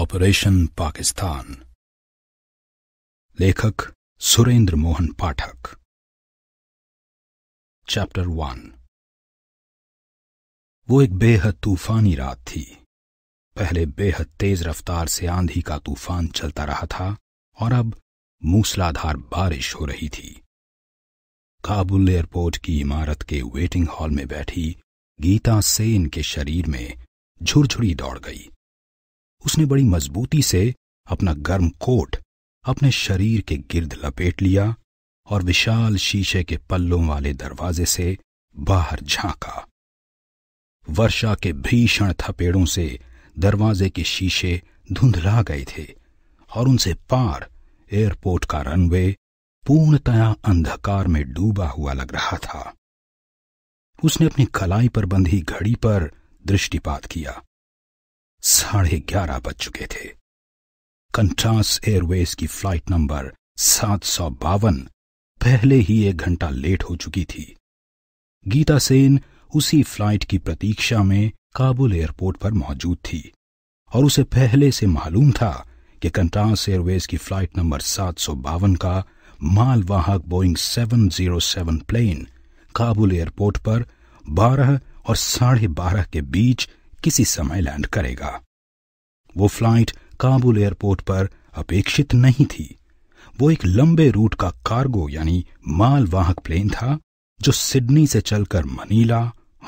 Operation Pakistan लेखक Surendra Mohan Pathak chapter one वो एक बेहद तूफानी रात थी पहले बेहद तेज रफ्तार से आंधी का तूफान चलता रहा था और अब मूसलाधार बारिश हो रही थी काबुल एयरपोर्ट की इमारत के वेटिंग हॉल में बैठी गीता सेन के शरीर में झुरझुरी दौड़ गई उसने बड़ी मजबूती से अपना गर्म कोट अपने शरीर के गिर्द लपेट लिया और विशाल शीशे के पल्लों वाले दरवाजे से बाहर झांका वर्षा के भीषण थपेड़ों से दरवाजे के शीशे धुंधला गए थे और उनसे पार एयरपोर्ट का रनवे पूर्णतया अंधकार में डूबा हुआ लग रहा था उसने अपनी कलाई पर बंधी घड़ी पर दृष्टिपात किया साढ़े ग्यारह बज चुके थे कंट्रास एयरवेज की फ्लाइट नंबर सात सौ बावन पहले ही एक घंटा लेट हो चुकी थी गीता सेन उसी फ्लाइट की प्रतीक्षा में काबुल एयरपोर्ट पर मौजूद थी और उसे पहले से मालूम था कि कंट्रास एयरवेज की फ्लाइट नंबर सात सौ बावन का मालवाहक Boeing seven zero seven plane Kabul airport पर बारह और साढ़े बारह के बीच किसी समय लैंड करेगा वो फ्लाइट काबुल एयरपोर्ट पर अपेक्षित नहीं थी वो एक लंबे रूट का कार्गो यानी मालवाहक प्लेन था जो सिडनी से चलकर मनीला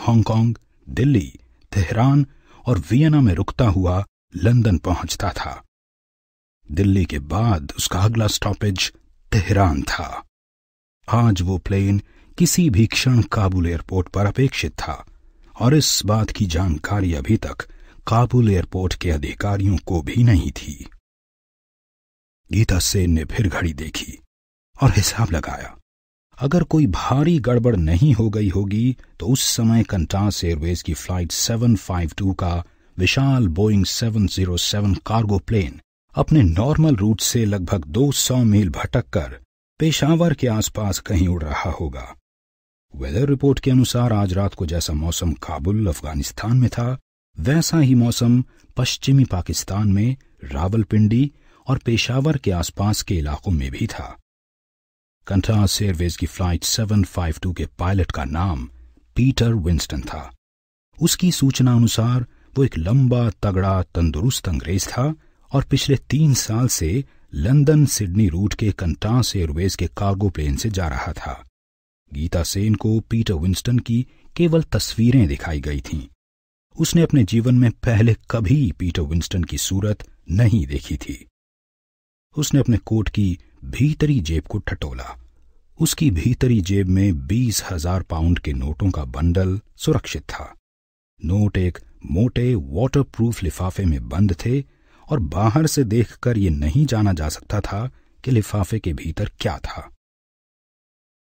हांगकांग दिल्ली तेहरान और वियना में रुकता हुआ लंदन पहुंचता था दिल्ली के बाद उसका अगला स्टॉपेज तेहरान था आज वो प्लेन किसी भी क्षण काबुल एयरपोर्ट पर अपेक्षित था और इस बात की जानकारी अभी तक काबुल एयरपोर्ट के अधिकारियों को भी नहीं थी गीता सेन ने फिर घड़ी देखी और हिसाब लगाया अगर कोई भारी गड़बड़ नहीं हो गई होगी तो उस समय कंटास एयरवेज की फ्लाइट 752 का विशाल बोइंग 707 कार्गो प्लेन अपने नॉर्मल रूट से लगभग 200 मील भटक कर पेशावर के आसपास कहीं उड़ रहा होगा वेदर रिपोर्ट के अनुसार आज रात को जैसा मौसम काबुल अफगानिस्तान में था वैसा ही मौसम पश्चिमी पाकिस्तान में रावलपिंडी और पेशावर के आसपास के इलाकों में भी था कंट्रास एयरवेज की फ्लाइट 752 के पायलट का नाम पीटर विंस्टन था उसकी सूचना अनुसार वो एक लंबा तगड़ा तंदुरुस्त अंग्रेज था और पिछले तीन साल से लंदन सिडनी रूट के कंटास एयरवेज के कार्गो प्लेन से जा रहा था गीता सेन को पीटर विंस्टन की केवल तस्वीरें दिखाई गई थीं उसने अपने जीवन में पहले कभी पीटर विंस्टन की सूरत नहीं देखी थी उसने अपने कोट की भीतरी जेब को ठटोला उसकी भीतरी जेब में बीस हजार पाउंड के नोटों का बंडल सुरक्षित था नोट एक मोटे वाटरप्रूफ लिफाफे में बंद थे और बाहर से देखकर यह नहीं जाना जा सकता था कि लिफाफे के भीतर क्या था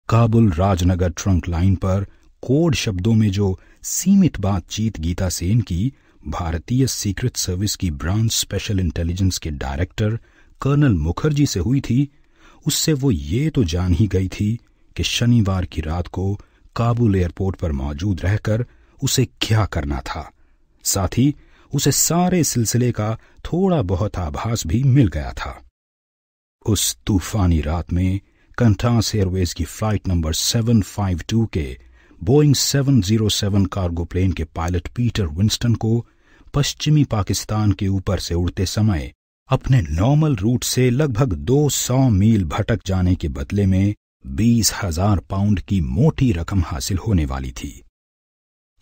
काबुल राजनगर ट्रंक लाइन पर कोड शब्दों में जो सीमित बातचीत गीता सेन की भारतीय सीक्रेट सर्विस की ब्रांच स्पेशल इंटेलिजेंस के डायरेक्टर कर्नल मुखर्जी से हुई थी उससे वो ये तो जान ही गई थी कि शनिवार की रात को काबुल एयरपोर्ट पर मौजूद रहकर उसे क्या करना था साथ ही उसे सारे सिलसिले का थोड़ा बहुत आभास भी मिल गया था उस तूफानी रात में कंथास एयरवेज की फ्लाइट नंबर 752 के बोइंग 707 कार्गो प्लेन के पायलट पीटर विंस्टन को पश्चिमी पाकिस्तान के ऊपर से उड़ते समय अपने नॉर्मल रूट से लगभग 200 मील भटक जाने के बदले में बीस हजार पाउंड की मोटी रकम हासिल होने वाली थी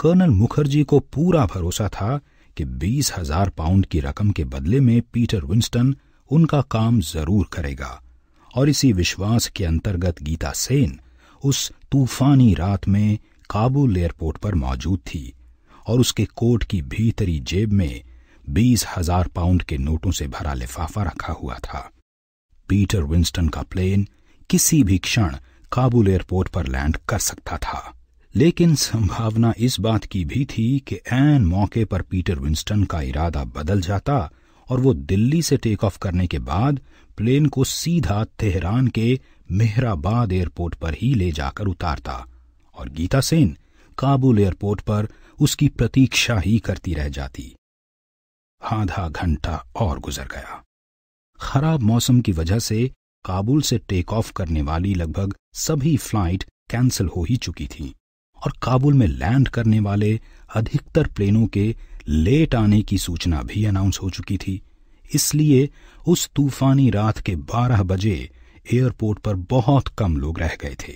कर्नल मुखर्जी को पूरा भरोसा था कि बीस हजार पाउंड की रकम के बदले में पीटर विंस्टन उनका काम जरूर करेगा और इसी विश्वास के अंतर्गत गीता सेन उस तूफानी रात में काबुल एयरपोर्ट पर मौजूद थी और उसके कोट की भीतरी जेब में बीस हजार पाउंड के नोटों से भरा लिफाफा रखा हुआ था पीटर विंस्टन का प्लेन किसी भी क्षण काबुल एयरपोर्ट पर लैंड कर सकता था लेकिन संभावना इस बात की भी थी कि एन मौके पर पीटर विंस्टन का इरादा बदल जाता और वो दिल्ली से टेक ऑफ करने के बाद प्लेन को सीधा तेहरान के मेहराबाद एयरपोर्ट पर ही ले जाकर उतारता और गीता सेन काबुल एयरपोर्ट पर उसकी प्रतीक्षा ही करती रह जाती आधा घंटा और गुजर गया खराब मौसम की वजह से काबुल से टेक ऑफ करने वाली लगभग सभी फ्लाइट कैंसिल हो ही चुकी थी और काबुल में लैंड करने वाले अधिकतर प्लेनों के लेट आने की सूचना भी अनाउंस हो चुकी थी इसलिए उस तूफानी रात के बारह बजे एयरपोर्ट पर बहुत कम लोग रह गए थे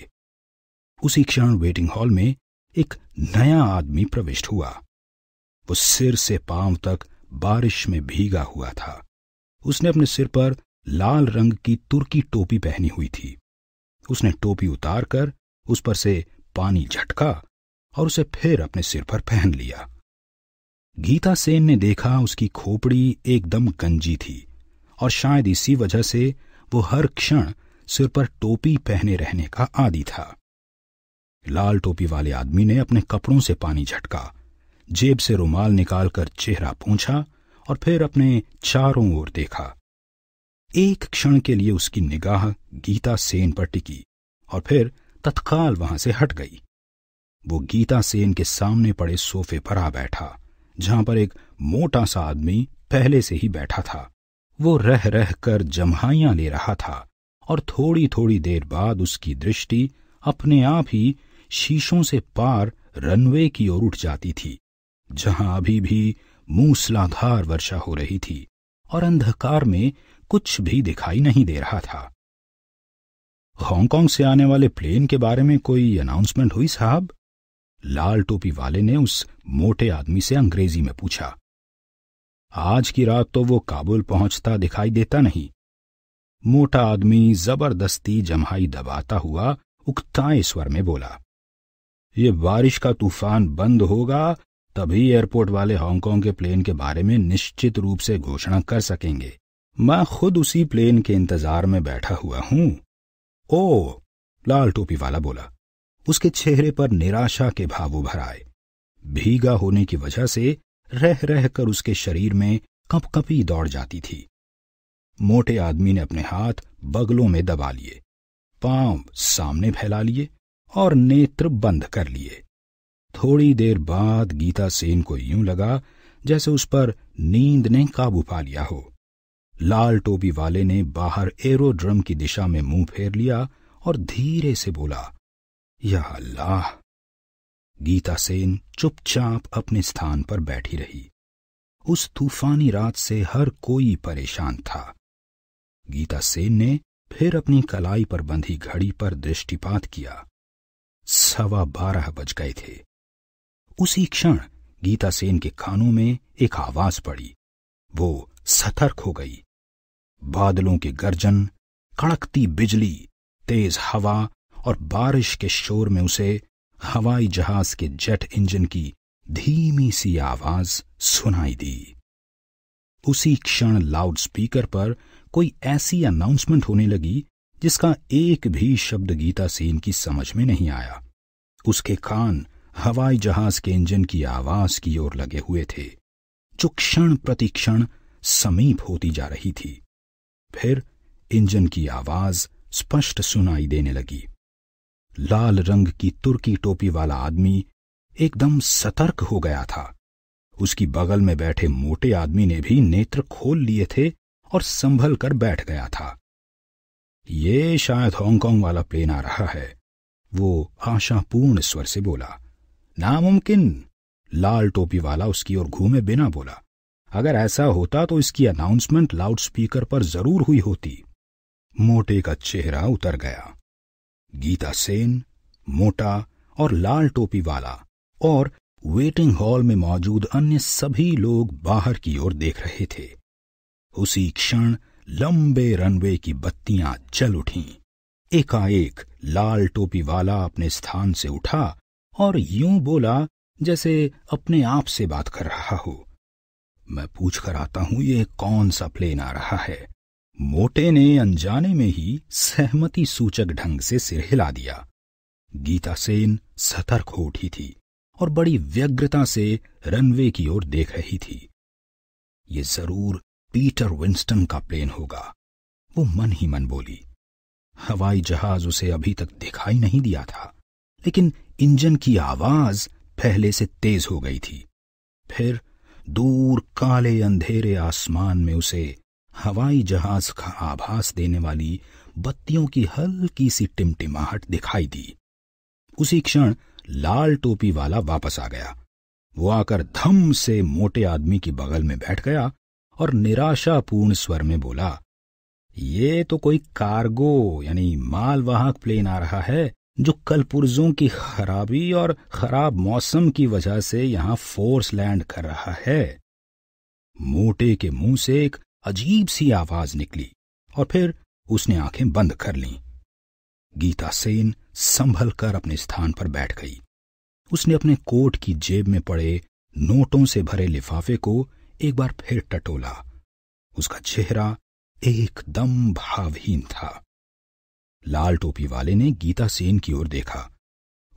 उसी क्षण वेटिंग हॉल में एक नया आदमी प्रविष्ट हुआ वो सिर से पांव तक बारिश में भीगा हुआ था उसने अपने सिर पर लाल रंग की तुर्की टोपी पहनी हुई थी उसने टोपी उतारकर उस पर से पानी झटका और उसे फिर अपने सिर पर पहन लिया गीता सेन ने देखा उसकी खोपड़ी एकदम गंजी थी और शायद इसी वजह से वो हर क्षण सिर पर टोपी पहने रहने का आदि था लाल टोपी वाले आदमी ने अपने कपड़ों से पानी झटका जेब से रुमाल निकालकर चेहरा पूछा और फिर अपने चारों ओर देखा एक क्षण के लिए उसकी निगाह गीता सेन पर टिकी और फिर तत्काल वहां से हट गई वो गीता सेन के सामने पड़े सोफे पर आ बैठा जहां पर एक मोटा सा आदमी पहले से ही बैठा था वो रह रह कर जम्हाइयां ले रहा था और थोड़ी थोड़ी देर बाद उसकी दृष्टि अपने आप ही शीशों से पार रनवे की ओर उठ जाती थी जहां अभी भी मूसलाधार वर्षा हो रही थी और अंधकार में कुछ भी दिखाई नहीं दे रहा था हांगकांग से आने वाले प्लेन के बारे में कोई अनाउंसमेंट हुई साहब लाल टोपी वाले ने उस मोटे आदमी से अंग्रेजी में पूछा आज की रात तो वो काबुल पहुंचता दिखाई देता नहीं मोटा आदमी जबरदस्ती जम्हाई दबाता हुआ उकताए स्वर में बोला ये बारिश का तूफान बंद होगा तभी एयरपोर्ट वाले हांगकांग के प्लेन के बारे में निश्चित रूप से घोषणा कर सकेंगे मैं खुद उसी प्लेन के इंतजार में बैठा हुआ हूं ओ लाल टोपी वाला बोला उसके चेहरे पर निराशा के भाव उभर आए भीगा होने की वजह से रह रह कर उसके शरीर में कपकपी दौड़ जाती थी मोटे आदमी ने अपने हाथ बगलों में दबा लिए पांव सामने फैला लिए और नेत्र बंद कर लिए थोड़ी देर बाद गीता सेन को यूं लगा जैसे उस पर नींद ने काबू पा लिया हो लाल टोपी वाले ने बाहर एरोड्रम की दिशा में मुंह फेर लिया और धीरे से बोला या अल्लाह गीता सेन चुपचाप अपने स्थान पर बैठी रही उस तूफानी रात से हर कोई परेशान था गीता सेन ने फिर अपनी कलाई पर बंधी घड़ी पर दृष्टिपात किया सवा बारह बज गए थे उसी क्षण गीता सेन के खानों में एक आवाज पड़ी वो सतर्क हो गई बादलों के गर्जन कड़कती बिजली तेज हवा और बारिश के शोर में उसे हवाई जहाज के जेट इंजन की धीमी सी आवाज सुनाई दी उसी क्षण लाउड स्पीकर पर कोई ऐसी अनाउंसमेंट होने लगी जिसका एक भी शब्द गीता सेन की समझ में नहीं आया उसके कान हवाई जहाज के इंजन की आवाज की ओर लगे हुए थे जो क्षण प्रतिक्षण समीप होती जा रही थी फिर इंजन की आवाज स्पष्ट सुनाई देने लगी लाल रंग की तुर्की टोपी वाला आदमी एकदम सतर्क हो गया था उसकी बगल में बैठे मोटे आदमी ने भी नेत्र खोल लिए थे और संभल कर बैठ गया था ये शायद हांगकांग वाला प्लेन आ रहा है वो आशापूर्ण स्वर से बोला नामुमकिन लाल टोपी वाला उसकी ओर घूमे बिना बोला अगर ऐसा होता तो इसकी अनाउंसमेंट लाउडस्पीकर पर जरूर हुई होती मोटे का चेहरा उतर गया गीता सेन मोटा और लाल टोपी वाला और वेटिंग हॉल में मौजूद अन्य सभी लोग बाहर की ओर देख रहे थे उसी क्षण लंबे रनवे की बत्तियां जल उठीं एकाएक लाल टोपी वाला अपने स्थान से उठा और यूं बोला जैसे अपने आप से बात कर रहा हो मैं पूछकर आता हूं ये कौन सा प्लेन आ रहा है मोटे ने अनजाने में ही सहमति सूचक ढंग से सिर हिला दिया गीता सेन सतर्क हो उठी थी और बड़ी व्यग्रता से रनवे की ओर देख रही थी ये जरूर पीटर विंस्टन का प्लेन होगा वो मन ही मन बोली हवाई जहाज उसे अभी तक दिखाई नहीं दिया था लेकिन इंजन की आवाज पहले से तेज हो गई थी फिर दूर काले अंधेरे आसमान में उसे हवाई जहाज का आभास देने वाली बत्तियों की हल्की सी टिमटिमाहट दिखाई दी उसी क्षण लाल टोपी वाला वापस आ गया वो आकर धम से मोटे आदमी की बगल में बैठ गया और निराशापूर्ण स्वर में बोला ये तो कोई कार्गो यानी मालवाहक प्लेन आ रहा है जो कल पुर्जों की खराबी और खराब मौसम की वजह से यहां फोर्स लैंड कर रहा है मोटे के मुंह से एक अजीब सी आवाज निकली और फिर उसने आंखें बंद कर लीं। गीता सेन संभल कर अपने स्थान पर बैठ गई उसने अपने कोट की जेब में पड़े नोटों से भरे लिफाफे को एक बार फिर टटोला उसका चेहरा एकदम भावहीन था लाल टोपी वाले ने गीता सेन की ओर देखा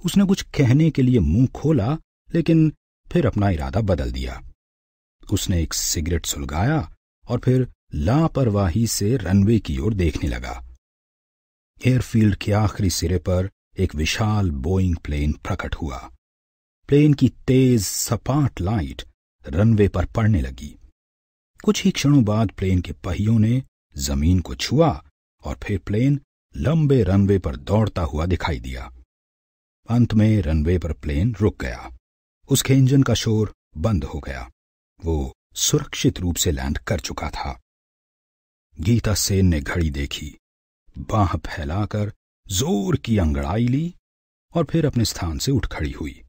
उसने कुछ कहने के लिए मुंह खोला लेकिन फिर अपना इरादा बदल दिया उसने एक सिगरेट सुलगाया और फिर लापरवाही से रनवे की ओर देखने लगा एयरफील्ड के आखिरी सिरे पर एक विशाल बोइंग प्लेन प्रकट हुआ प्लेन की तेज सपाट लाइट रनवे पर पड़ने लगी कुछ ही क्षणों बाद प्लेन के पहियों ने जमीन को छुआ और फिर प्लेन लंबे रनवे पर दौड़ता हुआ दिखाई दिया अंत में रनवे पर प्लेन रुक गया उसके इंजन का शोर बंद हो गया वो सुरक्षित रूप से लैंड कर चुका था गीता सेन ने घड़ी देखी बाह फैलाकर जोर की अंगड़ाई ली और फिर अपने स्थान से उठ खड़ी हुई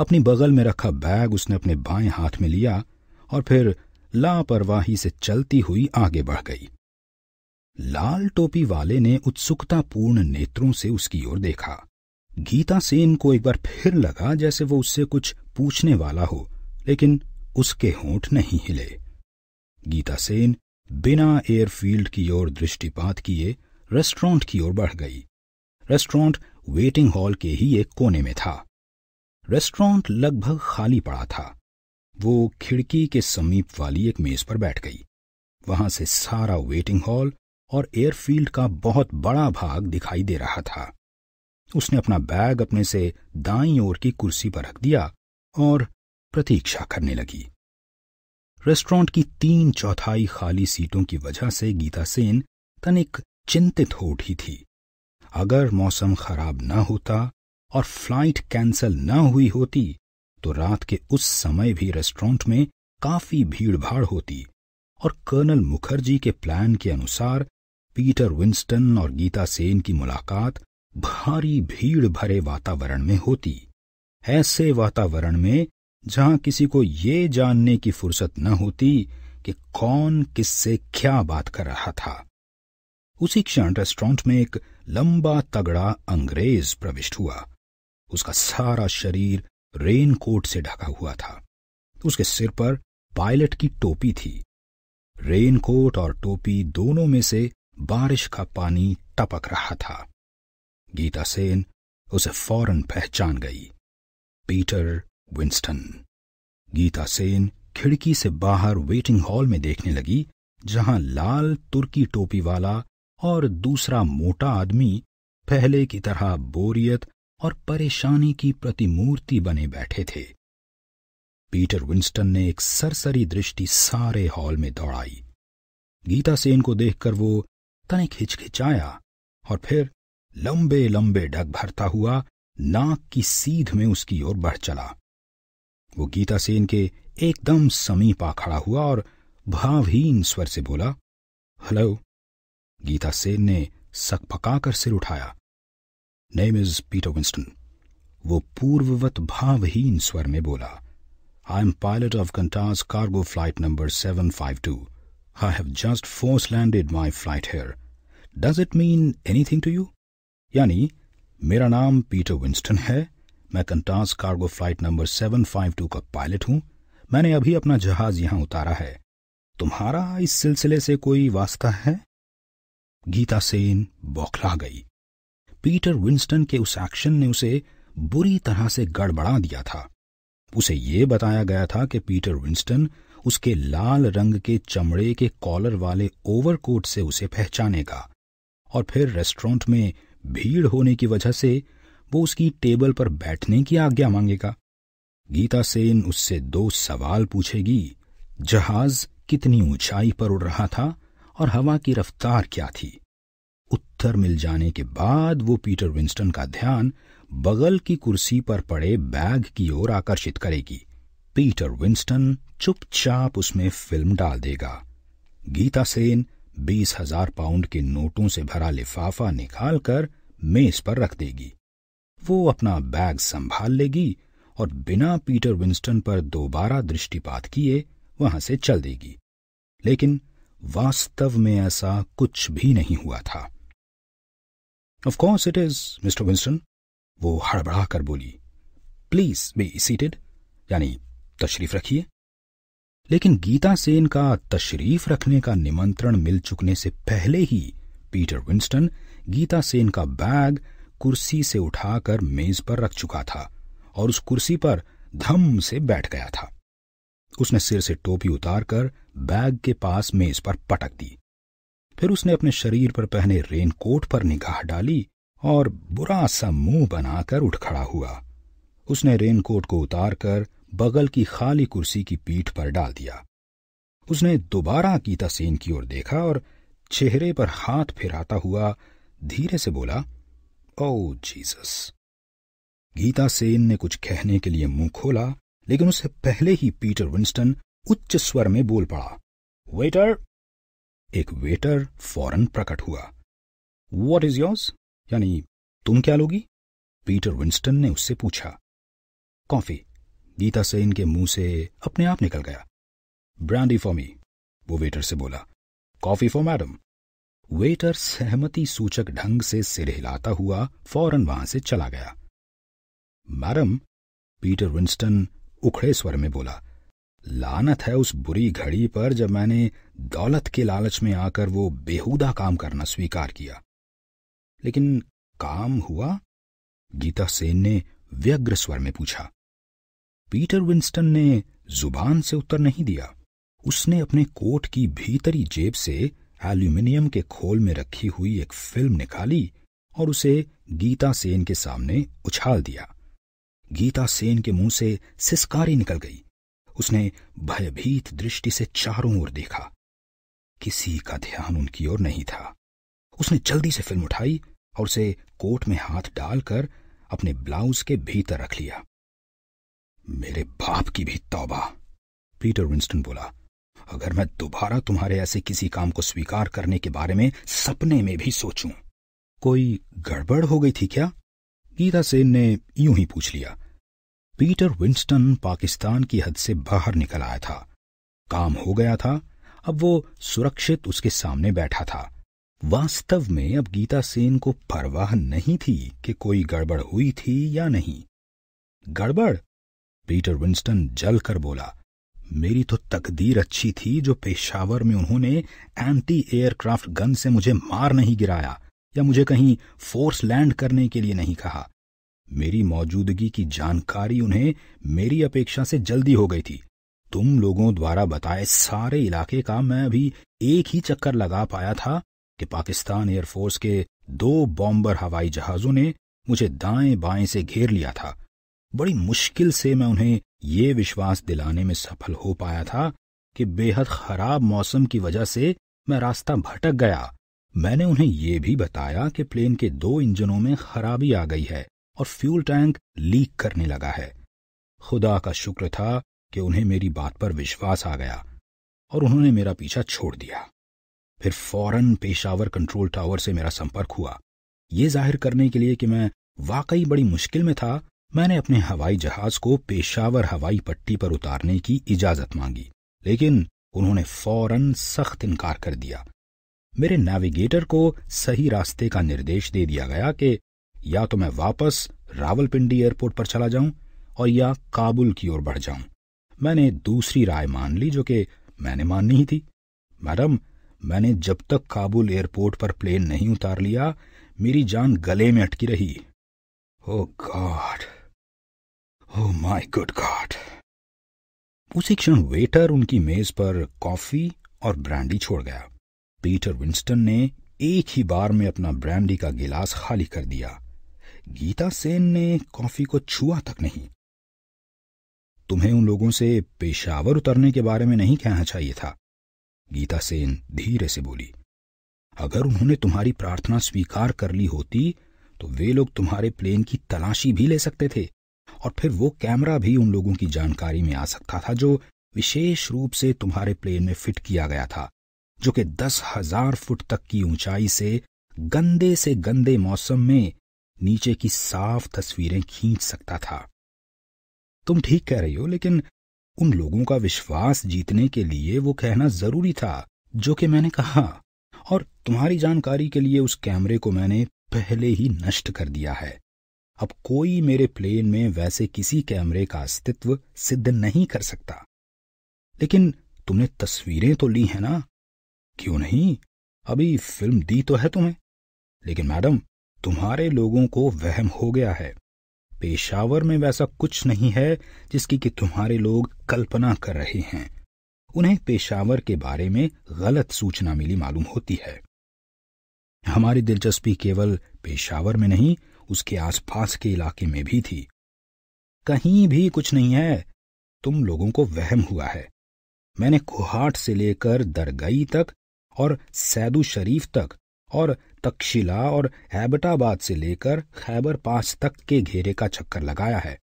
अपनी बगल में रखा बैग उसने अपने बाएं हाथ में लिया और फिर लापरवाही से चलती हुई आगे बढ़ गई लाल टोपी वाले ने उत्सुकतापूर्ण नेत्रों से उसकी ओर देखा गीता सेन को एक बार फिर लगा जैसे वो उससे कुछ पूछने वाला हो लेकिन उसके होंठ नहीं हिले गीता सेन बिना एयरफील्ड की ओर दृष्टिपात किए रेस्टोरेंट की ओर बढ़ गई रेस्टोरेंट वेटिंग हॉल के ही एक कोने में था रेस्टोरेंट लगभग खाली पड़ा था वो खिड़की के समीप वाली एक मेज पर बैठ गई वहां से सारा वेटिंग हॉल और एयरफील्ड का बहुत बड़ा भाग दिखाई दे रहा था उसने अपना बैग अपने से दाई ओर की कुर्सी पर रख दिया और प्रतीक्षा करने लगी रेस्टोरेंट की तीन चौथाई खाली सीटों की वजह से गीता सेन तनिक चिंतित हो उठी थी अगर मौसम खराब न होता और फ्लाइट कैंसल न हुई होती तो रात के उस समय भी रेस्टोरेंट में काफी भीड़भाड़ होती और कर्नल मुखर्जी के प्लान के अनुसार पीटर विंस्टन और गीता सेन की मुलाकात भारी भीड़ भरे वातावरण में होती ऐसे वातावरण में जहां किसी को ये जानने की फुर्सत न होती कि कौन किससे क्या बात कर रहा था उसी क्षण रेस्टोरेंट में एक लंबा तगड़ा अंग्रेज प्रविष्ट हुआ उसका सारा शरीर रेन कोट से ढका हुआ था उसके सिर पर पायलट की टोपी थी रेन कोट और टोपी दोनों में से बारिश का पानी टपक रहा था गीता सेन उसे फौरन पहचान गई पीटर विंस्टन गीता सेन खिड़की से बाहर वेटिंग हॉल में देखने लगी जहां लाल तुर्की टोपी वाला और दूसरा मोटा आदमी पहले की तरह बोरियत और परेशानी की प्रतिमूर्ति बने बैठे थे पीटर विंस्टन ने एक सरसरी दृष्टि सारे हॉल में दौड़ाई गीता सेन को देखकर वो तनिक हिचकिचाया और फिर लंबे लंबे डग भरता हुआ नाक की सीध में उसकी ओर बढ़ चला वो गीता सेन के एकदम समीप आ खड़ा हुआ और भावहीन स्वर से बोला हेलो गीता सेन ने सकपकाकर सिर उठाया नेम इज पीटर विंस्टन वो पूर्ववत भावहीन स्वर में बोला I am pilot of Qantas cargo flight number seven five two I have just force landed my flight here does it mean anything to you यानी मेरा नाम पीटर विंस्टन है मैं कंटास कार्गो फ्लाइट नंबर 752 का पायलट हूं मैंने अभी अपना जहाज यहां उतारा है तुम्हारा इस सिलसिले से कोई वास्ता है गीता सेन बौखला गई पीटर विंस्टन के उस एक्शन ने उसे बुरी तरह से गड़बड़ा दिया था उसे ये बताया गया था कि पीटर विंस्टन उसके लाल रंग के चमड़े के कॉलर वाले ओवरकोट से उसे पहचानेगा और फिर रेस्टोरेंट में भीड़ होने की वजह से वो उसकी टेबल पर बैठने की आज्ञा मांगेगा गीता सेन उससे दो सवाल पूछेगी जहाज कितनी ऊंचाई पर उड़ रहा था और हवा की रफ्तार क्या थी उत्तर मिल जाने के बाद वो पीटर विंस्टन का ध्यान बगल की कुर्सी पर पड़े बैग की ओर आकर्षित करेगी पीटर विंस्टन चुपचाप उसमें फिल्म डाल देगा गीता सेन बीस हजार पाउंड के नोटों से भरा लिफाफा निकालकर मेज पर रख देगी वो अपना बैग संभाल लेगी और बिना पीटर विंस्टन पर दोबारा दृष्टिपात किए वहां से चल देगी लेकिन वास्तव में ऐसा कुछ भी नहीं हुआ था of course it is mister Winston वो हड़बड़ा कर बोली प्लीज बी सीटेड यानी तशरीफ रखिए लेकिन गीता सेन का तशरीफ रखने का निमंत्रण मिल चुकने से पहले ही पीटर विंस्टन गीता सेन का बैग कुर्सी से उठाकर मेज पर रख चुका था और उस कुर्सी पर धम से बैठ गया था उसने सिर से टोपी उतारकर बैग के पास मेज पर पटक दी फिर उसने अपने शरीर पर पहने रेनकोट पर निगाह डाली और बुरा सा मुंह बनाकर उठ खड़ा हुआ उसने रेनकोट को उतारकर बगल की खाली कुर्सी की पीठ पर डाल दिया उसने दोबारा गीता सेन की ओर देखा और चेहरे पर हाथ फिराता हुआ धीरे से बोला oh oh, Jesus Geeta Sen ने कुछ कहने के लिए मुंह खोला लेकिन उससे पहले ही पीटर विंस्टन उच्च स्वर में बोल पड़ा वेटर एक वेटर फौरन प्रकट हुआ वॉट इज योर्स यानी तुम क्या लोगी पीटर विंस्टन ने उससे पूछा कॉफी गीता सेन के मुंह से अपने आप निकल गया ब्रांडी फॉर मी वो वेटर से बोला कॉफी फॉर मैडम वेटर सहमति सूचक ढंग से सिर हिलाता हुआ फौरन वहां से चला गया मैडम पीटर विंस्टन उखड़े स्वर में बोला लानत है उस बुरी घड़ी पर जब मैंने दौलत के लालच में आकर वो बेहुदा काम करना स्वीकार किया लेकिन काम हुआ गीता सेन ने व्यग्र स्वर में पूछा पीटर विंस्टन ने जुबान से उत्तर नहीं दिया उसने अपने कोट की भीतरी जेब से एल्यूमिनियम के खोल में रखी हुई एक फिल्म निकाली और उसे गीता सेन के सामने उछाल दिया गीता सेन के मुंह से सिस्कारी निकल गई उसने भयभीत दृष्टि से चारों ओर देखा किसी का ध्यान उनकी ओर नहीं था उसने जल्दी से फिल्म उठाई और उसे कोट में हाथ डालकर अपने ब्लाउज के भीतर रख लिया मेरे बाप की भी तौबा पीटर विंस्टन बोला अगर मैं दोबारा तुम्हारे ऐसे किसी काम को स्वीकार करने के बारे में सपने में भी सोचूं कोई गड़बड़ हो गई थी क्या गीता सेन ने यूं ही पूछ लिया पीटर विंस्टन पाकिस्तान की हद से बाहर निकल आया था काम हो गया था अब वो सुरक्षित उसके सामने बैठा था वास्तव में अब गीता सेन को परवाह नहीं थी कि कोई गड़बड़ हुई थी या नहीं गड़बड़ पीटर विंस्टन जलकर बोला मेरी तो तकदीर अच्छी थी जो पेशावर में उन्होंने एंटी एयरक्राफ्ट गन से मुझे मार नहीं गिराया या मुझे कहीं फोर्स लैंड करने के लिए नहीं कहा मेरी मौजूदगी की जानकारी उन्हें मेरी अपेक्षा से जल्दी हो गई थी तुम लोगों द्वारा बताए सारे इलाके का मैं अभी एक ही चक्कर लगा पाया था कि पाकिस्तान एयरफोर्स के दो बॉम्बर हवाई जहाजों ने मुझे दाएं बाएं से घेर लिया था बड़ी मुश्किल से मैं उन्हें ये विश्वास दिलाने में सफल हो पाया था कि बेहद खराब मौसम की वजह से मैं रास्ता भटक गया मैंने उन्हें यह भी बताया कि प्लेन के दो इंजनों में खराबी आ गई है और फ्यूल टैंक लीक करने लगा है खुदा का शुक्र था कि उन्हें मेरी बात पर विश्वास आ गया और उन्होंने मेरा पीछा छोड़ दिया फिर फौरन पेशावर कंट्रोल टावर से मेरा संपर्क हुआ यह जाहिर करने के लिए कि मैं वाकई बड़ी मुश्किल में था मैंने अपने हवाई जहाज को पेशावर हवाई पट्टी पर उतारने की इजाजत मांगी लेकिन उन्होंने फौरन सख्त इनकार कर दिया मेरे नेविगेटर को सही रास्ते का निर्देश दे दिया गया कि या तो मैं वापस रावलपिंडी एयरपोर्ट पर चला जाऊं और या काबुल की ओर बढ़ जाऊं मैंने दूसरी राय मान ली जो कि मैंने माननी ही थी मैडम मैंने जब तक काबुल एयरपोर्ट पर प्लेन नहीं उतार लिया मेरी जान गले में अटकी रही oh oh God my good God उसी क्षण वेटर उनकी मेज पर कॉफी और ब्रांडी छोड़ गया पीटर विंस्टन ने एक ही बार में अपना ब्रांडी का गिलास खाली कर दिया गीता सेन ने कॉफी को छुआ तक नहीं तुम्हें उन लोगों से पेशावर उतरने के बारे में नहीं कहना चाहिए था गीता सेन धीरे से बोली अगर उन्होंने तुम्हारी प्रार्थना स्वीकार कर ली होती तो वे लोग तुम्हारे प्लेन की तलाशी भी ले सकते थे और फिर वो कैमरा भी उन लोगों की जानकारी में आ सकता था जो विशेष रूप से तुम्हारे प्लेन में फिट किया गया था जो कि दस हजार फुट तक की ऊंचाई से गंदे से गंदे मौसम में नीचे की साफ तस्वीरें खींच सकता था तुम ठीक कह रही हो लेकिन उन लोगों का विश्वास जीतने के लिए वो कहना जरूरी था जो कि मैंने कहा और तुम्हारी जानकारी के लिए उस कैमरे को मैंने पहले ही नष्ट कर दिया है अब कोई मेरे प्लेन में वैसे किसी कैमरे का अस्तित्व सिद्ध नहीं कर सकता लेकिन तुमने तस्वीरें तो ली हैं ना क्यों नहीं अभी फिल्म दी तो है तुम्हें लेकिन मैडम तुम्हारे लोगों को वहम हो गया है पेशावर में वैसा कुछ नहीं है जिसकी कि तुम्हारे लोग कल्पना कर रहे हैं उन्हें पेशावर के बारे में गलत सूचना मिली मालूम होती है हमारी दिलचस्पी केवल पेशावर में नहीं उसके आसपास के इलाके में भी थी कहीं भी कुछ नहीं है तुम लोगों को वहम हुआ है मैंने कुहाट से लेकर दरगई तक और सैदू शरीफ तक और तक्षिला और एबटाबाद से लेकर खैबर पास तक के घेरे का चक्कर लगाया है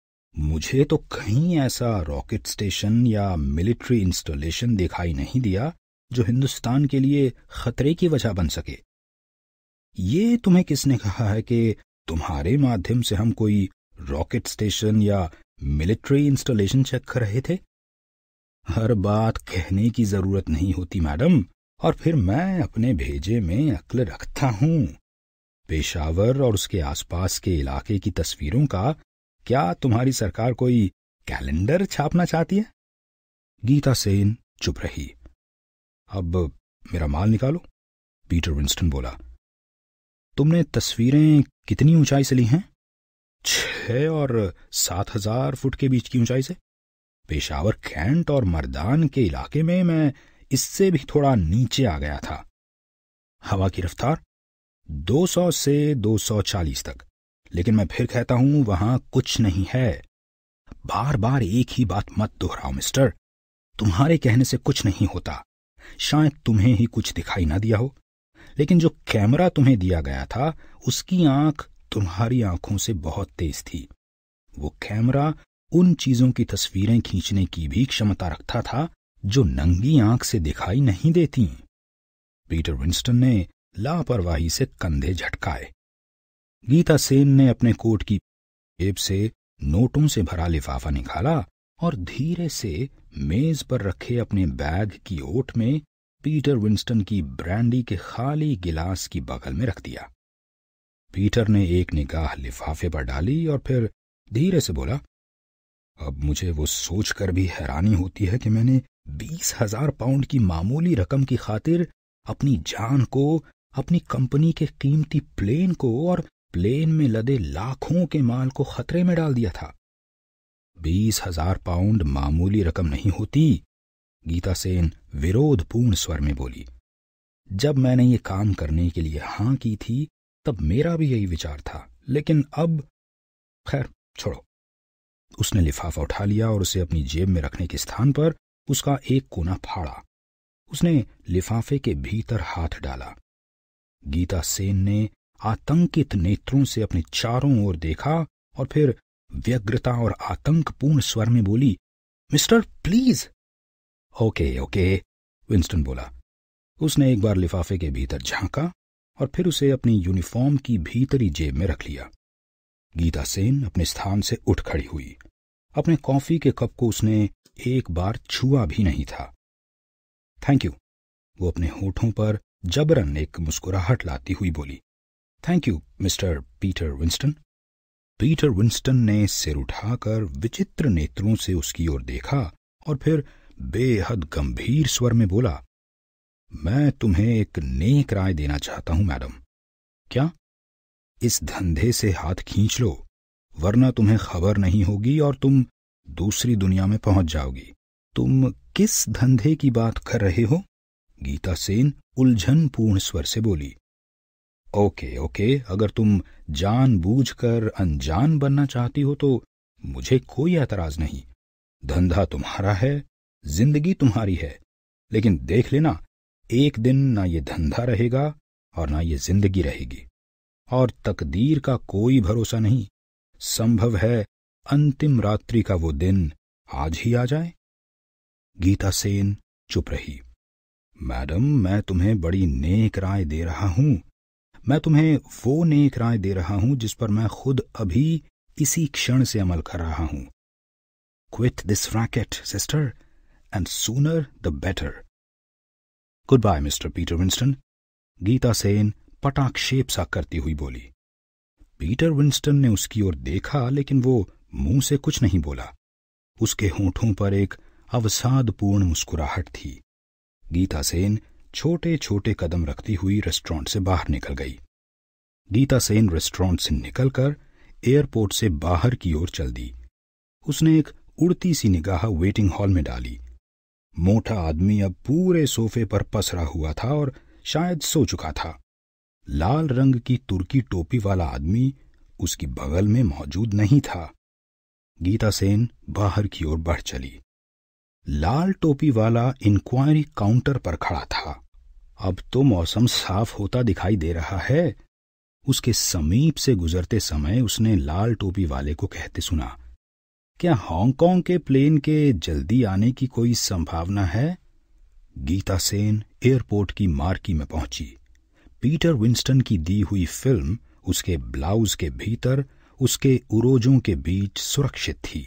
मुझे तो कहीं ऐसा रॉकेट स्टेशन या मिलिट्री इंस्टॉलेशन दिखाई नहीं दिया जो हिंदुस्तान के लिए खतरे की वजह बन सके ये तुम्हें किसने कहा है कि तुम्हारे माध्यम से हम कोई रॉकेट स्टेशन या मिलिट्री इंस्टॉलेशन चेक कर रहे थे हर बात कहने की जरूरत नहीं होती मैडम और फिर मैं अपने भेजे में अक्ल रखता हूं पेशावर और उसके आसपास के इलाके की तस्वीरों का क्या तुम्हारी सरकार कोई कैलेंडर छापना चाहती है गीता सेन चुप रही अब मेरा माल निकालो पीटर विंस्टन बोला तुमने तस्वीरें कितनी ऊंचाई से ली हैं छह और सात हजार फुट के बीच की ऊंचाई से पेशावर कैंट और मर्दान के इलाके में मैं इससे भी थोड़ा नीचे आ गया था हवा की रफ्तार 200 से 240 तक लेकिन मैं फिर कहता हूं वहां कुछ नहीं है बार बार एक ही बात मत दोहराओ मिस्टर तुम्हारे कहने से कुछ नहीं होता शायद तुम्हें ही कुछ दिखाई ना दिया हो लेकिन जो कैमरा तुम्हें दिया गया था उसकी आंख तुम्हारी आंखों से बहुत तेज थी वो कैमरा उन चीजों की तस्वीरें खींचने की भी क्षमता रखता था जो नंगी आंख से दिखाई नहीं देती पीटर विंस्टन ने लापरवाही से कंधे झटकाए गीता सेन ने अपने कोट की एप से नोटों से भरा लिफाफा निकाला और धीरे से मेज पर रखे अपने बैग की ओट में पीटर विंस्टन की ब्रांडी के खाली गिलास की बगल में रख दिया पीटर ने एक निगाह लिफाफे पर डाली और फिर धीरे से बोला अब मुझे वो सोचकर भी हैरानी होती है कि मैंने बीस हजार पाउंड की मामूली रकम की खातिर अपनी जान को अपनी कंपनी के कीमती प्लेन को और प्लेन में लदे लाखों के माल को खतरे में डाल दिया था बीस हजार पाउंड मामूली रकम नहीं होती गीता सेन विरोधपूर्ण स्वर में बोली जब मैंने ये काम करने के लिए हां की थी तब मेरा भी यही विचार था लेकिन अब खैर छोड़ो उसने लिफाफा उठा लिया और उसे अपनी जेब में रखने के स्थान पर उसका एक कोना फाड़ा उसने लिफाफे के भीतर हाथ डाला गीता सेन ने आतंकित नेत्रों से अपने चारों ओर देखा और फिर व्यग्रता और आतंकपूर्ण स्वर में बोली mister please okay okay Winston बोला उसने एक बार लिफाफे के भीतर झांका और फिर उसे अपनी यूनिफॉर्म की भीतरी जेब में रख लिया गीता सेन अपने स्थान से उठ खड़ी हुई अपने कॉफी के कप को उसने एक बार छुआ भी नहीं था थैंक यू वो अपने होठों पर जबरन एक मुस्कुराहट लाती हुई बोली thank you mister Peter Winston Peter Winston ने सिर उठाकर विचित्र नेत्रों से उसकी ओर देखा और फिर बेहद गंभीर स्वर में बोला मैं तुम्हें एक नेक राय देना चाहता हूं मैडम क्या इस धंधे से हाथ खींच लो वरना तुम्हें खबर नहीं होगी और तुम दूसरी दुनिया में पहुंच जाओगी तुम किस धंधे की बात कर रहे हो गीता सेन उलझन पूर्ण स्वर से बोली ओके ओके अगर तुम जान कर अनजान बनना चाहती हो तो मुझे कोई एतराज नहीं धंधा तुम्हारा है जिंदगी तुम्हारी है लेकिन देख लेना एक दिन ना ये धंधा रहेगा और ना ये जिंदगी रहेगी और तकदीर का कोई भरोसा नहीं संभव है अंतिम रात्रि का वो दिन आज ही आ जाए गीता सेन चुप रही मैडम मैं तुम्हें बड़ी नेक राय दे रहा हूं मैं तुम्हें वो नेक राय दे रहा हूं जिस पर मैं खुद अभी इसी क्षण से अमल कर रहा हूं quit this racket sister and sooner the better. Goodbye, Mr. Peter Winston. Geeta Sen पटाक्षेप सा करती हुई बोली पीटर विंस्टन ने उसकी ओर देखा लेकिन वो मुंह से कुछ नहीं बोला उसके होठों पर एक अवसादपूर्ण मुस्कुराहट थी गीता सेन छोटे छोटे कदम रखती हुई रेस्टोरेंट से बाहर निकल गई गीता सेन रेस्टोरेंट से निकलकर एयरपोर्ट से बाहर की ओर चल दी उसने एक उड़ती सी निगाह वेटिंग हॉल में डाली मोटा आदमी अब पूरे सोफे पर पसरा हुआ था और शायद सो चुका था लाल रंग की तुर्की टोपी वाला आदमी उसकी बगल में मौजूद नहीं था गीता सेन बाहर की ओर बढ़ चली लाल टोपी वाला इंक्वायरी काउंटर पर खड़ा था अब तो मौसम साफ होता दिखाई दे रहा है उसके समीप से गुजरते समय उसने लाल टोपी वाले को कहते सुना क्या हांगकांग के प्लेन के जल्दी आने की कोई संभावना है गीता सेन एयरपोर्ट की मार्की में पहुंची पीटर विंस्टन की दी हुई फिल्म उसके ब्लाउज के भीतर उसके उरोजों के बीच सुरक्षित थी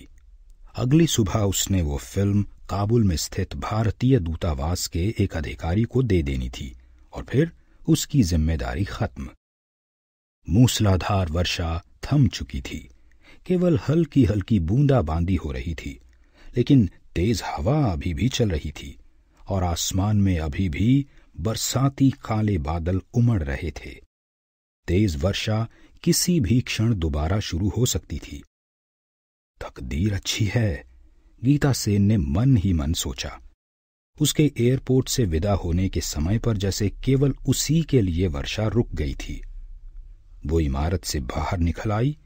अगली सुबह उसने वो फिल्म काबुल में स्थित भारतीय दूतावास के एक अधिकारी को दे देनी थी और फिर उसकी जिम्मेदारी खत्म मूसलाधार वर्षा थम चुकी थी केवल हल्की हल्की बूंदा बांदी हो रही थी लेकिन तेज हवा अभी भी चल रही थी और आसमान में अभी भी बरसाती काले बादल उमड़ रहे थे तेज वर्षा किसी भी क्षण दोबारा शुरू हो सकती थी तकदीर अच्छी है गीता सेन ने मन ही मन सोचा उसके एयरपोर्ट से विदा होने के समय पर जैसे केवल उसी के लिए वर्षा रुक गई थी वो इमारत से बाहर निकल आई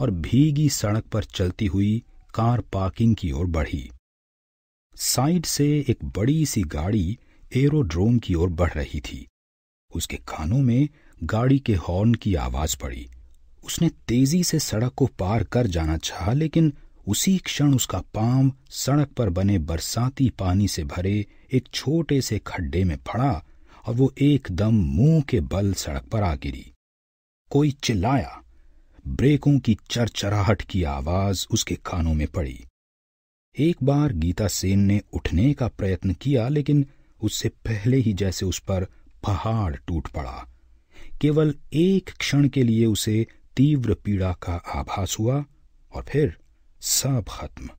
और भीगी सड़क पर चलती हुई कार पार्किंग की ओर बढ़ी साइड से एक बड़ी सी गाड़ी एरोड्रोम की ओर बढ़ रही थी उसके कानों में गाड़ी के हॉर्न की आवाज पड़ी उसने तेजी से सड़क को पार कर जाना चाहा लेकिन उसी क्षण उसका पाम सड़क पर बने बरसाती पानी से भरे एक छोटे से खड्डे में पड़ा और वो एकदम मुंह के बल सड़क पर आ गिरी कोई चिल्लाया ब्रेकों की चरचराहट की आवाज उसके कानों में पड़ी एक बार गीता सेन ने उठने का प्रयत्न किया लेकिन उससे पहले ही जैसे उस पर पहाड़ टूट पड़ा केवल एक क्षण के लिए उसे तीव्र पीड़ा का आभास हुआ और फिर सब खत्म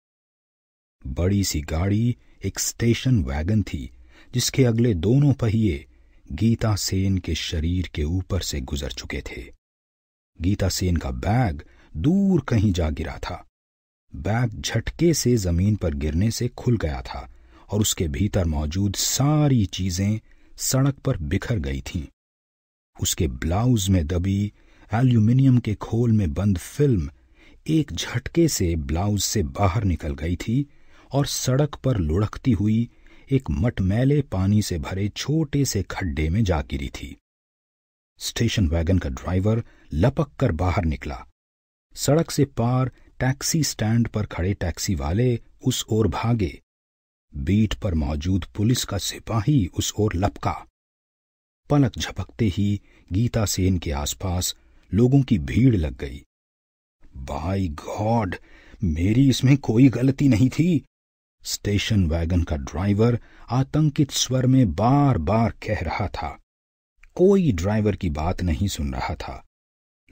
बड़ी सी गाड़ी एक स्टेशन वैगन थी जिसके अगले दोनों पहिए गीता सेन के शरीर के ऊपर से गुजर चुके थे गीता सेन का बैग दूर कहीं जा गिरा था बैग झटके से जमीन पर गिरने से खुल गया था और उसके भीतर मौजूद सारी चीजें सड़क पर बिखर गई थीं। उसके ब्लाउज में दबी एल्यूमिनियम के खोल में बंद फिल्म एक झटके से ब्लाउज से बाहर निकल गई थी और सड़क पर लुढ़कती हुई एक मटमैले पानी से भरे छोटे से खड्डे में जा गिरी थी स्टेशन वैगन का ड्राइवर लपक कर बाहर निकला सड़क से पार टैक्सी स्टैंड पर खड़े टैक्सी वाले उस ओर भागे बीट पर मौजूद पुलिस का सिपाही उस ओर लपका पलक झपकते ही गीता सेन के आसपास लोगों की भीड़ लग गई बाई गॉड मेरी इसमें कोई गलती नहीं थी स्टेशन वैगन का ड्राइवर आतंकित स्वर में बार बार कह रहा था कोई ड्राइवर की बात नहीं सुन रहा था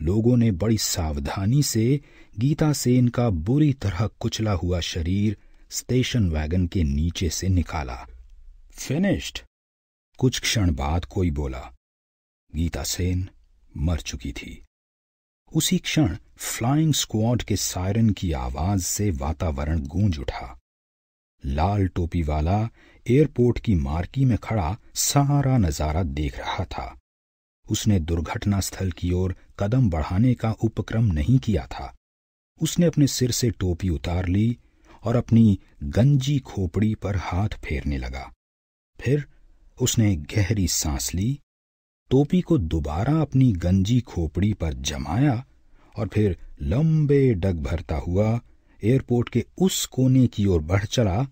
लोगों ने बड़ी सावधानी से गीता सेन का बुरी तरह कुचला हुआ शरीर स्टेशन वैगन के नीचे से निकाला फिनिश्ड कुछ क्षण बाद कोई बोला गीता सेन मर चुकी थी उसी क्षण फ्लाइंग स्क्वाड के सायरन की आवाज से वातावरण गूंज उठा लाल टोपी वाला एयरपोर्ट की मार्की में खड़ा सारा नजारा देख रहा था उसने दुर्घटना स्थल की ओर कदम बढ़ाने का उपक्रम नहीं किया था उसने अपने सिर से टोपी उतार ली और अपनी गंजी खोपड़ी पर हाथ फेरने लगा फिर उसने गहरी सांस ली टोपी को दोबारा अपनी गंजी खोपड़ी पर जमाया और फिर लंबे डग भरता हुआ एयरपोर्ट के उस कोने की ओर बढ़ चला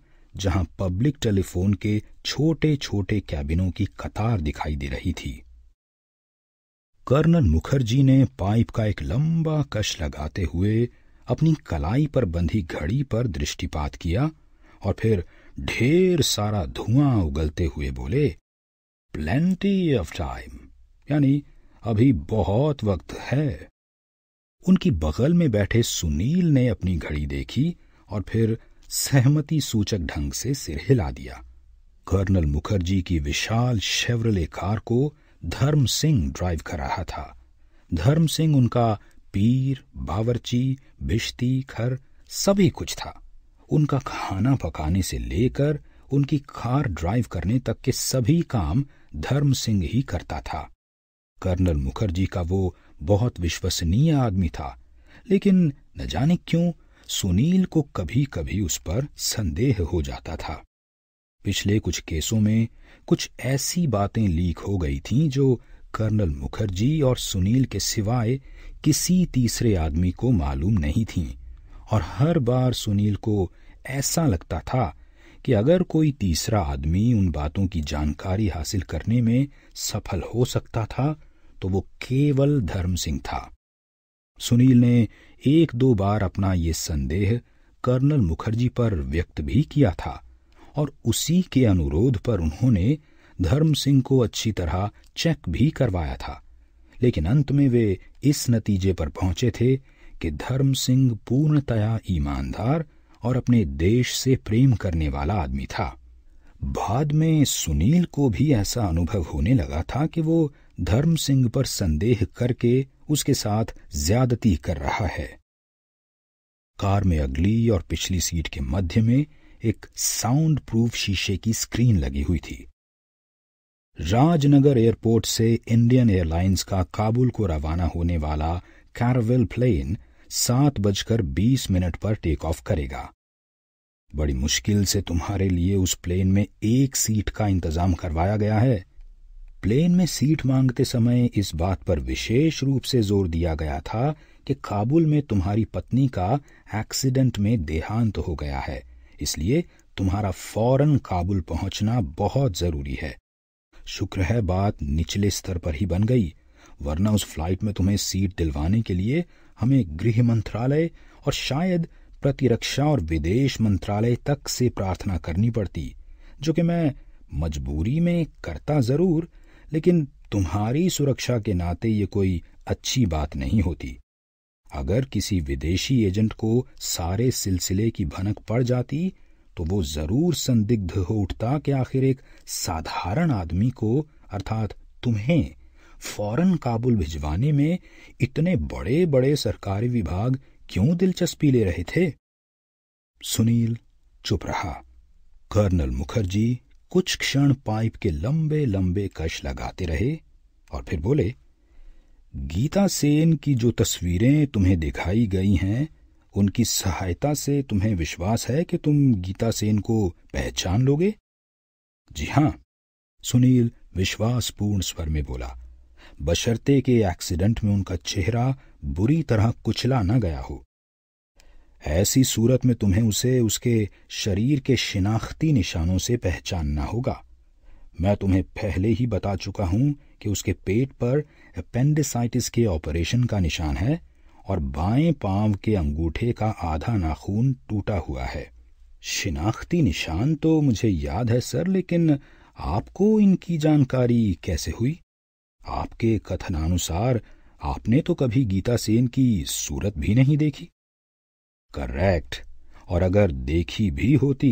जहां पब्लिक टेलीफोन के छोटे छोटे कैबिनों की कतार दिखाई दे रही थी कर्नल मुखर्जी ने पाइप का एक लंबा कश लगाते हुए अपनी कलाई पर बंधी घड़ी पर दृष्टिपात किया और फिर ढेर सारा धुआं उगलते हुए बोले प्लेंटी ऑफ टाइम यानी अभी बहुत वक्त है उनकी बगल में बैठे सुनील ने अपनी घड़ी देखी और फिर सहमति सूचक ढंग से सिर हिला दिया कर्नल मुखर्जी की विशाल शेवरले कार को धर्म सिंह ड्राइव कर रहा था धर्म सिंह उनका पीर बावरची भिश्ती खर सभी कुछ था उनका खाना पकाने से लेकर उनकी कार ड्राइव करने तक के सभी काम धर्म सिंह ही करता था कर्नल मुखर्जी का वो बहुत विश्वसनीय आदमी था लेकिन न जाने क्यों सुनील को कभी कभी उस पर संदेह हो जाता था पिछले कुछ केसों में कुछ ऐसी बातें लीक हो गई थीं जो कर्नल मुखर्जी और सुनील के सिवाय किसी तीसरे आदमी को मालूम नहीं थीं और हर बार सुनील को ऐसा लगता था कि अगर कोई तीसरा आदमी उन बातों की जानकारी हासिल करने में सफल हो सकता था तो वो केवल धर्म सिंह था सुनील ने एक दो बार अपना ये संदेह कर्नल मुखर्जी पर व्यक्त भी किया था और उसी के अनुरोध पर उन्होंने धर्म सिंह को अच्छी तरह चेक भी करवाया था लेकिन अंत में वे इस नतीजे पर पहुंचे थे कि धर्म सिंह पूर्णतया ईमानदार और अपने देश से प्रेम करने वाला आदमी था बाद में सुनील को भी ऐसा अनुभव होने लगा था कि वो धर्म सिंह पर संदेह करके उसके साथ ज्यादती कर रहा है कार में अगली और पिछली सीट के मध्य में एक साउंड प्रूफ शीशे की स्क्रीन लगी हुई थी राजनगर एयरपोर्ट से इंडियन एयरलाइंस का काबुल को रवाना होने वाला कैरवेल प्लेन सात बजकर बीस मिनट पर टेक ऑफ करेगा बड़ी मुश्किल से तुम्हारे लिए उस प्लेन में एक सीट का इंतजाम करवाया गया है प्लेन में सीट मांगते समय इस बात पर विशेष रूप से जोर दिया गया था कि काबुल में तुम्हारी पत्नी का एक्सीडेंट में देहांत हो गया है इसलिए तुम्हारा फौरन काबुल पहुंचना बहुत जरूरी है शुक्र है बात निचले स्तर पर ही बन गई वरना उस फ्लाइट में तुम्हें सीट दिलवाने के लिए हमें गृह मंत्रालय और शायद प्रतिरक्षा और विदेश मंत्रालय तक से प्रार्थना करनी पड़ती जो कि मैं मजबूरी में करता जरूर लेकिन तुम्हारी सुरक्षा के नाते ये कोई अच्छी बात नहीं होती अगर किसी विदेशी एजेंट को सारे सिलसिले की भनक पड़ जाती तो वो जरूर संदिग्ध हो उठता कि आखिर एक साधारण आदमी को अर्थात तुम्हें फौरन काबुल भिजवाने में इतने बड़े बड़े सरकारी विभाग क्यों दिलचस्पी ले रहे थे सुनील चुप रहा कर्नल मुखर्जी कुछ क्षण पाइप के लंबे लंबे कश लगाते रहे और फिर बोले गीता सेन की जो तस्वीरें तुम्हें दिखाई गई हैं उनकी सहायता से तुम्हें विश्वास है कि तुम गीता सेन को पहचान लोगे जी हां सुनील विश्वासपूर्ण स्वर में बोला बशर्ते के एक्सीडेंट में उनका चेहरा बुरी तरह कुचला न गया हो ऐसी सूरत में तुम्हें उसे उसके शरीर के शिनाख्ती निशानों से पहचानना होगा मैं तुम्हें पहले ही बता चुका हूं कि उसके पेट पर अपेंडिसाइटिस के ऑपरेशन का निशान है और बाएं पांव के अंगूठे का आधा नाखून टूटा हुआ है शिनाख्ती निशान तो मुझे याद है सर लेकिन आपको इनकी जानकारी कैसे हुई आपके कथनानुसार आपने तो कभी गीता सेन की सूरत भी नहीं देखी करेक्ट और अगर देखी भी होती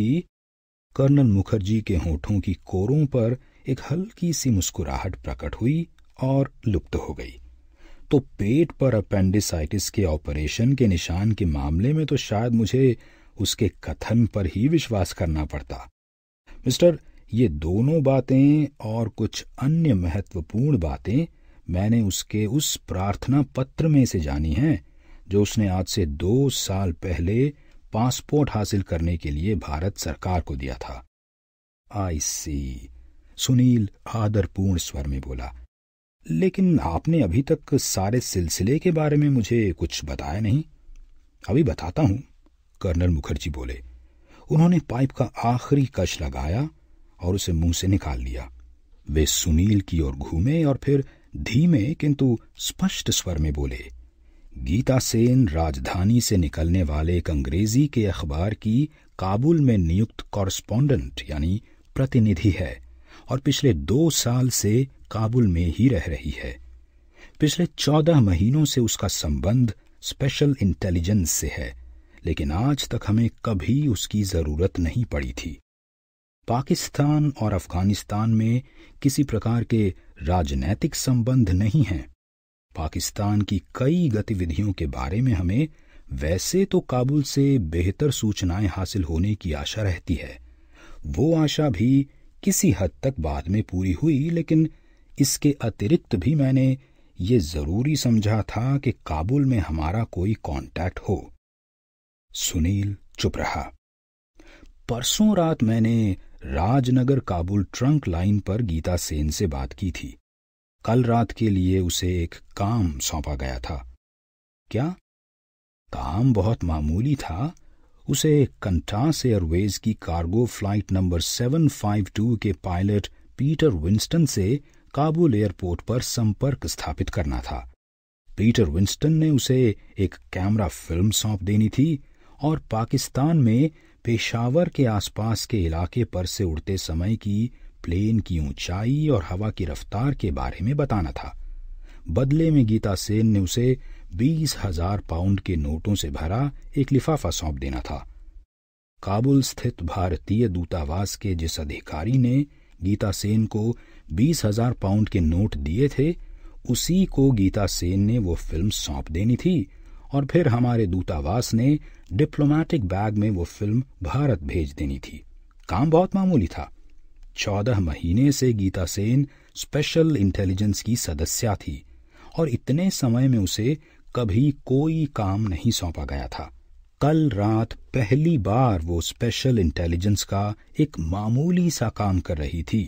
कर्नल मुखर्जी के होठों की कोरों पर एक हल्की सी मुस्कुराहट प्रकट हुई और लुप्त हो गई तो पेट पर अपेंडिसाइटिस के ऑपरेशन के निशान के मामले में तो शायद मुझे उसके कथन पर ही विश्वास करना पड़ता मिस्टर ये दोनों बातें और कुछ अन्य महत्वपूर्ण बातें मैंने उसके उस प्रार्थना पत्र में से जानी हैं जो उसने आज से दो साल पहले पासपोर्ट हासिल करने के लिए भारत सरकार को दिया था आई सी सुनील आदरपूर्ण स्वर में बोला लेकिन आपने अभी तक सारे सिलसिले के बारे में मुझे कुछ बताया नहीं अभी बताता हूं कर्नल मुखर्जी बोले उन्होंने पाइप का आखिरी कश लगाया और उसे मुंह से निकाल लिया वे सुनील की ओर घूमे और फिर धीमे किंतु स्पष्ट स्वर में बोले गीता सेन राजधानी से निकलने वाले एक अंग्रेजी के अखबार की काबुल में नियुक्त कॉरस्पॉन्डेंट यानी प्रतिनिधि है और पिछले दो साल से काबुल में ही रह रही है पिछले चौदह महीनों से उसका संबंध स्पेशल इंटेलिजेंस से है लेकिन आज तक हमें कभी उसकी जरूरत नहीं पड़ी थी पाकिस्तान और अफगानिस्तान में किसी प्रकार के राजनैतिक संबंध नहीं हैं पाकिस्तान की कई गतिविधियों के बारे में हमें वैसे तो काबुल से बेहतर सूचनाएं हासिल होने की आशा रहती है वो आशा भी किसी हद तक बाद में पूरी हुई लेकिन इसके अतिरिक्त भी मैंने ये जरूरी समझा था कि काबुल में हमारा कोई कांटेक्ट हो सुनील चुप रहा परसों रात मैंने राजनगर काबुल ट्रंक लाइन पर गीता सेन से बात की थी कल रात के लिए उसे एक काम सौंपा गया था क्या काम बहुत मामूली था उसे कंटास एयरवेज की कार्गो फ्लाइट नंबर 752 के पायलट पीटर विंस्टन से काबुल एयरपोर्ट पर संपर्क स्थापित करना था पीटर विंस्टन ने उसे एक कैमरा फिल्म सौंप देनी थी और पाकिस्तान में पेशावर के आसपास के इलाके पर से उड़ते समय की प्लेन की ऊंचाई और हवा की रफ्तार के बारे में बताना था बदले में गीता सेन ने उसे बीस हजार पाउंड के नोटों से भरा एक लिफाफा सौंप देना था काबुल स्थित भारतीय दूतावास के जिस अधिकारी ने गीता सेन को बीस हजार पाउंड के नोट दिए थे उसी को गीता सेन ने वो फिल्म सौंप देनी थी और फिर हमारे दूतावास ने डिप्लोमेटिक बैग में वो फिल्म भारत भेज देनी थी काम बहुत मामूली था चौदह महीने से गीता सेन स्पेशल इंटेलिजेंस की सदस्य थी और इतने समय में उसे कभी कोई काम नहीं सौंपा गया था कल रात पहली बार वो स्पेशल इंटेलिजेंस का एक मामूली सा काम कर रही थी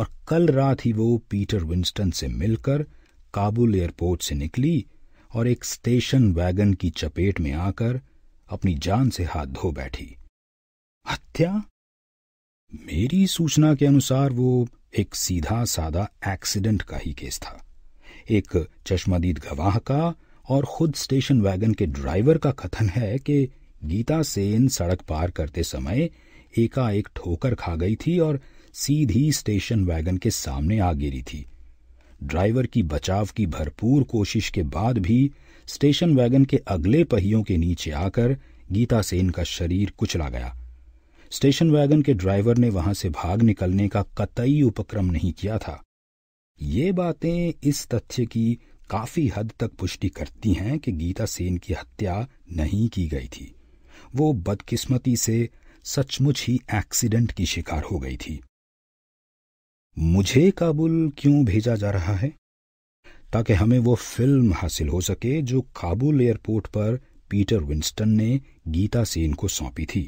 और कल रात ही वो पीटर विंस्टन से मिलकर काबुल एयरपोर्ट से निकली और एक स्टेशन वैगन की चपेट में आकर अपनी जान से हाथ धो बैठी हत्या मेरी सूचना के अनुसार वो एक सीधा साधा एक्सीडेंट का ही केस था एक चश्मदीद गवाह का और खुद स्टेशन वैगन के ड्राइवर का कथन है कि गीता सेन सड़क पार करते समय एकाएक ठोकर खा गई थी और सीधी स्टेशन वैगन के सामने आ गिरी थी ड्राइवर की बचाव की भरपूर कोशिश के बाद भी स्टेशन वैगन के अगले पहियों के नीचे आकर गीता सेन का शरीर कुचला गया स्टेशन वैगन के ड्राइवर ने वहां से भाग निकलने का कतई उपक्रम नहीं किया था ये बातें इस तथ्य की काफी हद तक पुष्टि करती हैं कि गीता सेन की हत्या नहीं की गई थी वो बदकिस्मती से सचमुच ही एक्सीडेंट की शिकार हो गई थी मुझे काबुल क्यों भेजा जा रहा है ताकि हमें वो फिल्म हासिल हो सके जो काबुल एयरपोर्ट पर पीटर विंस्टन ने गीता सेन को सौंपी थी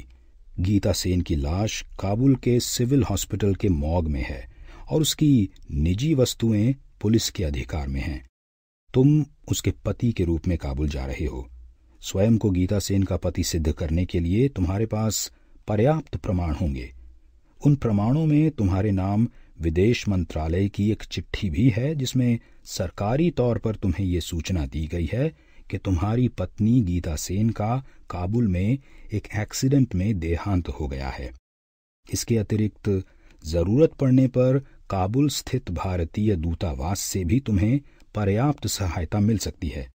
गीता सेन की लाश काबुल के सिविल हॉस्पिटल के मॉग में है और उसकी निजी वस्तुएं पुलिस के अधिकार में हैं तुम उसके पति के रूप में काबुल जा रहे हो स्वयं को गीता सेन का पति सिद्ध करने के लिए तुम्हारे पास पर्याप्त प्रमाण होंगे उन प्रमाणों में तुम्हारे नाम विदेश मंत्रालय की एक चिट्ठी भी है जिसमें सरकारी तौर पर तुम्हें ये सूचना दी गई है कि तुम्हारी पत्नी गीता सेन का काबुल में एक एक्सीडेंट में देहांत हो गया है इसके अतिरिक्त जरूरत पड़ने पर काबुल स्थित भारतीय दूतावास से भी तुम्हें पर्याप्त सहायता मिल सकती है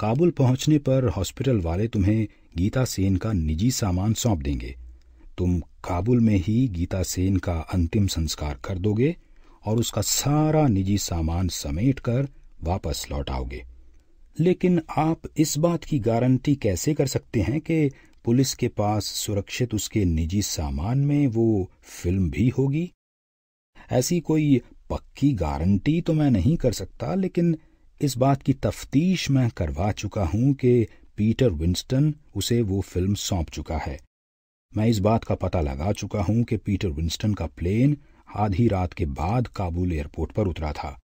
काबुल पहुंचने पर हॉस्पिटल वाले तुम्हें गीता सेन का निजी सामान सौंप देंगे तुम काबुल में ही गीता सेन का अंतिम संस्कार कर दोगे और उसका सारा निजी सामान समेट कर वापस लौट आओगे लेकिन आप इस बात की गारंटी कैसे कर सकते हैं कि पुलिस के पास सुरक्षित उसके निजी सामान में वो फिल्म भी होगी ऐसी कोई पक्की गारंटी तो मैं नहीं कर सकता लेकिन इस बात की तफ्तीश मैं करवा चुका हूं कि पीटर विंस्टन उसे वो फिल्म सौंप चुका है मैं इस बात का पता लगा चुका हूं कि पीटर विंस्टन का प्लेन आधी रात के बाद काबुल एयरपोर्ट पर उतरा था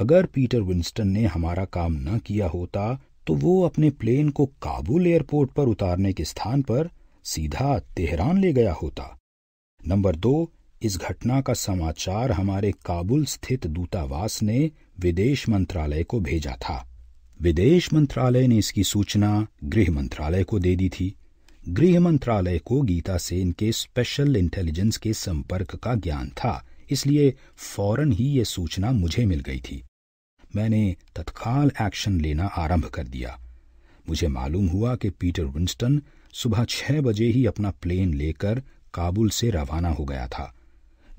अगर पीटर विंस्टन ने हमारा काम न किया होता तो वो अपने प्लेन को काबुल एयरपोर्ट पर उतारने के स्थान पर सीधा तेहरान ले गया होता नंबर दो इस घटना का समाचार हमारे काबुल स्थित दूतावास ने विदेश मंत्रालय को भेजा था विदेश मंत्रालय ने इसकी सूचना गृह मंत्रालय को दे दी थी गृह मंत्रालय को गीता सेन के स्पेशल इंटेलिजेंस के संपर्क का ज्ञान था इसलिए फौरन ही ये सूचना मुझे मिल गई थी मैंने तत्काल एक्शन लेना आरंभ कर दिया मुझे मालूम हुआ कि पीटर विंस्टन सुबह छह बजे ही अपना प्लेन लेकर काबुल से रवाना हो गया था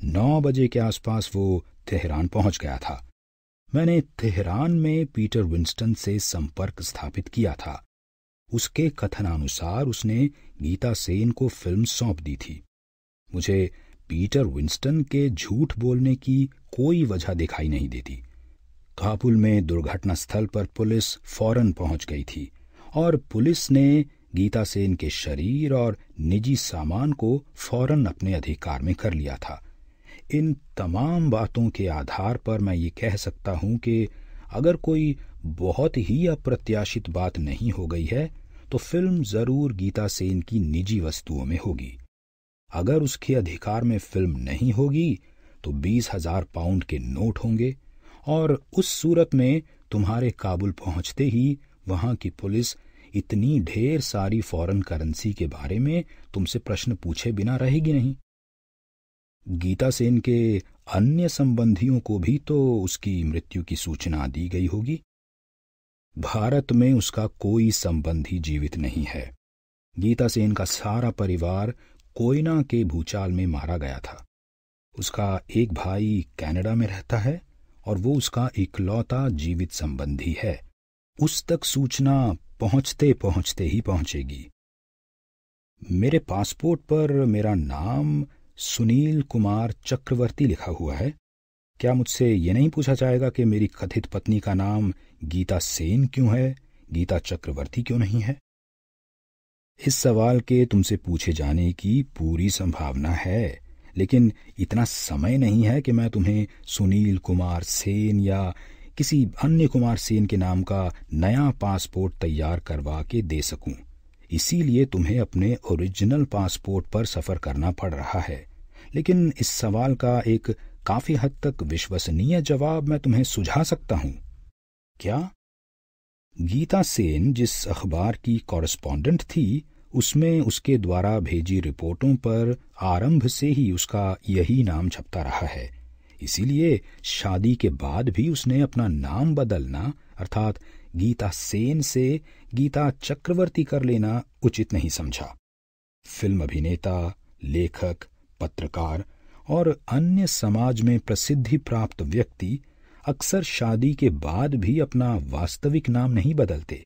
नौ बजे के आसपास वो तेहरान पहुंच गया था मैंने तेहरान में पीटर विंस्टन से संपर्क स्थापित किया था उसके कथनानुसार उसने गीता सेन को फिल्म सौंप दी थी मुझे पीटर विंस्टन के झूठ बोलने की कोई वजह दिखाई नहीं देती काबुल में दुर्घटना स्थल पर पुलिस फौरन पहुंच गई थी और पुलिस ने गीता सेन के शरीर और निजी सामान को फौरन अपने अधिकार में कर लिया था इन तमाम बातों के आधार पर मैं ये कह सकता हूं कि अगर कोई बहुत ही अप्रत्याशित बात नहीं हो गई है तो फिल्म जरूर गीता सेन की निजी वस्तुओं में होगी अगर उसके अधिकार में फिल्म नहीं होगी तो बीस हजार पाउंड के नोट होंगे और उस सूरत में तुम्हारे काबुल पहुंचते ही वहां की पुलिस इतनी ढेर सारी फॉरेन करेंसी के बारे में तुमसे प्रश्न पूछे बिना रहेगी नहीं गीता सेन के अन्य संबंधियों को भी तो उसकी मृत्यु की सूचना दी गई होगी भारत में उसका कोई संबंधी जीवित नहीं है गीता सेन का सारा परिवार कोयना के भूचाल में मारा गया था उसका एक भाई कनाडा में रहता है और वो उसका इकलौता जीवित संबंधी है उस तक सूचना पहुंचते पहुंचते ही पहुंचेगी मेरे पासपोर्ट पर मेरा नाम सुनील कुमार चक्रवर्ती लिखा हुआ है क्या मुझसे ये नहीं पूछा जाएगा कि मेरी कथित पत्नी का नाम गीता सेन क्यों है गीता चक्रवर्ती क्यों नहीं है इस सवाल के तुमसे पूछे जाने की पूरी संभावना है लेकिन इतना समय नहीं है कि मैं तुम्हें सुनील कुमार सेन या किसी अन्य कुमार सेन के नाम का नया पासपोर्ट तैयार करवा के दे सकूं। इसीलिए तुम्हें अपने ओरिजिनल पासपोर्ट पर सफर करना पड़ रहा है लेकिन इस सवाल का एक काफी हद तक विश्वसनीय जवाब मैं तुम्हें सुझा सकता हूं क्या गीता सेन जिस अखबार की कॉरेस्पॉन्डेंट थी उसमें उसके द्वारा भेजी रिपोर्टों पर आरंभ से ही उसका यही नाम छपता रहा है इसीलिए शादी के बाद भी उसने अपना नाम बदलना अर्थात गीता सेन से गीता चक्रवर्ती कर लेना उचित नहीं समझा फिल्म अभिनेता लेखक पत्रकार और अन्य समाज में प्रसिद्धि प्राप्त व्यक्ति अक्सर शादी के बाद भी अपना वास्तविक नाम नहीं बदलते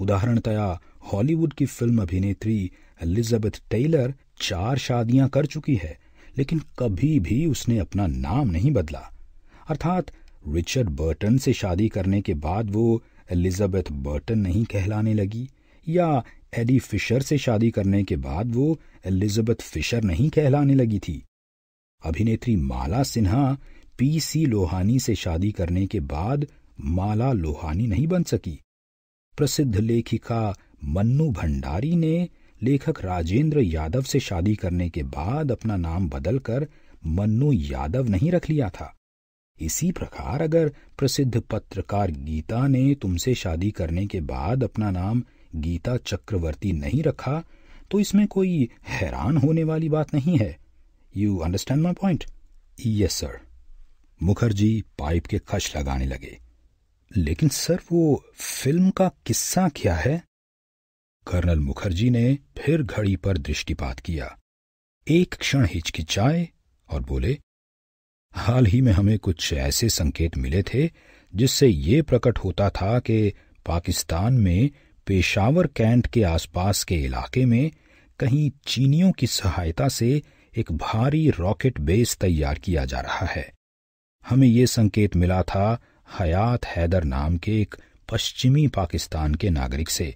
उदाहरणतया हॉलीवुड की फिल्म अभिनेत्री एलिजाबेथ टेलर चार शादियां कर चुकी है लेकिन कभी भी उसने अपना नाम नहीं बदला अर्थात रिचर्ड बर्टन से शादी करने के बाद वो एलिजाबेथ बर्टन नहीं कहलाने लगी या एडी फिशर से शादी करने के बाद वो एलिजाबेथ फिशर नहीं कहलाने लगी थी अभिनेत्री माला सिन्हा पीसी लोहानी से शादी करने के बाद माला लोहानी नहीं बन सकी प्रसिद्ध लेखिका मन्नू भंडारी ने लेखक राजेंद्र यादव से शादी करने के बाद अपना नाम बदलकर मन्नू यादव नहीं रख लिया था इसी प्रकार अगर प्रसिद्ध पत्रकार गीता ने तुमसे शादी करने के बाद अपना नाम गीता चक्रवर्ती नहीं रखा तो इसमें कोई हैरान होने वाली बात नहीं है you understand my point yes sir Mukherjee pipe के खश लगाने लगे लेकिन सर वो फिल्म का किस्सा क्या है कर्नल मुखर्जी ने फिर घड़ी पर दृष्टिपात किया एक क्षण हिचकिचाए और बोले हाल ही में हमें कुछ ऐसे संकेत मिले थे जिससे ये प्रकट होता था कि पाकिस्तान में पेशावर कैंट के आसपास के इलाके में कहीं चीनियों की सहायता से एक भारी रॉकेट बेस तैयार किया जा रहा है हमें ये संकेत मिला था हयात हैदर नाम के एक पश्चिमी पाकिस्तान के नागरिक से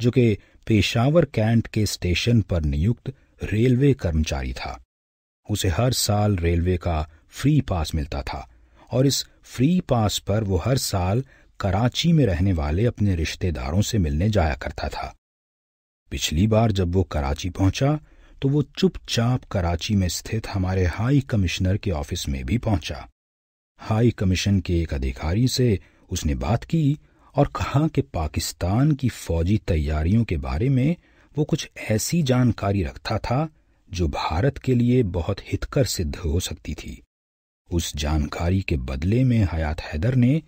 जो कि पेशावर कैंट के स्टेशन पर नियुक्त रेलवे कर्मचारी था उसे हर साल रेलवे का फ्री पास मिलता था और इस फ्री पास पर वो हर साल कराची में रहने वाले अपने रिश्तेदारों से मिलने जाया करता था पिछली बार जब वो कराची पहुंचा तो वो चुपचाप कराची में स्थित हमारे हाई कमिश्नर के ऑफिस में भी पहुंचा हाई कमीशन के एक अधिकारी से उसने बात की और कहा कि पाकिस्तान की फौजी तैयारियों के बारे में वो कुछ ऐसी जानकारी रखता था जो भारत के लिए बहुत हितकर सिद्ध हो सकती थी उस जानकारी के बदले में हयात हैदर ने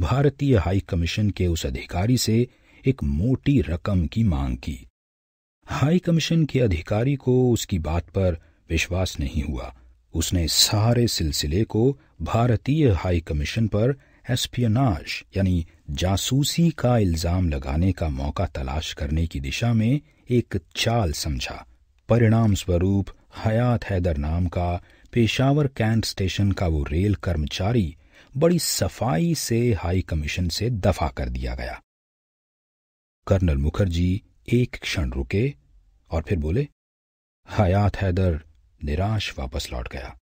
भारतीय हाई कमीशन के उस अधिकारी से एक मोटी रकम की मांग की हाई कमीशन के अधिकारी को उसकी बात पर विश्वास नहीं हुआ उसने सारे सिलसिले को भारतीय हाई कमीशन पर एस्पियनाज यानी जासूसी का इल्जाम लगाने का मौका तलाश करने की दिशा में एक चाल समझा परिणाम स्वरूप हयात हैदर नाम का पेशावर कैंट स्टेशन का वो रेल कर्मचारी बड़ी सफाई से हाई कमीशन से दफा कर दिया गया कर्नल मुखर्जी एक क्षण रुके और फिर बोले हयात हैदर निराश वापस लौट गया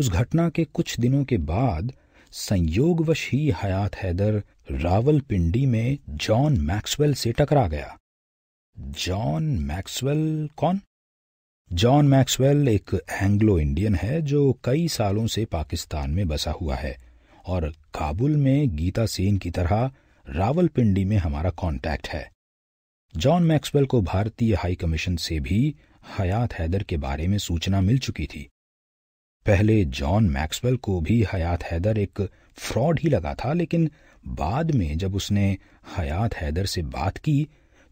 उस घटना के कुछ दिनों के बाद संयोगवश ही हयात हैदर रावलपिंडी में जॉन मैक्सवेल से टकरा गया जॉन मैक्सवेल कौन जॉन मैक्सवेल एक एंग्लो इंडियन है जो कई सालों से पाकिस्तान में बसा हुआ है और काबुल में गीता सेन की तरह रावलपिंडी में हमारा कांटेक्ट है जॉन मैक्सवेल को भारतीय हाई कमीशन से भी हयात हैदर के बारे में सूचना मिल चुकी थी पहले जॉन मैक्सवेल को भी हयात हैदर एक फ्रॉड ही लगा था लेकिन बाद में जब उसने हयात हैदर से बात की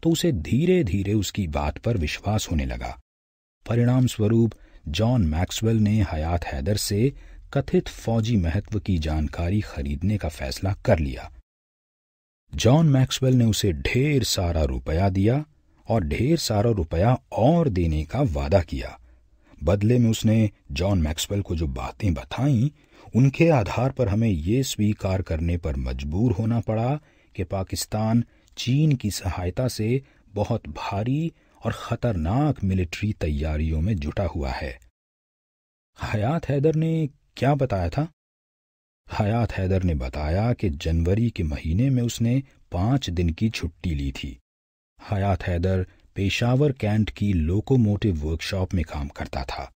तो उसे धीरे धीरे उसकी बात पर विश्वास होने लगा परिणाम स्वरूप जॉन मैक्सवेल ने हयात हैदर से कथित फौजी महत्व की जानकारी खरीदने का फैसला कर लिया जॉन मैक्सवेल ने उसे ढेर सारा रुपया दिया और ढेर सारा रुपया और देने का वादा किया बदले में उसने जॉन मैक्सवेल को जो बातें बताईं उनके आधार पर हमें ये स्वीकार करने पर मजबूर होना पड़ा कि पाकिस्तान चीन की सहायता से बहुत भारी और खतरनाक मिलिट्री तैयारियों में जुटा हुआ है हयात हैदर ने क्या बताया था हयात हैदर ने बताया कि जनवरी के महीने में उसने पांच दिन की छुट्टी ली थी हयात हैदर पेशावर कैंट की लोकोमोटिव वर्कशॉप में काम करता था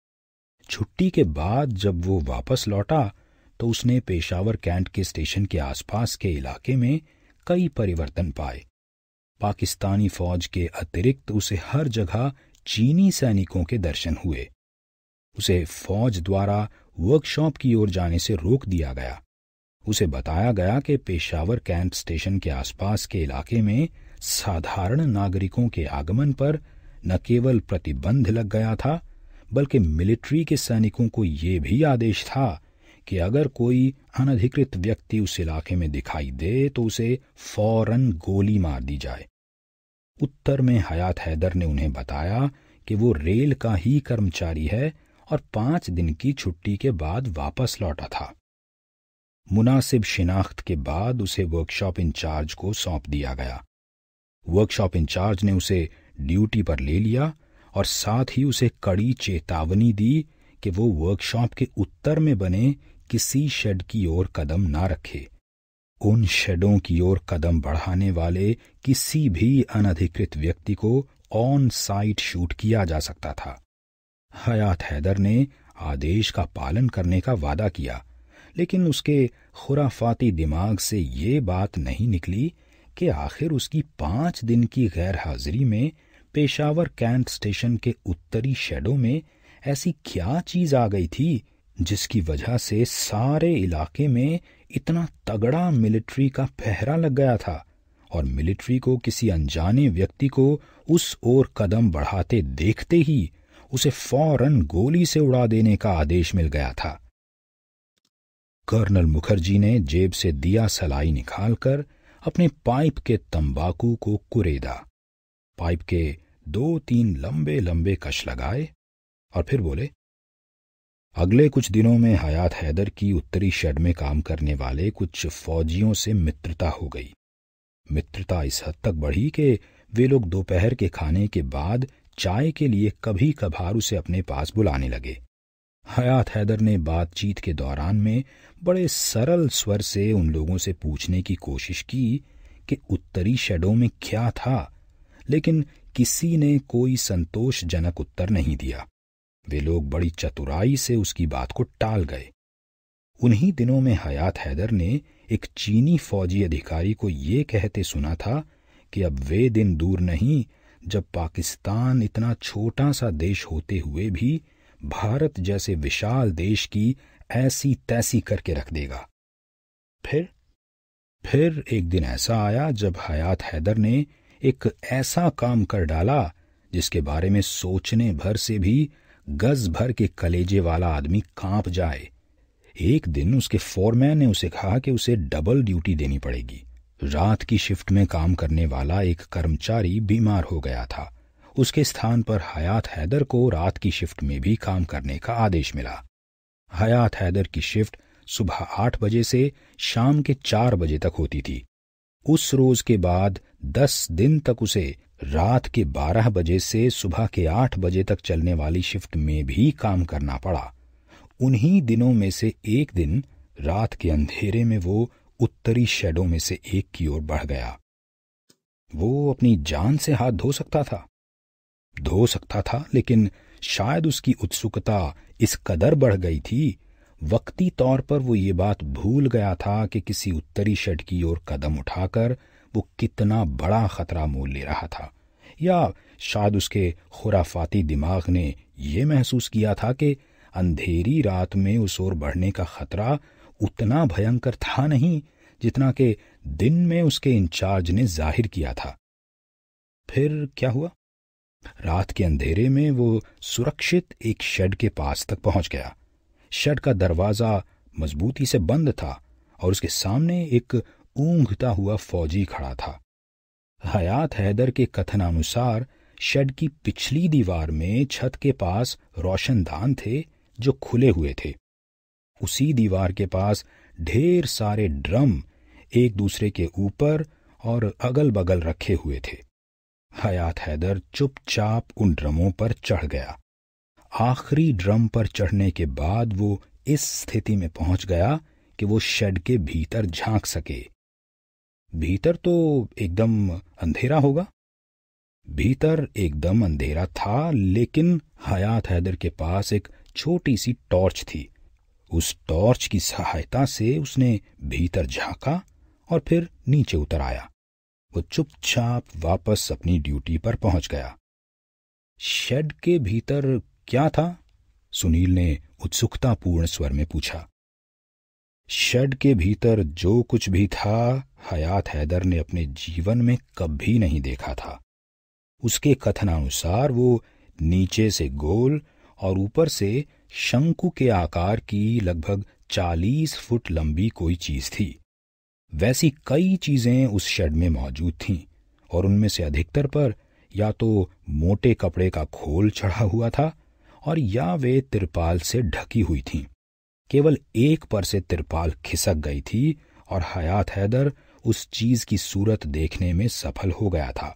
छुट्टी के बाद जब वो वापस लौटा तो उसने पेशावर कैंट के स्टेशन के आसपास के इलाके में कई परिवर्तन पाए पाकिस्तानी फौज के अतिरिक्त उसे हर जगह चीनी सैनिकों के दर्शन हुए उसे फौज द्वारा वर्कशॉप की ओर जाने से रोक दिया गया उसे बताया गया कि पेशावर कैंट स्टेशन के आसपास के इलाके में साधारण नागरिकों के आगमन पर न केवल प्रतिबंध लग गया था बल्कि मिलिट्री के सैनिकों को यह भी आदेश था कि अगर कोई अनधिकृत व्यक्ति उस इलाके में दिखाई दे तो उसे फौरन गोली मार दी जाए उत्तर में हयात हैदर ने उन्हें बताया कि वो रेल का ही कर्मचारी है और पांच दिन की छुट्टी के बाद वापस लौटा था मुनासिब शिनाख्त के बाद उसे वर्कशॉप इंचार्ज को सौंप दिया गया वर्कशॉप इंचार्ज ने उसे ड्यूटी पर ले लिया और साथ ही उसे कड़ी चेतावनी दी कि वो वर्कशॉप के उत्तर में बने किसी शेड की ओर कदम ना रखे उन शेडों की ओर कदम बढ़ाने वाले किसी भी अनधिकृत व्यक्ति को ऑन साइट शूट किया जा सकता था हयात हैदर ने आदेश का पालन करने का वादा किया लेकिन उसके खुराफाती दिमाग से ये बात नहीं निकली कि आखिर उसकी पांच दिन की गैर हाजिरी में पेशावर कैंट स्टेशन के उत्तरी शेडो में ऐसी क्या चीज आ गई थी जिसकी वजह से सारे इलाके में इतना तगड़ा मिलिट्री का पहरा लग गया था और मिलिट्री को किसी अनजाने व्यक्ति को उस ओर कदम बढ़ाते देखते ही उसे फौरन गोली से उड़ा देने का आदेश मिल गया था कर्नल मुखर्जी ने जेब से दिया सलाई निकालकर अपने पाइप के तंबाकू को कुरेदा पाइप के दो तीन लंबे लंबे कश लगाए और फिर बोले अगले कुछ दिनों में हयात हैदर की उत्तरी शेड में काम करने वाले कुछ फौजियों से मित्रता हो गई मित्रता इस हद तक बढ़ी कि वे लोग दोपहर के खाने के बाद चाय के लिए कभी कभार उसे अपने पास बुलाने लगे हयात हैदर ने बातचीत के दौरान में बड़े सरल स्वर से उन लोगों से पूछने की कोशिश की कि उत्तरी शेडो में क्या था लेकिन किसी ने कोई संतोषजनक उत्तर नहीं दिया वे लोग बड़ी चतुराई से उसकी बात को टाल गए उन्हीं दिनों में हयात हैदर ने एक चीनी फौजी अधिकारी को ये कहते सुना था कि अब वे दिन दूर नहीं जब पाकिस्तान इतना छोटा सा देश होते हुए भी भारत जैसे विशाल देश की ऐसी तैसी करके रख देगा फिर फिर एक दिन ऐसा आया जब हयात हैदर ने एक ऐसा काम कर डाला जिसके बारे में सोचने भर से भी गज भर के कलेजे वाला आदमी कांप जाए एक दिन उसके फोरमैन ने उसे कहा कि उसे डबल ड्यूटी देनी पड़ेगी रात की शिफ्ट में काम करने वाला एक कर्मचारी बीमार हो गया था उसके स्थान पर हयात हैदर को रात की शिफ्ट में भी काम करने का आदेश मिला हयात हैदर की शिफ्ट सुबह आठ बजे से शाम के चार बजे तक होती थी उस रोज के बाद दस दिन तक उसे रात के बारह बजे से सुबह के आठ बजे तक चलने वाली शिफ्ट में भी काम करना पड़ा उन्हीं दिनों में से एक दिन रात के अंधेरे में वो उत्तरी शेडो में से एक की ओर बढ़ गया वो अपनी जान से हाथ धो सकता था धो सकता था लेकिन शायद उसकी उत्सुकता इस कदर बढ़ गई थी वक्ती तौर पर वो ये बात भूल गया था कि किसी उत्तरी शट की ओर कदम उठाकर वो कितना बड़ा खतरा मोल ले रहा था या शायद उसके खुराफाती दिमाग ने यह महसूस किया था कि अंधेरी रात में उस ओर बढ़ने का खतरा उतना भयंकर था नहीं जितना कि दिन में उसके इंचार्ज ने जाहिर किया था फिर क्या हुआ रात के अंधेरे में वो सुरक्षित एक शेड के पास तक पहुंच गया शेड का दरवाजा मजबूती से बंद था और उसके सामने एक ऊंघता हुआ फौजी खड़ा था हयात हैदर के कथनानुसार शेड की पिछली दीवार में छत के पास रोशनदान थे जो खुले हुए थे उसी दीवार के पास ढेर सारे ड्रम एक दूसरे के ऊपर और अगल बगल रखे हुए थे हयात हैदर चुपचाप उन ड्रमों पर चढ़ गया आखिरी ड्रम पर चढ़ने के बाद वो इस स्थिति में पहुंच गया कि वो शेड के भीतर झांक सके भीतर तो एकदम अंधेरा होगा भीतर एकदम अंधेरा था लेकिन हयात हैदर के पास एक छोटी सी टॉर्च थी उस टॉर्च की सहायता से उसने भीतर झांका और फिर नीचे उतर आया वो चुपचाप वापस अपनी ड्यूटी पर पहुंच गया शेड के भीतर क्या था सुनील ने उत्सुकतापूर्ण स्वर में पूछा शेड के भीतर जो कुछ भी था हयात हैदर ने अपने जीवन में कभी नहीं देखा था उसके कथनानुसार वो नीचे से गोल और ऊपर से शंकु के आकार की लगभग चालीस फुट लंबी कोई चीज थी वैसी कई चीजें उस शेड में मौजूद थीं और उनमें से अधिकतर पर या तो मोटे कपड़े का खोल चढ़ा हुआ था और या वे तिरपाल से ढकी हुई थीं। केवल एक पर से तिरपाल खिसक गई थी और हयात हैदर उस चीज की सूरत देखने में सफल हो गया था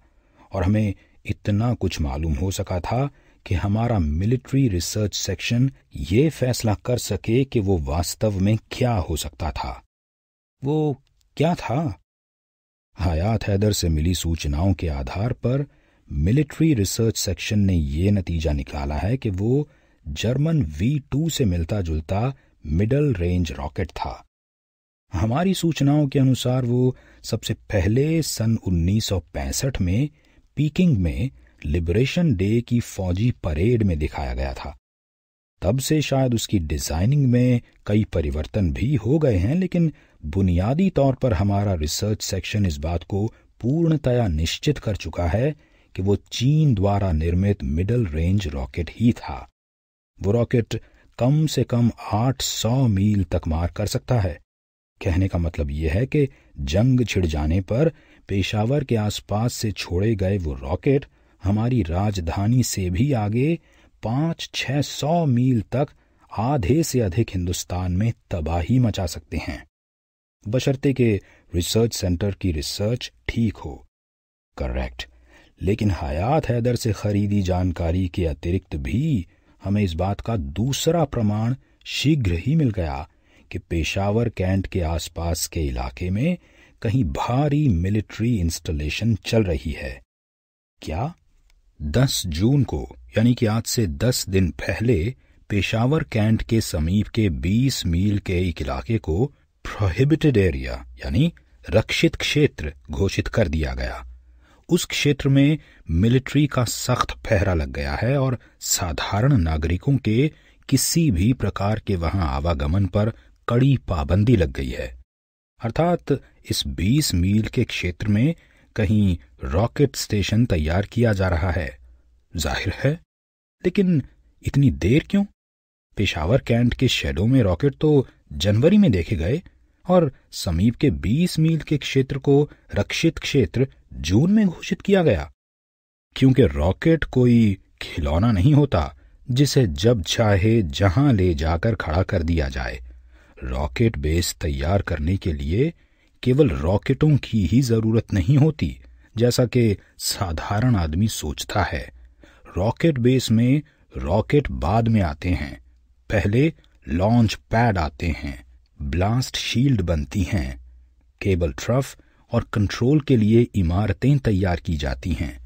और हमें इतना कुछ मालूम हो सका था कि हमारा मिलिट्री रिसर्च सेक्शन ये फैसला कर सके कि वो वास्तव में क्या हो सकता था वो क्या था हयात हैदर से मिली सूचनाओं के आधार पर मिलिट्री रिसर्च सेक्शन ने यह नतीजा निकाला है कि वो जर्मन वी टू से मिलता जुलता मिडल रेंज रॉकेट था हमारी सूचनाओं के अनुसार वो सबसे पहले सन 1965 में पीकिंग में लिबरेशन डे की फौजी परेड में दिखाया गया था तब से शायद उसकी डिजाइनिंग में कई परिवर्तन भी हो गए हैं लेकिन बुनियादी तौर पर हमारा रिसर्च सेक्शन इस बात को पूर्णतया निश्चित कर चुका है कि वो चीन द्वारा निर्मित मिडल रेंज रॉकेट ही था वो रॉकेट कम से कम 800 मील तक मार कर सकता है कहने का मतलब यह है कि जंग छिड़ जाने पर पेशावर के आसपास से छोड़े गए वो रॉकेट हमारी राजधानी से भी आगे पांच छह सौ मील तक आधे से अधिक हिंदुस्तान में तबाही मचा सकते हैं बशर्ते के रिसर्च सेंटर की रिसर्च ठीक हो करेक्ट लेकिन हयात हैदर से खरीदी जानकारी के अतिरिक्त भी हमें इस बात का दूसरा प्रमाण शीघ्र ही मिल गया कि पेशावर कैंट के आसपास के इलाके में कहीं भारी मिलिट्री इंस्टॉलेशन चल रही है क्या 10 जून को यानी कि आज से 10 दिन पहले पेशावर कैंट के समीप के 20 मील के एक इलाके को प्रोहिबिटेड एरिया यानी रक्षित क्षेत्र घोषित कर दिया गया उस क्षेत्र में मिलिट्री का सख्त पहरा लग गया है और साधारण नागरिकों के किसी भी प्रकार के वहां आवागमन पर कड़ी पाबंदी लग गई है अर्थात इस 20 मील के क्षेत्र में कहीं रॉकेट स्टेशन तैयार किया जा रहा है जाहिर है लेकिन इतनी देर क्यों पेशावर कैंट के शेडो में रॉकेट तो जनवरी में देखे गए और समीप के 20 मील के क्षेत्र को रक्षित क्षेत्र जून में घोषित किया गया क्योंकि रॉकेट कोई खिलौना नहीं होता जिसे जब चाहे जहां ले जाकर खड़ा कर दिया जाए रॉकेट बेस तैयार करने के लिए केवल रॉकेटों की ही जरूरत नहीं होती जैसा कि साधारण आदमी सोचता है रॉकेट बेस में रॉकेट बाद में आते हैं पहले लॉन्च पैड आते हैं ब्लास्ट शील्ड बनती हैं केबल ट्रफ और कंट्रोल के लिए इमारतें तैयार की जाती हैं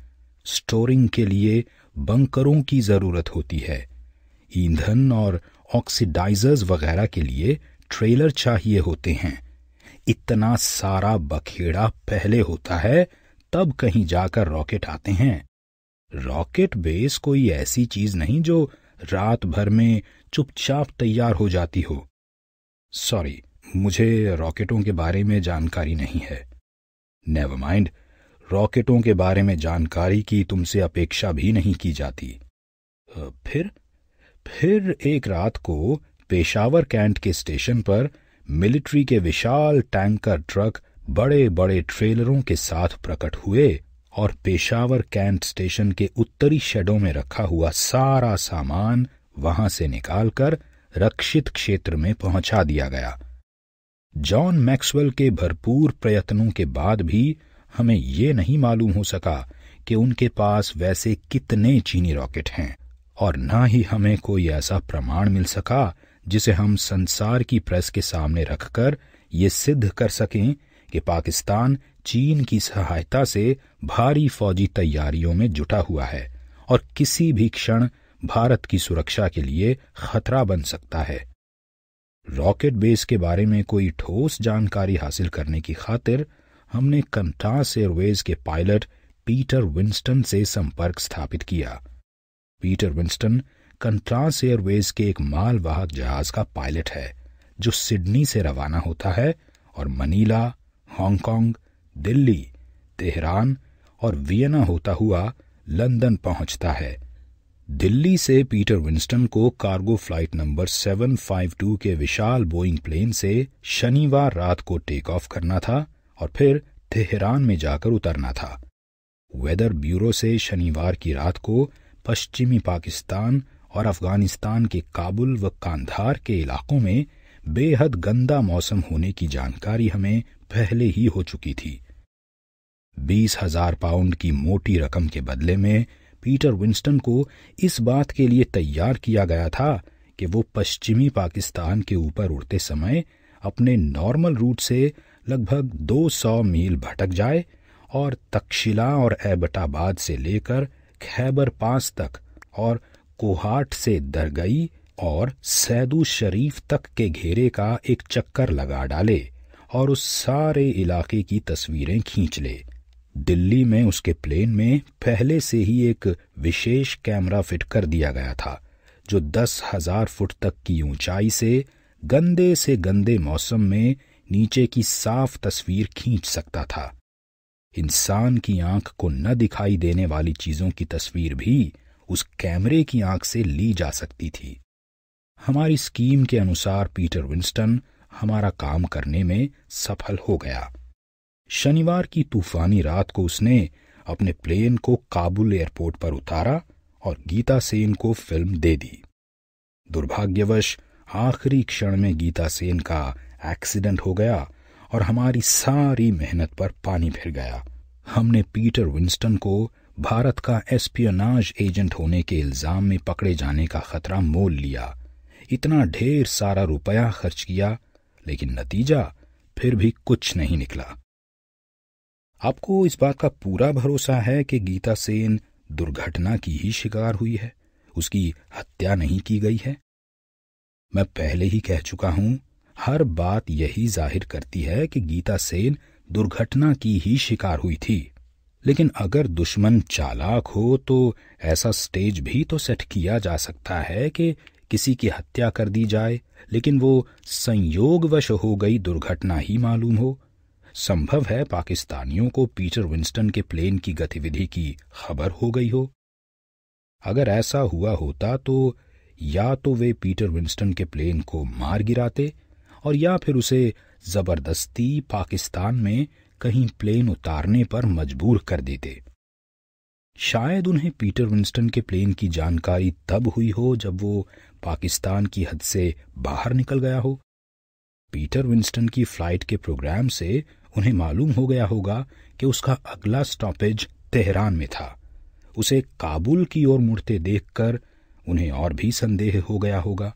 स्टोरिंग के लिए बंकरों की जरूरत होती है ईंधन और ऑक्सीडाइजर्स वगैरह के लिए ट्रेलर चाहिए होते हैं इतना सारा बखेड़ा पहले होता है तब कहीं जाकर रॉकेट आते हैं रॉकेट बेस कोई ऐसी चीज नहीं जो रात भर में चुपचाप तैयार हो जाती हो सॉरी मुझे रॉकेटों के बारे में जानकारी नहीं है नेवर माइंड रॉकेटों के बारे में जानकारी की तुमसे अपेक्षा भी नहीं की जाती फिर फिर एक रात को पेशावर कैंट के स्टेशन पर मिलिट्री के विशाल टैंकर ट्रक बड़े बड़े ट्रेलरों के साथ प्रकट हुए और पेशावर कैंट स्टेशन के उत्तरी शेडों में रखा हुआ सारा सामान वहां से निकालकर रक्षित क्षेत्र में पहुंचा दिया गया जॉन मैक्सवेल के भरपूर प्रयत्नों के बाद भी हमें ये नहीं मालूम हो सका कि उनके पास वैसे कितने चीनी रॉकेट हैं और न ही हमें कोई ऐसा प्रमाण मिल सका जिसे हम संसार की प्रेस के सामने रखकर ये सिद्ध कर सकें कि पाकिस्तान चीन की सहायता से भारी फौजी तैयारियों में जुटा हुआ है और किसी भी क्षण भारत की सुरक्षा के लिए खतरा बन सकता है रॉकेट बेस के बारे में कोई ठोस जानकारी हासिल करने की खातिर हमने कंटास एयरवेज के पायलट पीटर विंस्टन से संपर्क स्थापित किया पीटर विंस्टन कंट्रांस एयरवेज के एक मालवाहक जहाज का पायलट है जो सिडनी से रवाना होता है और मनीला हांगकांग दिल्ली तेहरान और वियना होता हुआ लंदन पहुंचता है दिल्ली से पीटर विंस्टन को कार्गो फ्लाइट नंबर 752 के विशाल बोइंग प्लेन से शनिवार रात को टेक ऑफ करना था और फिर तेहरान में जाकर उतरना था वेदर ब्यूरो से शनिवार की रात को पश्चिमी पाकिस्तान और अफगानिस्तान के काबुल व कांधार के इलाकों में बेहद गंदा मौसम होने की जानकारी हमें पहले ही हो चुकी थी बीस हजार पाउंड की मोटी रकम के बदले में पीटर विंस्टन को इस बात के लिए तैयार किया गया था कि वो पश्चिमी पाकिस्तान के ऊपर उड़ते समय अपने नॉर्मल रूट से लगभग 200 मील भटक जाए और तक्षशिला और एबटाबाद से लेकर खैबर पास तक और कोहाट से दरगई और सैदू शरीफ तक के घेरे का एक चक्कर लगा डाले और उस सारे इलाके की तस्वीरें खींच ले दिल्ली में उसके प्लेन में पहले से ही एक विशेष कैमरा फिट कर दिया गया था जो दस हजार फुट तक की ऊंचाई से गंदे से गंदे मौसम में नीचे की साफ तस्वीर खींच सकता था इंसान की आंख को न दिखाई देने वाली चीजों की तस्वीर भी उस कैमरे की आंख से ली जा सकती थी हमारी स्कीम के अनुसार पीटर विंस्टन हमारा काम करने में सफल हो गया शनिवार की तूफानी रात को उसने अपने प्लेन को काबुल एयरपोर्ट पर उतारा और गीता सेन को फिल्म दे दी दुर्भाग्यवश आखिरी क्षण में गीता सेन का एक्सीडेंट हो गया और हमारी सारी मेहनत पर पानी फिर गया हमने पीटर विंस्टन को भारत का एस्पियोनाज एजेंट होने के इल्जाम में पकड़े जाने का खतरा मोल लिया इतना ढेर सारा रुपया खर्च किया लेकिन नतीजा फिर भी कुछ नहीं निकला आपको इस बात का पूरा भरोसा है कि गीता सेन दुर्घटना की ही शिकार हुई है उसकी हत्या नहीं की गई है मैं पहले ही कह चुका हूं हर बात यही जाहिर करती है कि गीता सेन दुर्घटना की ही शिकार हुई थी लेकिन अगर दुश्मन चालाक हो तो ऐसा स्टेज भी तो सेट किया जा सकता है कि किसी की हत्या कर दी जाए लेकिन वो संयोगवश हो गई दुर्घटना ही मालूम हो संभव है पाकिस्तानियों को पीटर विंस्टन के प्लेन की गतिविधि की खबर हो गई हो अगर ऐसा हुआ होता तो या तो वे पीटर विंस्टन के प्लेन को मार गिराते और या फिर उसे जबरदस्ती पाकिस्तान में कहीं प्लेन उतारने पर मजबूर कर देते शायद उन्हें पीटर विंस्टन के प्लेन की जानकारी तब हुई हो जब वो पाकिस्तान की हद से बाहर निकल गया हो पीटर विंस्टन की फ्लाइट के प्रोग्राम से उन्हें मालूम हो गया होगा कि उसका अगला स्टॉपेज तेहरान में था उसे काबुल की ओर मुड़ते देखकर उन्हें और भी संदेह हो गया होगा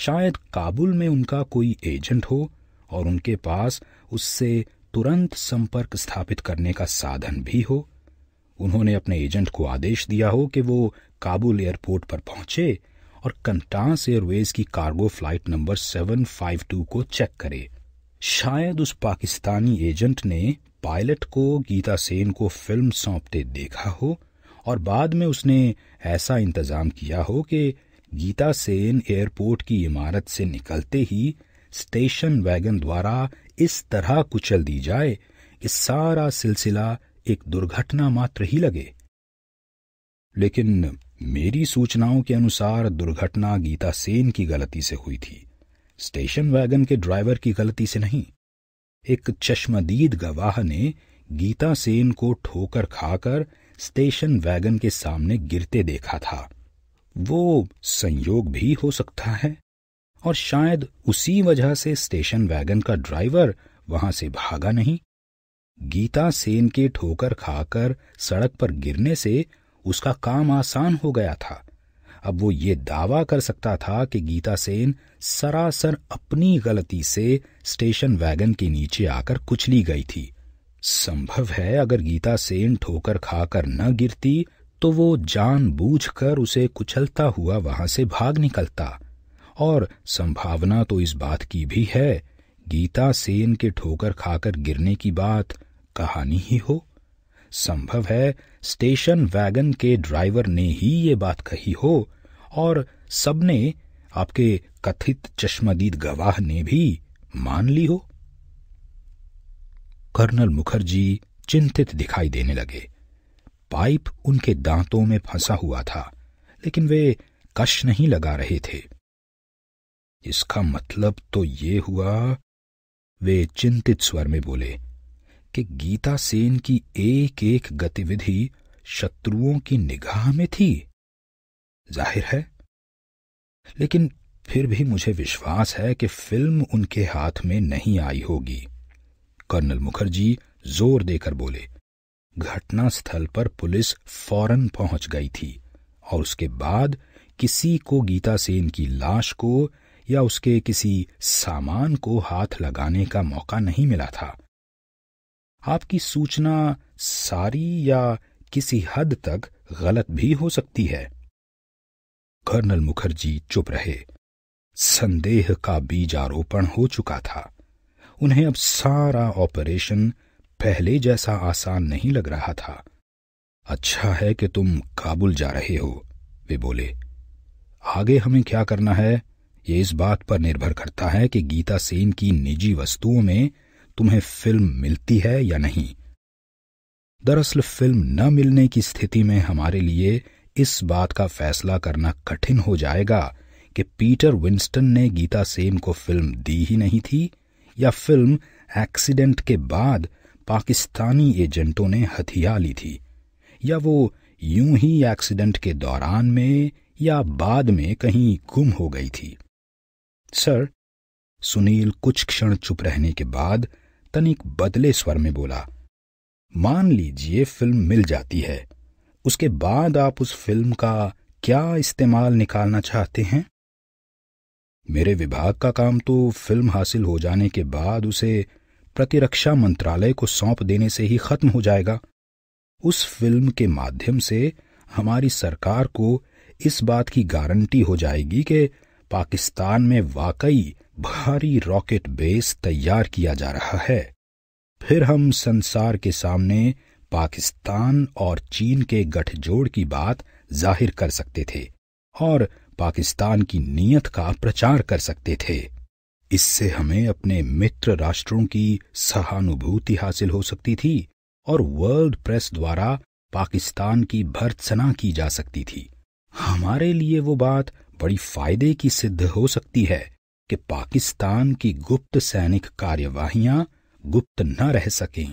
शायद काबुल में उनका कोई एजेंट हो और उनके पास उससे तुरंत संपर्क स्थापित करने का साधन भी हो उन्होंने अपने एजेंट को आदेश दिया हो कि वो काबुल एयरपोर्ट पर पहुंचे और कंटास एयरवेज की कार्गो फ्लाइट नंबर 752 को चेक करे शायद उस पाकिस्तानी एजेंट ने पायलट को गीता सेन को फिल्म सौंपते देखा हो और बाद में उसने ऐसा इंतजाम किया हो कि गीता सेन एयरपोर्ट की इमारत से निकलते ही स्टेशन वैगन द्वारा इस तरह कुचल दी जाए कि सारा सिलसिला एक दुर्घटना मात्र ही लगे लेकिन मेरी सूचनाओं के अनुसार दुर्घटना गीता सेन की गलती से हुई थी स्टेशन वैगन के ड्राइवर की गलती से नहीं एक चश्मदीद गवाह ने गीता सेन को ठोकर खाकर स्टेशन वैगन के सामने गिरते देखा था वो संयोग भी हो सकता है और शायद उसी वजह से स्टेशन वैगन का ड्राइवर वहां से भागा नहीं गीता सेन के ठोकर खाकर सड़क पर गिरने से उसका काम आसान हो गया था अब वो ये दावा कर सकता था कि गीता सेन सरासर अपनी गलती से स्टेशन वैगन के नीचे आकर कुचली गई थी संभव है अगर गीता सेन ठोकर खाकर न गिरती तो वो जानबूझकर उसे कुचलता हुआ वहां से भाग निकलता और संभावना तो इस बात की भी है गीता सेन के ठोकर खाकर गिरने की बात कहानी ही हो संभव है स्टेशन वैगन के ड्राइवर ने ही ये बात कही हो और सबने आपके कथित चश्मदीद गवाह ने भी मान ली हो कर्नल मुखर्जी चिंतित दिखाई देने लगे पाइप उनके दांतों में फंसा हुआ था लेकिन वे कश नहीं लगा रहे थे इसका मतलब तो ये हुआ वे चिंतित स्वर में बोले कि गीता सेन की एक एक गतिविधि शत्रुओं की निगाह में थी जाहिर है लेकिन फिर भी मुझे विश्वास है कि फिल्म उनके हाथ में नहीं आई होगी कर्नल मुखर्जी जोर देकर बोले घटना स्थल पर पुलिस फौरन पहुंच गई थी और उसके बाद किसी को गीता सेन की लाश को या उसके किसी सामान को हाथ लगाने का मौका नहीं मिला था आपकी सूचना सारी या किसी हद तक गलत भी हो सकती है कर्नल मुखर्जी चुप रहे संदेह का बीजारोपण हो चुका था उन्हें अब सारा ऑपरेशन पहले जैसा आसान नहीं लग रहा था अच्छा है कि तुम काबुल जा रहे हो वे बोले आगे हमें क्या करना है ये इस बात पर निर्भर करता है कि गीता सेन की निजी वस्तुओं में तुम्हें फिल्म मिलती है या नहीं दरअसल फिल्म न मिलने की स्थिति में हमारे लिए इस बात का फैसला करना कठिन हो जाएगा कि पीटर विंस्टन ने गीता सेम को फिल्म दी ही नहीं थी या फिल्म एक्सीडेंट के बाद पाकिस्तानी एजेंटों ने हथिया ली थी या वो यूं ही एक्सीडेंट के दौरान में या बाद में कहीं गुम हो गई थी सर सुनील कुछ क्षण चुप रहने के बाद तनिक बदले स्वर में बोला मान लीजिए फिल्म मिल जाती है उसके बाद आप उस फिल्म का क्या इस्तेमाल निकालना चाहते हैं मेरे विभाग का काम तो फिल्म हासिल हो जाने के बाद उसे प्रतिरक्षा मंत्रालय को सौंप देने से ही खत्म हो जाएगा उस फिल्म के माध्यम से हमारी सरकार को इस बात की गारंटी हो जाएगी कि पाकिस्तान में वाकई भारी रॉकेट बेस तैयार किया जा रहा है फिर हम संसार के सामने पाकिस्तान और चीन के गठजोड़ की बात जाहिर कर सकते थे और पाकिस्तान की नीयत का प्रचार कर सकते थे इससे हमें अपने मित्र राष्ट्रों की सहानुभूति हासिल हो सकती थी और वर्ल्ड प्रेस द्वारा पाकिस्तान की भर्त्सना की जा सकती थी हमारे लिए वो बात बड़ी फायदे की सिद्ध हो सकती है कि पाकिस्तान की गुप्त सैनिक कार्यवाहियां गुप्त न रह सकें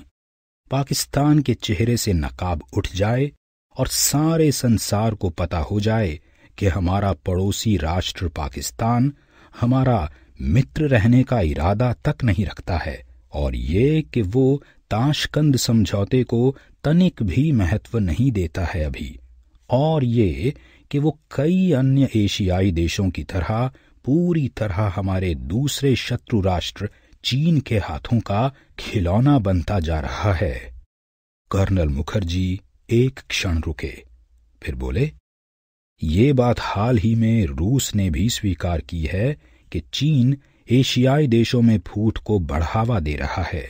पाकिस्तान के चेहरे से नकाब उठ जाए और सारे संसार को पता हो जाए कि हमारा पड़ोसी राष्ट्र पाकिस्तान हमारा मित्र रहने का इरादा तक नहीं रखता है और ये कि वो ताशकंद समझौते को तनिक भी महत्व नहीं देता है अभी और ये कि वो कई अन्य एशियाई देशों की तरह पूरी तरह हमारे दूसरे शत्रु राष्ट्र चीन के हाथों का खिलौना बनता जा रहा है कर्नल मुखर्जी एक क्षण रुके फिर बोले ये बात हाल ही में रूस ने भी स्वीकार की है कि चीन एशियाई देशों में फूट को बढ़ावा दे रहा है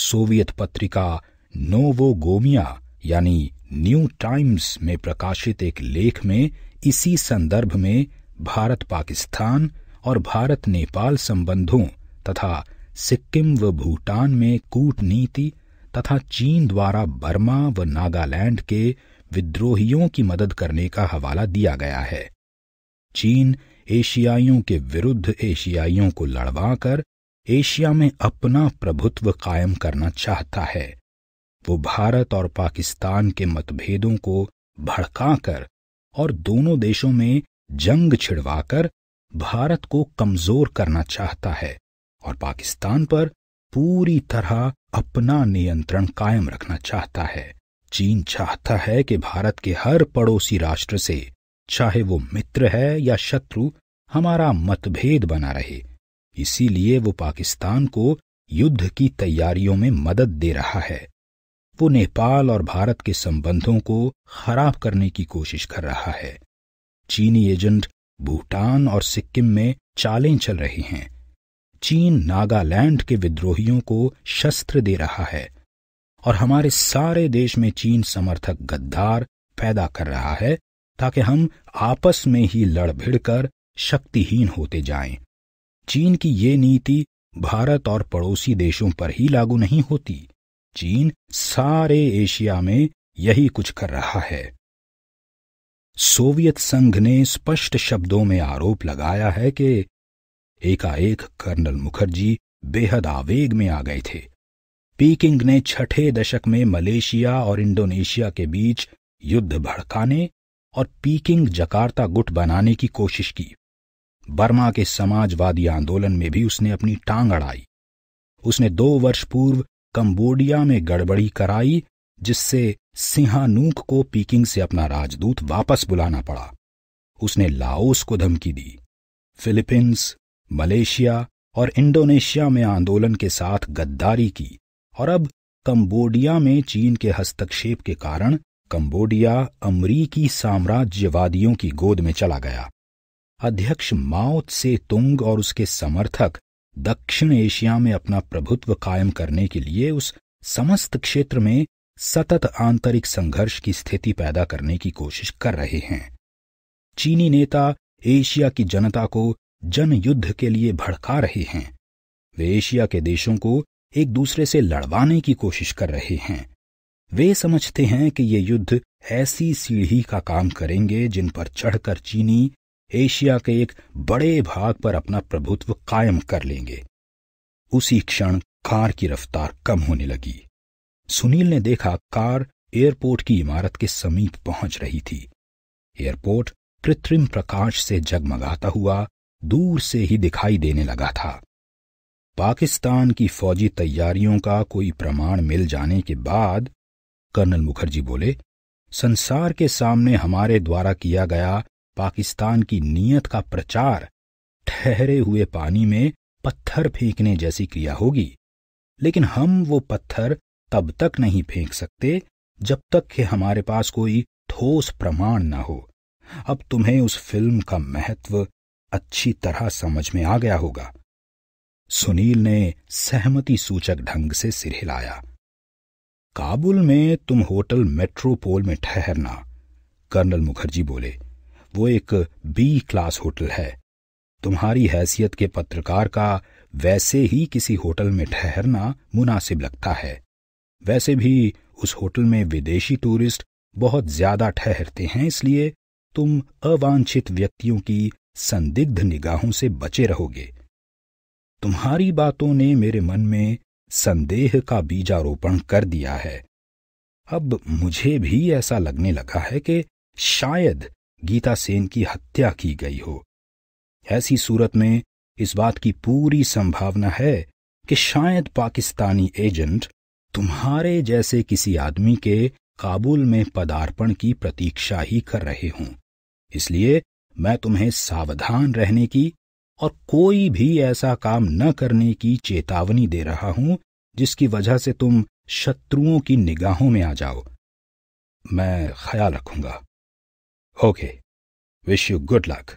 सोवियत पत्रिका नोवो गोमिया यानी न्यू टाइम्स में प्रकाशित एक लेख में इसी संदर्भ में भारत पाकिस्तान और भारत नेपाल संबंधों तथा सिक्किम व भूटान में कूटनीति तथा चीन द्वारा बर्मा व नागालैंड के विद्रोहियों की मदद करने का हवाला दिया गया है चीन एशियाइयों के विरुद्ध एशियाइयों को लड़वाकर एशिया में अपना प्रभुत्व कायम करना चाहता है वो भारत और पाकिस्तान के मतभेदों को भड़काकर और दोनों देशों में जंग छिड़वाकर भारत को कमजोर करना चाहता है और पाकिस्तान पर पूरी तरह अपना नियंत्रण कायम रखना चाहता है चीन चाहता है कि भारत के हर पड़ोसी राष्ट्र से चाहे वो मित्र है या शत्रु हमारा मतभेद बना रहे इसीलिए वो पाकिस्तान को युद्ध की तैयारियों में मदद दे रहा है वो नेपाल और भारत के संबंधों को खराब करने की कोशिश कर रहा है चीनी एजेंट भूटान और सिक्किम में चालें चल रही हैं चीन नागालैंड के विद्रोहियों को शस्त्र दे रहा है और हमारे सारे देश में चीन समर्थक गद्दार पैदा कर रहा है ताकि हम आपस में ही लड़ भिड़ कर शक्तिहीन होते जाएं। चीन की ये नीति भारत और पड़ोसी देशों पर ही लागू नहीं होती चीन सारे एशिया में यही कुछ कर रहा है सोवियत संघ ने स्पष्ट शब्दों में आरोप लगाया है कि एकाएक कर्नल मुखर्जी बेहद आवेग में आ गए थे पीकिंग ने छठे दशक में मलेशिया और इंडोनेशिया के बीच युद्ध भड़काने और पीकिंग जकार्ता गुट बनाने की कोशिश की बर्मा के समाजवादी आंदोलन में भी उसने अपनी टांग अड़ाई उसने दो वर्ष पूर्व कंबोडिया में गड़बड़ी कराई जिससे सिंहानूक को पीकिंग से अपना राजदूत वापस बुलाना पड़ा उसने लाओस को धमकी दी फिलीपींस मलेशिया और इंडोनेशिया में आंदोलन के साथ गद्दारी की और अब कंबोडिया में चीन के हस्तक्षेप के कारण कंबोडिया अमरीकी साम्राज्यवादियों की गोद में चला गया अध्यक्ष माओत से तुंग और उसके समर्थक दक्षिण एशिया में अपना प्रभुत्व कायम करने के लिए उस समस्त क्षेत्र में सतत आंतरिक संघर्ष की स्थिति पैदा करने की कोशिश कर रहे हैं चीनी नेता एशिया की जनता को जन युद्ध के लिए भड़का रहे हैं वे एशिया के देशों को एक दूसरे से लड़वाने की कोशिश कर रहे हैं वे समझते हैं कि ये युद्ध ऐसी सीढ़ी का काम करेंगे जिन पर चढ़कर चीनी एशिया के एक बड़े भाग पर अपना प्रभुत्व कायम कर लेंगे उसी क्षण कार की रफ्तार कम होने लगी सुनील ने देखा कार एयरपोर्ट की इमारत के समीप पहुंच रही थी एयरपोर्ट कृत्रिम प्रकाश से जगमगाता हुआ दूर से ही दिखाई देने लगा था पाकिस्तान की फौजी तैयारियों का कोई प्रमाण मिल जाने के बाद कर्नल मुखर्जी बोले संसार के सामने हमारे द्वारा किया गया पाकिस्तान की नीयत का प्रचार ठहरे हुए पानी में पत्थर फेंकने जैसी क्रिया होगी लेकिन हम वो पत्थर तब तक नहीं फेंक सकते जब तक कि हमारे पास कोई ठोस प्रमाण न हो अब तुम्हें उस फिल्म का महत्व अच्छी तरह समझ में आ गया होगा सुनील ने सहमति सूचक ढंग से सिर हिलाया काबुल में तुम होटल मेट्रोपोल में ठहरना कर्नल मुखर्जी बोले वो एक बी क्लास होटल है तुम्हारी हैसियत के पत्रकार का वैसे ही किसी होटल में ठहरना मुनासिब लगता है वैसे भी उस होटल में विदेशी टूरिस्ट बहुत ज्यादा ठहरते हैं इसलिए तुम अवांछित व्यक्तियों की संदिग्ध निगाहों से बचे रहोगे तुम्हारी बातों ने मेरे मन में संदेह का बीजारोपण कर दिया है अब मुझे भी ऐसा लगने लगा है कि शायद गीता सेन की हत्या की गई हो ऐसी सूरत में इस बात की पूरी संभावना है कि शायद पाकिस्तानी एजेंट तुम्हारे जैसे किसी आदमी के काबुल में पदार्पण की प्रतीक्षा ही कर रहे हूं इसलिए मैं तुम्हें सावधान रहने की और कोई भी ऐसा काम न करने की चेतावनी दे रहा हूं जिसकी वजह से तुम शत्रुओं की निगाहों में आ जाओ मैं ख्याल रखूंगा okay wish you good luck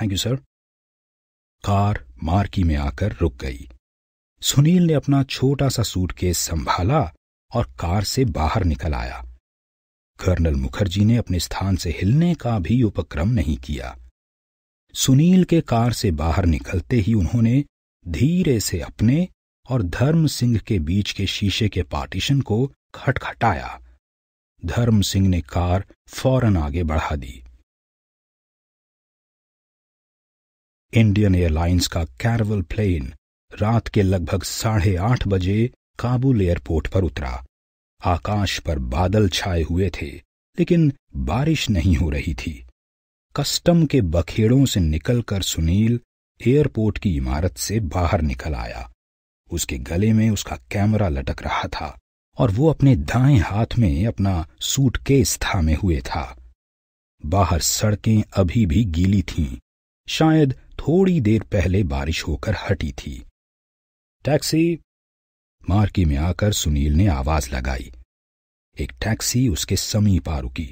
thank you sir car marquee में आकर रुक गई सुनील ने अपना छोटा सा सूटकेस संभाला और कार से बाहर निकल आया कर्नल मुखर्जी ने अपने स्थान से हिलने का भी उपक्रम नहीं किया सुनील के कार से बाहर निकलते ही उन्होंने धीरे से अपने और धर्म सिंह के बीच के शीशे के पार्टीशन को खटखटाया धर्म सिंह ने कार फौरन आगे बढ़ा दी इंडियन एयरलाइंस का कैरवल प्लेन रात के लगभग साढ़े आठ बजे काबुल एयरपोर्ट पर उतरा आकाश पर बादल छाए हुए थे लेकिन बारिश नहीं हो रही थी कस्टम के बखेड़ों से निकलकर सुनील एयरपोर्ट की इमारत से बाहर निकल आया उसके गले में उसका कैमरा लटक रहा था और वो अपने दाएं हाथ में अपना सूटकेस थामे हुए था बाहर सड़कें अभी भी गीली थीं शायद थोड़ी देर पहले बारिश होकर हटी थी टैक्सी मार्की में आकर सुनील ने आवाज लगाई एक टैक्सी उसके समीप आ रुकी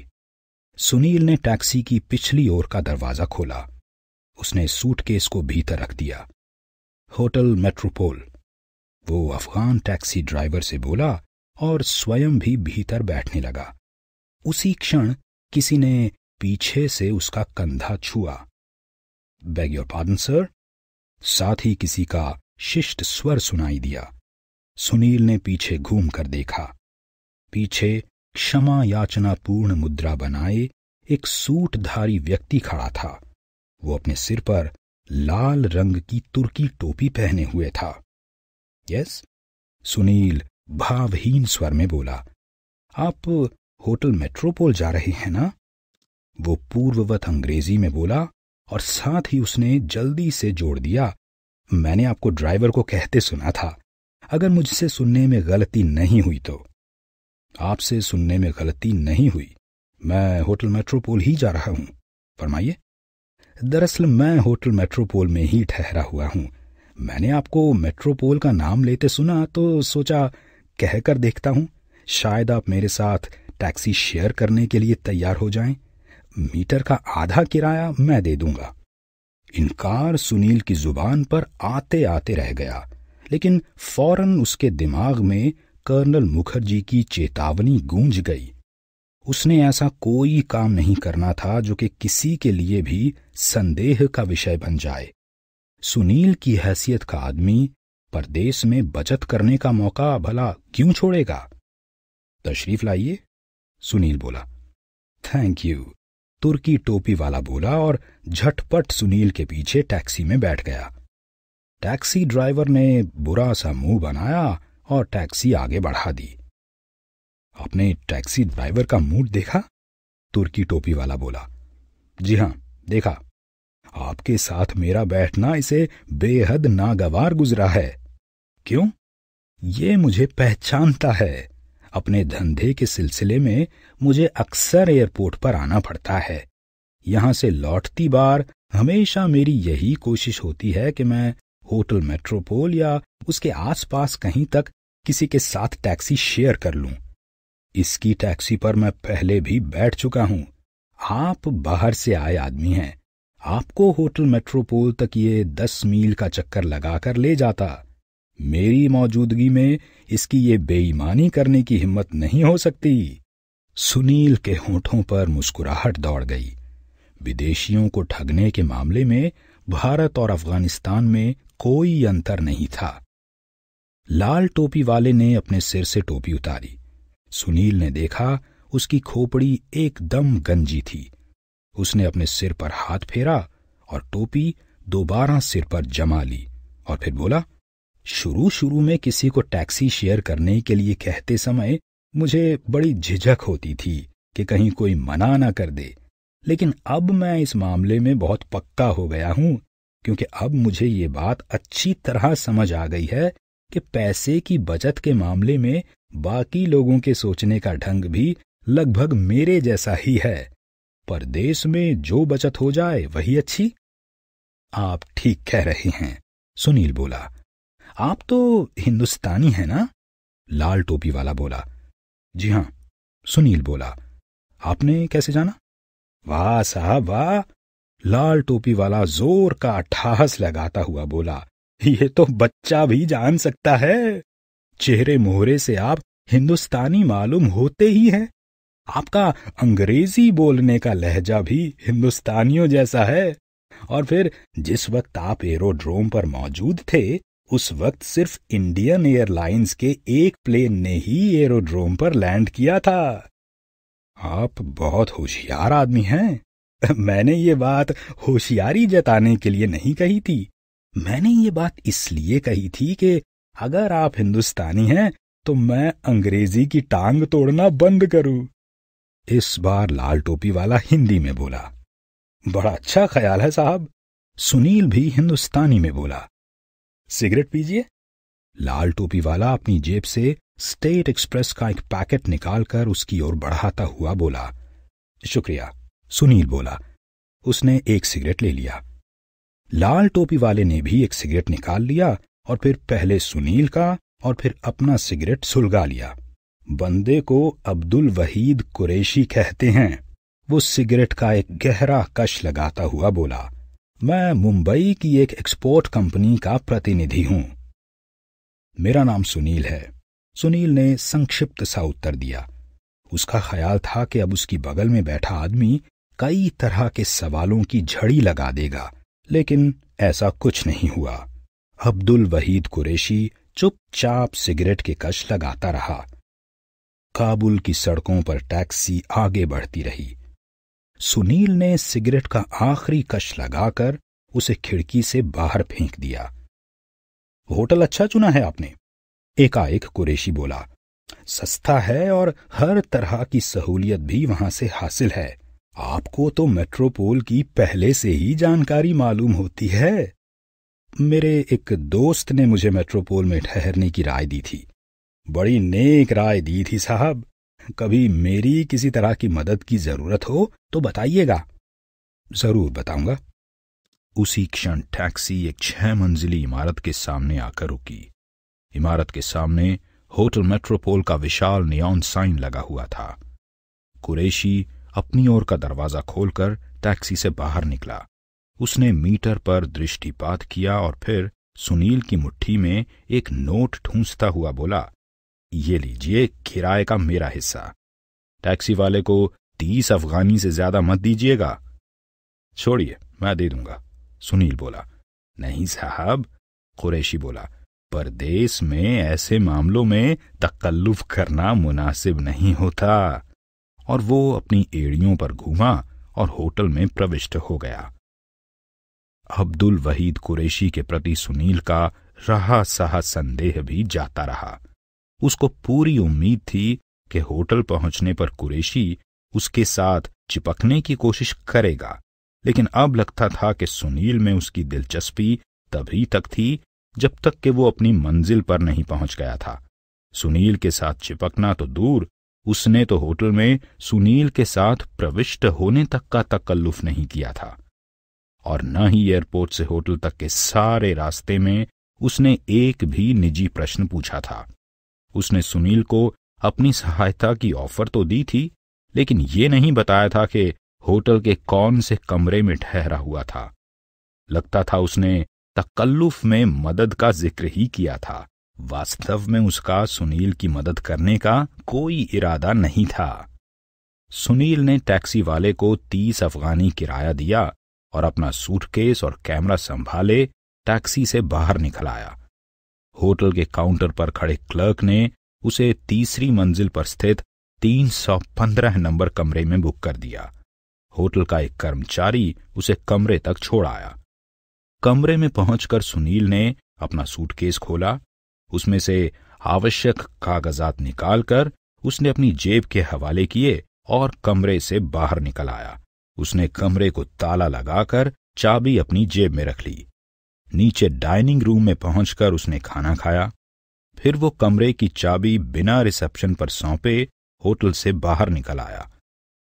सुनील ने टैक्सी की पिछली ओर का दरवाजा खोला उसने सूटकेस को भीतर रख दिया होटल मेट्रोपोल वो अफगान टैक्सी ड्राइवर से बोला और स्वयं भी भीतर बैठने लगा उसी क्षण किसी ने पीछे से उसका कंधा छुआ बैग योर पार्डन सर साथ ही किसी का शिष्ट स्वर सुनाई दिया सुनील ने पीछे घूम कर देखा पीछे क्षमा याचना पूर्ण मुद्रा बनाए एक सूटधारी व्यक्ति खड़ा था वो अपने सिर पर लाल रंग की तुर्की टोपी पहने हुए था यस सुनील भावहीन स्वर में बोला आप होटल मेट्रोपोल जा रहे हैं ना वो पूर्ववत अंग्रेजी में बोला और साथ ही उसने जल्दी से जोड़ दिया मैंने आपको ड्राइवर को कहते सुना था अगर मुझसे सुनने में गलती नहीं हुई तो आपसे सुनने में गलती नहीं हुई मैं होटल मेट्रोपोल ही जा रहा हूं फरमाइए दरअसल मैं होटल मेट्रोपोल में ही ठहरा हुआ हूं मैंने आपको मेट्रोपोल का नाम लेते सुना तो सोचा कहकर देखता हूं शायद आप मेरे साथ टैक्सी शेयर करने के लिए तैयार हो जाएं। मीटर का आधा किराया मैं दे दूंगा इनकार सुनील की जुबान पर आते आते रह गया लेकिन फौरन उसके दिमाग में कर्नल मुखर्जी की चेतावनी गूंज गई उसने ऐसा कोई काम नहीं करना था जो कि किसी के लिए भी संदेह का विषय बन जाए सुनील की हैसियत का आदमी परदेश में बचत करने का मौका भला क्यों छोड़ेगा तशरीफ लाइए सुनील बोला थैंक यू तुर्की टोपी वाला बोला और झटपट सुनील के पीछे टैक्सी में बैठ गया टैक्सी ड्राइवर ने बुरा सा मुंह बनाया और टैक्सी आगे बढ़ा दी आपने टैक्सी ड्राइवर का मूड देखा तुर्की टोपी वाला बोला जी हां देखा आपके साथ मेरा बैठना इसे बेहद नागवार गुजरा है क्यों ये मुझे पहचानता है अपने धंधे के सिलसिले में मुझे अक्सर एयरपोर्ट पर आना पड़ता है यहां से लौटती बार हमेशा मेरी यही कोशिश होती है कि मैं होटल मेट्रोपोल या उसके आसपास कहीं तक किसी के साथ टैक्सी शेयर कर लूं। इसकी टैक्सी पर मैं पहले भी बैठ चुका हूं आप बाहर से आए आदमी हैं आपको होटल मेट्रोपोल तक ये दस मील का चक्कर लगाकर ले जाता मेरी मौजूदगी में इसकी ये बेईमानी करने की हिम्मत नहीं हो सकती सुनील के होठों पर मुस्कुराहट दौड़ गई विदेशियों को ठगने के मामले में भारत और अफगानिस्तान में कोई अंतर नहीं था लाल टोपी वाले ने अपने सिर से टोपी उतारी सुनील ने देखा उसकी खोपड़ी एकदम गंजी थी उसने अपने सिर पर हाथ फेरा और टोपी दोबारा सिर पर जमा ली और फिर बोला शुरू शुरू में किसी को टैक्सी शेयर करने के लिए कहते समय मुझे बड़ी झिझक होती थी कि कहीं कोई मना ना कर दे लेकिन अब मैं इस मामले में बहुत पक्का हो गया हूं क्योंकि अब मुझे ये बात अच्छी तरह समझ आ गई है कि पैसे की बचत के मामले में बाकी लोगों के सोचने का ढंग भी लगभग मेरे जैसा ही है परदेश में जो बचत हो जाए वही अच्छी आप ठीक कह रहे हैं सुनील बोला आप तो हिंदुस्तानी हैं ना लाल टोपी वाला बोला जी हाँ सुनील बोला आपने कैसे जाना वाह साहब वाह लाल टोपी वाला जोर का ठाहस लगाता हुआ बोला ये तो बच्चा भी जान सकता है चेहरे मोहरे से आप हिंदुस्तानी मालूम होते ही हैं आपका अंग्रेजी बोलने का लहजा भी हिंदुस्तानियों जैसा है और फिर जिस वक्त आप एरोड्रोम पर मौजूद थे उस वक्त सिर्फ इंडियन एयरलाइंस के एक प्लेन ने ही एरोड्रोम पर लैंड किया था आप बहुत होशियार आदमी हैं मैंने ये बात होशियारी जताने के लिए नहीं कही थी मैंने ये बात इसलिए कही थी कि अगर आप हिंदुस्तानी हैं तो मैं अंग्रेजी की टांग तोड़ना बंद करूं इस बार लाल टोपी वाला हिंदी में बोला बड़ा अच्छा ख्याल है साहब सुनील भी हिंदुस्तानी में बोला सिगरेट पीजिए लाल टोपी वाला अपनी जेब से स्टेट एक्सप्रेस का एक पैकेट निकालकर उसकी ओर बढ़ाता हुआ बोला शुक्रिया सुनील बोला उसने एक सिगरेट ले लिया लाल टोपी वाले ने भी एक सिगरेट निकाल लिया और फिर पहले सुनील का और फिर अपना सिगरेट सुलगा लिया बंदे को अब्दुल वहीद कुरैशी कहते हैं वो सिगरेट का एक गहरा कश लगाता हुआ बोला मैं मुंबई की एक एक्सपोर्ट कंपनी का प्रतिनिधि हूं मेरा नाम सुनील है सुनील ने संक्षिप्त सा उत्तर दिया उसका ख्याल था कि अब उसकी बगल में बैठा आदमी कई तरह के सवालों की झड़ी लगा देगा लेकिन ऐसा कुछ नहीं हुआ अब्दुल वहीद कुरेशी चुपचाप सिगरेट के कश लगाता रहा काबुल की सड़कों पर टैक्सी आगे बढ़ती रही सुनील ने सिगरेट का आखिरी कश लगाकर उसे खिड़की से बाहर फेंक दिया होटल अच्छा चुना है आपने एकाएक कुरेशी बोला सस्ता है और हर तरह की सहूलियत भी वहां से हासिल है आपको तो मेट्रोपोल की पहले से ही जानकारी मालूम होती है मेरे एक दोस्त ने मुझे मेट्रोपोल में ठहरने की राय दी थी बड़ी नेक राय दी थी साहब कभी मेरी किसी तरह की मदद की जरूरत हो तो बताइएगा जरूर बताऊंगा उसी क्षण टैक्सी एक छह मंजिली इमारत के सामने आकर रुकी इमारत के सामने होटल मेट्रोपोल का विशाल नियॉन साइन लगा हुआ था कुरेशी अपनी ओर का दरवाजा खोलकर टैक्सी से बाहर निकला उसने मीटर पर दृष्टिपात किया और फिर सुनील की मुट्ठी में एक नोट ठूंसता हुआ बोला ये लीजिए किराए का मेरा हिस्सा टैक्सी वाले को तीस अफगानी से ज्यादा मत दीजिएगा छोड़िए मैं दे दूंगा सुनील बोला नहीं साहब कुरैशी बोला परदेश में ऐसे मामलों में तकल्लुफ करना मुनासिब नहीं होता और वो अपनी एड़ियों पर घूमा और होटल में प्रविष्ट हो गया अब्दुल वहीद कुरैशी के प्रति सुनील का रहा सहा संदेह भी जाता रहा उसको पूरी उम्मीद थी कि होटल पहुंचने पर कुरेशी उसके साथ चिपकने की कोशिश करेगा लेकिन अब लगता था कि सुनील में उसकी दिलचस्पी तभी तक थी जब तक कि वो अपनी मंजिल पर नहीं पहुंच गया था सुनील के साथ चिपकना तो दूर उसने तो होटल में सुनील के साथ प्रविष्ट होने तक का तकल्लुफ नहीं किया था और न ही एयरपोर्ट से होटल तक के सारे रास्ते में उसने एक भी निजी प्रश्न पूछा था उसने सुनील को अपनी सहायता की ऑफर तो दी थी लेकिन ये नहीं बताया था कि होटल के कौन से कमरे में ठहरा हुआ था लगता था उसने तकल्लुफ में मदद का जिक्र ही किया था वास्तव में उसका सुनील की मदद करने का कोई इरादा नहीं था सुनील ने टैक्सी वाले को तीस अफगानी किराया दिया और अपना सूटकेस और कैमरा संभाले टैक्सी से बाहर निकल आया होटल के काउंटर पर खड़े क्लर्क ने उसे तीसरी मंजिल पर स्थित 315 नंबर कमरे में बुक कर दिया होटल का एक कर्मचारी उसे कमरे तक छोड़ आया कमरे में पहुंचकर सुनील ने अपना सूटकेस खोला उसमें से आवश्यक कागजात निकालकर उसने अपनी जेब के हवाले किए और कमरे से बाहर निकल आया उसने कमरे को ताला लगाकर चाबी अपनी जेब में रख ली नीचे डाइनिंग रूम में पहुंचकर उसने खाना खाया फिर वो कमरे की चाबी बिना रिसेप्शन पर सौंपे होटल से बाहर निकल आया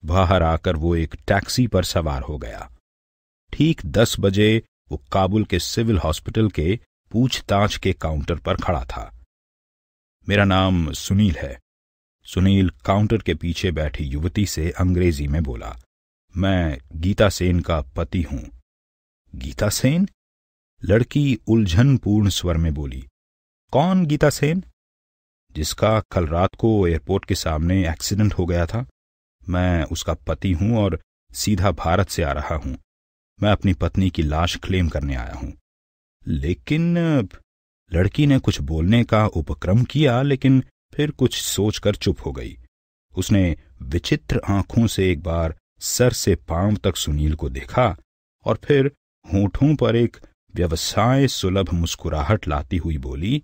बाहर आकर वो एक टैक्सी पर सवार हो गया ठीक दस बजे वो काबुल के सिविल हॉस्पिटल के पूछताछ के काउंटर पर खड़ा था मेरा नाम सुनील है सुनील काउंटर के पीछे बैठी युवती से अंग्रेजी में बोला मैं गीता सेन का पति हूं गीता सेन लड़की उलझनपूर्ण स्वर में बोली कौन गीता सेन जिसका कल रात को एयरपोर्ट के सामने एक्सीडेंट हो गया था मैं उसका पति हूं और सीधा भारत से आ रहा हूं मैं अपनी पत्नी की लाश क्लेम करने आया हूं लेकिन लड़की ने कुछ बोलने का उपक्रम किया लेकिन फिर कुछ सोचकर चुप हो गई उसने विचित्र आंखों से एक बार सर से पांव तक सुनील को देखा और फिर होठों पर एक व्यवसाय सुलभ मुस्कुराहट लाती हुई बोली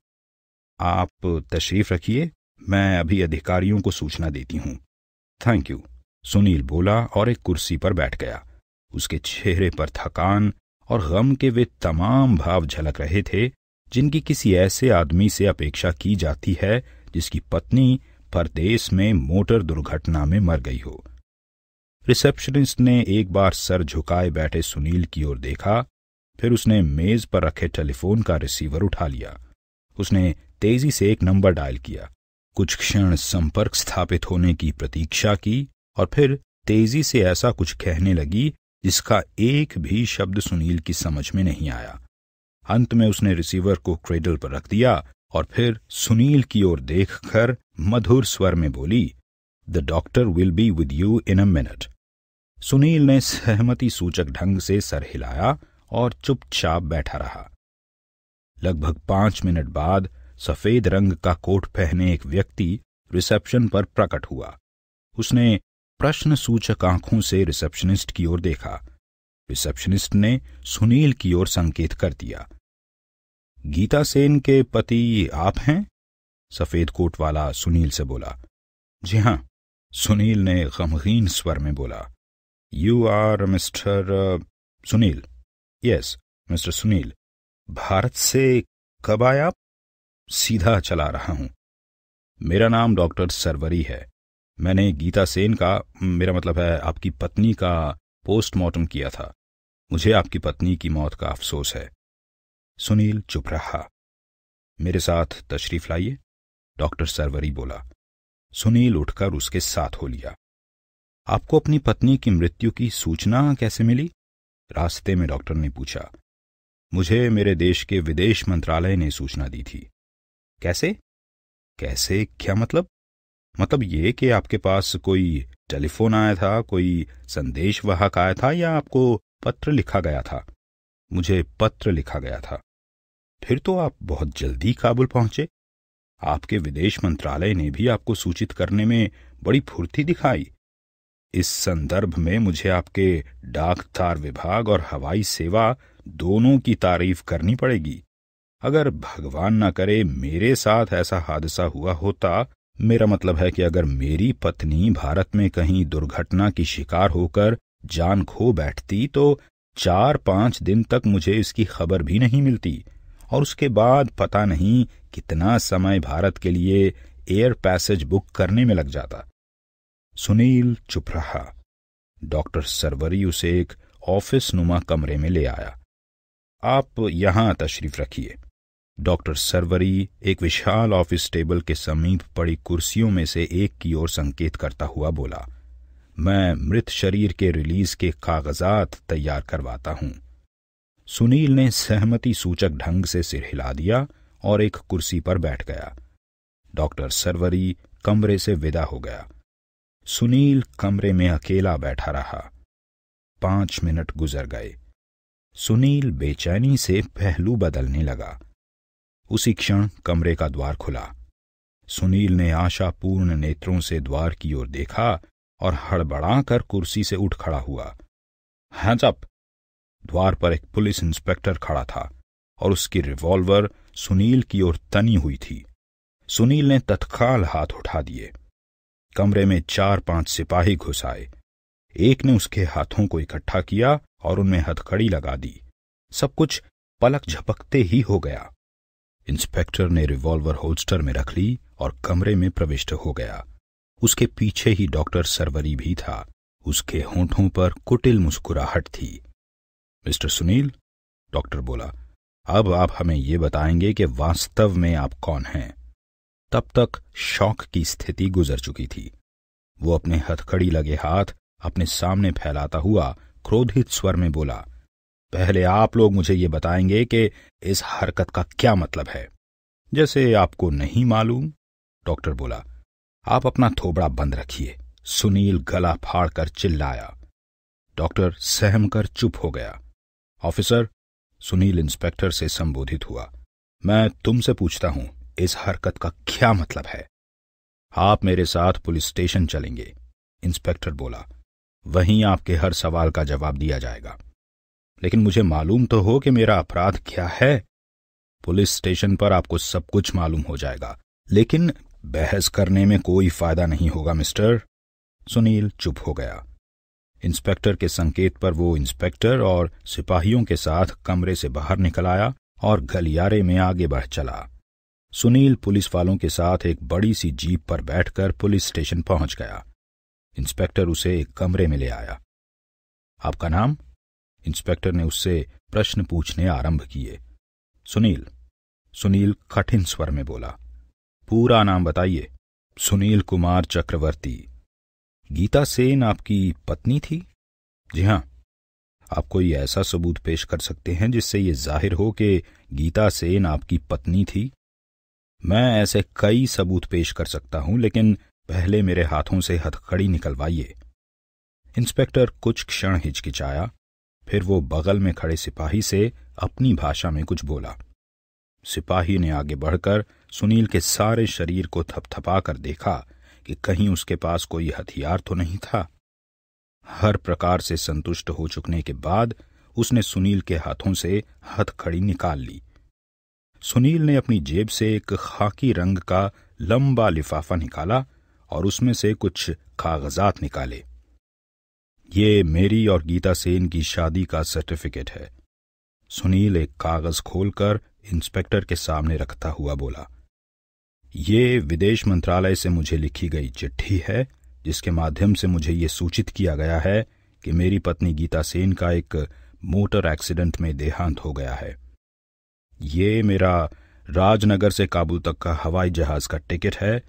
आप तशरीफ रखिए मैं अभी अधिकारियों को सूचना देती हूं थैंक यू सुनील बोला और एक कुर्सी पर बैठ गया उसके चेहरे पर थकान और गम के वे तमाम भाव झलक रहे थे जिनकी किसी ऐसे आदमी से अपेक्षा की जाती है जिसकी पत्नी परदेश में मोटर दुर्घटना में मर गई हो रिसेप्शनिस्ट ने एक बार सर झुकाए बैठे सुनील की ओर देखा फिर उसने मेज पर रखे टेलीफोन का रिसीवर उठा लिया उसने तेजी से एक नंबर डायल किया कुछ क्षण संपर्क स्थापित होने की प्रतीक्षा की और फिर तेजी से ऐसा कुछ कहने लगी जिसका एक भी शब्द सुनील की समझ में नहीं आया अंत में उसने रिसीवर को क्रेडल पर रख दिया और फिर सुनील की ओर देखकर मधुर स्वर में बोली the doctor will be with you in a minute Sunil ने सहमति सूचक ढंग से सर हिलाया और चुपचाप बैठा रहा लगभग पांच मिनट बाद सफेद रंग का कोट पहने एक व्यक्ति रिसेप्शन पर प्रकट हुआ उसने प्रश्न सूचक आंखों से रिसेप्शनिस्ट की ओर देखा रिसेप्शनिस्ट ने सुनील की ओर संकेत कर दिया गीता सेन के पति आप हैं सफेद कोट वाला सुनील से बोला जी हां सुनील ने गमगीन स्वर में बोला you are mister Sunil yes mister Sunil Bharat से कब आए आप सीधा चला रहा हूं मेरा नाम डॉक्टर सरवरी है मैंने गीता सेन का मेरा मतलब है आपकी पत्नी का पोस्टमार्टम किया था मुझे आपकी पत्नी की मौत का अफसोस है सुनील चुप रहा मेरे साथ तशरीफ लाइए डॉक्टर सरवरी बोला सुनील उठकर उसके साथ हो लिया आपको अपनी पत्नी की मृत्यु की सूचना कैसे मिली रास्ते में डॉक्टर ने पूछा मुझे मेरे देश के विदेश मंत्रालय ने सूचना दी थी कैसे कैसे क्या मतलब मतलब ये कि आपके पास कोई टेलीफोन आया था कोई संदेश वाहक आया था या आपको पत्र लिखा गया था मुझे पत्र लिखा गया था फिर तो आप बहुत जल्दी काबुल पहुंचे आपके विदेश मंत्रालय ने भी आपको सूचित करने में बड़ी फुर्ती दिखाई इस संदर्भ में मुझे आपके डाक तार विभाग और हवाई सेवा दोनों की तारीफ करनी पड़ेगी अगर भगवान न करे मेरे साथ ऐसा हादसा हुआ होता मेरा मतलब है कि अगर मेरी पत्नी भारत में कहीं दुर्घटना की शिकार होकर जान खो बैठती तो चार पांच दिन तक मुझे इसकी खबर भी नहीं मिलती और उसके बाद पता नहीं कितना समय भारत के लिए एयर पैसेज बुक करने में लग जाता सुनील चुप रहा डॉक्टर सरवरी उसे एक ऑफिस नुमा कमरे में ले आया आप यहां तशरीफ रखिए डॉक्टर सरवरी एक विशाल ऑफिस टेबल के समीप पड़ी कुर्सियों में से एक की ओर संकेत करता हुआ बोला मैं मृत शरीर के रिलीज के कागजात तैयार करवाता हूं सुनील ने सहमति सूचक ढंग से सिर हिला दिया और एक कुर्सी पर बैठ गया डॉक्टर सरवरी कमरे से विदा हो गया सुनील कमरे में अकेला बैठा रहा पांच मिनट गुजर गए सुनील बेचैनी से पहलू बदलने लगा उसी क्षण कमरे का द्वार खुला सुनील ने आशापूर्ण नेत्रों से द्वार की ओर देखा और हड़बड़ाकर कुर्सी से उठ खड़ा हुआ हैंड्स अप द्वार पर एक पुलिस इंस्पेक्टर खड़ा था और उसकी रिवॉल्वर सुनील की ओर तनी हुई थी सुनील ने तत्काल हाथ उठा दिए कमरे में चार पांच सिपाही घुस आए एक ने उसके हाथों को इकट्ठा किया और उनमें हथकड़ी लगा दी सब कुछ पलक झपकते ही हो गया इंस्पेक्टर ने रिवॉल्वर होल्स्टर में रख ली और कमरे में प्रविष्ट हो गया उसके पीछे ही डॉक्टर सरवरी भी था उसके होठों पर कुटिल मुस्कुराहट थी मिस्टर सुनील डॉक्टर बोला अब आप हमें ये बताएंगे कि वास्तव में आप कौन हैं तब तक शौक की स्थिति गुजर चुकी थी वो अपने हथखड़ी लगे हाथ अपने सामने फैलाता हुआ क्रोधित स्वर में बोला पहले आप लोग मुझे ये बताएंगे कि इस हरकत का क्या मतलब है जैसे आपको नहीं मालूम डॉक्टर बोला आप अपना थोबड़ा बंद रखिए सुनील गला फाड़कर चिल्लाया डॉक्टर सहम कर चुप हो गया ऑफिसर सुनील इंस्पेक्टर से संबोधित हुआ मैं तुमसे पूछता हूं इस हरकत का क्या मतलब है आप मेरे साथ पुलिस स्टेशन चलेंगे इंस्पेक्टर बोला वहीं आपके हर सवाल का जवाब दिया जाएगा लेकिन मुझे मालूम तो हो कि मेरा अपराध क्या है पुलिस स्टेशन पर आपको सब कुछ मालूम हो जाएगा लेकिन बहस करने में कोई फायदा नहीं होगा मिस्टर सुनील चुप हो गया इंस्पेक्टर के संकेत पर वो इंस्पेक्टर और सिपाहियों के साथ कमरे से बाहर निकल आया और गलियारे में आगे बढ़ चला सुनील पुलिस वालों के साथ एक बड़ी सी जीप पर बैठकर पुलिस स्टेशन पहुंच गया इंस्पेक्टर उसे एक कमरे में ले आया आपका नाम इंस्पेक्टर ने उससे प्रश्न पूछने आरंभ किए सुनील सुनील कठिन स्वर में बोला पूरा नाम बताइए सुनील कुमार चक्रवर्ती गीता सेन आपकी पत्नी थी जी हां आप कोई ऐसा सबूत पेश कर सकते हैं जिससे ये जाहिर हो कि गीता सेन आपकी पत्नी थी मैं ऐसे कई सबूत पेश कर सकता हूं लेकिन पहले मेरे हाथों से हथखड़ी निकलवाइए इंस्पेक्टर कुछ क्षण हिचकिचाया फिर वो बगल में खड़े सिपाही से अपनी भाषा में कुछ बोला सिपाही ने आगे बढ़कर सुनील के सारे शरीर को थपथपा कर देखा कि कहीं उसके पास कोई हथियार तो नहीं था हर प्रकार से संतुष्ट हो चुकने के बाद उसने सुनील के हाथों से हथखड़ी निकाल ली सुनील ने अपनी जेब से एक खाकी रंग का लंबा लिफाफा निकाला और उसमें से कुछ कागजात निकाले ये मेरी और गीता सेन की शादी का सर्टिफिकेट है सुनील एक कागज खोलकर इंस्पेक्टर के सामने रखता हुआ बोला ये विदेश मंत्रालय से मुझे लिखी गई चिट्ठी है जिसके माध्यम से मुझे ये सूचित किया गया है कि मेरी पत्नी गीता सेन का एक मोटर एक्सीडेंट में देहांत हो गया है ये मेरा राजनगर से काबुल तक का हवाई जहाज का टिकट है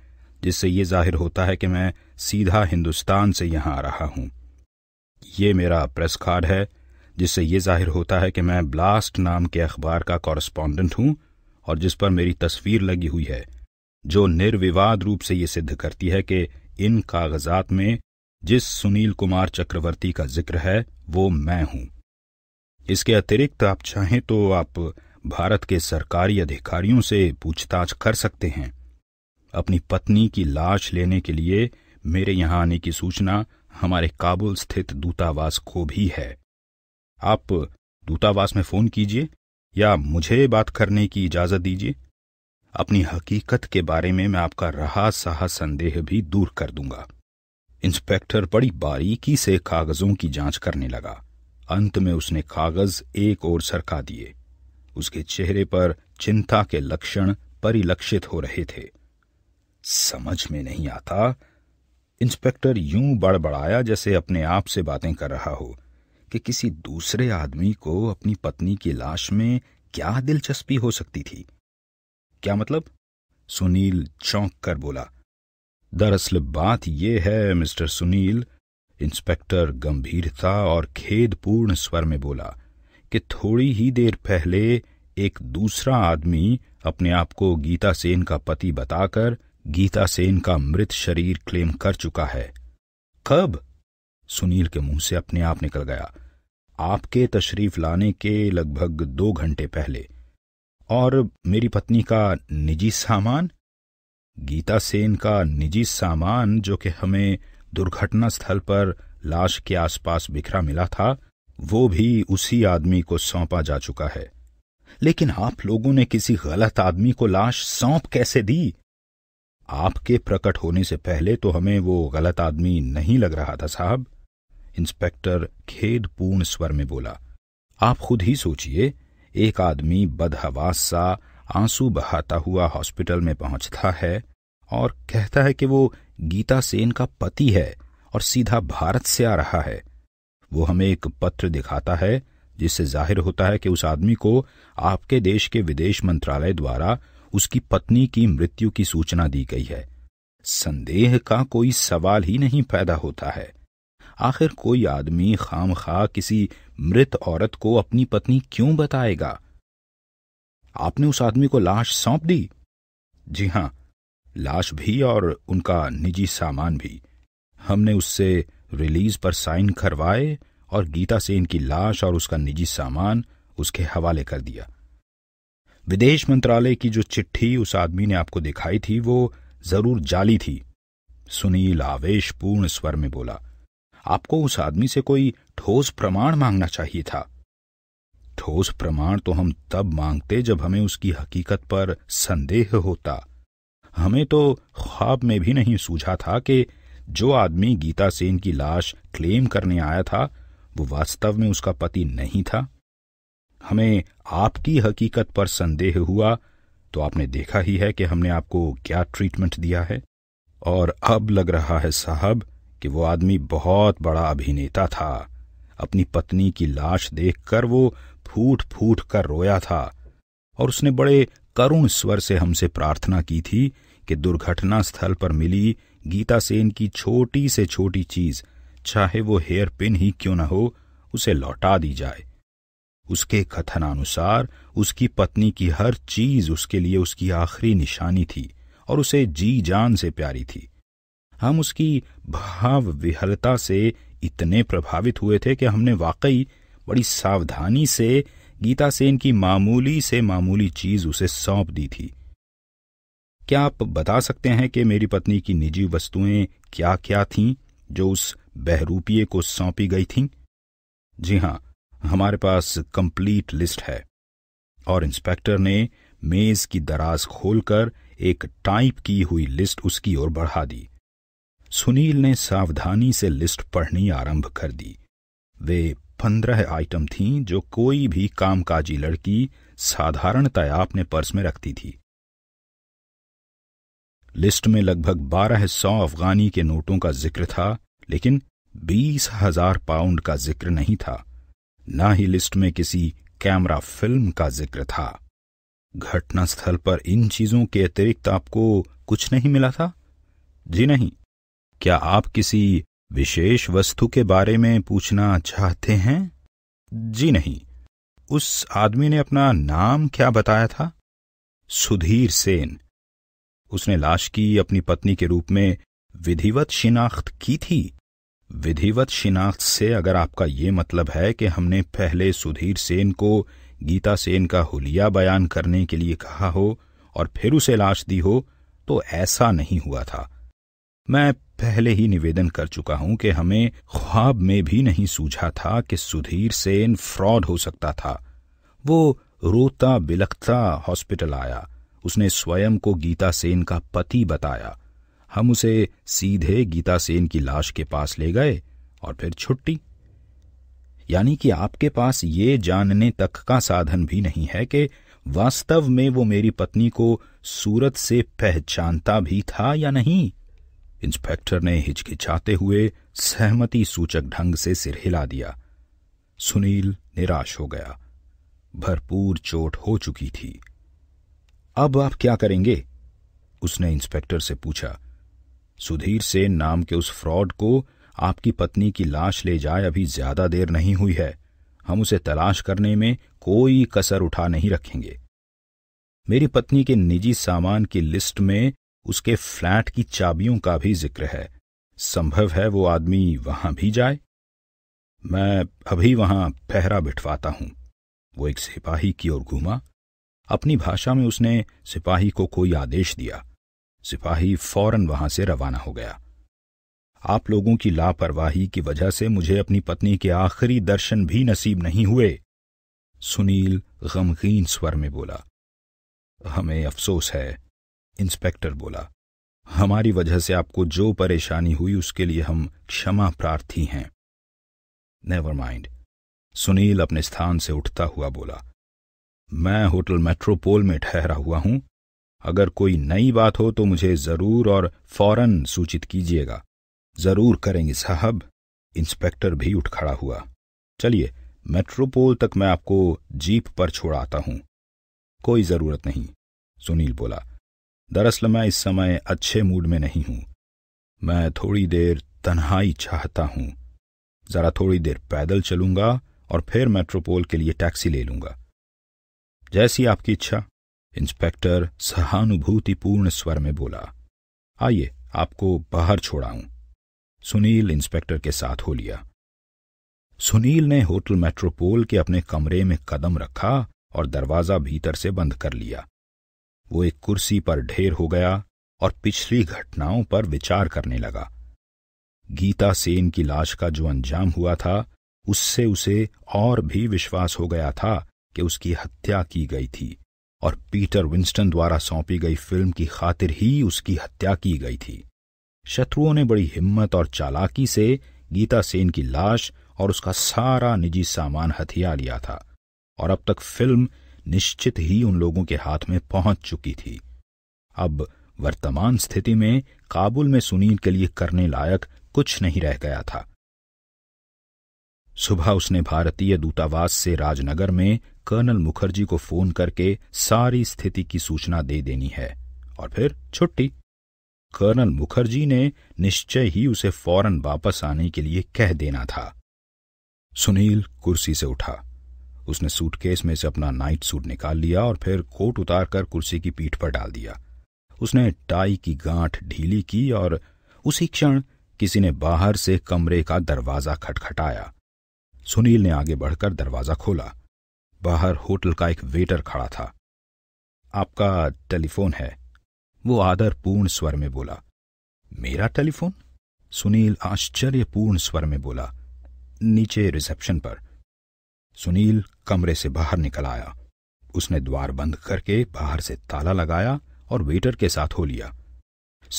जिससे ये जाहिर होता है कि मैं सीधा हिंदुस्तान से यहां आ रहा हूं ये मेरा प्रेस कार्ड है जिससे ये जाहिर होता है कि मैं ब्लास्ट नाम के अखबार का कॉरस्पॉन्डेंट हूं और जिस पर मेरी तस्वीर लगी हुई है जो निर्विवाद रूप से ये सिद्ध करती है कि इन कागजात में जिस सुनील कुमार चक्रवर्ती का जिक्र है वो मैं हूं इसके अतिरिक्त आप चाहें तो आप भारत के सरकारी अधिकारियों से पूछताछ कर सकते हैं अपनी पत्नी की लाश लेने के लिए मेरे यहां आने की सूचना हमारे काबुल स्थित दूतावास को भी है आप दूतावास में फोन कीजिए या मुझे बात करने की इजाजत दीजिए अपनी हकीकत के बारे में मैं आपका रहा सहा संदेह भी दूर कर दूंगा इंस्पेक्टर बड़ी बारीकी से कागजों की जांच करने लगा अंत में उसने कागज एक ओर सरका दिए उसके चेहरे पर चिंता के लक्षण परिलक्षित हो रहे थे समझ में नहीं आता इंस्पेक्टर यूं बड़बड़ाया जैसे अपने आप से बातें कर रहा हो कि किसी दूसरे आदमी को अपनी पत्नी की लाश में क्या दिलचस्पी हो सकती थी क्या मतलब सुनील चौंक कर बोला दरअसल बात यह है मिस्टर सुनील इंस्पेक्टर गंभीरता और खेदपूर्ण स्वर में बोला कि थोड़ी ही देर पहले एक दूसरा आदमी अपने आप को गीता सेन का पति बताकर गीता सेन का मृत शरीर क्लेम कर चुका है कब सुनील के मुंह से अपने आप निकल गया आपके तशरीफ लाने के लगभग दो घंटे पहले और मेरी पत्नी का निजी सामान गीता सेन का निजी सामान जो कि हमें दुर्घटना स्थल पर लाश के आसपास बिखरा मिला था वो भी उसी आदमी को सौंपा जा चुका है लेकिन आप लोगों ने किसी गलत आदमी को लाश सौंप कैसे दी आपके प्रकट होने से पहले तो हमें वो गलत आदमी नहीं लग रहा था साहब इंस्पेक्टर खेदपूर्ण स्वर में बोला आप खुद ही सोचिए एक आदमी बदहवास सा आंसू बहाता हुआ हॉस्पिटल में पहुंचता है और कहता है कि वो गीता सेन का पति है और सीधा भारत से आ रहा है वो हमें एक पत्र दिखाता है जिससे जाहिर होता है कि उस आदमी को आपके देश के विदेश मंत्रालय द्वारा उसकी पत्नी की मृत्यु की सूचना दी गई है संदेह का कोई सवाल ही नहीं पैदा होता है आखिर कोई आदमी खाम खा किसी मृत औरत को अपनी पत्नी क्यों बताएगा आपने उस आदमी को लाश सौंप दी जी हां लाश भी और उनका निजी सामान भी हमने उससे रिलीज पर साइन करवाए और गीता से इनकी लाश और उसका निजी सामान उसके हवाले कर दिया विदेश मंत्रालय की जो चिट्ठी उस आदमी ने आपको दिखाई थी वो जरूर जाली थी सुनील आवेशपूर्ण स्वर में बोला आपको उस आदमी से कोई ठोस प्रमाण मांगना चाहिए था ठोस प्रमाण तो हम तब मांगते जब हमें उसकी हकीकत पर संदेह होता हमें तो ख्वाब में भी नहीं सूझा था कि जो आदमी गीता सेन की लाश क्लेम करने आया था वो वास्तव में उसका पति नहीं था हमें आपकी हकीकत पर संदेह हुआ तो आपने देखा ही है कि हमने आपको क्या ट्रीटमेंट दिया है और अब लग रहा है साहब कि वो आदमी बहुत बड़ा अभिनेता था अपनी पत्नी की लाश देखकर वो फूट फूट कर रोया था और उसने बड़े करुण स्वर से हमसे प्रार्थना की थी कि दुर्घटना स्थल पर मिली गीता सेन की छोटी से छोटी चीज चाहे वो हेयर पिन ही क्यों न हो उसे लौटा दी जाए उसके कथनानुसार उसकी पत्नी की हर चीज उसके लिए उसकी आखिरी निशानी थी और उसे जी जान से प्यारी थी हम उसकी भाव विहलता से इतने प्रभावित हुए थे कि हमने वाकई बड़ी सावधानी से गीता सेन की मामूली से मामूली चीज उसे सौंप दी थी क्या आप बता सकते हैं कि मेरी पत्नी की निजी वस्तुएं क्या क्या थीं जो उस बहरूपिये को सौंपी गई थीं? जी हां हमारे पास कंप्लीट लिस्ट है और इंस्पेक्टर ने मेज की दराज खोलकर एक टाइप की हुई लिस्ट उसकी ओर बढ़ा दी सुनील ने सावधानी से लिस्ट पढ़नी आरंभ कर दी वे पंद्रह आइटम थीं जो कोई भी कामकाजी लड़की साधारणतया अपने पर्स में रखती थी लिस्ट में लगभग बारह सौ अफगानी के नोटों का जिक्र था लेकिन बीस हजार पाउंड का जिक्र नहीं था ना ही लिस्ट में किसी कैमरा फिल्म का जिक्र था घटनास्थल पर इन चीजों के अतिरिक्त आपको कुछ नहीं मिला था जी नहीं क्या आप किसी विशेष वस्तु के बारे में पूछना चाहते हैं जी नहीं उस आदमी ने अपना नाम क्या बताया था सुधीर सेन उसने लाश की अपनी पत्नी के रूप में विधिवत शिनाख्त की थी विधिवत शिनाख्त से अगर आपका ये मतलब है कि हमने पहले सुधीर सेन को गीता सेन का हुलिया बयान करने के लिए कहा हो और फिर उसे लाश दी हो तो ऐसा नहीं हुआ था मैं पहले ही निवेदन कर चुका हूं कि हमें ख्वाब में भी नहीं सूझा था कि सुधीर सेन फ्रॉड हो सकता था वो रोता बिलखता हॉस्पिटल आया उसने स्वयं को गीता सेन का पति बताया हम उसे सीधे गीता सेन की लाश के पास ले गए और फिर छुट्टी यानी कि आपके पास ये जानने तक का साधन भी नहीं है कि वास्तव में वो मेरी पत्नी को सूरत से पहचानता भी था या नहीं इंस्पेक्टर ने हिचकिचाते हुए सहमति सूचक ढंग से सिर हिला दिया सुनील निराश हो गया भरपूर चोट हो चुकी थी अब आप क्या करेंगे उसने इंस्पेक्टर से पूछा सुधीर सेन नाम के उस फ्रॉड को आपकी पत्नी की लाश ले जाए अभी ज्यादा देर नहीं हुई है हम उसे तलाश करने में कोई कसर उठा नहीं रखेंगे मेरी पत्नी के निजी सामान की लिस्ट में उसके फ्लैट की चाबियों का भी जिक्र है संभव है वो आदमी वहां भी जाए मैं अभी वहां पहरा बिठवाता हूं वो एक सिपाही की ओर घूमा अपनी भाषा में उसने सिपाही को कोई आदेश दिया सिपाही फौरन वहां से रवाना हो गया आप लोगों की लापरवाही की वजह से मुझे अपनी पत्नी के आखिरी दर्शन भी नसीब नहीं हुए सुनील गमगीन स्वर में बोला हमें अफसोस है इंस्पेक्टर बोला हमारी वजह से आपको जो परेशानी हुई उसके लिए हम क्षमा प्रार्थी हैं नेवर माइंड सुनील अपने स्थान से उठता हुआ बोला मैं होटल मेट्रोपोल में ठहरा हुआ हूं अगर कोई नई बात हो तो मुझे जरूर और फौरन सूचित कीजिएगा जरूर करेंगे साहब इंस्पेक्टर भी उठ खड़ा हुआ चलिए मेट्रोपोल तक मैं आपको जीप पर छोड़ आता हूं कोई जरूरत नहीं सुनील बोला दरअसल मैं इस समय अच्छे मूड में नहीं हूं मैं थोड़ी देर तन्हाई चाहता हूं जरा थोड़ी देर पैदल चलूंगा और फिर मेट्रोपोल के लिए टैक्सी ले लूंगा जैसी आपकी इच्छा इंस्पेक्टर सहानुभूतिपूर्ण स्वर में बोला आइए आपको बाहर छोड़ाऊं सुनील इंस्पेक्टर के साथ हो लिया सुनील ने होटल मेट्रोपोल के अपने कमरे में कदम रखा और दरवाजा भीतर से बंद कर लिया वो एक कुर्सी पर ढेर हो गया और पिछली घटनाओं पर विचार करने लगा गीता सेन की लाश का जो अंजाम हुआ था उससे उसे और भी विश्वास हो गया था कि उसकी हत्या की गई थी और पीटर विंस्टन द्वारा सौंपी गई फिल्म की खातिर ही उसकी हत्या की गई थी शत्रुओं ने बड़ी हिम्मत और चालाकी से गीता सेन की लाश और उसका सारा निजी सामान हथिया लिया था और अब तक फिल्म निश्चित ही उन लोगों के हाथ में पहुंच चुकी थी अब वर्तमान स्थिति में काबुल में सुनील के लिए करने लायक कुछ नहीं रह गया था सुबह उसने भारतीय दूतावास से राजनगर में कर्नल मुखर्जी को फोन करके सारी स्थिति की सूचना दे देनी है और फिर छुट्टी कर्नल मुखर्जी ने निश्चय ही उसे फौरन वापस आने के लिए कह देना था सुनील कुर्सी से उठा उसने सूटकेस में से अपना नाइट सूट निकाल लिया और फिर कोट उतारकर कुर्सी की पीठ पर डाल दिया उसने टाई की गांठ ढीली की और उसी क्षण किसी ने बाहर से कमरे का दरवाजा खटखटाया सुनील ने आगे बढ़कर दरवाजा खोला बाहर होटल का एक वेटर खड़ा था आपका टेलीफोन है वो आदरपूर्ण स्वर में बोला मेरा टेलीफोन सुनील आश्चर्यपूर्ण स्वर में बोला नीचे रिसेप्शन पर सुनील कमरे से बाहर निकल आया उसने द्वार बंद करके बाहर से ताला लगाया और वेटर के साथ हो लिया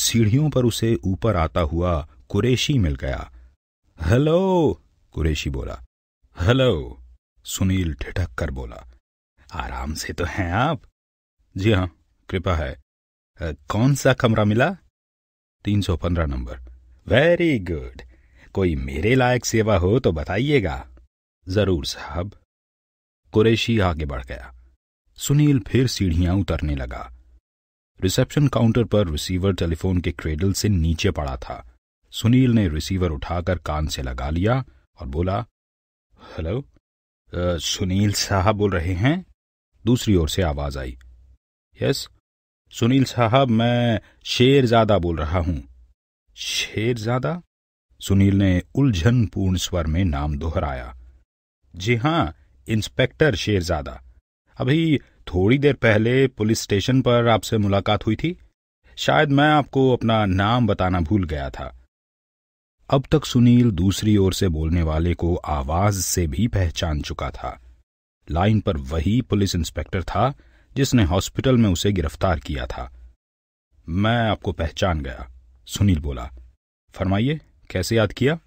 सीढ़ियों पर उसे ऊपर आता हुआ कुरेशी मिल गया हेलो कुरेशी बोला हेलो सुनील ठिठक कर बोला आराम से तो हैं आप जी हाँ कृपा है कौन सा कमरा मिला तीन सौ पंद्रह नंबर वेरी गुड कोई मेरे लायक सेवा हो तो बताइएगा जरूर साहब कुरेशी आगे बढ़ गया सुनील फिर सीढ़ियां उतरने लगा रिसेप्शन काउंटर पर रिसीवर टेलीफोन के क्रेडल से नीचे पड़ा था सुनील ने रिसीवर उठाकर कान से लगा लिया और बोला हेलो uh, सुनील साहब बोल रहे हैं दूसरी ओर से आवाज आई यस सुनील साहब मैं शेरजादा बोल रहा हूं शेरजादा सुनील ने उलझनपूर्ण स्वर में नाम दोहराया जी हां इंस्पेक्टर शेरजादा अभी थोड़ी देर पहले पुलिस स्टेशन पर आपसे मुलाकात हुई थी शायद मैं आपको अपना नाम बताना भूल गया था अब तक सुनील दूसरी ओर से बोलने वाले को आवाज से भी पहचान चुका था लाइन पर वही पुलिस इंस्पेक्टर था जिसने हॉस्पिटल में उसे गिरफ्तार किया था मैं आपको पहचान गया सुनील बोला फरमाइए कैसे याद किया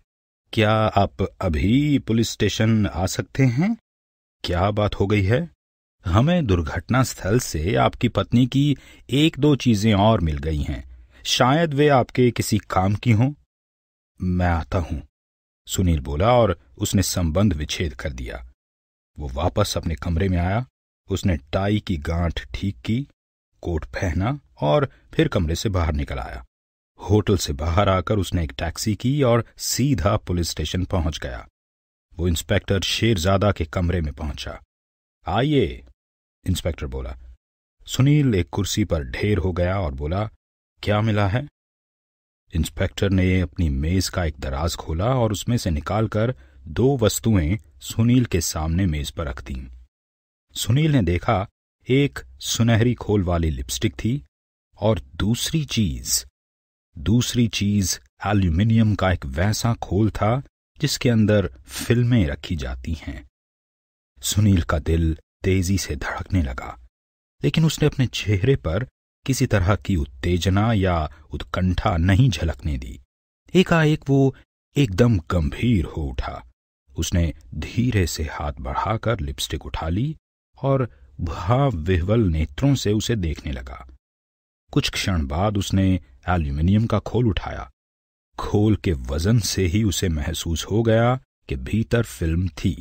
क्या आप अभी पुलिस स्टेशन आ सकते हैं क्या बात हो गई है हमें दुर्घटना स्थल से आपकी पत्नी की एक दो चीजें और मिल गई हैं शायद वे आपके किसी काम की हों मैं आता हूं सुनील बोला और उसने संबंध विच्छेद कर दिया वो वापस अपने कमरे में आया उसने टाई की गांठ ठीक की कोट पहना और फिर कमरे से बाहर निकल आया होटल से बाहर आकर उसने एक टैक्सी की और सीधा पुलिस स्टेशन पहुंच गया वो इंस्पेक्टर शेरजादा के कमरे में पहुंचा आइए इंस्पेक्टर बोला सुनील एक कुर्सी पर ढेर हो गया और बोला क्या मिला है इंस्पेक्टर ने अपनी मेज का एक दराज खोला और उसमें से निकालकर दो वस्तुएं सुनील के सामने मेज पर रख दीं सुनील ने देखा एक सुनहरी खोल वाली लिपस्टिक थी और दूसरी चीज दूसरी चीज एल्यूमिनियम का एक वैसा खोल था जिसके अंदर फिल्में रखी जाती हैं सुनील का दिल तेजी से धड़कने लगा लेकिन उसने अपने चेहरे पर किसी तरह की उत्तेजना या उत्कंठा नहीं झलकने दी एकाएक वो एकदम गंभीर हो उठा उसने धीरे से हाथ बढ़ाकर लिपस्टिक उठा ली और भाव विह्वल नेत्रों से उसे देखने लगा कुछ क्षण बाद उसने एल्यूमिनियम का खोल उठाया खोल के वजन से ही उसे महसूस हो गया कि भीतर फिल्म थी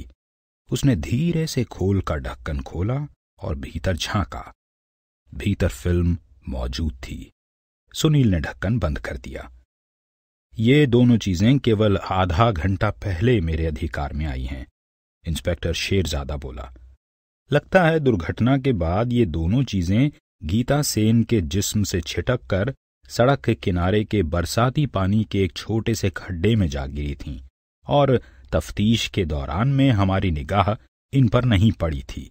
उसने धीरे से खोल का ढक्कन खोला और भीतर झांका भीतर फिल्म मौजूद थी सुनील ने ढक्कन बंद कर दिया ये दोनों चीजें केवल आधा घंटा पहले मेरे अधिकार में आई हैं इंस्पेक्टर शेरजादा बोला लगता है दुर्घटना के बाद ये दोनों चीजें गीता सेन के जिस्म से छिटक कर सड़क के किनारे के बरसाती पानी के एक छोटे से खड्डे में जा गिरी थीं और तफ्तीश के दौरान में हमारी निगाह इन पर नहीं पड़ी थी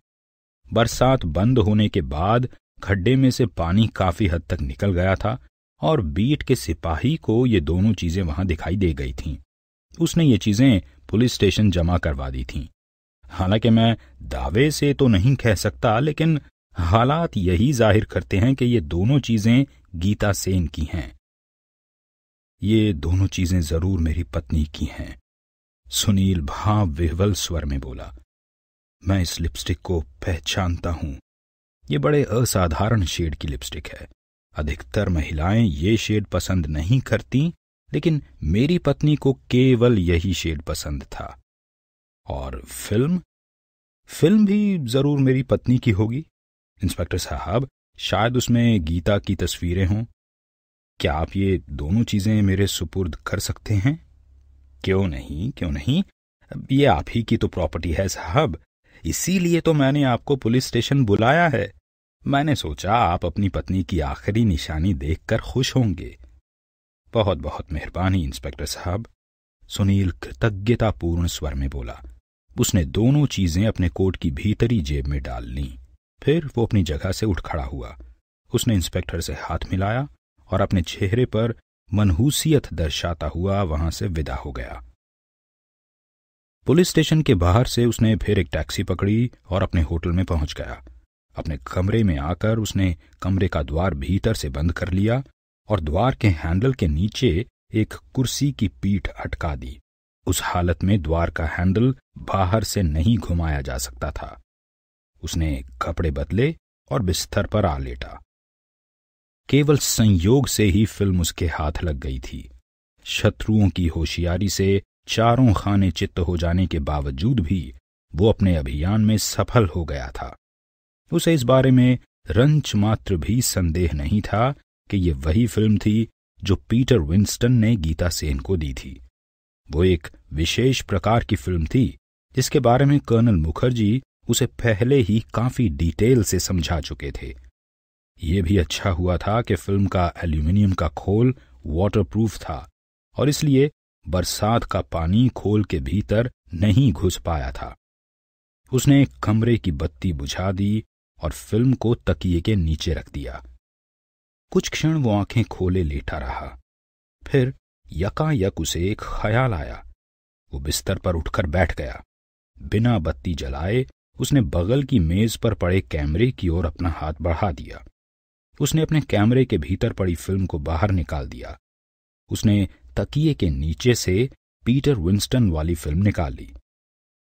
बरसात बंद होने के बाद खड्डे में से पानी काफी हद तक निकल गया था और बीट के सिपाही को ये दोनों चीजें वहां दिखाई दे गई थीं। उसने ये चीजें पुलिस स्टेशन जमा करवा दी थीं। हालांकि मैं दावे से तो नहीं कह सकता लेकिन हालात यही जाहिर करते हैं कि ये दोनों चीजें गीता सेन की हैं ये दोनों चीजें जरूर मेरी पत्नी की हैं सुनील भाव विह्वल स्वर में बोला मैं इस लिपस्टिक को पहचानता हूं ये बड़े असाधारण शेड की लिपस्टिक है अधिकतर महिलाएं ये शेड पसंद नहीं करती लेकिन मेरी पत्नी को केवल यही शेड पसंद था और फिल्म फिल्म भी जरूर मेरी पत्नी की होगी इंस्पेक्टर साहब शायद उसमें गीता की तस्वीरें हों क्या आप ये दोनों चीजें मेरे सुपुर्द कर सकते हैं क्यों नहीं क्यों नहीं ये आप ही की तो प्रॉपर्टी है साहब इसीलिए तो मैंने आपको पुलिस स्टेशन बुलाया है मैंने सोचा आप अपनी पत्नी की आखिरी निशानी देखकर खुश होंगे बहुत बहुत मेहरबानी इंस्पेक्टर साहब सुनील कृतज्ञतापूर्ण स्वर में बोला उसने दोनों चीजें अपने कोट की भीतरी जेब में डाल लीं फिर वो अपनी जगह से उठ खड़ा हुआ उसने इंस्पेक्टर से हाथ मिलाया और अपने चेहरे पर मनहूसियत दर्शाता हुआ वहां से विदा हो गया पुलिस स्टेशन के बाहर से उसने फिर एक टैक्सी पकड़ी और अपने होटल में पहुंच गया अपने कमरे में आकर उसने कमरे का द्वार भीतर से बंद कर लिया और द्वार के हैंडल के नीचे एक कुर्सी की पीठ अटका दी उस हालत में द्वार का हैंडल बाहर से नहीं घुमाया जा सकता था उसने कपड़े बदले और बिस्तर पर आ लेटा केवल संयोग से ही फिल्म उसके हाथ लग गई थी शत्रुओं की होशियारी से चारों खाने चित्त हो जाने के बावजूद भी वो अपने अभियान में सफल हो गया था उसे इस बारे में रंच मात्र भी संदेह नहीं था कि ये वही फिल्म थी जो पीटर विंस्टन ने गीता सेन को दी थी वो एक विशेष प्रकार की फिल्म थी जिसके बारे में कर्नल मुखर्जी उसे पहले ही काफी डिटेल से समझा चुके थे ये भी अच्छा हुआ था कि फिल्म का एल्यूमिनियम का खोल वाटरप्रूफ था और इसलिए बरसात का पानी खोल के भीतर नहीं घुस पाया था उसने कमरे की बत्ती बुझा दी और फिल्म को तकिए के नीचे रख दिया कुछ क्षण वो आंखें खोले लेटा रहा फिर यकायक उसे एक ख्याल आया वो बिस्तर पर उठकर बैठ गया बिना बत्ती जलाए उसने बगल की मेज पर पड़े कैमरे की ओर अपना हाथ बढ़ा दिया उसने अपने कैमरे के भीतर पड़ी फिल्म को बाहर निकाल दिया उसने तकिए के नीचे से पीटर विंस्टन वाली फिल्म निकाली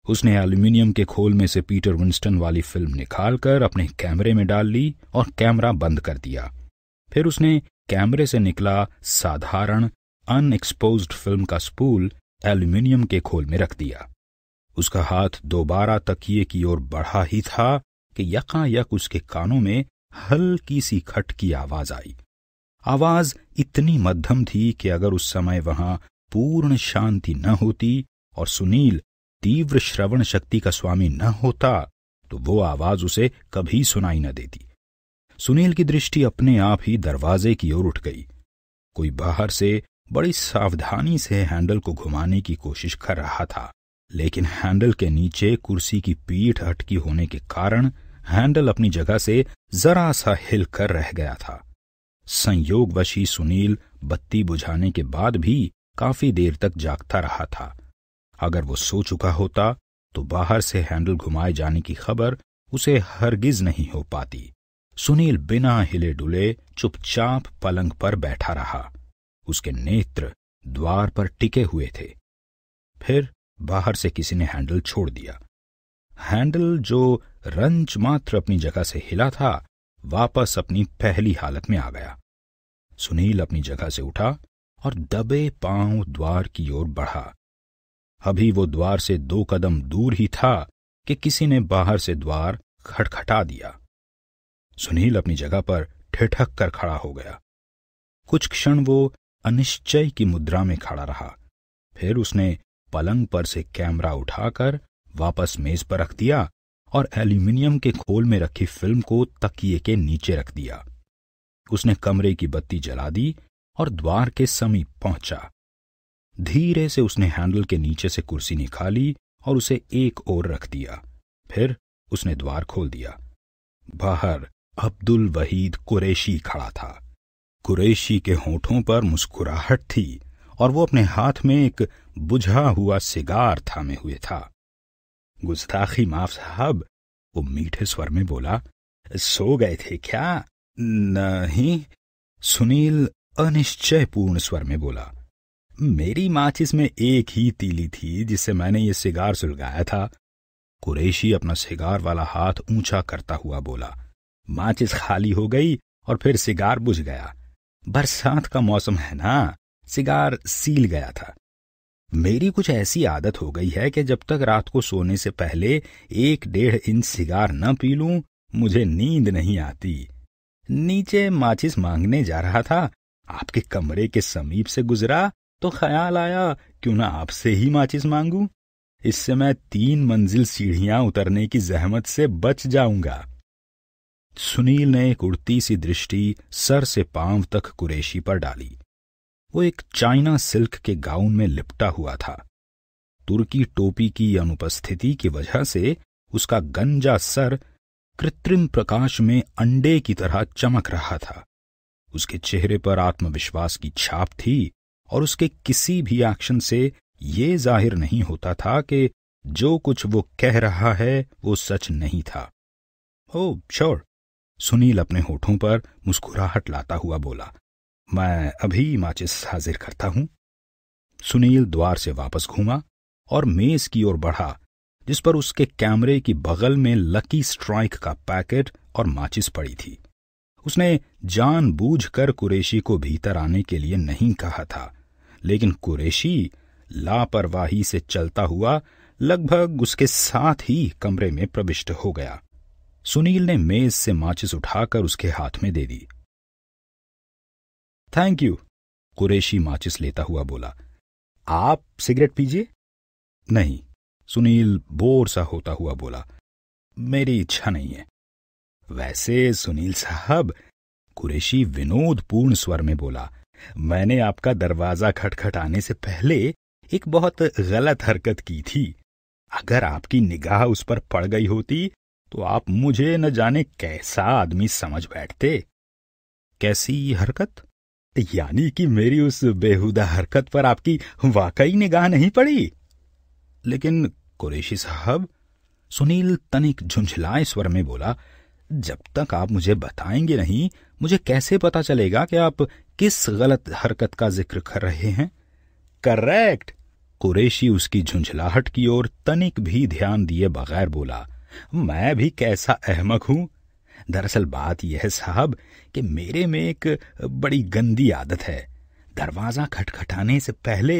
उसने एल्यूमिनियम के खोल में से पीटर विंस्टन वाली फिल्म निकालकर अपने कैमरे में डाल ली और कैमरा बंद कर दिया फिर उसने कैमरे से निकला साधारण अनएक्सपोज फिल्म का स्पूल एल्यूमिनियम के खोल में रख दिया उसका हाथ दोबारा तकिए की ओर बढ़ा ही था कि यकायक उसके कानों में हल्की सी खट की आवाज आई आवाज इतनी मध्यम थी कि अगर उस समय वहां पूर्ण शांति न होती और सुनील तीव्र श्रवण शक्ति का स्वामी न होता तो वो आवाज उसे कभी सुनाई न देती सुनील की दृष्टि अपने आप ही दरवाजे की ओर उठ गई कोई बाहर से बड़ी सावधानी से हैंडल को घुमाने की कोशिश कर रहा था लेकिन हैंडल के नीचे कुर्सी की पीठ हटकी होने के कारण हैंडल अपनी जगह से जरा सा हिलकर रह गया था संयोगवशी सुनील बत्ती बुझाने के बाद भी काफी देर तक जागता रहा था अगर वो सो चुका होता तो बाहर से हैंडल घुमाए जाने की खबर उसे हरगिज नहीं हो पाती सुनील बिना हिले डुले चुपचाप पलंग पर बैठा रहा उसके नेत्र द्वार पर टिके हुए थे फिर बाहर से किसी ने हैंडल छोड़ दिया हैंडल जो रंच मात्र अपनी जगह से हिला था वापस अपनी पहली हालत में आ गया सुनील अपनी जगह से उठा और दबे पांव द्वार की ओर बढ़ा अभी वो द्वार से दो कदम दूर ही था कि किसी ने बाहर से द्वार खटखटा दिया सुनील अपनी जगह पर ठिठक कर खड़ा हो गया कुछ क्षण वो अनिश्चय की मुद्रा में खड़ा रहा फिर उसने पलंग पर से कैमरा उठाकर वापस मेज पर रख दिया और एल्यूमिनियम के खोल में रखी फिल्म को तकिए के नीचे रख दिया उसने कमरे की बत्ती जला दी और द्वार के समीप पहुंचा धीरे से उसने हैंडल के नीचे से कुर्सी निकाली और उसे एक ओर रख दिया फिर उसने द्वार खोल दिया बाहर अब्दुल वहीद कुरैशी खड़ा था कुरैशी के होठों पर मुस्कुराहट थी और वो अपने हाथ में एक बुझा हुआ सिगार थामे हुए था गुस्ताखी माफ साहब वो मीठे स्वर में बोला सो गए थे क्या नहीं सुनील अनिश्चयपूर्ण स्वर में बोला मेरी माचिस में एक ही तीली थी जिससे मैंने ये सिगार सुलगाया था कुरेशी अपना सिगार वाला हाथ ऊंचा करता हुआ बोला माचिस खाली हो गई और फिर सिगार बुझ गया बरसात का मौसम है ना सिगार सील गया था मेरी कुछ ऐसी आदत हो गई है कि जब तक रात को सोने से पहले एक डेढ़ इंच सिगार न पी लूं मुझे नींद नहीं आती नीचे माचिस मांगने जा रहा था आपके कमरे के समीप से गुजरा तो ख्याल आया क्यों ना आपसे ही माचिस मांगू इससे मैं तीन मंजिल सीढ़ियां उतरने की जहमत से बच जाऊंगा सुनील ने एक उड़ती सी दृष्टि सर से पांव तक कुरेशी पर डाली वो एक चाइना सिल्क के गाउन में लिपटा हुआ था तुर्की टोपी की अनुपस्थिति की वजह से उसका गंजा सर कृत्रिम प्रकाश में अंडे की तरह चमक रहा था उसके चेहरे पर आत्मविश्वास की छाप थी और उसके किसी भी एक्शन से ये जाहिर नहीं होता था कि जो कुछ वो कह रहा है वो सच नहीं था ओ श्योर सुनील अपने होठों पर मुस्कुराहट लाता हुआ बोला मैं अभी माचिस हाजिर करता हूं सुनील द्वार से वापस घूमा और मेज की ओर बढ़ा जिस पर उसके कैमरे की बगल में लकी स्ट्राइक का पैकेट और माचिस पड़ी थी उसने जानबूझकर कुरेशी को भीतर आने के लिए नहीं कहा था लेकिन कुरेशी लापरवाही से चलता हुआ लगभग उसके साथ ही कमरे में प्रविष्ट हो गया सुनील ने मेज से माचिस उठाकर उसके हाथ में दे दी थैंक यू कुरेशी माचिस लेता हुआ बोला आप सिगरेट पीजिए नहीं सुनील बोर सा होता हुआ बोला मेरी इच्छा नहीं है वैसे सुनील साहब कुरेशी विनोदपूर्ण स्वर में बोला मैंने आपका दरवाजा खटखटाने से पहले एक बहुत गलत हरकत की थी अगर आपकी निगाह उस पर पड़ गई होती तो आप मुझे न जाने कैसा आदमी समझ बैठते कैसी हरकत यानी कि मेरी उस बेहुदा हरकत पर आपकी वाकई निगाह नहीं पड़ी लेकिन कुरेशी साहब सुनील तनिक झुंझलाए स्वर में बोला जब तक आप मुझे बताएंगे नहीं मुझे कैसे पता चलेगा कि आप किस गलत हरकत का जिक्र कर रहे हैं करेक्ट कुरेशी उसकी झुंझलाहट की ओर तनिक भी ध्यान दिए बगैर बोला मैं भी कैसा अहमक हूं दरअसल बात यह साहब कि मेरे में एक बड़ी गंदी आदत है दरवाज़ा खटखटाने से पहले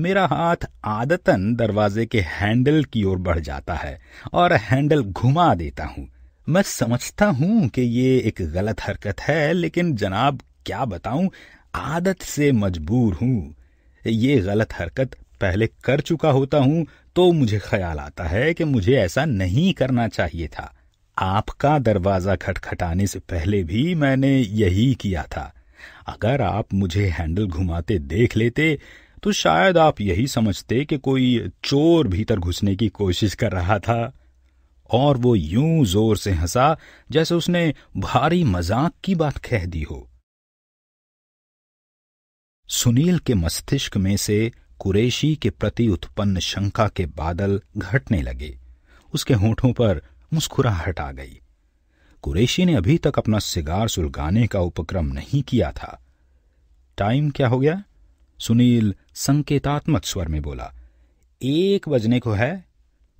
मेरा हाथ आदतन दरवाजे के हैंडल की ओर बढ़ जाता है और हैंडल घुमा देता हूँ मैं समझता हूँ कि ये एक गलत हरकत है लेकिन जनाब क्या बताऊं आदत से मजबूर हूँ ये गलत हरकत पहले कर चुका होता हूँ तो मुझे ख्याल आता है कि मुझे ऐसा नहीं करना चाहिए था आपका दरवाज़ा खटखटाने से पहले भी मैंने यही किया था अगर आप मुझे हैंडल घुमाते देख लेते तो शायद आप यही समझते कि कोई चोर भीतर घुसने की कोशिश कर रहा था और वो यूं जोर से हंसा जैसे उसने भारी मजाक की बात कह दी हो सुनील के मस्तिष्क में से कुरेशी के प्रति उत्पन्न शंका के बादल घटने लगे उसके होठों पर मुस्कुराहट आ गई कुरैशी ने अभी तक अपना सिगार सुलगाने का उपक्रम नहीं किया था टाइम क्या हो गया सुनील संकेतात्मक स्वर में बोला एक बजने को है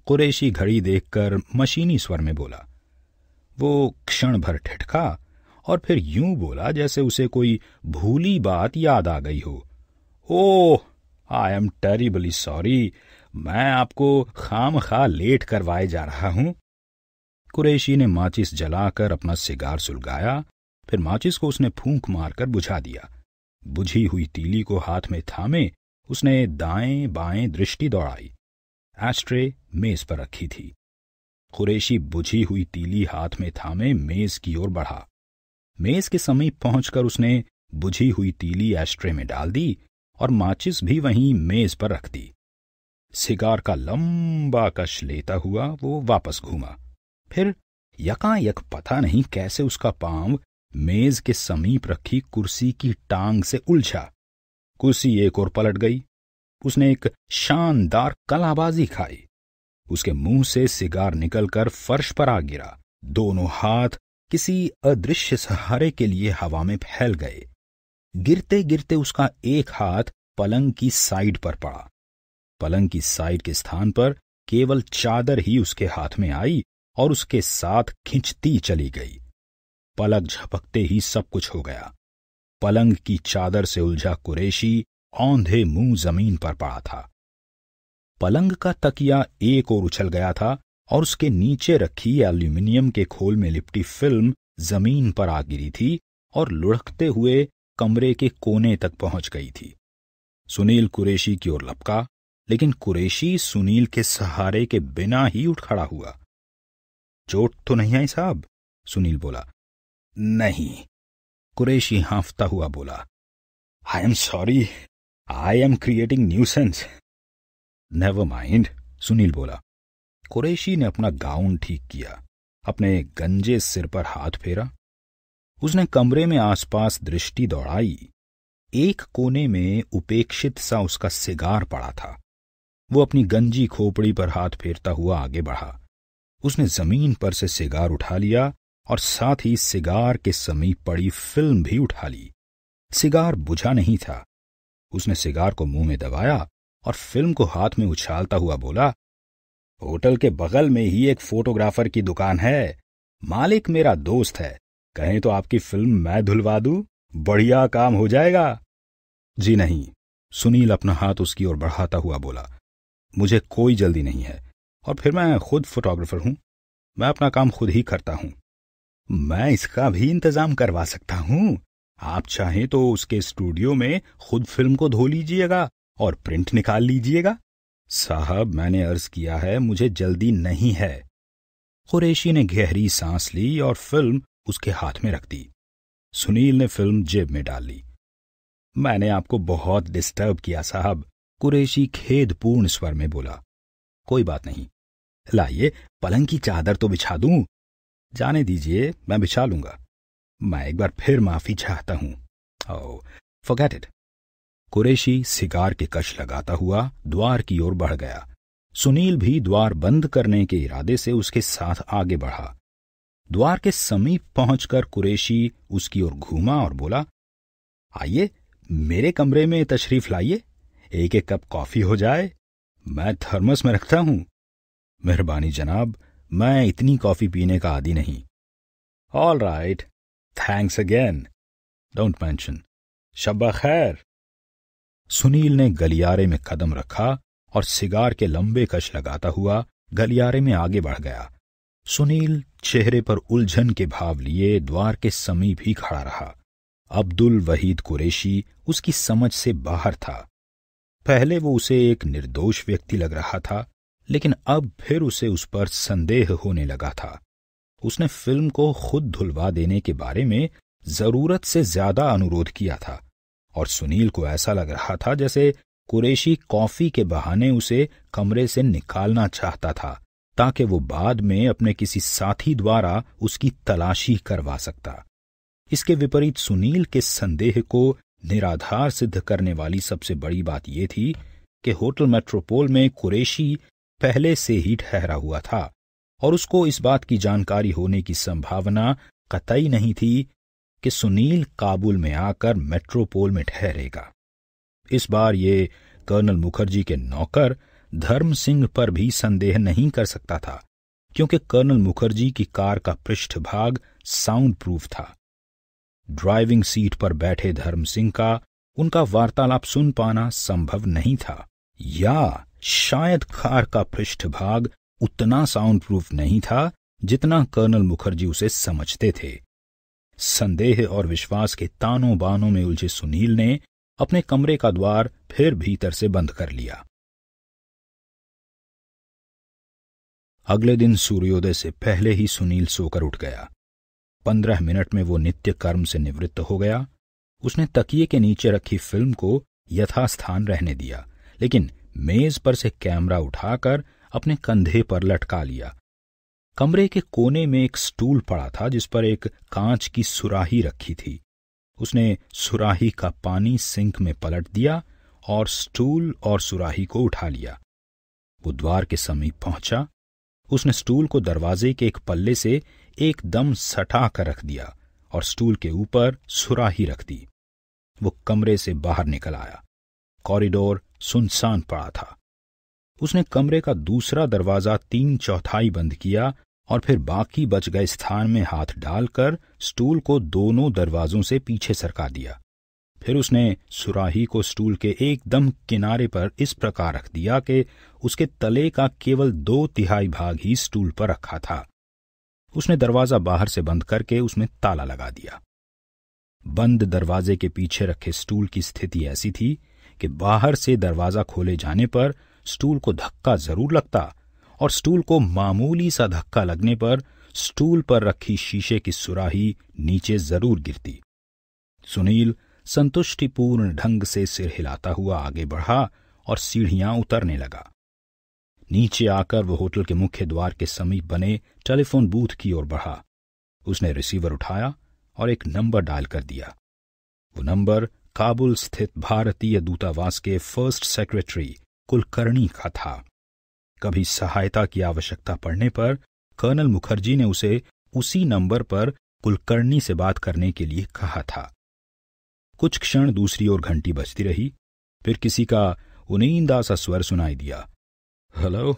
कुरेशी घड़ी देखकर मशीनी स्वर में बोला वो क्षण भर ठिठका और फिर यूं बोला जैसे उसे कोई भूली बात याद आ गई हो oh I am terribly sorry मैं आपको खाम खा लेट करवाए जा रहा हूं कुरैशी ने माचिस जलाकर अपना सिगार सुलगाया फिर माचिस को उसने फूंक मारकर बुझा दिया बुझी हुई तीली को हाथ में थामे उसने दाएं बाएं दृष्टि दौड़ाई एस्ट्रे मेज पर रखी थी कुरेशी बुझी हुई तीली हाथ में थामे मेज की ओर बढ़ा मेज के समीप पहुंचकर उसने बुझी हुई तीली एस्ट्रे में डाल दी और माचिस भी वहीं मेज पर रख दी सिगार का लंबा कश लेता हुआ वो वापस घूमा फिर यकायक पता नहीं कैसे उसका पांव मेज के समीप रखी कुर्सी की टांग से उलझा कुर्सी एक और पलट गई उसने एक शानदार कलाबाजी खाई उसके मुंह से सिगार निकलकर फर्श पर आ गिरा दोनों हाथ किसी अदृश्य सहारे के लिए हवा में फैल गए गिरते गिरते उसका एक हाथ पलंग की साइड पर पड़ा पलंग की साइड के स्थान पर केवल चादर ही उसके हाथ में आई और उसके साथ खिंचती चली गई पलक झपकते ही सब कुछ हो गया पलंग की चादर से उलझा कुरेशी औंधे मुंह जमीन पर पड़ा था पलंग का तकिया एक और उछल गया था और उसके नीचे रखी एल्यूमिनियम के खोल में लिपटी फिल्म जमीन पर आ गिरी थी और लुढ़कते हुए कमरे के कोने तक पहुंच गई थी सुनील कुरेशी की ओर लपका लेकिन कुरेशी सुनील के सहारे के बिना ही उठ खड़ा हुआ चोट तो नहीं आई साहब सुनील बोला नहीं कुरेशी हाफता हुआ बोला I am sorry I am creating nuisance never mind Sunil बोला कुरेशी ने अपना गाउन ठीक किया अपने गंजे सिर पर हाथ फेरा उसने कमरे में आसपास दृष्टि दौड़ाई एक कोने में उपेक्षित सा उसका सिगार पड़ा था वो अपनी गंजी खोपड़ी पर हाथ फेरता हुआ आगे बढ़ा उसने जमीन पर से सिगार उठा लिया और साथ ही सिगार के समीप पड़ी फिल्म भी उठा ली सिगार बुझा नहीं था उसने सिगार को मुंह में दबाया और फिल्म को हाथ में उछालता हुआ बोला होटल के बगल में ही एक फोटोग्राफर की दुकान है मालिक मेरा दोस्त है कहें तो आपकी फिल्म मैं धुलवा दू बढ़िया काम हो जाएगा जी नहीं सुनील अपना हाथ उसकी ओर बढ़ाता हुआ बोला मुझे कोई जल्दी नहीं है और फिर मैं खुद फोटोग्राफर हूं मैं अपना काम खुद ही करता हूं मैं इसका भी इंतजाम करवा सकता हूं आप चाहें तो उसके स्टूडियो में खुद फिल्म को धो लीजिएगा और प्रिंट निकाल लीजिएगा साहब मैंने अर्ज किया है मुझे जल्दी नहीं है कुरेशी ने गहरी सांस ली और फिल्म उसके हाथ में रख दी सुनील ने फिल्म जेब में डाल ली मैंने आपको बहुत डिस्टर्ब किया साहब कुरेशी खेदपूर्ण स्वर में बोला कोई बात नहीं लाइए पलंग की चादर तो बिछा दूं जाने दीजिए मैं बिछा लूंगा मैं एक बार फिर माफी चाहता हूं oh forget it Qureshi cigar के कश लगाता हुआ द्वार की ओर बढ़ गया सुनील भी द्वार बंद करने के इरादे से उसके साथ आगे बढ़ा द्वार के समीप पहुंचकर कुरेशी उसकी ओर घूमा और बोला आइए मेरे कमरे में तशरीफ लाइए एक एक कप कॉफी हो जाए मैं थर्मस में रखता हूं मेहरबानी जनाब मैं इतनी कॉफी पीने का आदि नहीं all right thanks again don't mention शब्बा खैर सुनील ने गलियारे में कदम रखा और सिगार के लंबे कश लगाता हुआ गलियारे में आगे बढ़ गया सुनील चेहरे पर उलझन के भाव लिए द्वार के समीप ही खड़ा रहा अब्दुल वहीद कुरेशी उसकी समझ से बाहर था पहले वो उसे एक निर्दोष व्यक्ति लग रहा था लेकिन अब फिर उसे उस पर संदेह होने लगा था उसने फिल्म को खुद धुलवा देने के बारे में जरूरत से ज्यादा अनुरोध किया था और सुनील को ऐसा लग रहा था जैसे कुरेशी कॉफी के बहाने उसे कमरे से निकालना चाहता था ताकि वो बाद में अपने किसी साथी द्वारा उसकी तलाशी करवा सकता इसके विपरीत सुनील के संदेह को निराधार सिद्ध करने वाली सबसे बड़ी बात यह थी कि होटल मेट्रोपोल में कुरेशी पहले से ही ठहरा हुआ था और उसको इस बात की जानकारी होने की संभावना कतई नहीं थी कि सुनील काबुल में आकर मेट्रोपोल में ठहरेगा इस बार ये कर्नल मुखर्जी के नौकर धर्म सिंह पर भी संदेह नहीं कर सकता था क्योंकि कर्नल मुखर्जी की कार का पृष्ठभाग साउंड प्रूफ था ड्राइविंग सीट पर बैठे धर्म सिंह का उनका वार्तालाप सुन पाना संभव नहीं था या शायद कार का पृष्ठभाग उतना साउंड प्रूफ नहीं था जितना कर्नल मुखर्जी उसे समझते थे संदेह और विश्वास के तानों बानों में उलझे सुनील ने अपने कमरे का द्वार फिर भीतर से बंद कर लिया अगले दिन सूर्योदय से पहले ही सुनील सोकर उठ गया पंद्रह मिनट में वो नित्य कर्म से निवृत्त हो गया उसने तकिए के नीचे रखी फिल्म को यथास्थान रहने दिया लेकिन मेज पर से कैमरा उठाकर अपने कंधे पर लटका लिया कमरे के कोने में एक स्टूल पड़ा था जिस पर एक कांच की सुराही रखी थी उसने सुराही का पानी सिंक में पलट दिया और स्टूल और सुराही को उठा लिया वो द्वार के समीप पहुंचा उसने स्टूल को दरवाजे के एक पल्ले से एकदम सटा कर रख दिया और स्टूल के ऊपर सुराही रख दी वो कमरे से बाहर निकल आया कॉरिडोर सुनसान पड़ा था उसने कमरे का दूसरा दरवाजा तीन चौथाई बंद किया और फिर बाकी बच गए स्थान में हाथ डालकर स्टूल को दोनों दरवाजों से पीछे सरका दिया फिर उसने सुराही को स्टूल के एकदम किनारे पर इस प्रकार रख दिया कि उसके तले का केवल दो तिहाई भाग ही स्टूल पर रखा था उसने दरवाजा बाहर से बंद करके उसमें ताला लगा दिया बंद दरवाजे के पीछे रखे स्टूल की स्थिति ऐसी थी कि बाहर से दरवाजा खोले जाने पर स्टूल को धक्का जरूर लगता और स्टूल को मामूली सा धक्का लगने पर स्टूल पर रखी शीशे की सुराही नीचे जरूर गिरती सुनील संतुष्टिपूर्ण ढंग से सिर हिलाता हुआ आगे बढ़ा और सीढ़ियां उतरने लगा नीचे आकर वो होटल के मुख्य द्वार के समीप बने टेलीफोन बूथ की ओर बढ़ा उसने रिसीवर उठाया और एक नंबर डायल कर दिया वो नंबर काबुल स्थित भारतीय दूतावास के फर्स्ट सेक्रेटरी कुलकर्णी का था कभी सहायता की आवश्यकता पड़ने पर कर्नल मुखर्जी ने उसे उसी नंबर पर कुलकर्णी से बात करने के लिए कहा था कुछ क्षण दूसरी ओर घंटी बजती रही फिर किसी का उनींदा सा स्वर सुनाई दिया हेलो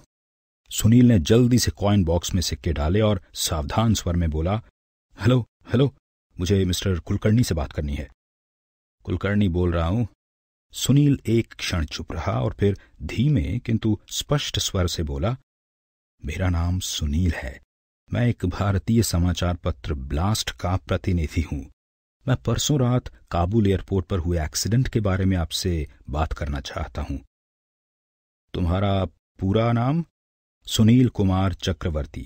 सुनील ने जल्दी से कॉइन बॉक्स में सिक्के डाले और सावधान स्वर में बोला हेलो हेलो मुझे मिस्टर कुलकर्णी से बात करनी है कुलकर्णी बोल रहा हूं सुनील एक क्षण चुप रहा और फिर धीमे किंतु स्पष्ट स्वर से बोला मेरा नाम सुनील है मैं एक भारतीय समाचार पत्र ब्लास्ट का प्रतिनिधि हूं मैं परसों रात काबुल एयरपोर्ट पर हुए एक्सीडेंट के बारे में आपसे बात करना चाहता हूं तुम्हारा पूरा नाम Sunil Kumar Chakravarti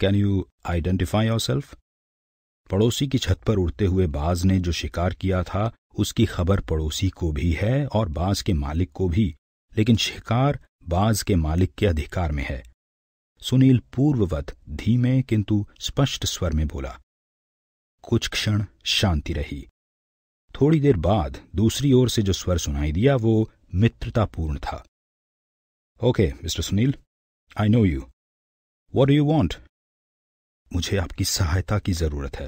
can you identify yourself पड़ोसी की छत पर उड़ते हुए बाज ने जो शिकार किया था उसकी खबर पड़ोसी को भी है और बाज के मालिक को भी लेकिन शिकार बाज के मालिक के अधिकार में है सुनील पूर्ववत धीमे किंतु स्पष्ट स्वर में बोला कुछ क्षण शांति रही थोड़ी देर बाद दूसरी ओर से जो स्वर सुनाई दिया वो मित्रतापूर्ण था okay mister Sunil I know you what do you want मुझे आपकी सहायता की जरूरत है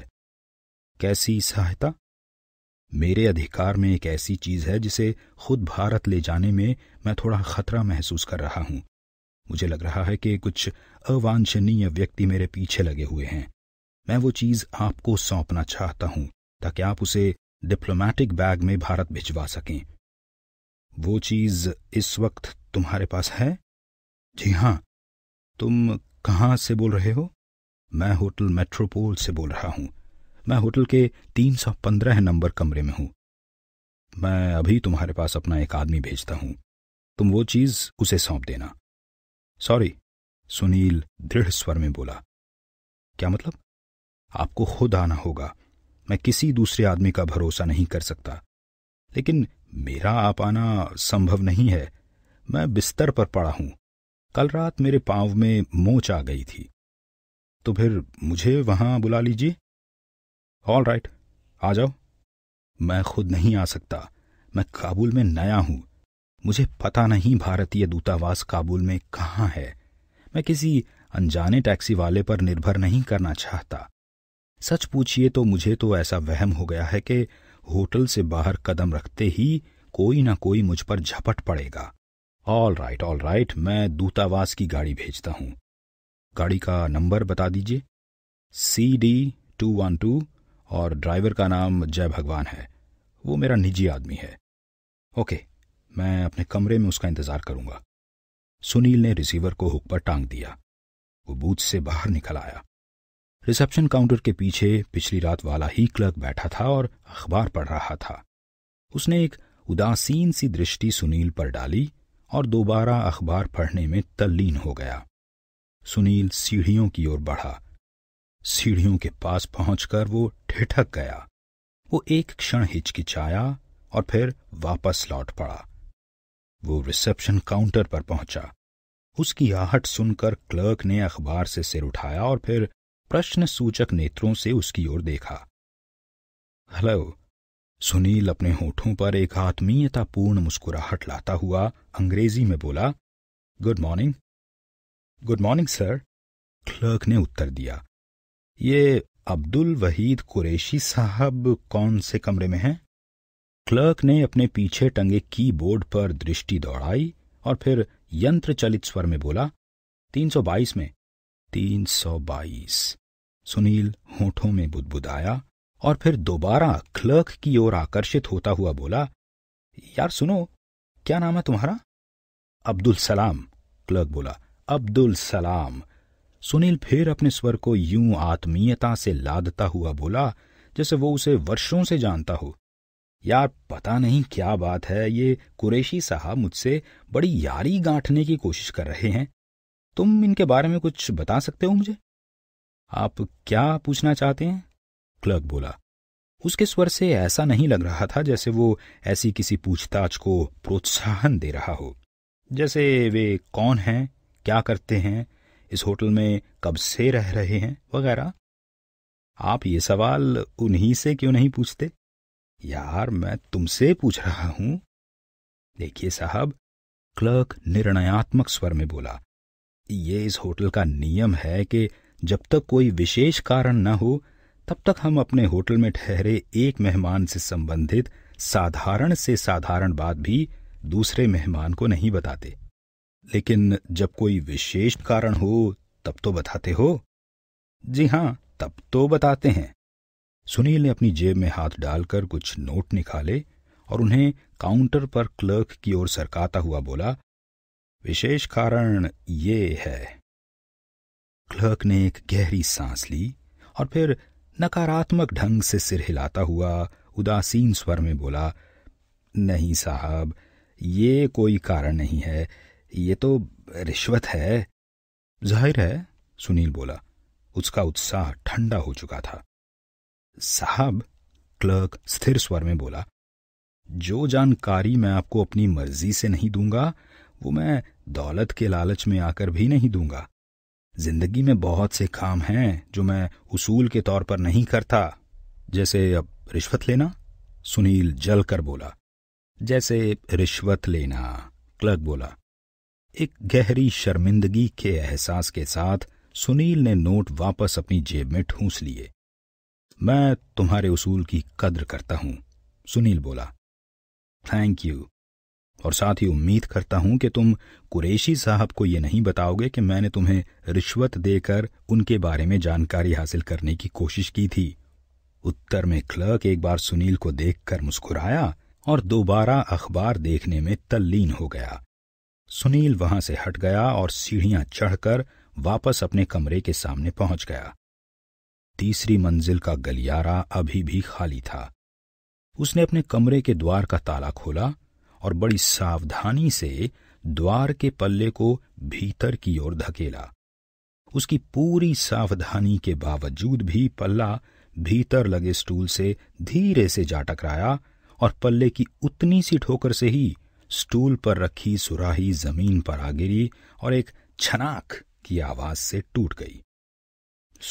कैसी सहायता मेरे अधिकार में एक ऐसी चीज है जिसे खुद भारत ले जाने में मैं थोड़ा खतरा महसूस कर रहा हूं मुझे लग रहा है कि कुछ अवांछनीय व्यक्ति मेरे पीछे लगे हुए हैं मैं वो चीज आपको सौंपना चाहता हूं ताकि आप उसे डिप्लोमैटिक बैग में भारत भिजवा सकें वो चीज इस वक्त तुम्हारे पास है जी हां तुम कहाँ से बोल रहे हो मैं होटल मेट्रोपोल से बोल रहा हूँ मैं होटल के 315 नंबर कमरे में हूं मैं अभी तुम्हारे पास अपना एक आदमी भेजता हूँ तुम वो चीज उसे सौंप देना सॉरी सुनील दृढ़ स्वर में बोला क्या मतलब आपको खुद आना होगा मैं किसी दूसरे आदमी का भरोसा नहीं कर सकता लेकिन मेरा आ पाना संभव नहीं है मैं बिस्तर पर पड़ा हूं कल रात मेरे पांव में मोच आ गई थी तो फिर मुझे वहां बुला लीजिए ऑल राइट आ जाओ मैं खुद नहीं आ सकता मैं काबुल में नया हूं मुझे पता नहीं भारतीय दूतावास काबुल में कहां है मैं किसी अनजाने टैक्सी वाले पर निर्भर नहीं करना चाहता सच पूछिए तो मुझे तो ऐसा वहम हो गया है कि होटल से बाहर कदम रखते ही कोई ना कोई मुझ पर झपट पड़ेगा ऑल राइट ऑल राइट मैं दूतावास की गाड़ी भेजता हूं गाड़ी का नंबर बता दीजिए C D two one two और ड्राइवर का नाम जय भगवान है वो मेरा निजी आदमी है ओके मैं अपने कमरे में उसका इंतजार करूंगा सुनील ने रिसीवर को हुक पर टांग दिया वो बूथ से बाहर निकल आया रिसेप्शन काउंटर के पीछे पिछली रात वाला ही क्लर्क बैठा था और अखबार पढ़ रहा था उसने एक उदासीन सी दृष्टि सुनील पर डाली और दोबारा अखबार पढ़ने में तल्लीन हो गया सुनील सीढ़ियों की ओर बढ़ा सीढ़ियों के पास पहुंचकर वो ठिठक गया वो एक क्षण हिचकिचाया और फिर वापस लौट पड़ा वो रिसेप्शन काउंटर पर पहुंचा उसकी आहट सुनकर क्लर्क ने अखबार से सिर उठाया और फिर प्रश्न सूचक नेत्रों से उसकी ओर देखा हेलो सुनील अपने होठों पर एक आत्मीयतापूर्ण मुस्कुराहट लाता हुआ अंग्रेजी में बोला good morning good morning sir clerk ने उत्तर दिया ये अब्दुल वहीद कुरेशी साहब कौन से कमरे में हैं क्लर्क ने अपने पीछे टंगे कीबोर्ड पर दृष्टि दौड़ाई और फिर यंत्र चलित स्वर में बोला 322 में 322 सुनील होठों में बुदबुदाया और फिर दोबारा क्लर्क की ओर आकर्षित होता हुआ बोला यार सुनो क्या नाम है तुम्हारा अब्दुल सलाम क्लर्क बोला अब्दुल सलाम सुनील फिर अपने स्वर को यूं आत्मीयता से लादता हुआ बोला जैसे वो उसे वर्षों से जानता हो यार पता नहीं क्या बात है ये कुरेशी साहब मुझसे बड़ी यारी गांठने की कोशिश कर रहे हैं तुम इनके बारे में कुछ बता सकते हो मुझे आप क्या पूछना चाहते हैं क्लर्क बोला उसके स्वर से ऐसा नहीं लग रहा था जैसे वो ऐसी किसी पूछताछ को प्रोत्साहन दे रहा हो जैसे वे कौन हैं क्या करते हैं इस होटल में कब से रह रहे हैं वगैरह आप ये सवाल उन्हीं से क्यों नहीं पूछते यार मैं तुमसे पूछ रहा हूं देखिए साहब क्लर्क निर्णयात्मक स्वर में बोला ये इस होटल का नियम है कि जब तक कोई विशेष कारण न हो तब तक हम अपने होटल में ठहरे एक मेहमान से संबंधित साधारण से साधारण बात भी दूसरे मेहमान को नहीं बताते लेकिन जब कोई विशेष कारण हो तब तो बताते हो जी हां तब तो बताते हैं सुनील ने अपनी जेब में हाथ डालकर कुछ नोट निकाले और उन्हें काउंटर पर क्लर्क की ओर सरकाता हुआ बोला विशेष कारण ये है क्लर्क ने एक गहरी सांस ली और फिर नकारात्मक ढंग से सिर हिलाता हुआ उदासीन स्वर में बोला नहीं साहब ये कोई कारण नहीं है ये तो रिश्वत है जाहिर है सुनील बोला उसका उत्साह ठंडा हो चुका था साहब क्लर्क स्थिर स्वर में बोला जो जानकारी मैं आपको अपनी मर्जी से नहीं दूंगा वो मैं दौलत के लालच में आकर भी नहीं दूंगा जिंदगी में बहुत से काम हैं जो मैं उसूल के तौर पर नहीं करता जैसे अब रिश्वत लेना सुनील जल कर बोला जैसे रिश्वत लेना क्लर्क बोला एक गहरी शर्मिंदगी के एहसास के साथ सुनील ने नोट वापस अपनी जेब में ठूंस लिए मैं तुम्हारे उसूल की कद्र करता हूं सुनील बोला थैंक यू और साथ ही उम्मीद करता हूं कि तुम कुरेशी साहब को यह नहीं बताओगे कि मैंने तुम्हें रिश्वत देकर उनके बारे में जानकारी हासिल करने की कोशिश की थी उत्तर में क्लर्क एक बार सुनील को देखकर मुस्कुराया और दोबारा अखबार देखने में तल्लीन हो गया सुनील वहां से हट गया और सीढ़ियां चढ़कर वापस अपने कमरे के सामने पहुंच गया तीसरी मंजिल का गलियारा अभी भी खाली था उसने अपने कमरे के द्वार का ताला खोला और बड़ी सावधानी से द्वार के पल्ले को भीतर की ओर धकेला उसकी पूरी सावधानी के बावजूद भी पल्ला भीतर लगे स्टूल से धीरे से जा टकराया और पल्ले की उतनी सी ठोकर से ही स्टूल पर रखी सुराही जमीन पर आ गिरी और एक छनाक की आवाज से टूट गई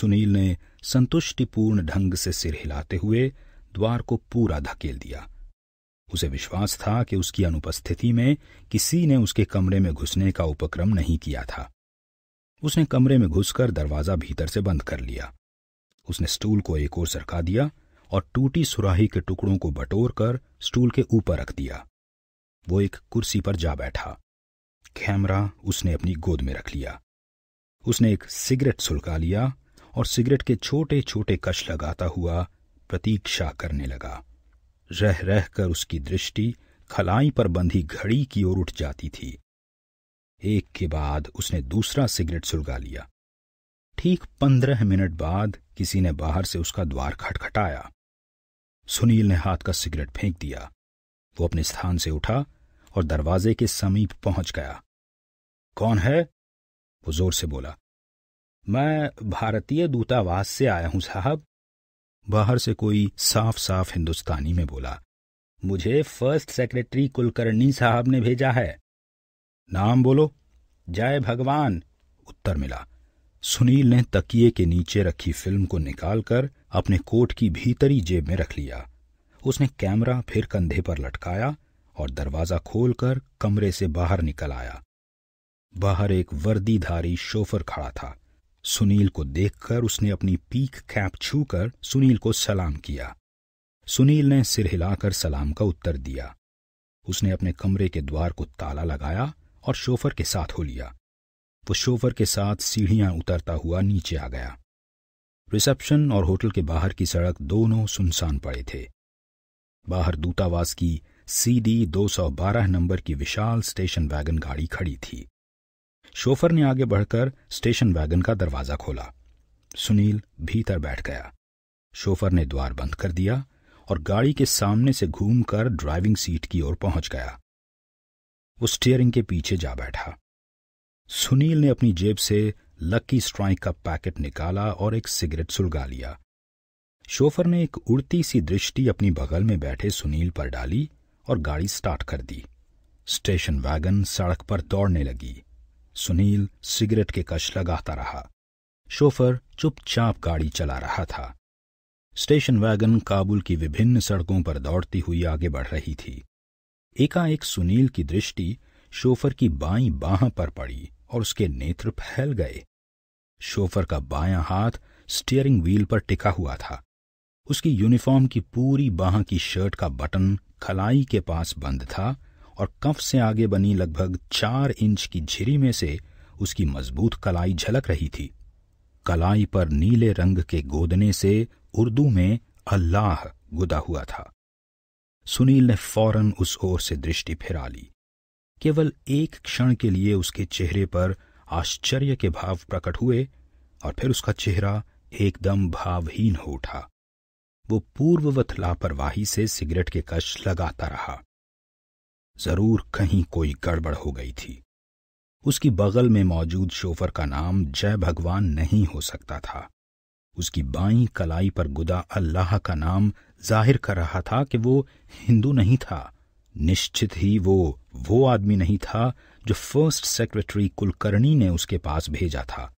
सुनील ने संतुष्टिपूर्ण ढंग से सिर हिलाते हुए द्वार को पूरा धकेल दिया उसे विश्वास था कि उसकी अनुपस्थिति में किसी ने उसके कमरे में घुसने का उपक्रम नहीं किया था उसने कमरे में घुसकर दरवाजा भीतर से बंद कर लिया उसने स्टूल को एक ओर सरका दिया और टूटी सुराही के टुकड़ों को बटोर कर स्टूल के ऊपर रख दिया वो एक कुर्सी पर जा बैठा कैमरा उसने अपनी गोद में रख लिया उसने एक सिगरेट सुलका लिया और सिगरेट के छोटे छोटे कश लगाता हुआ प्रतीक्षा करने लगा रह रह कर उसकी दृष्टि खलाई पर बंधी घड़ी की ओर उठ जाती थी एक के बाद उसने दूसरा सिगरेट सुलगा लिया ठीक पंद्रह मिनट बाद किसी ने बाहर से उसका द्वार खटखटाया सुनील ने हाथ का सिगरेट फेंक दिया वो अपने स्थान से उठा और दरवाजे के समीप पहुंच गया कौन है वो जोर से बोला मैं भारतीय दूतावास से आया हूं साहब बाहर से कोई साफ साफ हिंदुस्तानी में बोला मुझे फर्स्ट सेक्रेटरी कुलकर्णी साहब ने भेजा है नाम बोलो जय भगवान उत्तर मिला सुनील ने तकिए के नीचे रखी फिल्म को निकालकर अपने कोट की भीतरी जेब में रख लिया उसने कैमरा फिर कंधे पर लटकाया और दरवाजा खोलकर कमरे से बाहर निकल आया बाहर एक वर्दीधारी शोफर खड़ा था सुनील को देखकर उसने अपनी पीक कैप छूकर सुनील को सलाम किया सुनील ने सिर हिलाकर सलाम का उत्तर दिया उसने अपने कमरे के द्वार को ताला लगाया और शोफर के साथ हो लिया वो शोफर के साथ सीढ़ियां उतरता हुआ नीचे आ गया रिसेप्शन और होटल के बाहर की सड़क दोनों सुनसान पड़े थे बाहर दूतावास की सीडी 212 नंबर की विशाल स्टेशन वैगन गाड़ी खड़ी थी शोफर ने आगे बढ़कर स्टेशन वैगन का दरवाजा खोला सुनील भीतर बैठ गया शोफर ने द्वार बंद कर दिया और गाड़ी के सामने से घूमकर ड्राइविंग सीट की ओर पहुंच गया वो स्टीयरिंग के पीछे जा बैठा सुनील ने अपनी जेब से लकी स्ट्राइक का पैकेट निकाला और एक सिगरेट सुलगा लिया शोफर ने एक उड़ती सी दृष्टि अपनी बगल में बैठे सुनील पर डाली और गाड़ी स्टार्ट कर दी स्टेशन वैगन सड़क पर दौड़ने लगी सुनील सिगरेट के कश लगाता रहा शोफर चुपचाप गाड़ी चला रहा था स्टेशन वैगन काबुल की विभिन्न सड़कों पर दौड़ती हुई आगे बढ़ रही थी एकाएक सुनील की दृष्टि शोफर की बाई बाह पर पड़ी और उसके नेत्र फैल गए शोफर का बायां हाथ स्टीयरिंग व्हील पर टिका हुआ था उसकी यूनिफॉर्म की पूरी बाह की शर्ट का बटन खलाई के पास बंद था और कफ से आगे बनी लगभग चार इंच की झिरी में से उसकी मजबूत कलाई झलक रही थी कलाई पर नीले रंग के गोदने से उर्दू में अल्लाह गुदा हुआ था सुनील ने फौरन उस ओर से दृष्टि फिरा ली केवल एक क्षण के लिए उसके चेहरे पर आश्चर्य के भाव प्रकट हुए और फिर उसका चेहरा एकदम भावहीन हो उठा वो पूर्ववत लापरवाही से सिगरेट के कश लगाता रहा जरूर कहीं कोई गड़बड़ हो गई थी उसकी बगल में मौजूद शोफर का नाम जय भगवान नहीं हो सकता था उसकी बाई कलाई पर गुदा अल्लाह का नाम जाहिर कर रहा था कि वो हिंदू नहीं था निश्चित ही वो वो आदमी नहीं था जो फर्स्ट सेक्रेटरी कुलकर्णी ने उसके पास भेजा था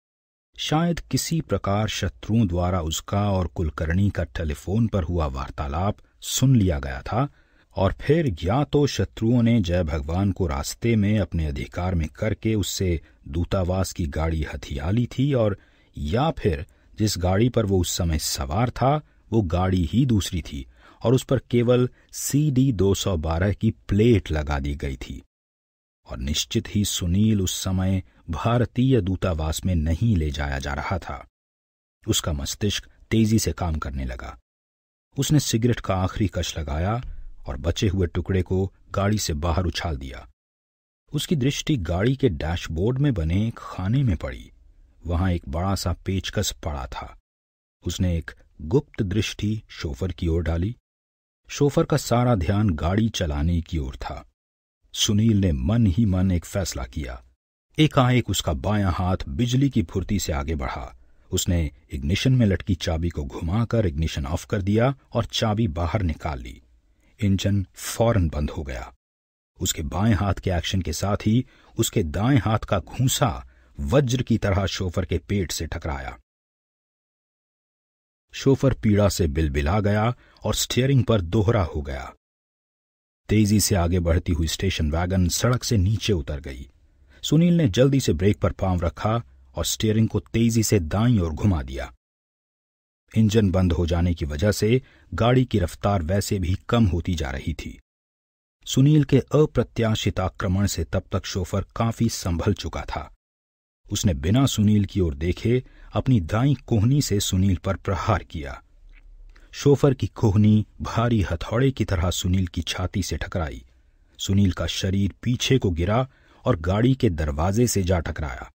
शायद किसी प्रकार शत्रुओं द्वारा उसका और कुलकर्णी का टेलीफोन पर हुआ वार्तालाप सुन लिया गया था और फिर या तो शत्रुओं ने जय भगवान को रास्ते में अपने अधिकार में करके उससे दूतावास की गाड़ी हथिया ली थी और या फिर जिस गाड़ी पर वो उस समय सवार था वो गाड़ी ही दूसरी थी और उस पर केवल सी डी दो सौ बारह की प्लेट लगा दी गई थी और निश्चित ही सुनील उस समय भारतीय दूतावास में नहीं ले जाया जा रहा था उसका मस्तिष्क तेजी से काम करने लगा उसने सिगरेट का आखिरी कश लगाया और बचे हुए टुकड़े को गाड़ी से बाहर उछाल दिया उसकी दृष्टि गाड़ी के डैशबोर्ड में बने एक खाने में पड़ी वहां एक बड़ा सा पेचकस पड़ा था उसने एक गुप्त दृष्टि शोफर की ओर डाली शोफर का सारा ध्यान गाड़ी चलाने की ओर था सुनील ने मन ही मन एक फैसला किया एकाएक उसका बायां हाथ बिजली की फुर्ती से आगे बढ़ा उसने इग्निशन में लटकी चाबी को घुमाकर इग्निशन ऑफ कर दिया और चाबी बाहर निकाल ली इंजन फौरन बंद हो गया उसके बाएं हाथ के एक्शन के साथ ही उसके दाएं हाथ का घूसा वज्र की तरह शोफर के पेट से टकराया शोफर पीड़ा से बिलबिला गया और स्टीयरिंग पर दोहरा हो गया तेजी से आगे बढ़ती हुई स्टेशन वैगन सड़क से नीचे उतर गई सुनील ने जल्दी से ब्रेक पर पांव रखा और स्टीयरिंग को तेजी से दाई ओर घुमा दिया इंजन बंद हो जाने की वजह से गाड़ी की रफ्तार वैसे भी कम होती जा रही थी सुनील के अप्रत्याशित आक्रमण से तब तक शोफर काफी संभल चुका था उसने बिना सुनील की ओर देखे अपनी दाई कोहनी से सुनील पर प्रहार किया शोफर की कोहनी भारी हथौड़े की तरह सुनील की छाती से टकराई सुनील का शरीर पीछे को गिरा और गाड़ी के दरवाजे से जा टकराया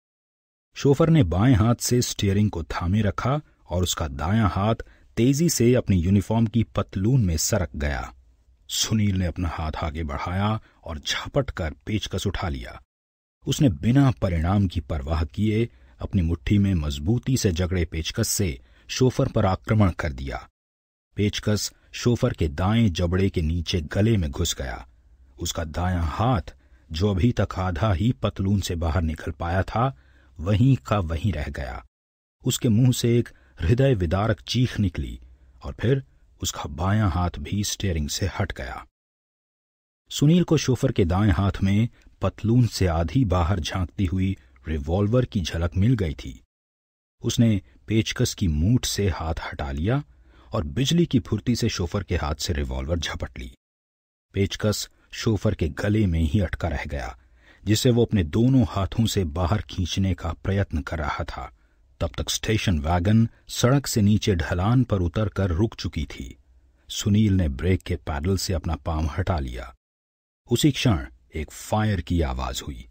शोफर ने बाएं हाथ से स्टीयरिंग को थामे रखा और उसका दायां हाथ तेजी से अपनी यूनिफॉर्म की पतलून में सरक गया सुनील ने अपना हाथ आगे बढ़ाया और झपट कर पेचकस उठा लिया उसने बिना परिणाम की परवाह किए अपनी मुट्ठी में मजबूती से जगड़े पेचकस से शोफर पर आक्रमण कर दिया पेचकस शोफर के दाएं जबड़े के नीचे गले में घुस गया उसका दायां हाथ जो अभी तक आधा ही पतलून से बाहर निकल पाया था वहीं का वहीं रह गया उसके मुंह से एक हृदय विदारक चीख निकली और फिर उसका बायां हाथ भी स्टेयरिंग से हट गया सुनील को शोफर के दाएं हाथ में पतलून से आधी बाहर झांकती हुई रिवॉल्वर की झलक मिल गई थी उसने पेचकस की मूठ से हाथ हटा लिया और बिजली की फुर्ती से शोफर के हाथ से रिवॉल्वर झपट ली पेचकस शोफर के गले में ही अटका रह गया जिसे वो अपने दोनों हाथों से बाहर खींचने का प्रयत्न कर रहा था तब तक स्टेशन वैगन सड़क से नीचे ढलान पर उतर कर रुक चुकी थी सुनील ने ब्रेक के पैडल से अपना पाम हटा लिया उसी क्षण एक फायर की आवाज हुई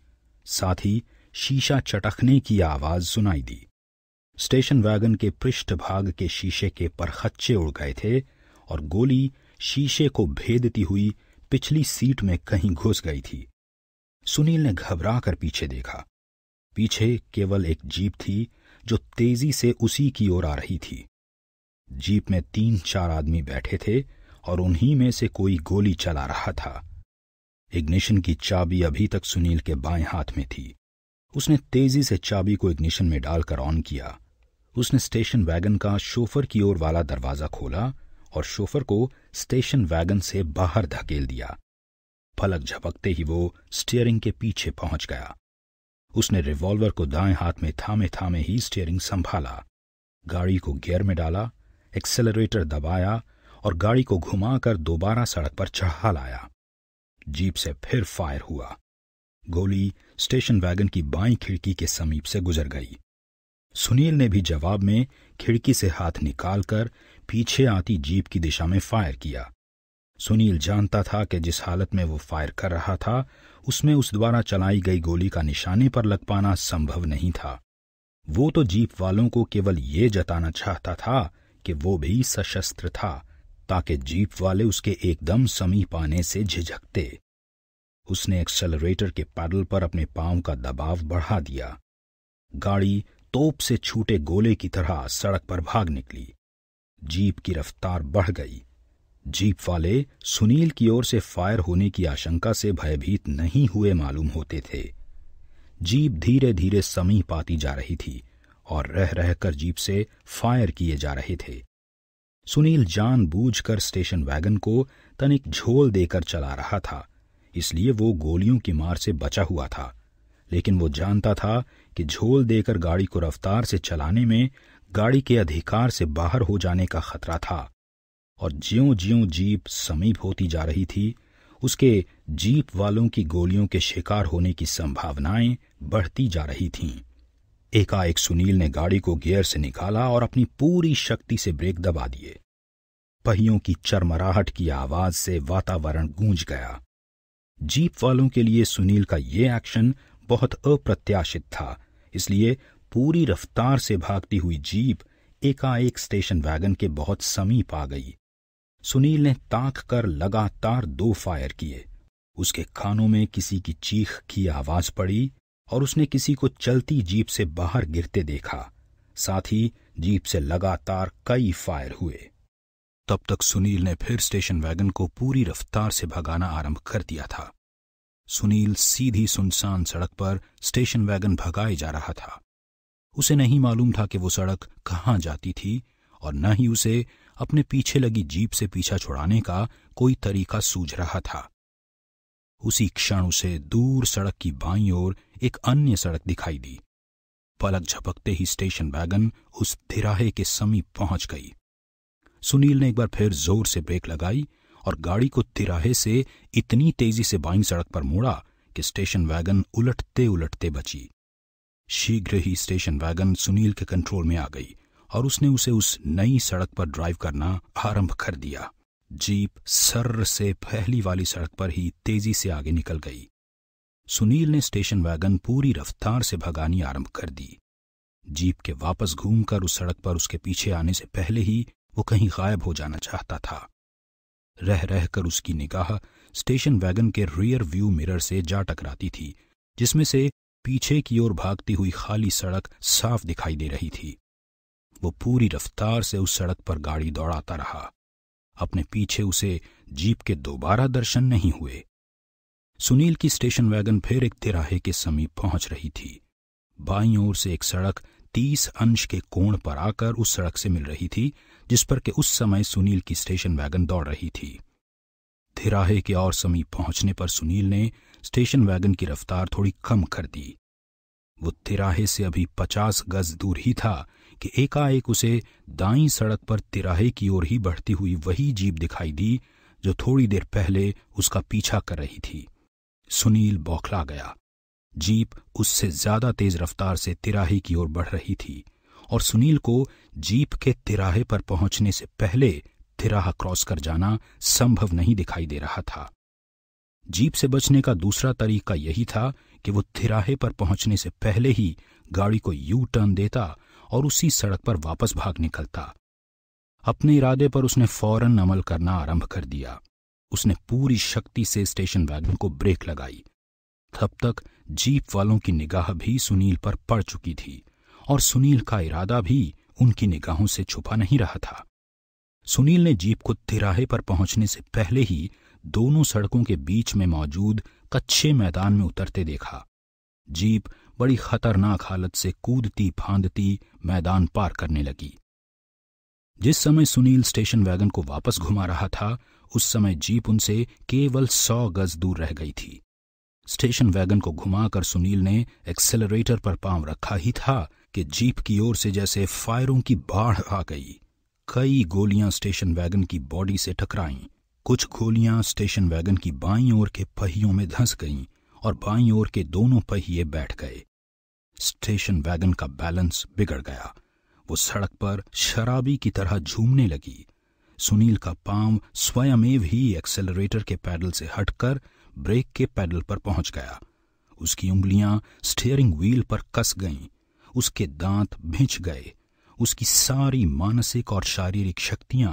साथ ही शीशा चटकने की आवाज सुनाई दी स्टेशन वैगन के पृष्ठभाग के शीशे के परखच्चे उड़ गए थे और गोली शीशे को भेदती हुई पिछली सीट में कहीं घुस गई थी सुनील ने घबरा कर पीछे देखा पीछे केवल एक जीप थी जो तेजी से उसी की ओर आ रही थी जीप में तीन चार आदमी बैठे थे और उन्हीं में से कोई गोली चला रहा था इग्निशन की चाबी अभी तक सुनील के बाएं हाथ में थी उसने तेजी से चाबी को इग्निशन में डालकर ऑन किया उसने स्टेशन वैगन का शोफर की ओर वाला दरवाजा खोला और शोफर को स्टेशन वैगन से बाहर धकेल दिया फलक झपकते ही वो स्टीयरिंग के पीछे पहुंच गया उसने रिवॉल्वर को दाएं हाथ में थामे थामे ही स्टीयरिंग संभाला गाड़ी को गियर में डाला एक्सेलरेटर दबाया और गाड़ी को घुमाकर दोबारा सड़क पर चढ़ा लाया जीप से फिर फायर हुआ गोली स्टेशन वैगन की बाई खिड़की के समीप से गुजर गई सुनील ने भी जवाब में खिड़की से हाथ निकालकर पीछे आती जीप की दिशा में फायर किया सुनील जानता था कि जिस हालत में वो फायर कर रहा था उसमें उस द्वारा चलाई गई गोली का निशाने पर लग पाना संभव नहीं था वो तो जीप वालों को केवल ये जताना चाहता था कि वो भी सशस्त्र था ताकि जीप वाले उसके एकदम समीप आने से झिझकते उसने एक्सेलरेटर के पैडल पर अपने पांव का दबाव बढ़ा दिया गाड़ी तोप से छूटे गोले की तरह सड़क पर भाग निकली जीप की रफ्तार बढ़ गई जीप वाले सुनील की ओर से फायर होने की आशंका से भयभीत नहीं हुए मालूम होते थे जीप धीरे धीरे समीप आती जा रही थी और रह रहकर जीप से फायर किए जा रहे थे सुनील जानबूझकर स्टेशन वैगन को तनिक झोल देकर चला रहा था इसलिए वो गोलियों की मार से बचा हुआ था लेकिन वो जानता था कि झोल देकर गाड़ी को रफ्तार से चलाने में गाड़ी के अधिकार से बाहर हो जाने का खतरा था और ज्यो ज्यो जीप समीप होती जा रही थी उसके जीप वालों की गोलियों के शिकार होने की संभावनाएं बढ़ती जा रही थीं। एकाएक सुनील ने गाड़ी को गियर से निकाला और अपनी पूरी शक्ति से ब्रेक दबा दिए पहियों की चरमराहट की आवाज से वातावरण गूंज गया जीप वालों के लिए सुनील का ये एक्शन बहुत अप्रत्याशित था इसलिए पूरी रफ्तार से भागती हुई जीप एकाएक स्टेशन वैगन के बहुत समीप आ गई सुनील ने ताक कर लगातार दो फायर किए उसके खानों में किसी की चीख की आवाज पड़ी और उसने किसी को चलती जीप से बाहर गिरते देखा साथ ही जीप से लगातार कई फायर हुए तब तक सुनील ने फिर स्टेशन वैगन को पूरी रफ्तार से भगाना आरंभ कर दिया था सुनील सीधी सुनसान सड़क पर स्टेशन वैगन भगाए जा रहा था उसे नहीं मालूम था कि वो सड़क कहाँ जाती थी और न ही उसे अपने पीछे लगी जीप से पीछा छुड़ाने का कोई तरीका सूझ रहा था उसी क्षण उसे दूर सड़क की बाई ओर एक अन्य सड़क दिखाई दी पलक झपकते ही स्टेशन वैगन उस धिराहे के समीप पहुंच गई सुनील ने एक बार फिर जोर से ब्रेक लगाई और गाड़ी को तिराहे से इतनी तेजी से बाई सड़क पर मोड़ा कि स्टेशन वैगन उलटते उलटते बची शीघ्र ही स्टेशन वैगन सुनील के कंट्रोल में आ गई और उसने उसे उस नई सड़क पर ड्राइव करना आरंभ कर दिया जीप सर्र से पहली वाली सड़क पर ही तेजी से आगे निकल गई सुनील ने स्टेशन वैगन पूरी रफ्तार से भगानी आरंभ कर दी जीप के वापस घूमकर उस सड़क पर उसके पीछे आने से पहले ही वो कहीं गायब हो जाना चाहता था रह रह कर उसकी निगाह स्टेशन वैगन के रियर व्यू मिरर से जा टकराती थी जिसमें से पीछे की ओर भागती हुई खाली सड़क साफ दिखाई दे रही थी वो पूरी रफ्तार से उस सड़क पर गाड़ी दौड़ाता रहा अपने पीछे उसे जीप के दोबारा दर्शन नहीं हुए सुनील की स्टेशन वैगन फिर एक तिराहे के समीप पहुंच रही थी बाई ओर से एक सड़क तीस अंश के कोण पर आकर उस सड़क से मिल रही थी जिस पर के उस समय सुनील की स्टेशन वैगन दौड़ रही थी धिराहे के और समीप पहुंचने पर सुनील ने स्टेशन वैगन की रफ्तार थोड़ी कम कर दी वो तिराहे से अभी पचास गज दूर ही था कि एकाएक उसे दाई सड़क पर तिराहे की ओर ही बढ़ती हुई वही जीप दिखाई दी जो थोड़ी देर पहले उसका पीछा कर रही थी सुनील बौखला गया जीप उससे ज्यादा तेज रफ्तार से तिराहे की ओर बढ़ रही थी और सुनील को जीप के तिराहे पर पहुंचने से पहले तिराहा क्रॉस कर जाना संभव नहीं दिखाई दे रहा था जीप से बचने का दूसरा तरीका यही था कि वो तिराहे पर पहुंचने से पहले ही गाड़ी को यू टर्न देता और उसी सड़क पर वापस भाग निकलता अपने इरादे पर उसने फौरन अमल करना आरंभ कर दिया उसने पूरी शक्ति से स्टेशन वैगन को ब्रेक लगाई तब तक जीप वालों की निगाह भी सुनील पर पड़ चुकी थी और सुनील का इरादा भी उनकी निगाहों से छुपा नहीं रहा था सुनील ने जीप को तिराहे पर पहुंचने से पहले ही दोनों सड़कों के बीच में मौजूद कच्चे मैदान में उतरते देखा जीप बड़ी खतरनाक हालत से कूदती फांदती मैदान पार करने लगी जिस समय सुनील स्टेशन वैगन को वापस घुमा रहा था उस समय जीप उनसे केवल सौ गज दूर रह गई थी स्टेशन वैगन को घुमाकर सुनील ने एक्सेलरेटर पर पांव रखा ही था कि जीप की ओर से जैसे फायरों की बाढ़ आ गई कई गोलियां स्टेशन वैगन की बॉडी से टकराईं कुछ गोलियां स्टेशन वैगन की बाईं ओर के पहियों में धंस गईं और बाई ओर के दोनों पहिए बैठ गए स्टेशन वैगन का बैलेंस बिगड़ गया वो सड़क पर शराबी की तरह झूमने लगी सुनील का पांव स्वयमेव ही एक्सेलरेटर के पैडल से हटकर ब्रेक के पैडल पर पहुंच गया उसकी उंगलियां स्टीयरिंग व्हील पर कस गईं, उसके दांत भिंच गए उसकी सारी मानसिक और शारीरिक शक्तियां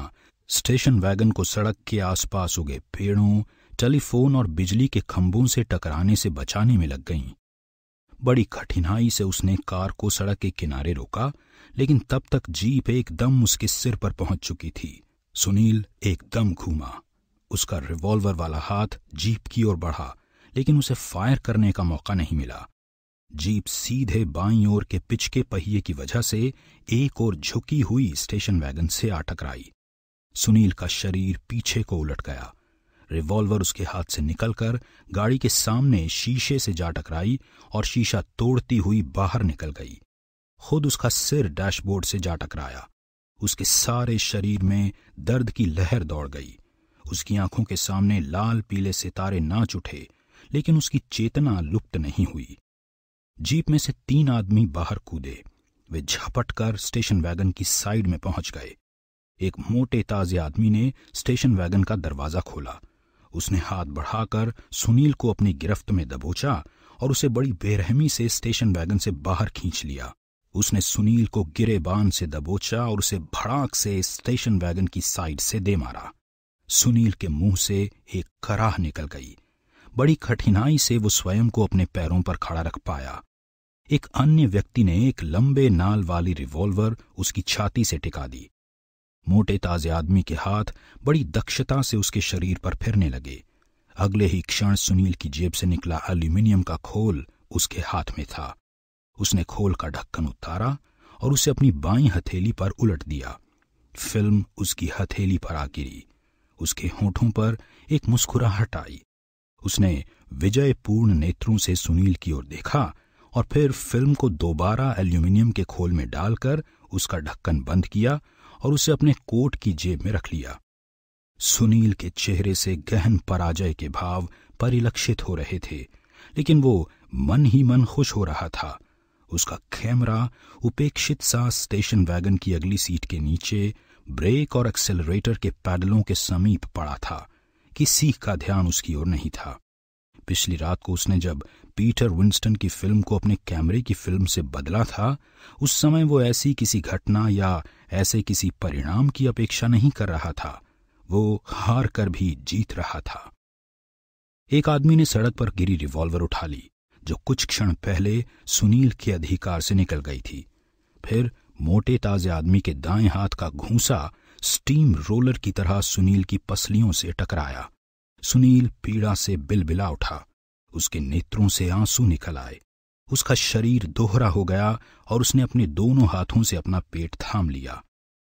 स्टेशन वैगन को सड़क के आसपास उगे पेड़ों टेलीफोन और बिजली के खंभों से टकराने से बचाने में लग गईं। बड़ी कठिनाई से उसने कार को सड़क के किनारे रोका लेकिन तब तक जीप एकदम उसके सिर पर पहुंच चुकी थी सुनील एकदम घूमा उसका रिवॉल्वर वाला हाथ जीप की ओर बढ़ा लेकिन उसे फायर करने का मौका नहीं मिला जीप सीधे बाईं ओर के पिचके पहिए की वजह से एक और झुकी हुई स्टेशन वैगन से आ टकराई सुनील का शरीर पीछे को उलट गया रिवॉल्वर उसके हाथ से निकलकर गाड़ी के सामने शीशे से जा टकराई और शीशा तोड़ती हुई बाहर निकल गई खुद उसका सिर डैशबोर्ड से जा टकराया उसके सारे शरीर में दर्द की लहर दौड़ गई उसकी आंखों के सामने लाल पीले सितारे नाच उठे लेकिन उसकी चेतना लुप्त नहीं हुई जीप में से तीन आदमी बाहर कूदे वे झपट कर स्टेशन वैगन की साइड में पहुंच गए एक मोटे ताजे आदमी ने स्टेशन वैगन का दरवाजा खोला उसने हाथ बढ़ाकर सुनील को अपनी गिरफ्त में दबोचा और उसे बड़ी बेरहमी से स्टेशन वैगन से बाहर खींच लिया उसने सुनील को गिरे बांध से दबोचा और उसे भड़ाक से स्टेशन वैगन की साइड से दे मारा सुनील के मुंह से एक कराह निकल गई बड़ी कठिनाई से वो स्वयं को अपने पैरों पर खड़ा रख पाया एक अन्य व्यक्ति ने एक लंबे नाल वाली रिवॉल्वर उसकी छाती से टिका दी मोटे ताजे आदमी के हाथ बड़ी दक्षता से उसके शरीर पर फिरने लगे अगले ही क्षण सुनील की जेब से निकला एल्यूमिनियम का खोल उसके हाथ में था उसने खोल का ढक्कन उतारा और उसे अपनी बाई हथेली पर उलट दिया फिल्म उसकी हथेली पर आ गिरी उसके होठों पर एक मुस्कुराहट आई उसने विजयपूर्ण नेत्रों से सुनील की ओर देखा और फिर फिल्म को दोबारा एल्यूमिनियम के खोल में डालकर उसका ढक्कन बंद किया और उसे अपने कोट की जेब में रख लिया सुनील के चेहरे से गहन पराजय के भाव परिलक्षित हो रहे थे लेकिन वो मन ही मन खुश हो रहा था उसका कैमरा उपेक्षित सा स्टेशन वैगन की अगली सीट के नीचे ब्रेक और एक्सेलरेटर के पैडलों के समीप पड़ा था कि सीख का ध्यान उसकी ओर नहीं था पिछली रात को उसने जब पीटर विंस्टन की फिल्म को अपने कैमरे की फिल्म से बदला था उस समय वो ऐसी किसी घटना या ऐसे किसी परिणाम की अपेक्षा नहीं कर रहा था वो हार कर भी जीत रहा था एक आदमी ने सड़क पर गिरी रिवॉल्वर उठा ली जो कुछ क्षण पहले सुनील के अधिकार से निकल गई थी फिर मोटे ताजे आदमी के दाएं हाथ का घूसा स्टीम रोलर की तरह सुनील की पसलियों से टकराया सुनील पीड़ा से बिलबिला उठा उसके नेत्रों से आंसू निकल आए उसका शरीर दोहरा हो गया और उसने अपने दोनों हाथों से अपना पेट थाम लिया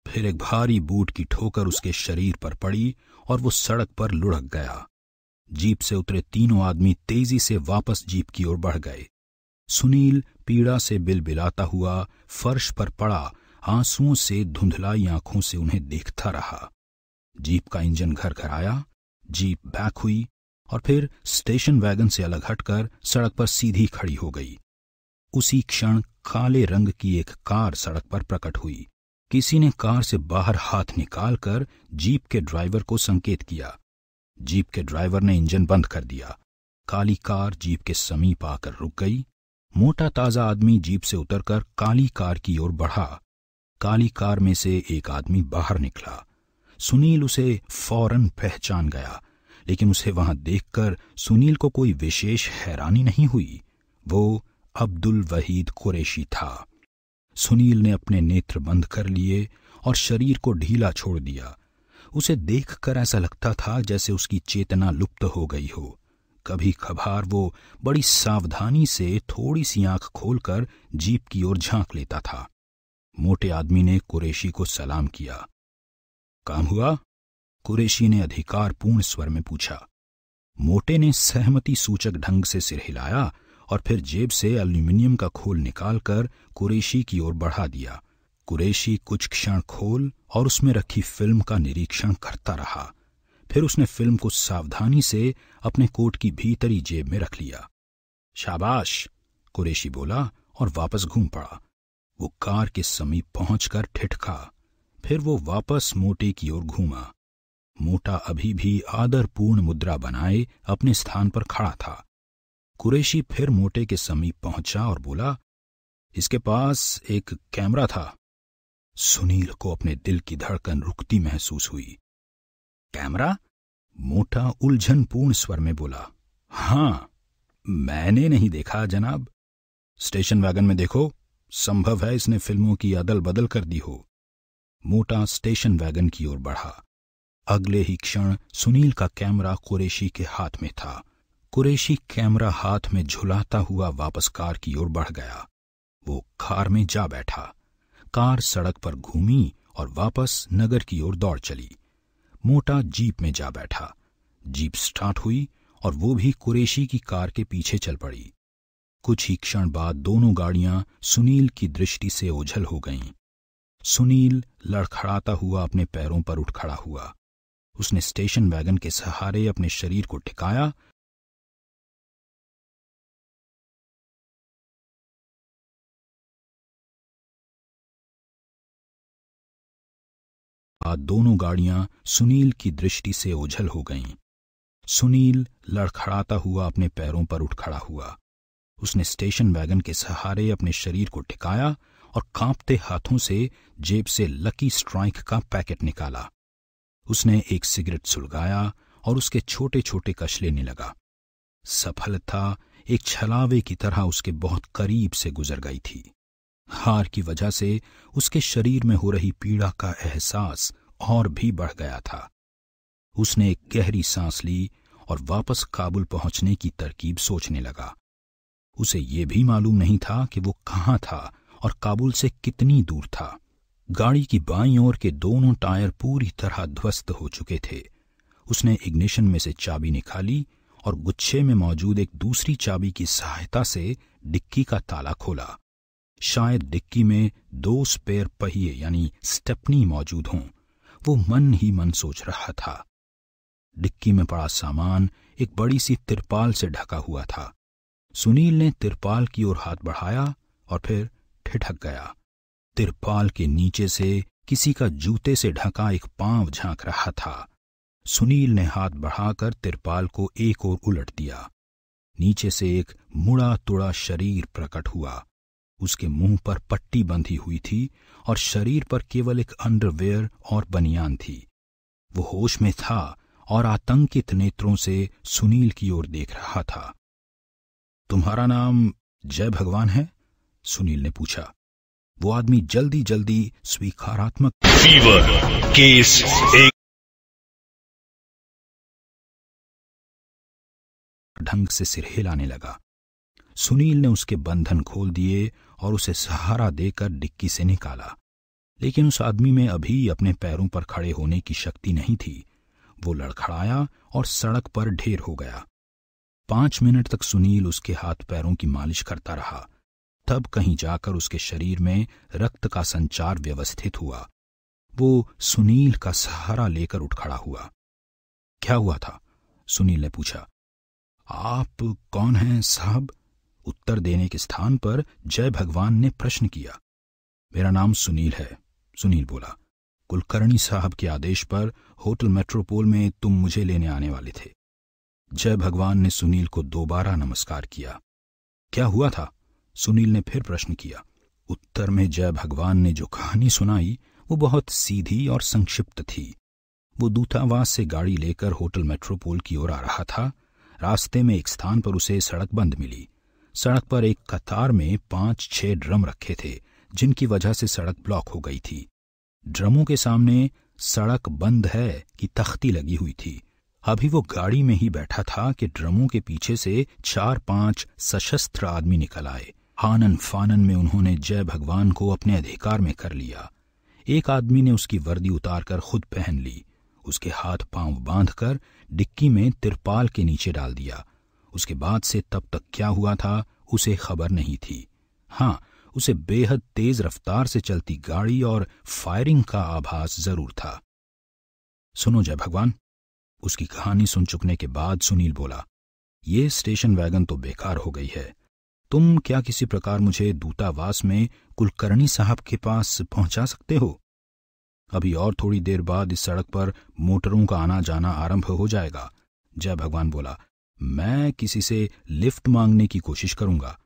फिर एक भारी बूट की ठोकर उसके शरीर पर पड़ी और वो सड़क पर लुढ़क गया जीप से उतरे तीनों आदमी तेजी से वापस जीप की ओर बढ़ गए सुनील पीड़ा से बिलबिलाता हुआ फर्श पर पड़ा आंसुओं से धुंधलाई आंखों से उन्हें देखता रहा जीप का इंजन घर घर आया जीप बैक हुई और फिर स्टेशन वैगन से अलग हटकर सड़क पर सीधी खड़ी हो गई उसी क्षण काले रंग की एक कार सड़क पर प्रकट हुई किसी ने कार से बाहर हाथ निकालकर जीप के ड्राइवर को संकेत किया जीप के ड्राइवर ने इंजन बंद कर दिया काली कार जीप के समीप आकर रुक गई मोटा ताजा आदमी जीप से उतरकर काली कार की ओर बढ़ा काली कार में से एक आदमी बाहर निकला सुनील उसे फौरन पहचान गया लेकिन उसे वहां देखकर सुनील को कोई विशेष हैरानी नहीं हुई वो अब्दुल वहीद कुरेशी था सुनील ने अपने नेत्र बंद कर लिए और शरीर को ढीला छोड़ दिया उसे देखकर ऐसा लगता था जैसे उसकी चेतना लुप्त हो गई हो कभी कभार वो बड़ी सावधानी से थोड़ी सी आंख खोलकर जीप की ओर झांक लेता था मोटे आदमी ने कुरेशी को सलाम किया काम हुआ कुरेशी ने अधिकारपूर्ण स्वर में पूछा मोटे ने सहमति सूचक ढंग से सिर हिलाया और फिर जेब से एल्यूमिनियम का खोल निकालकर कुरेशी की ओर बढ़ा दिया कुरेशी कुछ क्षण खोल और उसमें रखी फिल्म का निरीक्षण करता रहा फिर उसने फिल्म को सावधानी से अपने कोट की भीतरी जेब में रख लिया शाबाश कुरेशी बोला और वापस घूम पड़ा वो कार के समीप पहुंचकर ठिठका फिर वो वापस मोटे की ओर घूमा मोटा अभी भी आदरपूर्ण मुद्रा बनाए अपने स्थान पर खड़ा था कुरेशी फिर मोटे के समीप पहुंचा और बोला इसके पास एक कैमरा था सुनील को अपने दिल की धड़कन रुकती महसूस हुई कैमरा मोटा उलझनपूर्ण स्वर में बोला हां मैंने नहीं देखा जनाब स्टेशन वैगन में देखो संभव है इसने फिल्मों की अदल बदल कर दी हो मोटा स्टेशन वैगन की ओर बढ़ा अगले ही क्षण सुनील का कैमरा कुरेशी के हाथ में था कुरेशी कैमरा हाथ में झुलाता हुआ वापस कार की ओर बढ़ गया वो कार में जा बैठा कार सड़क पर घूमी और वापस नगर की ओर दौड़ चली मोटा जीप में जा बैठा जीप स्टार्ट हुई और वो भी कुरेशी की कार के पीछे चल पड़ी कुछ ही क्षण बाद दोनों गाड़ियां सुनील की दृष्टि से ओझल हो गईं। सुनील लड़खड़ाता हुआ अपने पैरों पर उठ खड़ा हुआ उसने स्टेशन वैगन के सहारे अपने शरीर को टिकाया आज दोनों गाड़ियां सुनील की दृष्टि से ओझल हो गईं। सुनील लड़खड़ाता हुआ अपने पैरों पर उठ खड़ा हुआ उसने स्टेशन वैगन के सहारे अपने शरीर को टिकाया और कांपते हाथों से जेब से लकी स्ट्राइक का पैकेट निकाला उसने एक सिगरेट सुलगाया और उसके छोटे छोटे कश लेने लगा सफलता एक छलावे की तरह उसके बहुत करीब से गुजर गई थी हार की वजह से उसके शरीर में हो रही पीड़ा का एहसास और भी बढ़ गया था उसने एक गहरी सांस ली और वापस काबुल पहुंचने की तरकीब सोचने लगा उसे यह भी मालूम नहीं था कि वो कहाँ था और काबुल से कितनी दूर था गाड़ी की बाईं ओर के दोनों टायर पूरी तरह ध्वस्त हो चुके थे उसने इग्निशन में से चाबी निकाली और गुच्छे में मौजूद एक दूसरी चाबी की सहायता से डिक्की का ताला खोला शायद डिक्की में दो स्पेयर पहिए यानी स्टेपनी मौजूद हों वो मन ही मन सोच रहा था डिक्की में पड़ा सामान एक बड़ी सी तिरपाल से ढका हुआ था सुनील ने तिरपाल की ओर हाथ बढ़ाया और फिर ठिठक गया तिरपाल के नीचे से किसी का जूते से ढका एक पांव झांक रहा था सुनील ने हाथ बढ़ाकर तिरपाल को एक ओर उलट दिया नीचे से एक मुड़ा तुड़ा शरीर प्रकट हुआ उसके मुंह पर पट्टी बंधी हुई थी और शरीर पर केवल एक अंडरवेयर और बनियान थी वो होश में था और आतंकित नेत्रों से सुनील की ओर देख रहा था तुम्हारा नाम जय भगवान है सुनील ने पूछा वो आदमी जल्दी जल्दी स्वीकारात्मक फीवर केस एक ढंग से सिर हिलाने लगा सुनील ने उसके बंधन खोल दिए और उसे सहारा देकर डिक्की से निकाला लेकिन उस आदमी में अभी अपने पैरों पर खड़े होने की शक्ति नहीं थी वो लड़खड़ाया और सड़क पर ढेर हो गया पांच मिनट तक सुनील उसके हाथ पैरों की मालिश करता रहा तब कहीं जाकर उसके शरीर में रक्त का संचार व्यवस्थित हुआ वो सुनील का सहारा लेकर उठ खड़ा हुआ क्या हुआ था सुनील ने पूछा आप कौन हैं साहब उत्तर देने के स्थान पर जय भगवान ने प्रश्न किया मेरा नाम सुनील है सुनील बोला कुलकर्णी साहब के आदेश पर होटल मेट्रोपोल में तुम मुझे लेने आने वाले थे जय भगवान ने सुनील को दोबारा नमस्कार किया क्या हुआ था सुनील ने फिर प्रश्न किया उत्तर में जय भगवान ने जो कहानी सुनाई वो बहुत सीधी और संक्षिप्त थी वो दूतावास से गाड़ी लेकर होटल मेट्रोपोल की ओर आ रहा था रास्ते में एक स्थान पर उसे सड़क बंद मिली सड़क पर एक कतार में पांच छह ड्रम रखे थे जिनकी वजह से सड़क ब्लॉक हो गई थी ड्रमों के सामने सड़क बंद है कि तख्ती लगी हुई थी अभी वो गाड़ी में ही बैठा था कि ड्रमों के पीछे से चार पांच सशस्त्र आदमी निकल आए हानन फानन में उन्होंने जय भगवान को अपने अधिकार में कर लिया एक आदमी ने उसकी वर्दी उतारकर खुद पहन ली उसके हाथ पांव बांधकर डिक्की में तिरपाल के नीचे डाल दिया उसके बाद से तब तक क्या हुआ था उसे खबर नहीं थी हाँ उसे बेहद तेज रफ्तार से चलती गाड़ी और फायरिंग का आभास जरूर था सुनो जय भगवान उसकी कहानी सुन चुकने के बाद सुनील बोला ये स्टेशन वैगन तो बेकार हो गई है तुम क्या किसी प्रकार मुझे दूतावास में कुलकर्णी साहब के पास पहुंचा सकते हो अभी और थोड़ी देर बाद इस सड़क पर मोटरों का आना जाना आरंभ हो जाएगा जय भगवान बोला मैं किसी से लिफ्ट मांगने की कोशिश करूंगा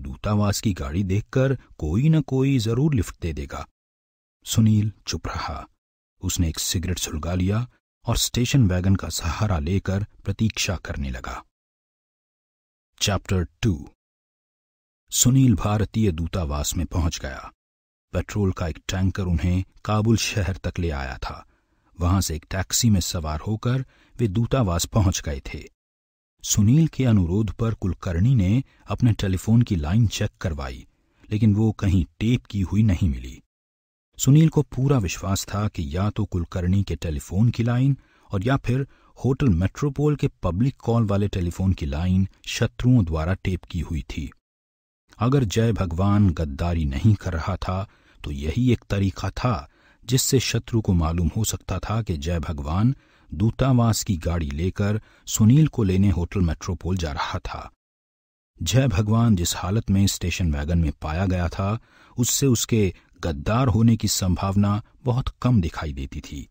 दूतावास की गाड़ी देखकर कोई न कोई जरूर लिफ्ट दे देगा सुनील चुप रहा उसने एक सिगरेट सुलगा लिया और स्टेशन वैगन का सहारा लेकर प्रतीक्षा करने लगा चैप्टर टू सुनील भारतीय दूतावास में पहुंच गया पेट्रोल का एक टैंकर उन्हें काबुल शहर तक ले आया था वहां से एक टैक्सी में सवार होकर वे दूतावास पहुंच गए थे सुनील के अनुरोध पर कुलकर्णी ने अपने टेलीफोन की लाइन चेक करवाई लेकिन वो कहीं टेप की हुई नहीं मिली सुनील को पूरा विश्वास था कि या तो कुलकर्णी के टेलीफोन की लाइन और या फिर होटल मेट्रोपोल के पब्लिक कॉल वाले टेलीफोन की लाइन शत्रुओं द्वारा टेप की हुई थी अगर जय भगवान गद्दारी नहीं कर रहा था तो यही एक तरीका था जिससे शत्रु को मालूम हो सकता था कि जय भगवान दूतावास की गाड़ी लेकर सुनील को लेने होटल मेट्रोपोल जा रहा था जय भगवान जिस हालत में स्टेशन वैगन में पाया गया था उससे उसके गद्दार होने की संभावना बहुत कम दिखाई देती थी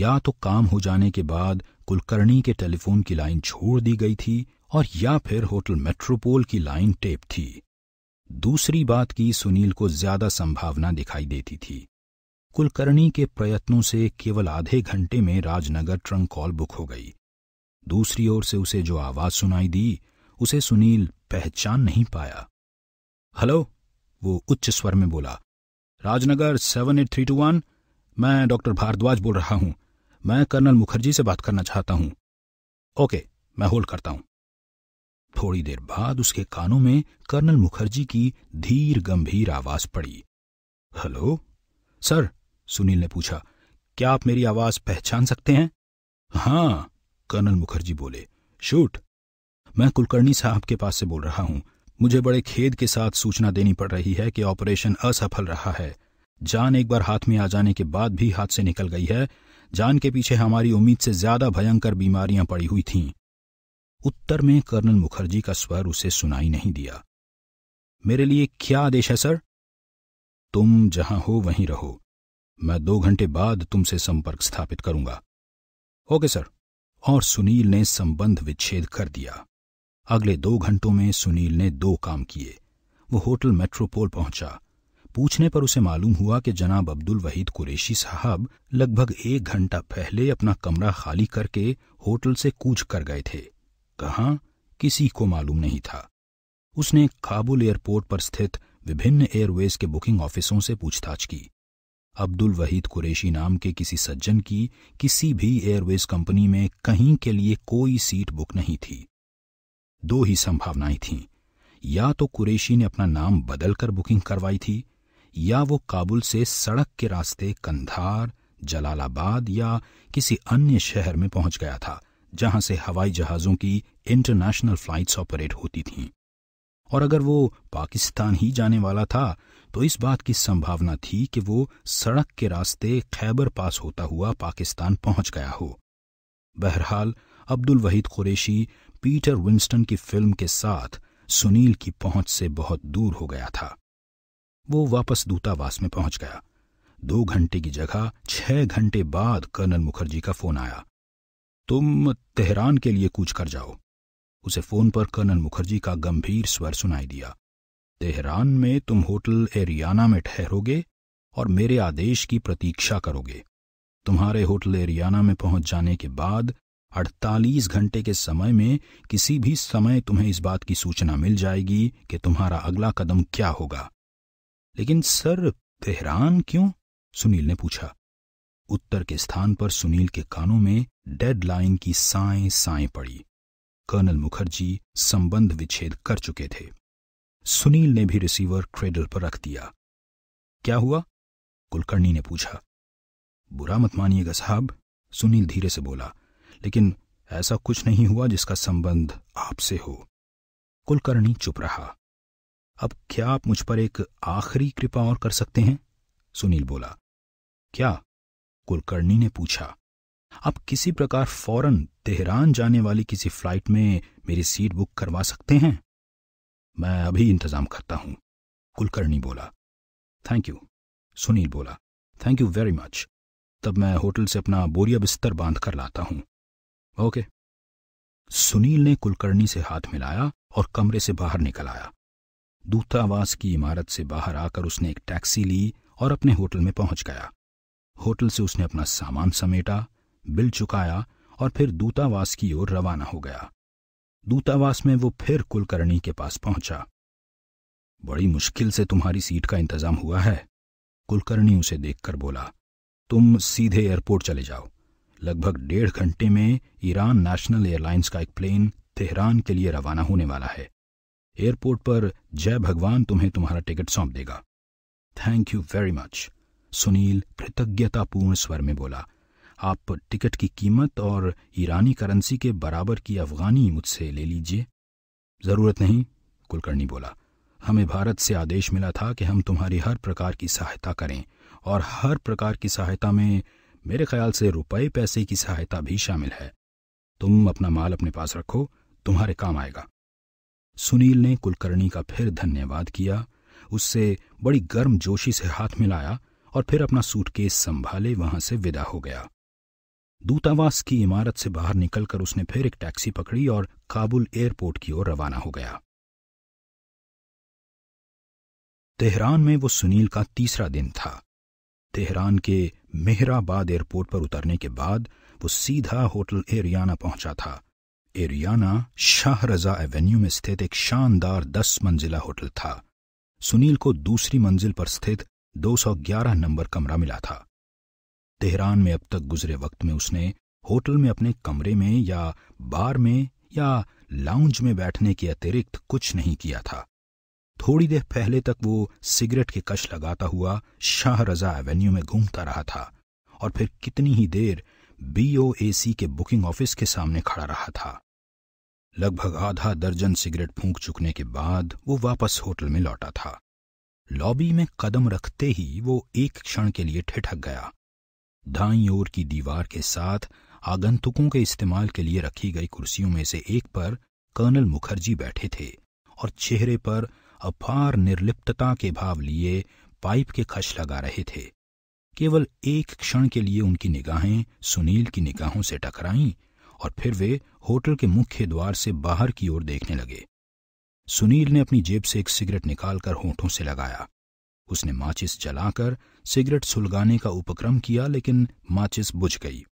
या तो काम हो जाने के बाद कुलकर्णी के टेलीफोन की लाइन छोड़ दी गई थी और या फिर होटल मेट्रोपोल की लाइन टेप थी दूसरी बात की सुनील को ज्यादा संभावना दिखाई देती थी कुलकर्णी के प्रयत्नों से केवल आधे घंटे में राजनगर ट्रंक कॉल बुक हो गई दूसरी ओर से उसे जो आवाज सुनाई दी उसे सुनील पहचान नहीं पाया हेलो वो उच्च स्वर में बोला Rajnagar seven eight three two one मैं डॉक्टर भारद्वाज बोल रहा हूं मैं कर्नल मुखर्जी से बात करना चाहता हूं ओके मैं होल्ड करता हूं थोड़ी देर बाद उसके कानों में कर्नल मुखर्जी की धीर गंभीर आवाज पड़ी हेलो सर सुनील ने पूछा क्या आप मेरी आवाज पहचान सकते हैं हाँ कर्नल मुखर्जी बोले शूट मैं कुलकर्णी साहब के पास से बोल रहा हूं मुझे बड़े खेद के साथ सूचना देनी पड़ रही है कि ऑपरेशन असफल रहा है जान एक बार हाथ में आ जाने के बाद भी हाथ से निकल गई है जान के पीछे हमारी उम्मीद से ज्यादा भयंकर बीमारियां पड़ी हुई थीं उत्तर में कर्नल मुखर्जी का स्वर उसे सुनाई नहीं दिया मेरे लिए क्या आदेश है सर तुम जहां हो वहीं रहो मैं दो घंटे बाद तुमसे संपर्क स्थापित करूंगा ओके सर और सुनील ने संबंध विच्छेद कर दिया अगले दो घंटों में सुनील ने दो काम किए वो होटल मेट्रोपोल पहुंचा पूछने पर उसे मालूम हुआ कि जनाब अब्दुल वहीद कुरेशी साहब लगभग एक घंटा पहले अपना कमरा खाली करके होटल से कूच कर गए थे कहाँ किसी को मालूम नहीं था उसने काबुल एयरपोर्ट पर स्थित विभिन्न एयरवेज के बुकिंग ऑफिसों से पूछताछ की अब्दुल वहीद कुरैशी नाम के किसी सज्जन की किसी भी एयरवेज कंपनी में कहीं के लिए कोई सीट बुक नहीं थी दो ही संभावनाएं थीं या तो कुरैशी ने अपना नाम बदलकर बुकिंग करवाई थी या वो काबुल से सड़क के रास्ते कंधार जलालाबाद या किसी अन्य शहर में पहुंच गया था जहां से हवाई जहाजों की इंटरनेशनल फ्लाइट्स ऑपरेट होती थीं और अगर वो पाकिस्तान ही जाने वाला था तो इस बात की संभावना थी कि वो सड़क के रास्ते खैबर पास होता हुआ पाकिस्तान पहुंच गया हो बहरहाल अब्दुल वहीद कुरैशी पीटर विंस्टन की फिल्म के साथ सुनील की पहुंच से बहुत दूर हो गया था वो वापस दूतावास में पहुंच गया दो घंटे की जगह छह घंटे बाद कर्नल मुखर्जी का फोन आया तुम तेहरान के लिए कूच कर जाओ उसे फोन पर कर्नल मुखर्जी का गंभीर स्वर सुनाई दिया तेहरान में तुम होटल एरियाना में ठहरोगे और मेरे आदेश की प्रतीक्षा करोगे तुम्हारे होटल एरियाना में पहुंच जाने के बाद 48 घंटे के समय में किसी भी समय तुम्हें इस बात की सूचना मिल जाएगी कि तुम्हारा अगला कदम क्या होगा लेकिन सर तेहरान क्यों सुनील ने पूछा उत्तर के स्थान पर सुनील के कानों में डेडलाइन की साए साए पड़ी कर्नल मुखर्जी संबंध विच्छेद कर चुके थे सुनील ने भी रिसीवर क्रेडल पर रख दिया क्या हुआ कुलकर्णी ने पूछा बुरा मत मानिएगा साहब सुनील धीरे से बोला लेकिन ऐसा कुछ नहीं हुआ जिसका संबंध आपसे हो कुलकर्णी चुप रहा अब क्या आप मुझ पर एक आखिरी कृपा और कर सकते हैं सुनील बोला क्या कुलकर्णी ने पूछा आप किसी प्रकार फौरन तेहरान जाने वाली किसी फ्लाइट में मेरी सीट बुक करवा सकते हैं मैं अभी इंतजाम करता हूँ कुलकर्णी बोला थैंक यू सुनील बोला थैंक यू वेरी मच तब मैं होटल से अपना बोरिया बिस्तर बांध कर लाता हूँ ओके सुनील ने कुलकर्णी से हाथ मिलाया और कमरे से बाहर निकल आया दूतावास की इमारत से बाहर आकर उसने एक टैक्सी ली और अपने होटल में पहुंच गया होटल से उसने अपना सामान समेटा बिल चुकाया और फिर दूतावास की ओर रवाना हो गया दूतावास में वो फिर कुलकर्णी के पास पहुंचा बड़ी मुश्किल से तुम्हारी सीट का इंतजाम हुआ है कुलकर्णी उसे देखकर बोला तुम सीधे एयरपोर्ट चले जाओ लगभग डेढ़ घंटे में ईरान नेशनल एयरलाइंस का एक प्लेन तेहरान के लिए रवाना होने वाला है एयरपोर्ट पर जय भगवान तुम्हें तुम्हारा टिकट सौंप देगा thank you very much Sunil कृतज्ञतापूर्ण स्वर में बोला आप टिकट की कीमत और ईरानी करेंसी के बराबर की अफगानी मुझसे ले लीजिए जरूरत नहीं कुलकर्णी बोला हमें भारत से आदेश मिला था कि हम तुम्हारी हर प्रकार की सहायता करें और हर प्रकार की सहायता में मेरे ख्याल से रुपए पैसे की सहायता भी शामिल है तुम अपना माल अपने पास रखो तुम्हारे काम आएगा सुनील ने कुलकर्णी का फिर धन्यवाद किया उससे बड़ी गर्म जोशी से हाथ मिलाया और फिर अपना सूटकेस संभाले वहां से विदा हो गया दूतावास की इमारत से बाहर निकलकर उसने फिर एक टैक्सी पकड़ी और काबुल एयरपोर्ट की ओर रवाना हो गया तेहरान में वो सुनील का तीसरा दिन था तेहरान के मेहराबाद एयरपोर्ट पर उतरने के बाद वो सीधा होटल एरियाना पहुंचा था एरियाना शाह रजा एवेन्यू में स्थित एक शानदार दस मंजिला होटल था सुनील को दूसरी मंजिल पर स्थित 211 नंबर कमरा मिला था तेहरान में अब तक गुजरे वक्त में उसने होटल में अपने कमरे में या बार में या लाउंज में बैठने के अतिरिक्त कुछ नहीं किया था थोड़ी देर पहले तक वो सिगरेट के कश लगाता हुआ शाह रजा एवेन्यू में घूमता रहा था और फिर कितनी ही देर बीओएसी के बुकिंग ऑफिस के सामने खड़ा रहा था लगभग आधा दर्जन सिगरेट फूंक चुकने के बाद वो वापस होटल में लौटा था लॉबी में कदम रखते ही वो एक क्षण के लिए ठिठक गया दाई ओर की दीवार के साथ आगंतुकों के इस्तेमाल के लिए रखी गई कुर्सियों में से एक पर कर्नल मुखर्जी बैठे थे और चेहरे पर अपार निर्लिप्तता के भाव लिए पाइप के खश लगा रहे थे केवल एक क्षण के लिए उनकी निगाहें सुनील की निगाहों से टकराईं और फिर वे होटल के मुख्य द्वार से बाहर की ओर देखने लगे सुनील ने अपनी जेब से एक सिगरेट निकालकर होठों से लगाया उसने माचिस जलाकर सिगरेट सुलगाने का उपक्रम किया लेकिन माचिस बुझ गई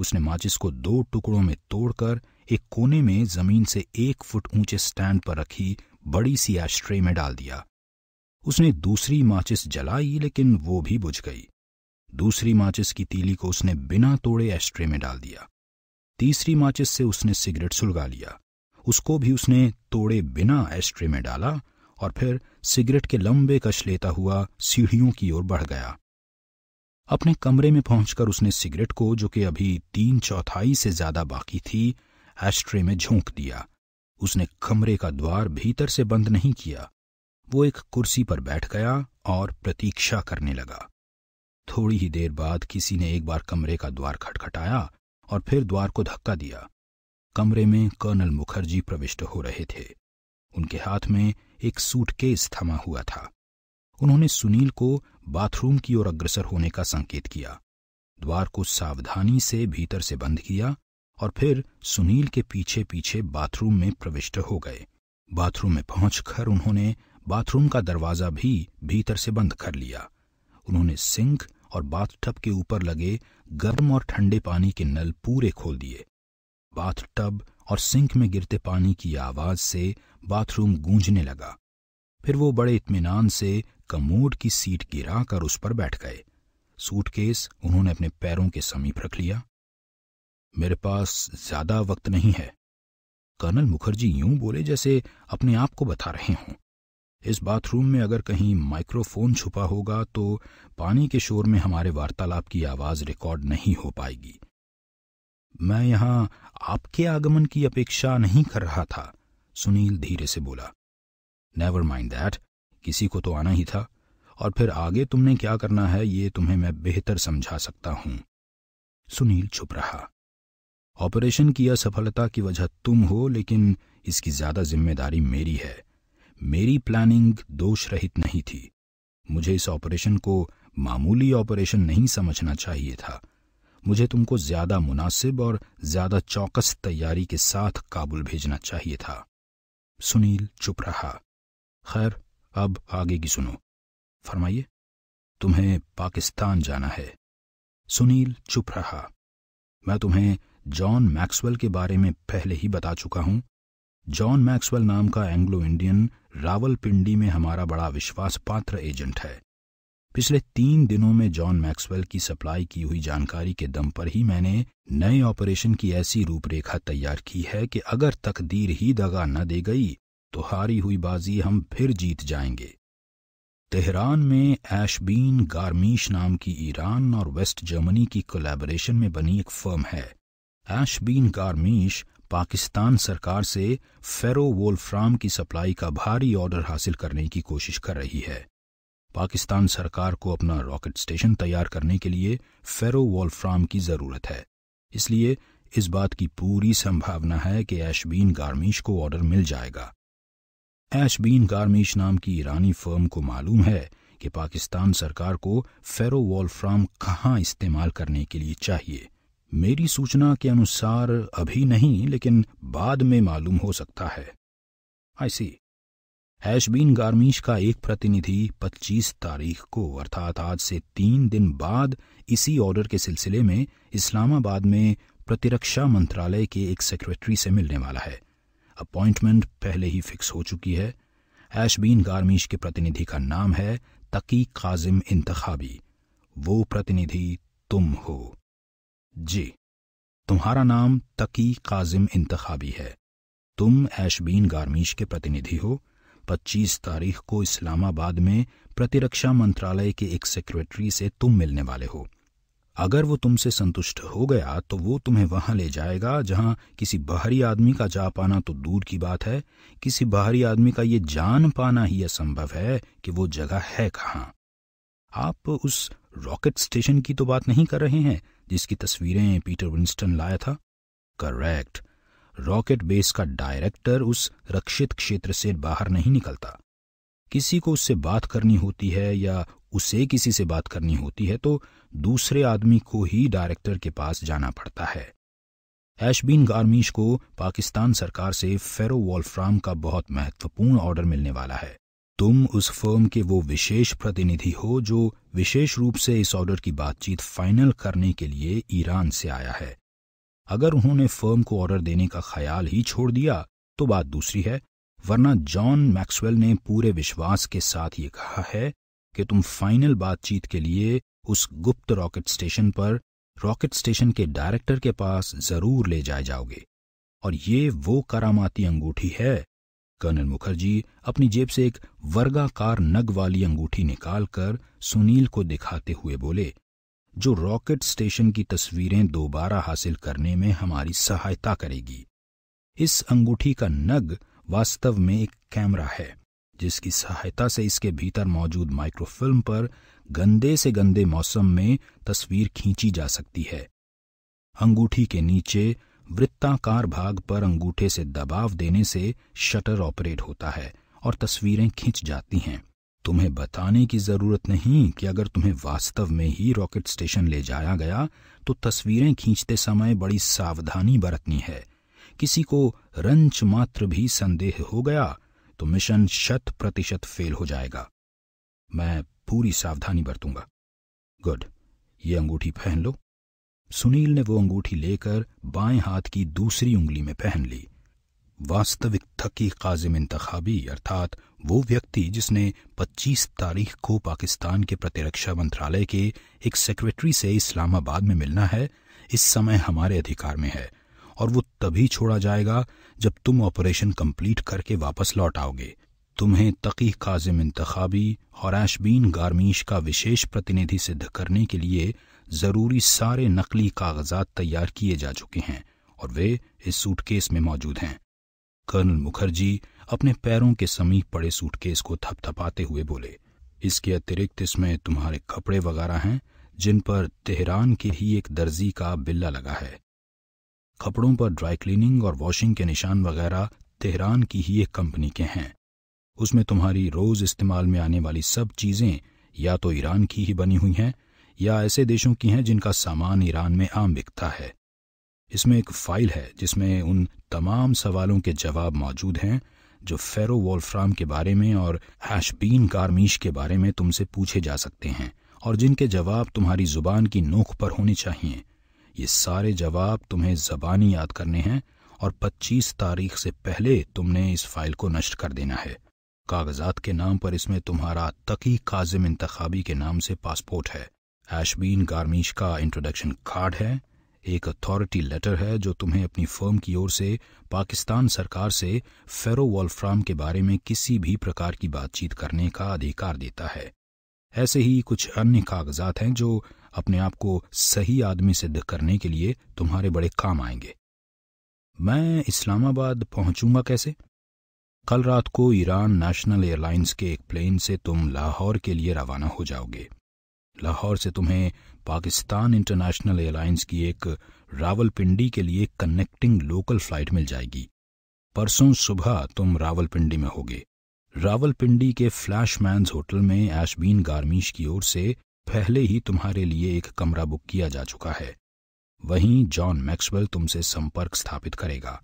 उसने माचिस को दो टुकड़ों में तोड़कर एक कोने में जमीन से एक फुट ऊंचे स्टैंड पर रखी बड़ी सी एश्ट्रे में डाल दिया उसने दूसरी माचिस जलाई लेकिन वो भी बुझ गई दूसरी माचिस की तीली को उसने बिना तोड़े एश्ट्रे में डाल दिया तीसरी माचिस से उसने सिगरेट सुलगा लिया उसको भी उसने तोड़े बिना एस्ट्रे में डाला और फिर सिगरेट के लंबे कश लेता हुआ सीढ़ियों की ओर बढ़ गया अपने कमरे में पहुंचकर उसने सिगरेट को जो कि अभी तीन चौथाई से ज्यादा बाकी थी एस्ट्रे में झोंक दिया उसने कमरे का द्वार भीतर से बंद नहीं किया वो एक कुर्सी पर बैठ गया और प्रतीक्षा करने लगा थोड़ी ही देर बाद किसी ने एक बार कमरे का द्वार खटखटाया और फिर द्वार को धक्का दिया कमरे में कर्नल मुखर्जी प्रविष्ट हो रहे थे उनके हाथ में एक सूटकेस थमा हुआ था उन्होंने सुनील को बाथरूम की ओर अग्रसर होने का संकेत किया द्वार को सावधानी से भीतर से बंद किया और फिर सुनील के पीछे पीछे बाथरूम में प्रविष्ट हो गए बाथरूम में पहुंचकर उन्होंने बाथरूम का दरवाजा भी भीतर से बंद कर लिया उन्होंने सिंक और बाथटब के ऊपर लगे गर्म और ठंडे पानी के नल पूरे खोल दिए बाथटब और सिंक में गिरते पानी की आवाज से बाथरूम गूंजने लगा फिर वो बड़े इतमान से कमोड की सीट गिरा कर उस पर बैठ गए सूटकेस उन्होंने अपने पैरों के समीप रख लिया मेरे पास ज्यादा वक्त नहीं है कर्नल मुखर्जी यूं बोले जैसे अपने आप को बता रहे हों इस बाथरूम में अगर कहीं माइक्रोफोन छुपा होगा तो पानी के शोर में हमारे वार्तालाप की आवाज रिकॉर्ड नहीं हो पाएगी मैं यहां आपके आगमन की अपेक्षा नहीं कर रहा था सुनील धीरे से बोला नेवर माइंड दैट किसी को तो आना ही था और फिर आगे तुमने क्या करना है ये तुम्हें मैं बेहतर समझा सकता हूं सुनील चुप रहा ऑपरेशन की असफलता की वजह तुम हो लेकिन इसकी ज्यादा जिम्मेदारी मेरी है मेरी प्लानिंग दोष रहित नहीं थी मुझे इस ऑपरेशन को मामूली ऑपरेशन नहीं समझना चाहिए था मुझे तुमको ज्यादा मुनासिब और ज्यादा चौकस तैयारी के साथ काबुल भेजना चाहिए था सुनील चुप रहा खैर अब आगे की सुनो फरमाइए तुम्हें पाकिस्तान जाना है सुनील चुप रहा मैं तुम्हें जॉन मैक्सवेल के बारे में पहले ही बता चुका हूं जॉन मैक्सवेल नाम का एंग्लो इंडियन रावलपिंडी में हमारा बड़ा विश्वास पात्र एजेंट है पिछले तीन दिनों में जॉन मैक्सवेल की सप्लाई की हुई जानकारी के दम पर ही मैंने नए ऑपरेशन की ऐसी रूपरेखा तैयार की है कि अगर तकदीर ही दगा न दे गई तो हारी हुई बाजी हम फिर जीत जाएंगे तेहरान में एशबीन गार्मीश नाम की ईरान और वेस्ट जर्मनी की कोलैबोरेशन में बनी एक फर्म है एशबीन गार्मीश पाकिस्तान सरकार से फेरो वोल्फ्राम की सप्लाई का भारी ऑर्डर हासिल करने की कोशिश कर रही है पाकिस्तान सरकार को अपना रॉकेट स्टेशन तैयार करने के लिए फेरो वॉल्फ्राम की जरूरत है इसलिए इस बात की पूरी संभावना है कि ऐशबीन गारमीश को ऑर्डर मिल जाएगा ऐशबीन गारमीश नाम की ईरानी फर्म को मालूम है कि पाकिस्तान सरकार को फेरो वॉल्फ्राम कहाँ इस्तेमाल करने के लिए चाहिए मेरी सूचना के अनुसार अभी नहीं लेकिन बाद में मालूम हो सकता है आई सी हैशबीन गार्मिश का एक प्रतिनिधि 25 तारीख को अर्थात आज से तीन दिन बाद इसी ऑर्डर के सिलसिले में इस्लामाबाद में प्रतिरक्षा मंत्रालय के एक सेक्रेटरी से मिलने वाला है अपॉइंटमेंट पहले ही फिक्स हो चुकी है हैशबीन गार्मिश के प्रतिनिधि का नाम है तकी काजिम इंतखाबी वो प्रतिनिधि तुम हो जी तुम्हारा नाम तकी काजिम इंतखाबी है तुम ऐशबीन गार्मीश के प्रतिनिधि हो 25 तारीख को इस्लामाबाद में प्रतिरक्षा मंत्रालय के एक सेक्रेटरी से तुम मिलने वाले हो अगर वो तुमसे संतुष्ट हो गया तो वो तुम्हें वहां ले जाएगा जहां किसी बाहरी आदमी का जा पाना तो दूर की बात है किसी बाहरी आदमी का ये जान पाना ही असंभव है कि वो जगह है कहाँ आप उस रॉकेट स्टेशन की तो बात नहीं कर रहे हैं जिसकी तस्वीरें पीटर विंस्टन लाया था करेक्ट रॉकेट बेस का डायरेक्टर उस रक्षित क्षेत्र से बाहर नहीं निकलता किसी को उससे बात करनी होती है या उसे किसी से बात करनी होती है तो दूसरे आदमी को ही डायरेक्टर के पास जाना पड़ता है एशबीन गार्मीश को पाकिस्तान सरकार से फेरो वॉल्फ्राम का बहुत महत्वपूर्ण ऑर्डर मिलने वाला है तुम उस फर्म के वो विशेष प्रतिनिधि हो जो विशेष रूप से इस ऑर्डर की बातचीत फाइनल करने के लिए ईरान से आया है अगर उन्होंने फर्म को ऑर्डर देने का ख्याल ही छोड़ दिया तो बात दूसरी है वरना जॉन मैक्सवेल ने पूरे विश्वास के साथ ये कहा है कि तुम फाइनल बातचीत के लिए उस गुप्त रॉकेट स्टेशन पर रॉकेट स्टेशन के डायरेक्टर के पास जरूर ले जाए जाओगे और ये वो करामाती अंगूठी है कर्नल मुखर्जी अपनी जेब से एक वर्गाकार नग वाली अंगूठी निकालकर सुनील को दिखाते हुए बोले जो रॉकेट स्टेशन की तस्वीरें दोबारा हासिल करने में हमारी सहायता करेगी इस अंगूठी का नग वास्तव में एक कैमरा है जिसकी सहायता से इसके भीतर मौजूद माइक्रोफिल्म पर गंदे से गंदे मौसम में तस्वीर खींची जा सकती है अंगूठी के नीचे वृत्ताकार भाग पर अंगूठे से दबाव देने से शटर ऑपरेट होता है और तस्वीरें खींच जाती हैं तुम्हें बताने की जरूरत नहीं कि अगर तुम्हें वास्तव में ही रॉकेट स्टेशन ले जाया गया तो तस्वीरें खींचते समय बड़ी सावधानी बरतनी है किसी को रंच मात्र भी संदेह हो गया तो मिशन शत प्रतिशत फेल हो जाएगा मैं पूरी सावधानी बरतूंगा गुड ये अंगूठी पहन लो सुनील ने वो अंगूठी लेकर बाएं हाथ की दूसरी उंगली में पहन ली वास्तविकता की काजिम इंतबी अर्थात वो व्यक्ति जिसने 25 तारीख को पाकिस्तान के प्रतिरक्षा मंत्रालय के एक सेक्रेटरी से इस्लामाबाद में मिलना है इस समय हमारे अधिकार में है और वो तभी छोड़ा जाएगा जब तुम ऑपरेशन कंप्लीट करके वापस लौट आओगे तुम्हें तकी काजिम इंतबी और एशबीन गारमीश का विशेष प्रतिनिधि सिद्ध करने के लिए ज़रूरी सारे नकली कागजात तैयार किए जा चुके हैं और वे इस सूटकेस में मौजूद हैं कर्नल मुखर्जी अपने पैरों के समीप पड़े सूटकेस को थपथपाते हुए बोले इसके अतिरिक्त इसमें तुम्हारे कपड़े वगैरह हैं जिन पर तेहरान के ही एक दर्जी का बिल्ला लगा है कपड़ों पर ड्राई क्लीनिंग और वॉशिंग के निशान वगैरह तेहरान की ही एक कंपनी के हैं उसमें तुम्हारी रोज इस्तेमाल में आने वाली सब चीजें या तो ईरान की ही बनी हुई हैं या ऐसे देशों की हैं जिनका सामान ईरान में आम बिकता है इसमें एक फाइल है जिसमें उन तमाम सवालों के जवाब मौजूद हैं जो फेरो वॉल्फ्राम के बारे में और हैशबीन गारमीश के बारे में तुमसे पूछे जा सकते हैं और जिनके जवाब तुम्हारी जुबान की नोक पर होने चाहिए ये सारे जवाब तुम्हें जबानी याद करने हैं और 25 तारीख से पहले तुमने इस फाइल को नष्ट कर देना है कागजात के नाम पर इसमें तुम्हारा तकी काजिम इंतबी के नाम से पासपोर्ट है एशबीन गारमीश का इंट्रोडक्शन कार्ड है एक अथॉरिटी लेटर है जो तुम्हें अपनी फर्म की ओर से पाकिस्तान सरकार से फेरो वॉल्फ्राम के बारे में किसी भी प्रकार की बातचीत करने का अधिकार देता है ऐसे ही कुछ अन्य कागजात हैं जो अपने आप को सही आदमी सिद्ध करने के लिए तुम्हारे बड़े काम आएंगे मैं इस्लामाबाद पहुंचूंगा कैसे कल रात को ईरान नेशनल एयरलाइंस के एक प्लेन से तुम लाहौर के लिए रवाना हो जाओगे लाहौर से तुम्हें पाकिस्तान इंटरनेशनल एयरलाइंस की एक रावलपिंडी के लिए कनेक्टिंग लोकल फ्लाइट मिल जाएगी परसों सुबह तुम रावलपिंडी में होगे रावलपिंडी के फ्लैशमैन्स होटल में एशबीन गार्मिश की ओर से पहले ही तुम्हारे लिए एक कमरा बुक किया जा चुका है वहीं जॉन मैक्सवेल तुमसे संपर्क स्थापित करेगा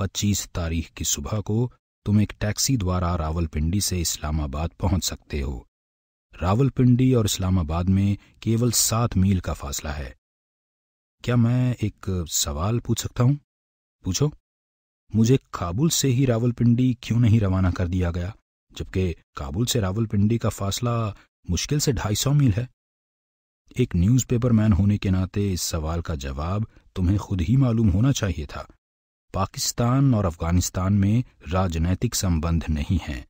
25 तारीख की सुबह को तुम एक टैक्सी द्वारा रावलपिंडी से इस्लामाबाद पहुंच सकते हो रावलपिंडी और इस्लामाबाद में केवल सात मील का फासला है क्या मैं एक सवाल पूछ सकता हूँ पूछो मुझे काबुल से ही रावलपिंडी क्यों नहीं रवाना कर दिया गया जबकि काबुल से रावलपिंडी का फासला मुश्किल से ढाई सौ मील है एक न्यूज़पेपर मैन होने के नाते इस सवाल का जवाब तुम्हें खुद ही मालूम होना चाहिए था पाकिस्तान और अफगानिस्तान में राजनैतिक संबंध नहीं हैं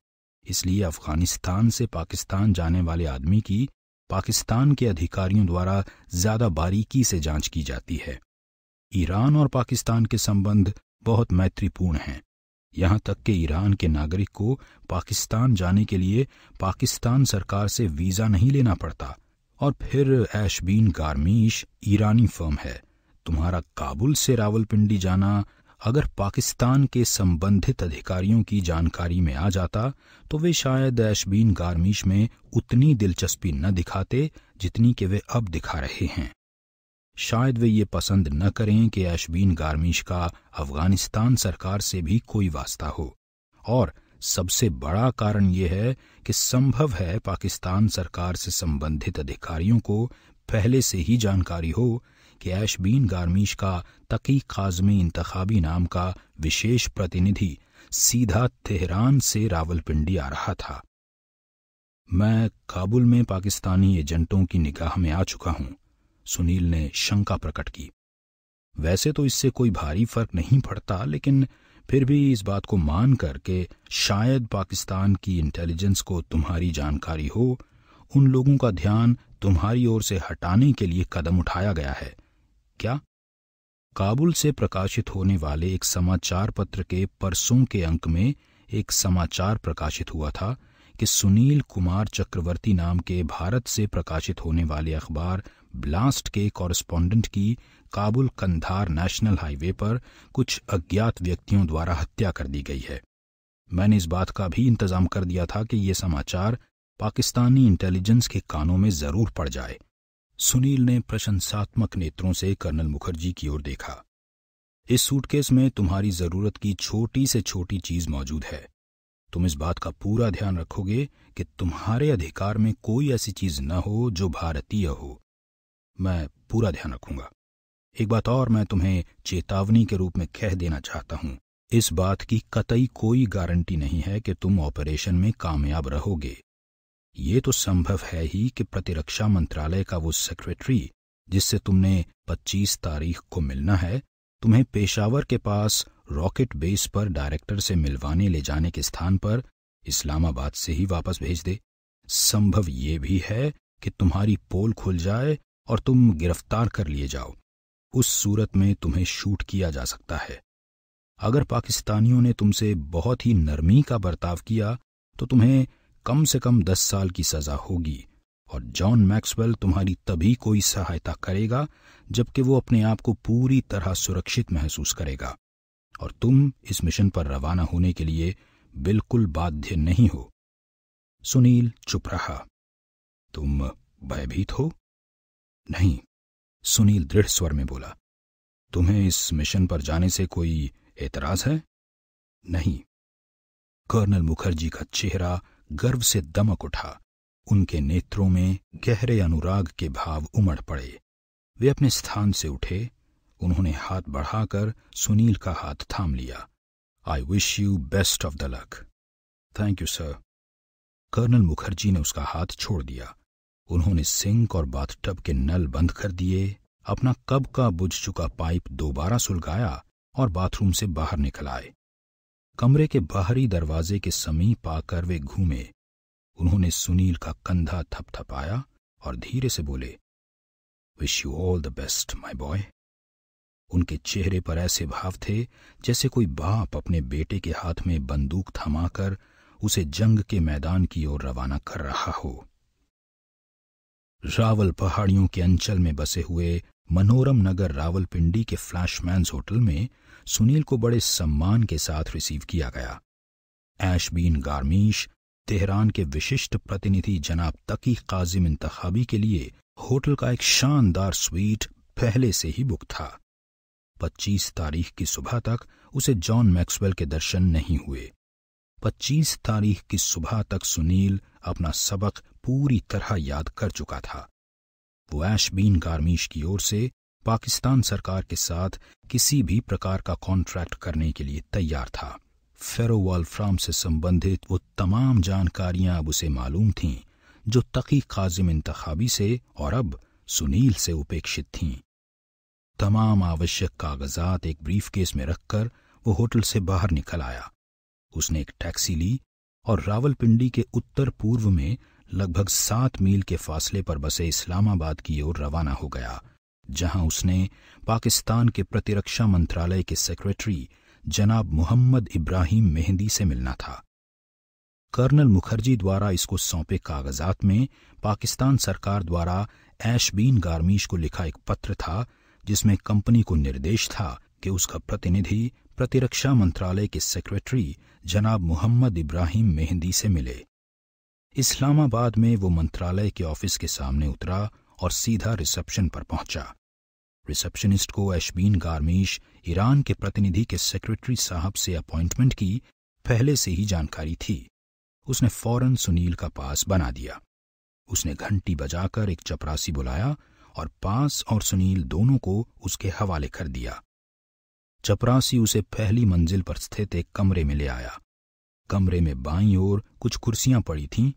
इसलिए अफगानिस्तान से पाकिस्तान जाने वाले आदमी की पाकिस्तान के अधिकारियों द्वारा ज्यादा बारीकी से जांच की जाती है ईरान और पाकिस्तान के संबंध बहुत मैत्रीपूर्ण हैं यहां तक कि ईरान के नागरिक को पाकिस्तान जाने के लिए पाकिस्तान सरकार से वीज़ा नहीं लेना पड़ता और फिर ऐशबीन गारमीश ईरानी फर्म है तुम्हारा काबुल से रावलपिंडी जाना अगर पाकिस्तान के संबंधित अधिकारियों की जानकारी में आ जाता तो वे शायद ऐशबीन गारमीश में उतनी दिलचस्पी न दिखाते जितनी कि वे अब दिखा रहे हैं शायद वे ये पसंद न करें कि ऐशबीन गारमिश का अफगानिस्तान सरकार से भी कोई वास्ता हो और सबसे बड़ा कारण यह है कि संभव है पाकिस्तान सरकार से संबंधित अधिकारियों को पहले से ही जानकारी हो कि ऐशबीन गारमीश का तकी काजमी इंतबी नाम का विशेष प्रतिनिधि सीधा तेहरान से रावलपिंडी आ रहा था मैं काबुल में पाकिस्तानी एजेंटों की निगाह में आ चुका हूं सुनील ने शंका प्रकट की वैसे तो इससे कोई भारी फर्क नहीं पड़ता लेकिन फिर भी इस बात को मान कर के शायद पाकिस्तान की इंटेलिजेंस को तुम्हारी जानकारी हो उन लोगों का ध्यान तुम्हारी ओर से हटाने के लिए कदम उठाया गया है क्या काबुल से प्रकाशित होने वाले एक समाचार पत्र के परसों के अंक में एक समाचार प्रकाशित हुआ था कि सुनील कुमार चक्रवर्ती नाम के भारत से प्रकाशित होने वाले अखबार ब्लास्ट के कॉरेस्पॉन्डेंट की काबुल कंधार नेशनल हाईवे पर कुछ अज्ञात व्यक्तियों द्वारा हत्या कर दी गई है मैंने इस बात का भी इंतजाम कर दिया था कि ये समाचार पाकिस्तानी इंटेलिजेंस के कानों में जरूर पड़ जाए सुनील ने प्रशंसात्मक नेत्रों से कर्नल मुखर्जी की ओर देखा इस सूटकेस में तुम्हारी जरूरत की छोटी से छोटी चीज मौजूद है तुम इस बात का पूरा ध्यान रखोगे कि तुम्हारे अधिकार में कोई ऐसी चीज न हो जो भारतीय हो मैं पूरा ध्यान रखूंगा एक बात और मैं तुम्हें चेतावनी के रूप में कह देना चाहता हूं इस बात की कतई कोई गारंटी नहीं है कि तुम ऑपरेशन में कामयाब रहोगे ये तो संभव है ही कि प्रतिरक्षा मंत्रालय का वो सेक्रेटरी जिससे तुमने 25 तारीख को मिलना है तुम्हें पेशावर के पास रॉकेट बेस पर डायरेक्टर से मिलवाने ले जाने के स्थान पर इस्लामाबाद से ही वापस भेज दे संभव ये भी है कि तुम्हारी पोल खुल जाए और तुम गिरफ्तार कर लिए जाओ उस सूरत में तुम्हें शूट किया जा सकता है अगर पाकिस्तानियों ने तुमसे बहुत ही नरमी का बर्ताव किया तो तुम्हें कम से कम दस साल की सजा होगी और जॉन मैक्सवेल तुम्हारी तभी कोई सहायता करेगा जबकि वो अपने आप को पूरी तरह सुरक्षित महसूस करेगा और तुम इस मिशन पर रवाना होने के लिए बिल्कुल बाध्य नहीं हो सुनील चुप रहा तुम भयभीत हो नहीं सुनील दृढ़ स्वर में बोला तुम्हें इस मिशन पर जाने से कोई एतराज है नहीं कर्नल मुखर्जी का चेहरा गर्व से दमक उठा उनके नेत्रों में गहरे अनुराग के भाव उमड़ पड़े वे अपने स्थान से उठे उन्होंने हाथ बढ़ाकर सुनील का हाथ थाम लिया I wish you best of the luck thank you sir colonel Mukherjee ने उसका हाथ छोड़ दिया उन्होंने सिंक और बाथटब के नल बंद कर दिए अपना कब का बुझ चुका पाइप दोबारा सुलगाया और बाथरूम से बाहर निकल आए कमरे के बाहरी दरवाजे के समीप आकर वे घूमे उन्होंने सुनील का कंधा थपथपाया और धीरे से बोले wish you all the best my boy उनके चेहरे पर ऐसे भाव थे जैसे कोई बाप अपने बेटे के हाथ में बंदूक थमाकर उसे जंग के मैदान की ओर रवाना कर रहा हो रावल पहाड़ियों के अंचल में बसे हुए मनोरम नगर रावलपिंडी के फ्लैशमैन्स होटल में सुनील को बड़े सम्मान के साथ रिसीव किया गया ऐशबीन गारमीश तेहरान के विशिष्ट प्रतिनिधि जनाब तकी काजिम इंतखाबी के लिए होटल का एक शानदार स्वीट पहले से ही बुक था 25 तारीख की सुबह तक उसे जॉन मैक्सवेल के दर्शन नहीं हुए 25 तारीख की सुबह तक सुनील अपना सबक पूरी तरह याद कर चुका था एशबीन गारमीश की ओर से पाकिस्तान सरकार के साथ किसी भी प्रकार का कॉन्ट्रैक्ट करने के लिए तैयार था फेरोवाल फ्राम से संबंधित वो तमाम जानकारियां अब उसे मालूम थीं जो तकी काजिम इंतखाबी से और अब सुनील से उपेक्षित थीं तमाम आवश्यक कागजात एक ब्रीफकेस में रखकर वो होटल से बाहर निकल आया उसने एक टैक्सी ली और रावलपिंडी के उत्तर पूर्व में लगभग सात मील के फासले पर बसे इस्लामाबाद की ओर रवाना हो गया जहां उसने पाकिस्तान के प्रतिरक्षा मंत्रालय के सेक्रेटरी जनाब मोहम्मद इब्राहिम मेहंदी से मिलना था कर्नल मुखर्जी द्वारा इसको सौंपे कागजात में पाकिस्तान सरकार द्वारा ऐशबीन गार्मीश को लिखा एक पत्र था जिसमें कंपनी को निर्देश था कि उसका प्रतिनिधि प्रतिरक्षा मंत्रालय के सेक्रेटरी जनाब मोहम्मद इब्राहिम मेहंदी से मिले इस्लामाबाद में वो मंत्रालय के ऑफिस के सामने उतरा और सीधा रिसेप्शन पर पहुंचा रिसेप्शनिस्ट को एशबीन गार्मीश ईरान के प्रतिनिधि के सेक्रेटरी साहब से अपॉइंटमेंट की पहले से ही जानकारी थी उसने फौरन सुनील का पास बना दिया उसने घंटी बजाकर एक चपरासी बुलाया और पास और सुनील दोनों को उसके हवाले कर दिया चपरासी उसे पहली मंजिल पर स्थित एक कमरे में ले आया कमरे में बाईं ओर कुछ कुर्सियां पड़ी थीं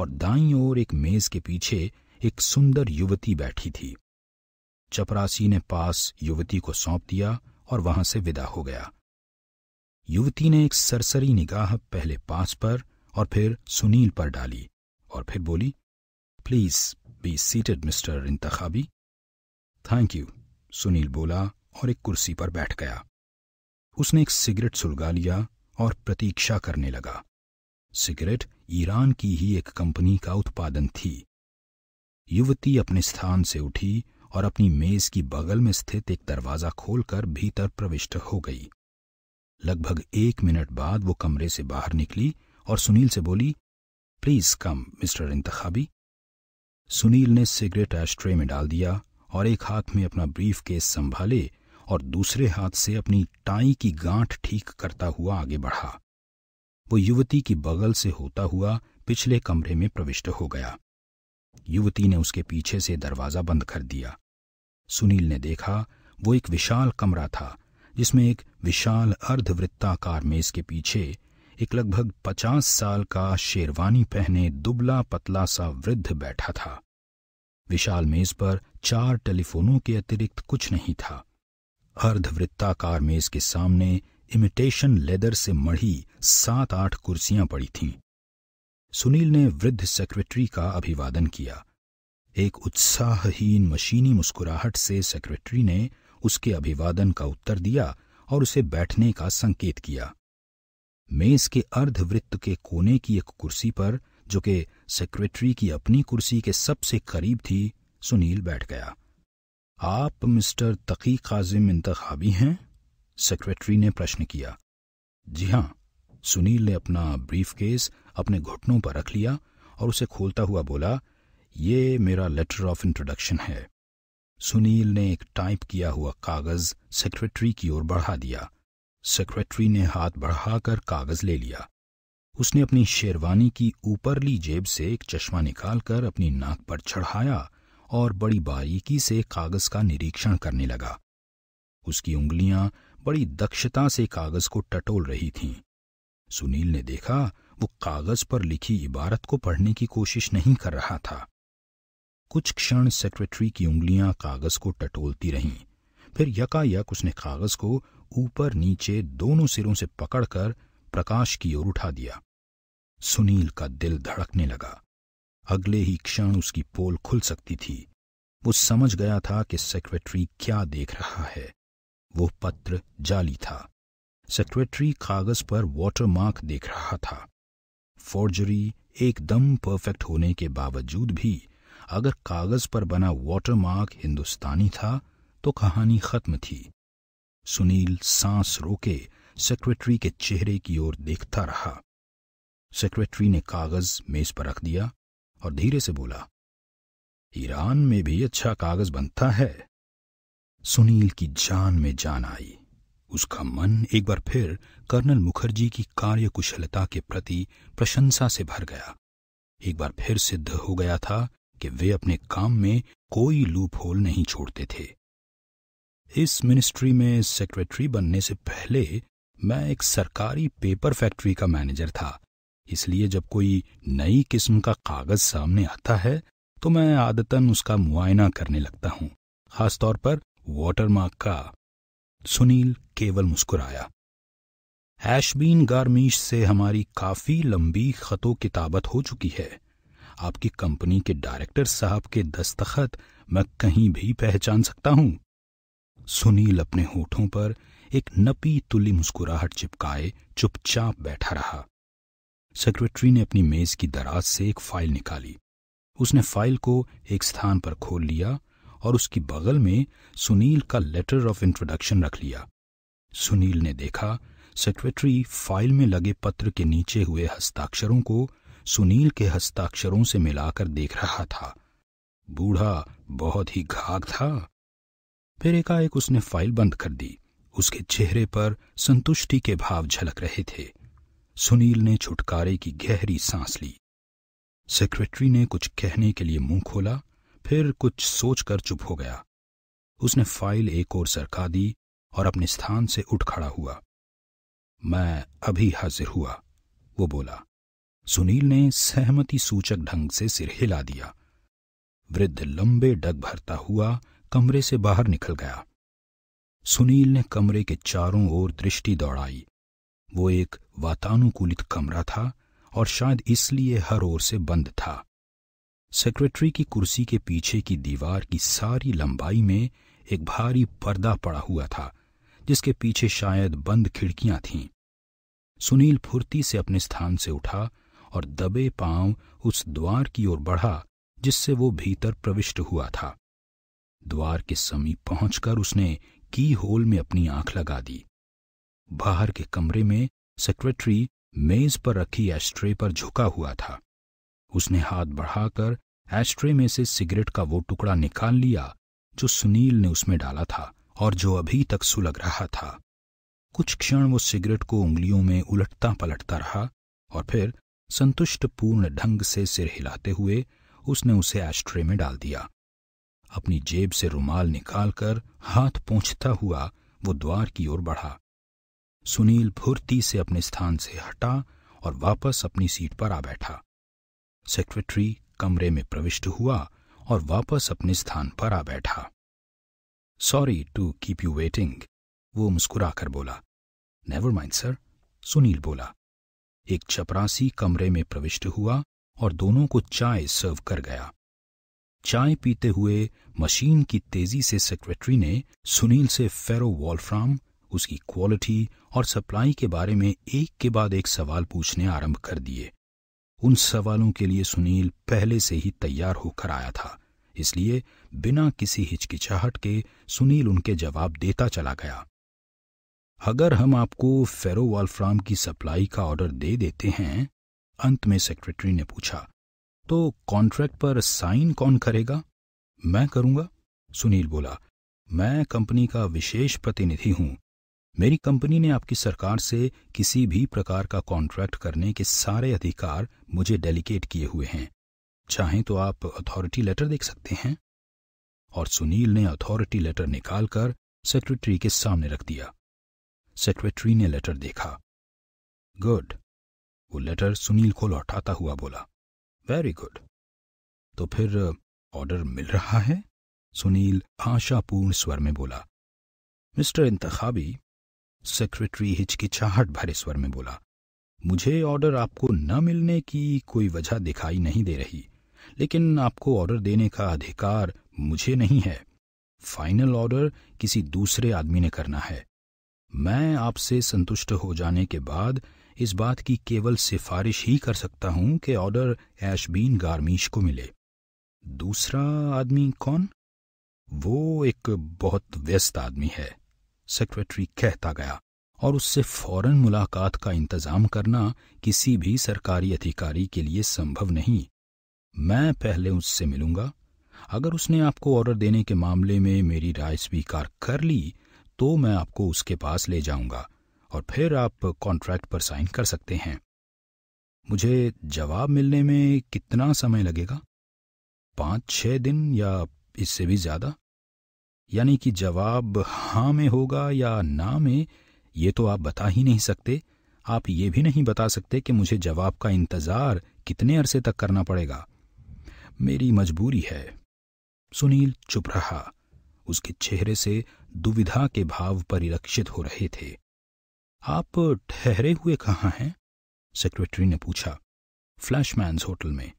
और दाई ओर एक मेज के पीछे एक सुंदर युवती बैठी थी चपरासी ने पास युवती को सौंप दिया और वहां से विदा हो गया युवती ने एक सरसरी निगाह पहले पास पर और फिर सुनील पर डाली और फिर बोली please be seated mister Intekhabi thank you Sunil बोला और एक कुर्सी पर बैठ गया उसने एक सिगरेट सुलगा लिया और प्रतीक्षा करने लगा सिगरेट ईरान की ही एक कंपनी का उत्पादन थी युवती अपने स्थान से उठी और अपनी मेज की बगल में स्थित एक दरवाजा खोलकर भीतर प्रविष्ट हो गई लगभग एक मिनट बाद वो कमरे से बाहर निकली और सुनील से बोली please come mister Intekhabi Sunil ने सिगरेट एस्ट्रे में डाल दिया और एक हाथ में अपना ब्रीफ केस संभाले और दूसरे हाथ से अपनी टाई की गांठ ठीक करता हुआ आगे बढ़ा वो युवती की बगल से होता हुआ पिछले कमरे में प्रविष्ट हो गया युवती ने उसके पीछे से दरवाजा बंद कर दिया सुनील ने देखा वो एक विशाल कमरा था जिसमें एक विशाल अर्धवृत्ताकार मेज के पीछे एक लगभग पचास साल का शेरवानी पहने दुबला पतला सा वृद्ध बैठा था विशाल मेज पर चार टेलीफोनों के अतिरिक्त कुछ नहीं था अर्धवृत्ताकार मेज के सामने इमिटेशन लेदर से मढ़ी सात आठ कुर्सियां पड़ी थीं सुनील ने वृद्ध सेक्रेटरी का अभिवादन किया एक उत्साहहीन मशीनी मुस्कुराहट से सेक्रेटरी ने उसके अभिवादन का उत्तर दिया और उसे बैठने का संकेत किया मेज के अर्धवृत्त के कोने की एक कुर्सी पर जो कि सेक्रेटरी की अपनी कुर्सी के सबसे करीब थी सुनील बैठ गया आप मिस्टर तकी काजिम इंतखाबी हैं सेक्रेटरी ने प्रश्न किया जी हां सुनील ने अपना ब्रीफकेस अपने घुटनों पर रख लिया और उसे खोलता हुआ बोला ये मेरा लेटर ऑफ इंट्रोडक्शन है सुनील ने एक टाइप किया हुआ कागज सेक्रेटरी की ओर बढ़ा दिया सेक्रेटरी ने हाथ बढ़ाकर कागज ले लिया उसने अपनी शेरवानी की ऊपरली जेब से एक चश्मा निकालकर अपनी नाक पर चढ़ाया और बड़ी बारीकी से कागज का निरीक्षण करने लगा उसकी उंगलियां बड़ी दक्षता से कागज को टटोल रही थीं। सुनील ने देखा वो कागज पर लिखी इबारत को पढ़ने की कोशिश नहीं कर रहा था कुछ क्षण सेक्रेटरी की उंगलियां कागज को टटोलती रहीं फिर यकायक उसने कागज को ऊपर नीचे दोनों सिरों से पकड़कर प्रकाश की ओर उठा दिया सुनील का दिल धड़कने लगा अगले ही क्षण उसकी पोल खुल सकती थी वो समझ गया था कि सेक्रेटरी क्या देख रहा है वो पत्र जाली था सेक्रेटरी कागज पर वाटरमार्क देख रहा था फॉर्जरी एकदम परफेक्ट होने के बावजूद भी अगर कागज पर बना वाटरमार्क हिंदुस्तानी था तो कहानी खत्म थी सुनील सांस रोके सेक्रेटरी के चेहरे की ओर देखता रहा सेक्रेटरी ने कागज मेज पर रख दिया और धीरे से बोला ईरान में भी अच्छा कागज बनता है सुनील की जान में जान आई उसका मन एक बार फिर कर्नल मुखर्जी की कार्यकुशलता के प्रति प्रशंसा से भर गया एक बार फिर सिद्ध हो गया था कि वे अपने काम में कोई लूप होल नहीं छोड़ते थे इस मिनिस्ट्री में सेक्रेटरी बनने से पहले मैं एक सरकारी पेपर फैक्ट्री का मैनेजर था इसलिए जब कोई नई किस्म का कागज सामने आता है तो मैं आदतन उसका मुआयना करने लगता हूँ खासतौर पर वाटरमार्क का सुनील केवल मुस्कुराया हैशबीन गारमीश से हमारी काफी लंबी खतों किताबत हो चुकी है आपकी कंपनी के डायरेक्टर साहब के दस्तखत मैं कहीं भी पहचान सकता हूं सुनील अपने होठों पर एक नपी तुली मुस्कुराहट चिपकाए चुपचाप बैठा रहा सेक्रेटरी ने अपनी मेज की दराज से एक फाइल निकाली उसने फाइल को एक स्थान पर खोल लिया और उसकी बगल में सुनील का लेटर ऑफ इंट्रोडक्शन रख लिया सुनील ने देखा सेक्रेटरी फाइल में लगे पत्र के नीचे हुए हस्ताक्षरों को सुनील के हस्ताक्षरों से मिलाकर देख रहा था बूढ़ा बहुत ही घाघ था फिर एकाएक उसने फाइल बंद कर दी उसके चेहरे पर संतुष्टि के भाव झलक रहे थे सुनील ने छुटकारे की गहरी सांस ली सेक्रेटरी ने कुछ कहने के लिए मुंह खोला फिर कुछ सोचकर चुप हो गया उसने फाइल एक ओर सरका दी और अपने स्थान से उठ खड़ा हुआ मैं अभी हाजिर हुआ वो बोला सुनील ने सहमति सूचक ढंग से सिर हिला दिया वृद्ध लंबे डग भरता हुआ कमरे से बाहर निकल गया सुनील ने कमरे के चारों ओर दृष्टि दौड़ाई वो एक वातानुकूलित कमरा था और शायद इसलिए हर ओर से बंद था सेक्रेटरी की कुर्सी के पीछे की दीवार की सारी लंबाई में एक भारी पर्दा पड़ा हुआ था जिसके पीछे शायद बंद खिड़कियां थीं सुनील फुर्ती से अपने स्थान से उठा और दबे पांव उस द्वार की ओर बढ़ा जिससे वो भीतर प्रविष्ट हुआ था द्वार के समीप पहुंचकर उसने की होल में अपनी आंख लगा दी बाहर के कमरे में सेक्रेटरी मेज पर रखी एस्ट्रे पर झुका हुआ था उसने हाथ बढ़ाकर एस्ट्रे में से सिगरेट का वो टुकड़ा निकाल लिया जो सुनील ने उसमें डाला था और जो अभी तक सुलग रहा था कुछ क्षण वो सिगरेट को उंगलियों में उलटता पलटता रहा और फिर संतुष्ट पूर्ण ढंग से सिर हिलाते हुए उसने उसे एस्ट्रे में डाल दिया अपनी जेब से रुमाल निकालकर हाथ पहुंचता हुआ वो द्वार की ओर बढ़ा सुनील फुर्ती से अपने स्थान से हटा और वापस अपनी सीट पर आ बैठा सेक्रेटरी कमरे में प्रविष्ट हुआ और वापस अपने स्थान पर आ बैठा sorry to keep you waiting वो मुस्कुराकर बोला नेवर माइंड सर सुनील बोला एक चपरासी कमरे में प्रविष्ट हुआ और दोनों को चाय सर्व कर गया चाय पीते हुए मशीन की तेजी से सेक्रेटरी ने सुनील से फेरो वॉलफ्राम उसकी क्वालिटी और सप्लाई के बारे में एक के बाद एक सवाल पूछने आरंभ कर दिए उन सवालों के लिए सुनील पहले से ही तैयार होकर आया था इसलिए बिना किसी हिचकिचाहट के सुनील उनके जवाब देता चला गया अगर हम आपको फेरो वाल्फ्राम की सप्लाई का ऑर्डर दे देते हैं अंत में सेक्रेटरी ने पूछा तो कॉन्ट्रैक्ट पर साइन कौन करेगा मैं करूंगा सुनील बोला मैं कंपनी का विशेष प्रतिनिधि हूं मेरी कंपनी ने आपकी सरकार से किसी भी प्रकार का कॉन्ट्रैक्ट करने के सारे अधिकार मुझे डेलीकेट किए हुए हैं चाहें तो आप अथॉरिटी लेटर देख सकते हैं और सुनील ने अथॉरिटी लेटर निकालकर सेक्रेटरी के सामने रख दिया सेक्रेटरी ने लेटर देखा गुड वो लेटर सुनील को लौटाता हुआ बोला वेरी गुड तो फिर ऑर्डर मिल रहा है सुनील आशापूर्ण स्वर में बोला मिस्टर इंतखाबी सेक्रेटरी हिचकिचाहट भरे स्वर में बोला मुझे ऑर्डर आपको न मिलने की कोई वजह दिखाई नहीं दे रही लेकिन आपको ऑर्डर देने का अधिकार मुझे नहीं है फाइनल ऑर्डर किसी दूसरे आदमी ने करना है मैं आपसे संतुष्ट हो जाने के बाद इस बात की केवल सिफारिश ही कर सकता हूं कि ऑर्डर ऐशबीन गारमीश को मिले दूसरा आदमी कौन वो एक बहुत व्यस्त आदमी है सेक्रेटरी कहता गया और उससे फौरन मुलाकात का इंतजाम करना किसी भी सरकारी अधिकारी के लिए संभव नहीं मैं पहले उससे मिलूंगा अगर उसने आपको ऑर्डर देने के मामले में मेरी राय स्वीकार कर ली तो मैं आपको उसके पास ले जाऊंगा और फिर आप कॉन्ट्रैक्ट पर साइन कर सकते हैं मुझे जवाब मिलने में कितना समय लगेगा पाँच छह दिन या इससे भी ज़्यादा यानी कि जवाब हाँ में होगा या ना में ये तो आप बता ही नहीं सकते आप ये भी नहीं बता सकते कि मुझे जवाब का इंतज़ार कितने अरसे तक करना पड़ेगा मेरी मजबूरी है सुनील चुप रहा उसके चेहरे से दुविधा के भाव परिलक्षित हो रहे थे आप ठहरे हुए कहाँ हैं सेक्रेटरी ने पूछा फ्लैशमैन होटल में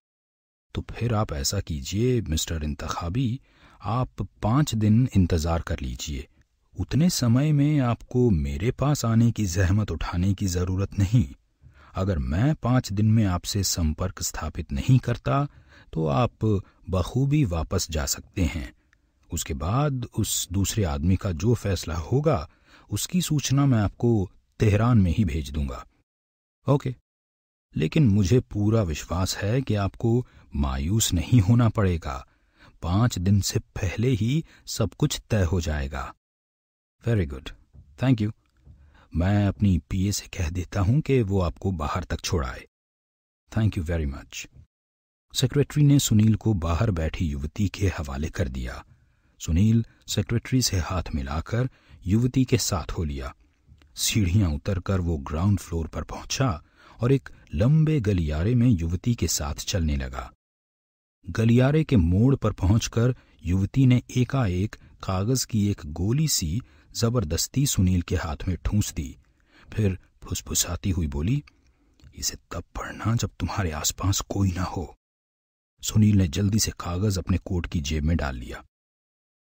तो फिर आप ऐसा कीजिए मिस्टर इंतखाबी आप पांच दिन इंतज़ार कर लीजिए उतने समय में आपको मेरे पास आने की जहमत उठाने की ज़रूरत नहीं अगर मैं पांच दिन में आपसे संपर्क स्थापित नहीं करता तो आप बखूबी वापस जा सकते हैं उसके बाद उस दूसरे आदमी का जो फैसला होगा उसकी सूचना मैं आपको तेहरान में ही भेज दूंगा ओके लेकिन मुझे पूरा विश्वास है कि आपको मायूस नहीं होना पड़ेगा पांच दिन से पहले ही सब कुछ तय हो जाएगा वेरी गुड थैंक यू मैं अपनी पीए से कह देता हूं कि वो आपको बाहर तक छोड़ाए thank you very much secretary ने सुनील को बाहर बैठी युवती के हवाले कर दिया सुनील सेक्रेटरी से हाथ मिलाकर युवती के साथ हो लिया सीढ़ियां उतरकर वो ग्राउंड फ्लोर पर पहुंचा और एक लंबे गलियारे में युवती के साथ चलने लगा गलियारे के मोड़ पर पहुंचकर युवती ने एकाएक कागज की एक गोली सी जबरदस्ती सुनील के हाथ में ठूंस दी फिर फुसफुसाती हुई बोली इसे तब पढ़ना जब तुम्हारे आसपास कोई ना हो सुनील ने जल्दी से कागज अपने कोट की जेब में डाल लिया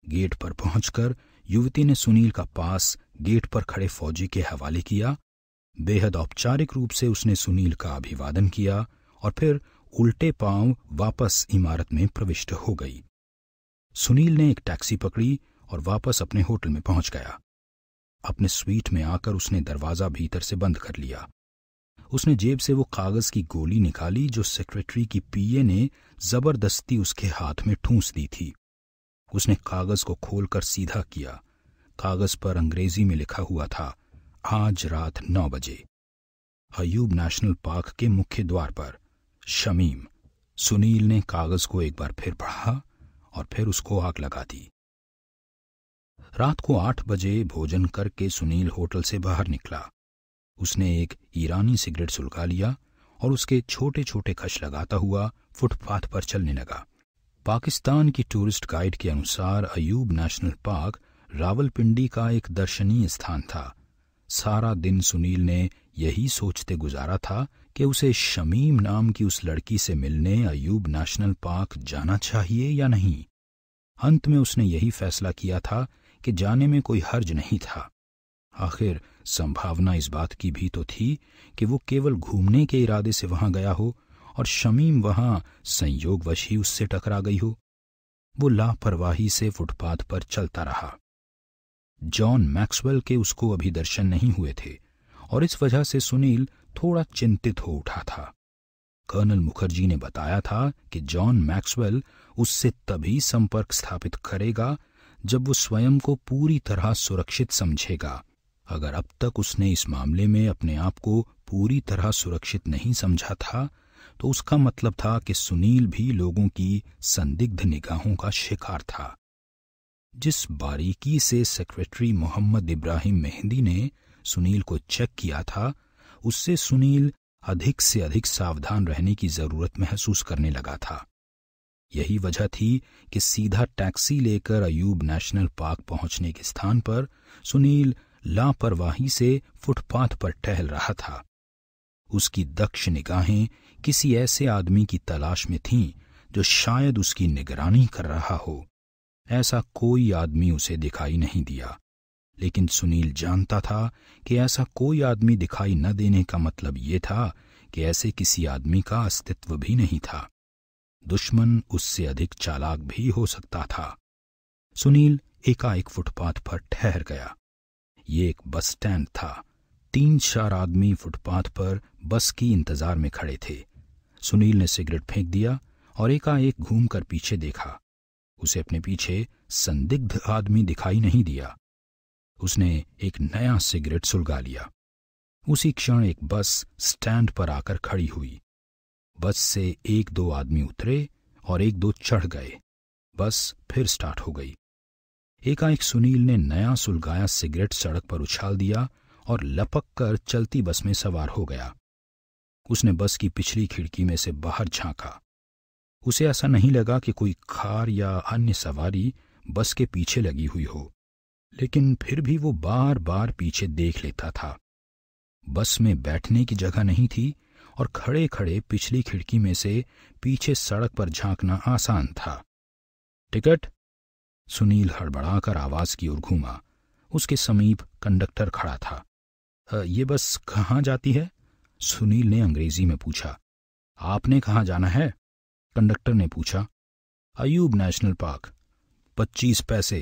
गेट पर पहुंचकर युवती ने सुनील का पास गेट पर खड़े फौजी के हवाले किया बेहद औपचारिक रूप से उसने सुनील का अभिवादन किया और फिर उल्टे पांव वापस इमारत में प्रविष्ट हो गई सुनील ने एक टैक्सी पकड़ी और वापस अपने होटल में पहुंच गया अपने स्वीट में आकर उसने दरवाजा भीतर से बंद कर लिया उसने जेब से वो कागज की गोली निकाली जो सेक्रेटरी की पीए ने जबरदस्ती उसके हाथ में ठूंस दी थी उसने कागज को खोलकर सीधा किया कागज पर अंग्रेजी में लिखा हुआ था आज रात नौ बजे अयूब नेशनल पार्क के मुख्य द्वार पर शमीम सुनील ने कागज को एक बार फिर पढ़ा और फिर उसको आग लगा दी रात को आठ बजे भोजन करके सुनील होटल से बाहर निकला उसने एक ईरानी सिगरेट सुलगा लिया और उसके छोटे छोटे खश लगाता हुआ फुटपाथ पर चलने लगा पाकिस्तान की टूरिस्ट गाइड के अनुसार अयूब नेशनल पार्क रावलपिंडी का एक दर्शनीय स्थान था सारा दिन सुनील ने यही सोचते गुजारा था कि उसे शमीम नाम की उस लड़की से मिलने अयूब नेशनल पार्क जाना चाहिए या नहीं अंत में उसने यही फैसला किया था कि जाने में कोई हर्ज नहीं था आखिर संभावना इस बात की भी तो थी कि वो केवल घूमने के इरादे से वहां गया हो और शमीम वहां संयोगवश ही उससे टकरा गई हो वो लापरवाही से फुटपाथ पर चलता रहा जॉन मैक्सवेल के उसको अभी दर्शन नहीं हुए थे और इस वजह से सुनील थोड़ा चिंतित हो उठा था कर्नल मुखर्जी ने बताया था कि जॉन मैक्सवेल उससे तभी संपर्क स्थापित करेगा जब वो स्वयं को पूरी तरह सुरक्षित समझेगा अगर अब तक उसने इस मामले में अपने आप को पूरी तरह सुरक्षित नहीं समझा था तो उसका मतलब था कि सुनील भी लोगों की संदिग्ध निगाहों का शिकार था जिस बारीकी से सेक्रेटरी मोहम्मद इब्राहिम मेहंदी ने सुनील को चेक किया था उससे सुनील अधिक से अधिक सावधान रहने की जरूरत महसूस करने लगा था यही वजह थी कि सीधा टैक्सी लेकर अयूब नेशनल पार्क पहुंचने के स्थान पर सुनील लापरवाही से फुटपाथ पर टहल रहा था उसकी दक्ष निगाहें किसी ऐसे आदमी की तलाश में थीं जो शायद उसकी निगरानी कर रहा हो ऐसा कोई आदमी उसे दिखाई नहीं दिया लेकिन सुनील जानता था कि ऐसा कोई आदमी दिखाई न देने का मतलब ये था कि ऐसे किसी आदमी का अस्तित्व भी नहीं था दुश्मन उससे अधिक चालाक भी हो सकता था सुनील एकाएक फुटपाथ पर ठहर गया ये एक बस स्टैंड था तीन चार आदमी फुटपाथ पर बस की इंतजार में खड़े थे सुनील ने सिगरेट फेंक दिया और एकाएक घूमकर पीछे देखा उसे अपने पीछे संदिग्ध आदमी दिखाई नहीं दिया उसने एक नया सिगरेट सुलगा लिया उसी क्षण एक बस स्टैंड पर आकर खड़ी हुई बस से एक दो आदमी उतरे और एक दो चढ़ गए बस फिर स्टार्ट हो गई एकाएक सुनील ने नया सुलगाया सिगरेट सड़क पर उछाल दिया और लपक कर चलती बस में सवार हो गया उसने बस की पिछली खिड़की में से बाहर झांका उसे ऐसा नहीं लगा कि कोई कार या अन्य सवारी बस के पीछे लगी हुई हो लेकिन फिर भी वो बार बार पीछे देख लेता था बस में बैठने की जगह नहीं थी और खड़े खड़े पिछली खिड़की में से पीछे सड़क पर झांकना आसान था टिकट सुनील हड़बड़ाकर आवाज की ओर घूमा उसके समीप कंडक्टर खड़ा था ये बस कहाँ जाती है सुनील ने अंग्रेजी में पूछा आपने कहाँ जाना है कंडक्टर ने पूछा अयूब नेशनल पार्क पच्चीस पैसे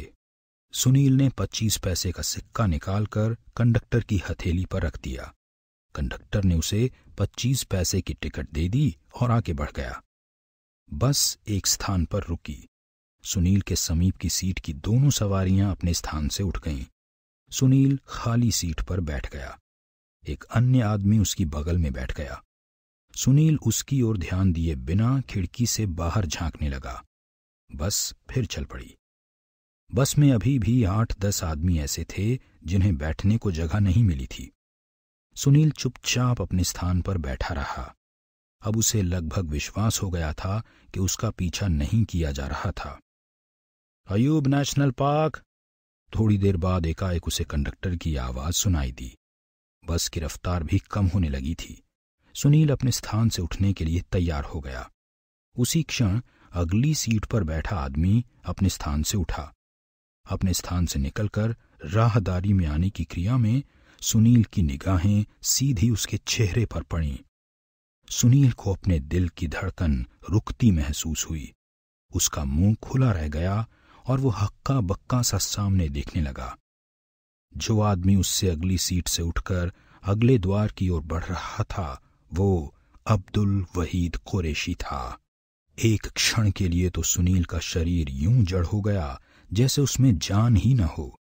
सुनील ने पच्चीस पैसे का सिक्का निकालकर कंडक्टर की हथेली पर रख दिया कंडक्टर ने उसे पच्चीस पैसे की टिकट दे दी और आगे बढ़ गया बस एक स्थान पर रुकी सुनील के समीप की सीट की दोनों सवारियां अपने स्थान से उठ गईं। सुनील खाली सीट पर बैठ गया एक अन्य आदमी उसकी बगल में बैठ गया सुनील उसकी ओर ध्यान दिए बिना खिड़की से बाहर झांकने लगा बस फिर चल पड़ी बस में अभी भी आठ दस आदमी ऐसे थे जिन्हें बैठने को जगह नहीं मिली थी सुनील चुपचाप अपने स्थान पर बैठा रहा अब उसे लगभग विश्वास हो गया था कि उसका पीछा नहीं किया जा रहा था अयूब नेशनल पार्क थोड़ी देर बाद एकाएक उसे कंडक्टर की आवाज सुनाई दी बस की रफ्तार भी कम होने लगी थी सुनील अपने स्थान से उठने के लिए तैयार हो गया उसी क्षण अगली सीट पर बैठा आदमी अपने स्थान से उठा अपने स्थान से निकलकर राहदारी में आने की क्रिया में सुनील की निगाहें सीधी उसके चेहरे पर पड़ीं सुनील को अपने दिल की धड़कन रुकती महसूस हुई उसका मुंह खुला रह गया और वो हक्का बक्का सा सामने देखने लगा जो आदमी उससे अगली सीट से उठकर अगले द्वार की ओर बढ़ रहा था वो अब्दुल वहीद कुरेशी था एक क्षण के लिए तो सुनील का शरीर यूं जड़ हो गया जैसे उसमें जान ही न हो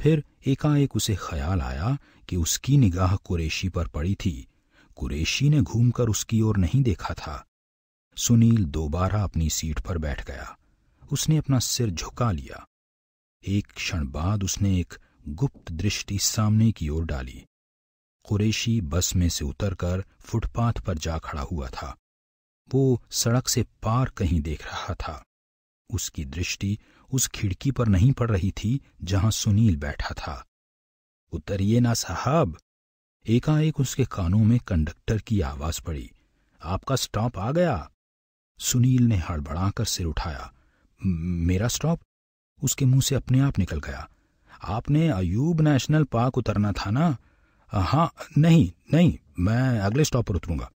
फिर एकाएक उसे ख्याल आया कि उसकी निगाह कुरेशी पर पड़ी थी कुरेशी ने घूमकर उसकी ओर नहीं देखा था सुनील दोबारा अपनी सीट पर बैठ गया उसने अपना सिर झुका लिया एक क्षण बाद उसने एक गुप्त दृष्टि सामने की ओर डाली कुरेशी बस में से उतरकर फुटपाथ पर जा खड़ा हुआ था वो सड़क से पार कहीं देख रहा था उसकी दृष्टि उस खिड़की पर नहीं पड़ रही थी जहां सुनील बैठा था उतरिए ना साहब एकाएक उसके कानों में कंडक्टर की आवाज पड़ी आपका स्टॉप आ गया सुनील ने हड़बड़ाकर सिर उठाया मेरा स्टॉप उसके मुंह से अपने आप निकल गया आपने अयूब नेशनल पार्क उतरना था ना हाँ नहीं नहीं मैं अगले स्टॉप पर उतरूंगा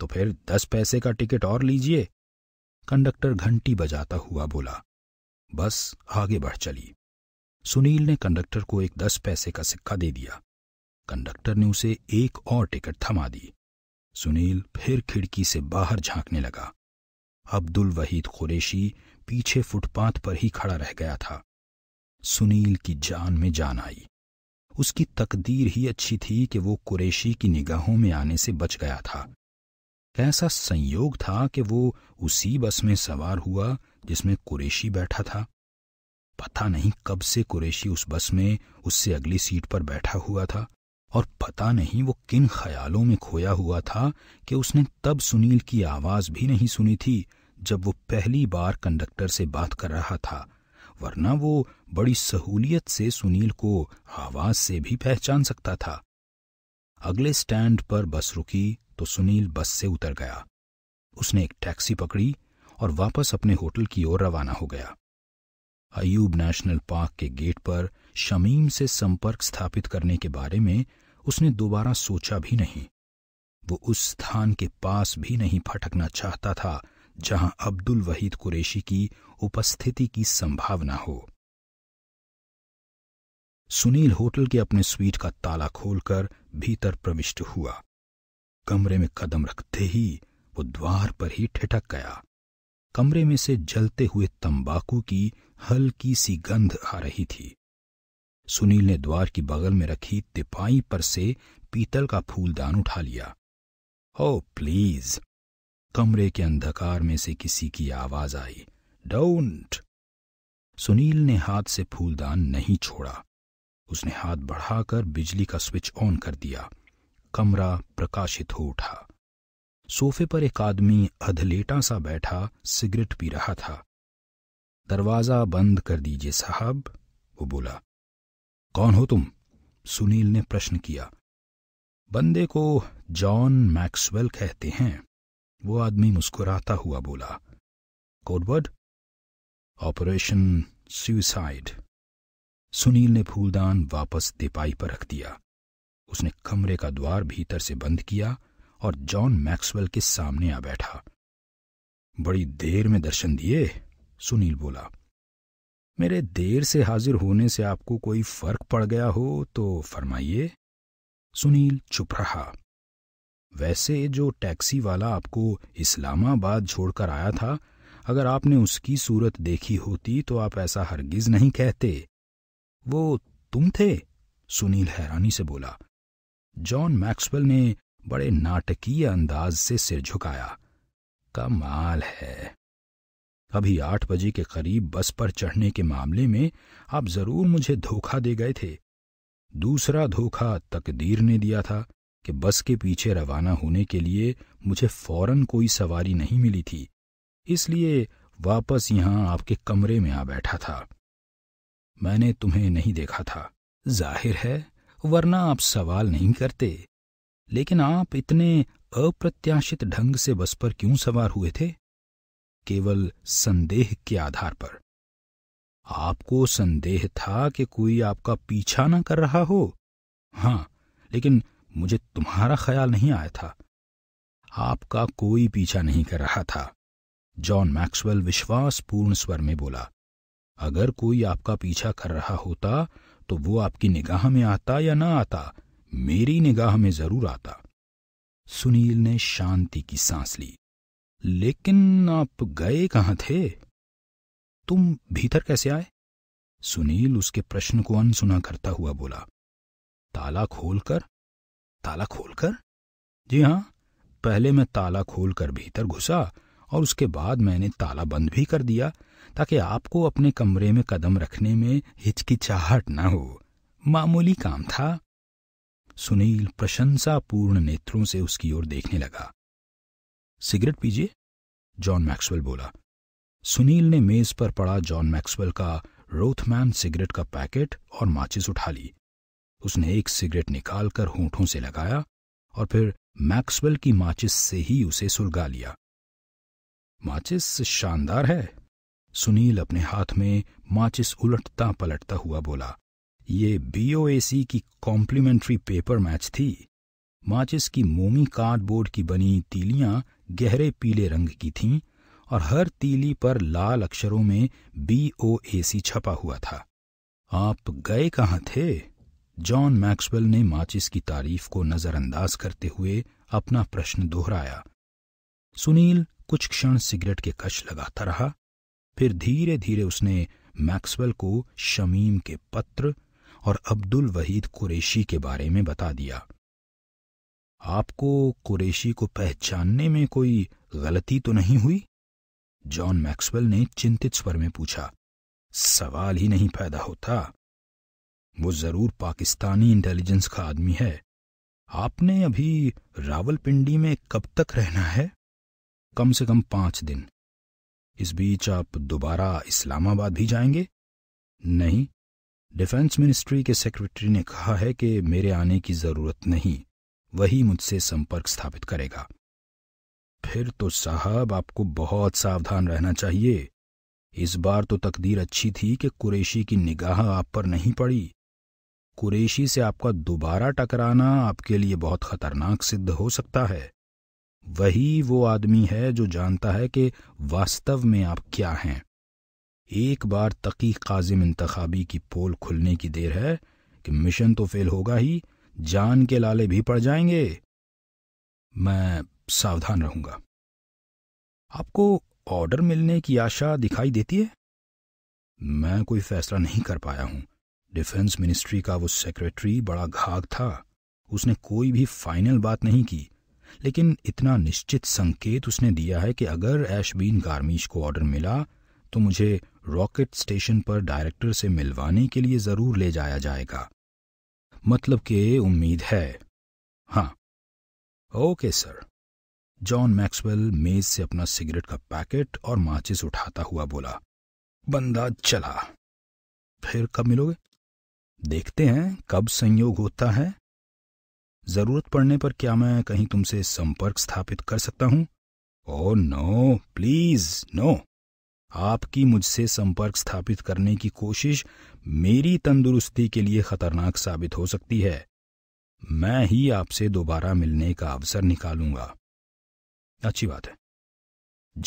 तो फिर दस पैसे का टिकट और लीजिए कंडक्टर घंटी बजाता हुआ बोला बस आगे बढ़ चली सुनील ने कंडक्टर को एक दस पैसे का सिक्का दे दिया कंडक्टर ने उसे एक और टिकट थमा दी सुनील फिर खिड़की से बाहर झांकने लगा अब्दुल वहीद कुरेशी पीछे फुटपाथ पर ही खड़ा रह गया था सुनील की जान में जान आई उसकी तकदीर ही अच्छी थी कि वो कुरेशी की निगाहों में आने से बच गया था कैसा संयोग था कि वो उसी बस में सवार हुआ जिसमें कुरेशी बैठा था पता नहीं कब से कुरेशी उस बस में उससे अगली सीट पर बैठा हुआ था और पता नहीं वो किन ख्यालों में खोया हुआ था कि उसने तब सुनील की आवाज भी नहीं सुनी थी जब वो पहली बार कंडक्टर से बात कर रहा था वरना वो बड़ी सहूलियत से सुनील को आवाज से भी पहचान सकता था अगले स्टैंड पर बस रुकी तो सुनील बस से उतर गया उसने एक टैक्सी पकड़ी और वापस अपने होटल की ओर रवाना हो गया अयूब नेशनल पार्क के गेट पर शमीम से संपर्क स्थापित करने के बारे में उसने दोबारा सोचा भी नहीं वो उस स्थान के पास भी नहीं फटकना चाहता था जहां अब्दुल वहीद कुरेशी की उपस्थिति की संभावना हो सुनील होटल के अपने स्वीट का ताला खोलकर भीतर प्रविष्ट हुआ कमरे में कदम रखते ही वो द्वार पर ही ठिठक गया कमरे में से जलते हुए तंबाकू की हल्की सी गंध आ रही थी सुनील ने द्वार की बगल में रखी तिपाई पर से पीतल का फूलदान उठा लिया ओ प्लीज कमरे के अंधकार में से किसी की आवाज आई डोंट सुनील ने हाथ से फूलदान नहीं छोड़ा उसने हाथ बढ़ाकर बिजली का स्विच ऑन कर दिया कमरा प्रकाशित हो उठा सोफे पर एक आदमी अधलेटा सा बैठा सिगरेट पी रहा था दरवाजा बंद कर दीजिए साहब वो बोला कौन हो तुम सुनील ने प्रश्न किया बंदे को जॉन मैक्सवेल कहते हैं वो आदमी मुस्कुराता हुआ बोला कोडवर्ड ऑपरेशन सुसाइड सुनील ने फूलदान वापस दिपाई पर रख दिया उसने कमरे का द्वार भीतर से बंद किया और जॉन मैक्सवेल के सामने आ बैठा बड़ी देर में दर्शन दिए सुनील बोला मेरे देर से हाजिर होने से आपको कोई फर्क पड़ गया हो तो फरमाइए सुनील चुप रहा वैसे जो टैक्सी वाला आपको इस्लामाबाद छोड़कर आया था अगर आपने उसकी सूरत देखी होती तो आप ऐसा हरगिज नहीं कहते वो तुम थे सुनील हैरानी से बोला जॉन मैक्सवेल ने बड़े नाटकीय अंदाज से सिर झुकाया कमाल है अभी आठ बजे के करीब बस पर चढ़ने के मामले में आप जरूर मुझे धोखा दे गए थे दूसरा धोखा तकदीर ने दिया था कि बस के पीछे रवाना होने के लिए मुझे फौरन कोई सवारी नहीं मिली थी इसलिए वापस यहां आपके कमरे में आ बैठा था मैंने तुम्हें नहीं देखा था जाहिर है वरना आप सवाल नहीं करते लेकिन आप इतने अप्रत्याशित ढंग से बस पर क्यों सवार हुए थे केवल संदेह के आधार पर आपको संदेह था कि कोई आपका पीछा ना कर रहा हो हाँ लेकिन मुझे तुम्हारा ख्याल नहीं आया था आपका कोई पीछा नहीं कर रहा था जॉन मैक्सवेल विश्वासपूर्ण स्वर में बोला अगर कोई आपका पीछा कर रहा होता तो वो आपकी निगाह में आता या ना आता मेरी निगाह में जरूर आता सुनील ने शांति की सांस ली लेकिन आप गए कहाँ थे तुम भीतर कैसे आए सुनील उसके प्रश्न को अनसुना करता हुआ बोला ताला खोलकर ताला खोलकर जी हां पहले मैं ताला खोलकर भीतर घुसा और उसके बाद मैंने ताला बंद भी कर दिया ताकि आपको अपने कमरे में कदम रखने में हिचकिचाहट ना हो मामूली काम था सुनील प्रशंसापूर्ण नेत्रों से उसकी ओर देखने लगा सिगरेट पीजिए जॉन मैक्सवेल बोला सुनील ने मेज पर पड़ा जॉन मैक्सवेल का रोथमैन सिगरेट का पैकेट और माचिस उठा ली उसने एक सिगरेट निकालकर होठों से लगाया और फिर मैक्सवेल की माचिस से ही उसे सुलगा लिया माचिस शानदार है सुनील अपने हाथ में माचिस उलटता पलटता हुआ बोला ये बीओएसी की कॉम्प्लीमेंट्री पेपर मैच थी माचिस की मोमी कार्डबोर्ड की बनी तीलियां गहरे पीले रंग की थीं और हर तीली पर लाल अक्षरों में बी ओ ए सी छपा हुआ था आप गए कहाँ थे जॉन मैक्सवेल ने माचिस की तारीफ को नजरअंदाज करते हुए अपना प्रश्न दोहराया सुनील कुछ क्षण सिगरेट के कश लगाता रहा फिर धीरे धीरे उसने मैक्सवेल को शमीम के पत्र और अब्दुल वहीद कुरेशी के बारे में बता दिया आपको कुरेशी को पहचानने में कोई गलती तो नहीं हुई जॉन मैक्सवेल ने चिंतित स्वर में पूछा सवाल ही नहीं पैदा होता वो जरूर पाकिस्तानी इंटेलिजेंस का आदमी है आपने अभी रावलपिंडी में कब तक रहना है कम से कम पांच दिन इस बीच आप दोबारा इस्लामाबाद भी जाएंगे नहीं डिफेंस मिनिस्ट्री के सेक्रेटरी ने कहा है कि मेरे आने की जरूरत नहीं वही मुझसे संपर्क स्थापित करेगा फिर तो साहब आपको बहुत सावधान रहना चाहिए इस बार तो तकदीर अच्छी थी कि कुरेशी की निगाह आप पर नहीं पड़ी कुरेशी से आपका दोबारा टकराना आपके लिए बहुत खतरनाक सिद्ध हो सकता है वही वो आदमी है जो जानता है कि वास्तव में आप क्या हैं एक बार तकी काजिम इंतखाबी की पोल खुलने की देर है कि मिशन तो फेल होगा ही जान के लाले भी पड़ जाएंगे मैं सावधान रहूंगा आपको ऑर्डर मिलने की आशा दिखाई देती है मैं कोई फैसला नहीं कर पाया हूं डिफेंस मिनिस्ट्री का वो सेक्रेटरी बड़ा घाघ था उसने कोई भी फाइनल बात नहीं की लेकिन इतना निश्चित संकेत उसने दिया है कि अगर ऐशबीन गार्मीश को ऑर्डर मिला तो मुझे रॉकेट स्टेशन पर डायरेक्टर से मिलवाने के लिए जरूर ले जाया जाएगा मतलब कि उम्मीद है हाँ ओके सर जॉन मैक्सवेल मेज से अपना सिगरेट का पैकेट और माचिस उठाता हुआ बोला बंदा चला फिर कब मिलोगे देखते हैं कब संयोग होता है जरूरत पड़ने पर क्या मैं कहीं तुमसे संपर्क स्थापित कर सकता हूं ओ नो प्लीज नो आपकी मुझसे संपर्क स्थापित करने की कोशिश मेरी तंदुरुस्ती के लिए खतरनाक साबित हो सकती है मैं ही आपसे दोबारा मिलने का अवसर निकालूंगा अच्छी बात है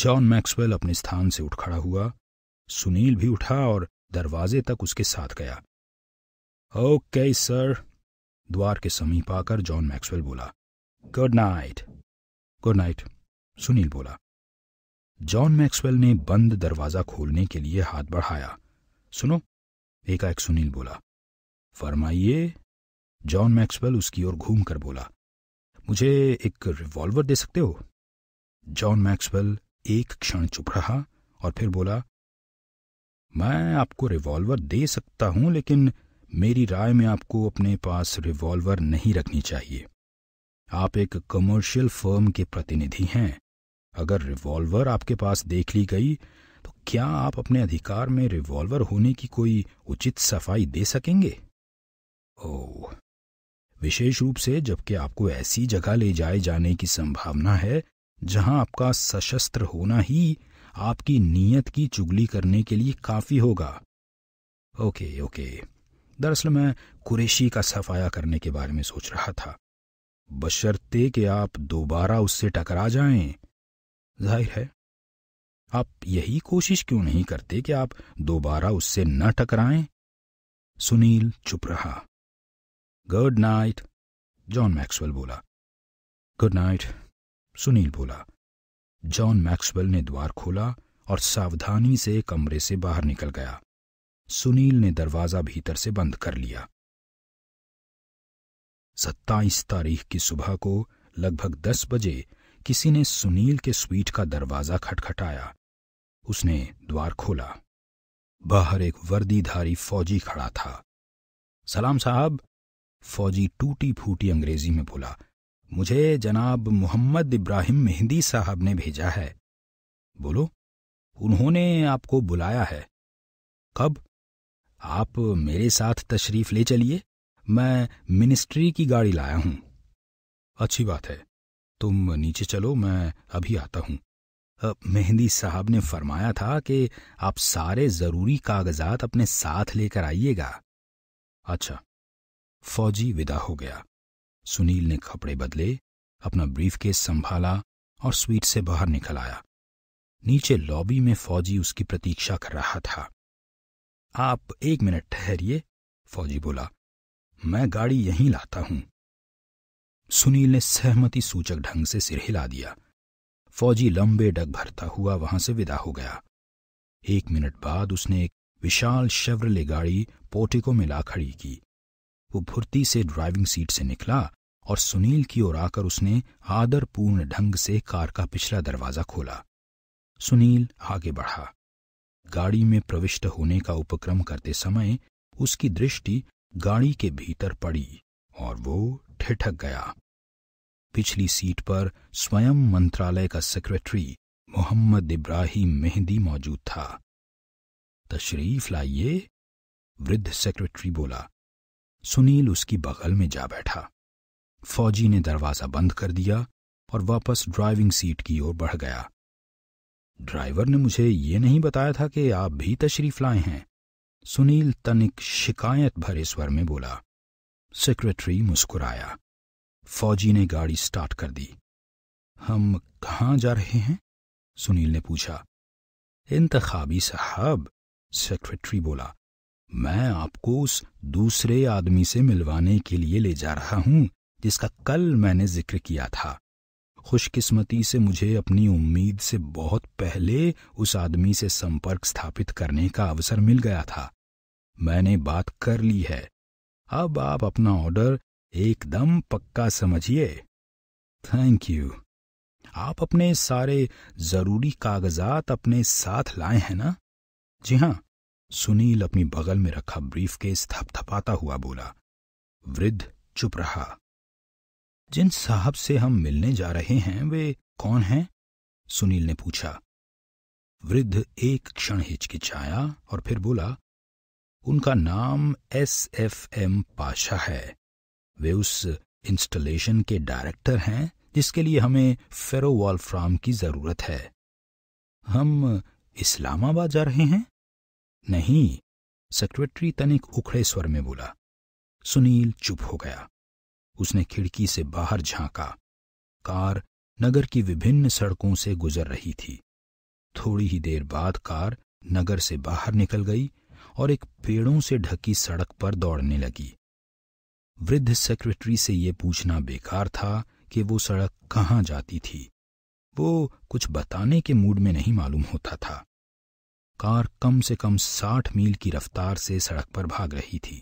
जॉन मैक्सवेल अपने स्थान से उठ खड़ा हुआ सुनील भी उठा और दरवाजे तक उसके साथ गया ओके सर द्वार के समीप आकर जॉन मैक्सवेल बोला good night good night Sunil बोला जॉन मैक्सवेल ने बंद दरवाजा खोलने के लिए हाथ बढ़ाया सुनो एकाएक सुनील बोला फरमाइए जॉन मैक्सवेल उसकी ओर घूमकर बोला मुझे एक रिवॉल्वर दे सकते हो जॉन मैक्सवेल एक क्षण चुप रहा और फिर बोला मैं आपको रिवॉल्वर दे सकता हूं लेकिन मेरी राय में आपको अपने पास रिवॉल्वर नहीं रखनी चाहिए आप एक कमर्शियल फर्म के प्रतिनिधि हैं अगर रिवॉल्वर आपके पास देख ली गई तो क्या आप अपने अधिकार में रिवॉल्वर होने की कोई उचित सफाई दे सकेंगे ओह विशेष रूप से जबकि आपको ऐसी जगह ले जाए जाने की संभावना है जहां आपका सशस्त्र होना ही आपकी नीयत की चुगली करने के लिए काफी होगा ओके ओके दरअसल मैं कुरेशी का सफाया करने के बारे में सोच रहा था बशर्ते कि आप दोबारा उससे टकरा जाएं जाहिर है आप यही कोशिश क्यों नहीं करते कि आप दोबारा उससे न टकराएं सुनील चुप रहा गुड नाइट जॉन मैक्सवेल बोला गुड नाइट सुनील बोला जॉन मैक्सवेल ने द्वार खोला और सावधानी से कमरे से बाहर निकल गया सुनील ने दरवाजा भीतर से बंद कर लिया सत्ताईस तारीख की सुबह को लगभग दस बजे किसी ने सुनील के स्वीट का दरवाजा खटखटाया उसने द्वार खोला बाहर एक वर्दीधारी फौजी खड़ा था सलाम साहब फौजी टूटी फूटी अंग्रेजी में बोला मुझे जनाब मोहम्मद इब्राहिम मेहंदी साहब ने भेजा है बोलो उन्होंने आपको बुलाया है कब आप मेरे साथ तशरीफ ले चलिए मैं मिनिस्ट्री की गाड़ी लाया हूं अच्छी बात है तुम नीचे चलो मैं अभी आता हूँ मेहंदी साहब ने फरमाया था कि आप सारे जरूरी कागजात अपने साथ लेकर आइएगा अच्छा फौजी विदा हो गया सुनील ने कपड़े बदले अपना ब्रीफ केस संभाला और स्वीट से बाहर निकल आया नीचे लॉबी में फौजी उसकी प्रतीक्षा कर रहा था आप एक मिनट ठहरिए फौजी बोला मैं गाड़ी यहीं लाता हूं सुनील ने सहमति सूचक ढंग से सिर हिला दिया फौजी लंबे डग भरता हुआ वहां से विदा हो गया एक मिनट बाद उसने एक विशाल शेवरले गाड़ी पोटिको में ला खड़ी की वो भुर्ती से ड्राइविंग सीट से निकला और सुनील की ओर आकर उसने आदरपूर्ण ढंग से कार का पिछला दरवाजा खोला सुनील आगे बढ़ा गाड़ी में प्रविष्ट होने का उपक्रम करते समय उसकी दृष्टि गाड़ी के भीतर पड़ी और वो ठिठक गया पिछली सीट पर स्वयं मंत्रालय का सेक्रेटरी मोहम्मद इब्राहिम मेहंदी मौजूद था तशरीफ लाइए वृद्ध सेक्रेटरी बोला सुनील उसकी बगल में जा बैठा फौजी ने दरवाजा बंद कर दिया और वापस ड्राइविंग सीट की ओर बढ़ गया ड्राइवर ने मुझे ये नहीं बताया था कि आप भी तशरीफ लाए हैं सुनील तनिक शिकायत भरे स्वर में बोला सेक्रेटरी मुस्कुराया फौजी ने गाड़ी स्टार्ट कर दी हम कहाँ जा रहे हैं सुनील ने पूछा इंतखाबी साहब सेक्रेटरी बोला मैं आपको उस दूसरे आदमी से मिलवाने के लिए ले जा रहा हूँ जिसका कल मैंने जिक्र किया था खुशकिस्मती से मुझे अपनी उम्मीद से बहुत पहले उस आदमी से संपर्क स्थापित करने का अवसर मिल गया था मैंने बात कर ली है अब आप अपना ऑर्डर एकदम पक्का समझिए थैंक यू आप अपने सारे जरूरी कागजात अपने साथ लाए हैं ना जी हाँ सुनील अपनी बगल में रखा ब्रीफ केस थपथपाता हुआ बोला वृद्ध चुप रहा जिन साहब से हम मिलने जा रहे हैं वे कौन हैं सुनील ने पूछा वृद्ध एक क्षण हिचकिचाया और फिर बोला उनका नाम एस एफ एम पाशा है वे उस इंस्टॉलेशन के डायरेक्टर हैं जिसके लिए हमें फेरो वॉलफ्राम की ज़रूरत है हम इस्लामाबाद जा रहे हैं नहीं सेक्रेटरी तनिक उखड़े स्वर में बोला सुनील चुप हो गया उसने खिड़की से बाहर झांका कार नगर की विभिन्न सड़कों से गुजर रही थी थोड़ी ही देर बाद कार नगर से बाहर निकल गई और एक पेड़ों से ढकी सड़क पर दौड़ने लगी वृद्ध सेक्रेटरी से ये पूछना बेकार था कि वो सड़क कहाँ जाती थी वो कुछ बताने के मूड में नहीं मालूम होता था कार कम से कम साठ मील की रफ्तार से सड़क पर भाग रही थी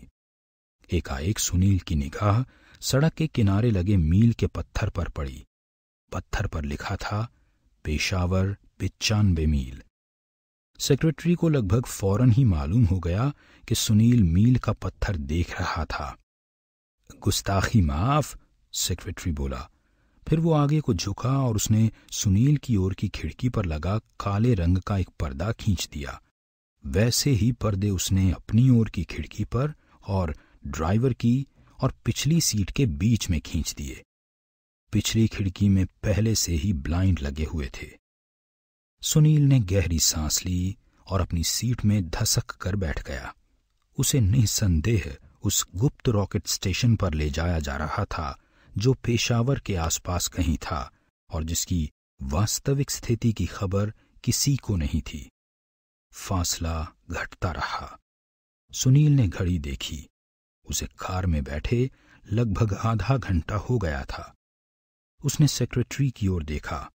एकाएक सुनील की निगाह सड़क के किनारे लगे मील के पत्थर पर पड़ी पत्थर पर लिखा था पेशावर पिचानबे मील सेक्रेटरी को लगभग फौरन ही मालूम हो गया कि सुनील मील का पत्थर देख रहा था गुस्ताखी माफ सेक्रेटरी बोला फिर वो आगे को झुका और उसने सुनील की ओर की खिड़की पर लगा काले रंग का एक पर्दा खींच दिया वैसे ही पर्दे उसने अपनी ओर की खिड़की पर और ड्राइवर की और पिछली सीट के बीच में खींच दिए पिछली खिड़की में पहले से ही ब्लाइंड लगे हुए थे सुनील ने गहरी सांस ली और अपनी सीट में धसक कर बैठ गया उसे निसंदेह उस गुप्त रॉकेट स्टेशन पर ले जाया जा रहा था जो पेशावर के आसपास कहीं था और जिसकी वास्तविक स्थिति की खबर किसी को नहीं थी फासला घटता रहा सुनील ने घड़ी देखी उसे कार में बैठे लगभग आधा घंटा हो गया था उसने सेक्रेटरी की ओर देखा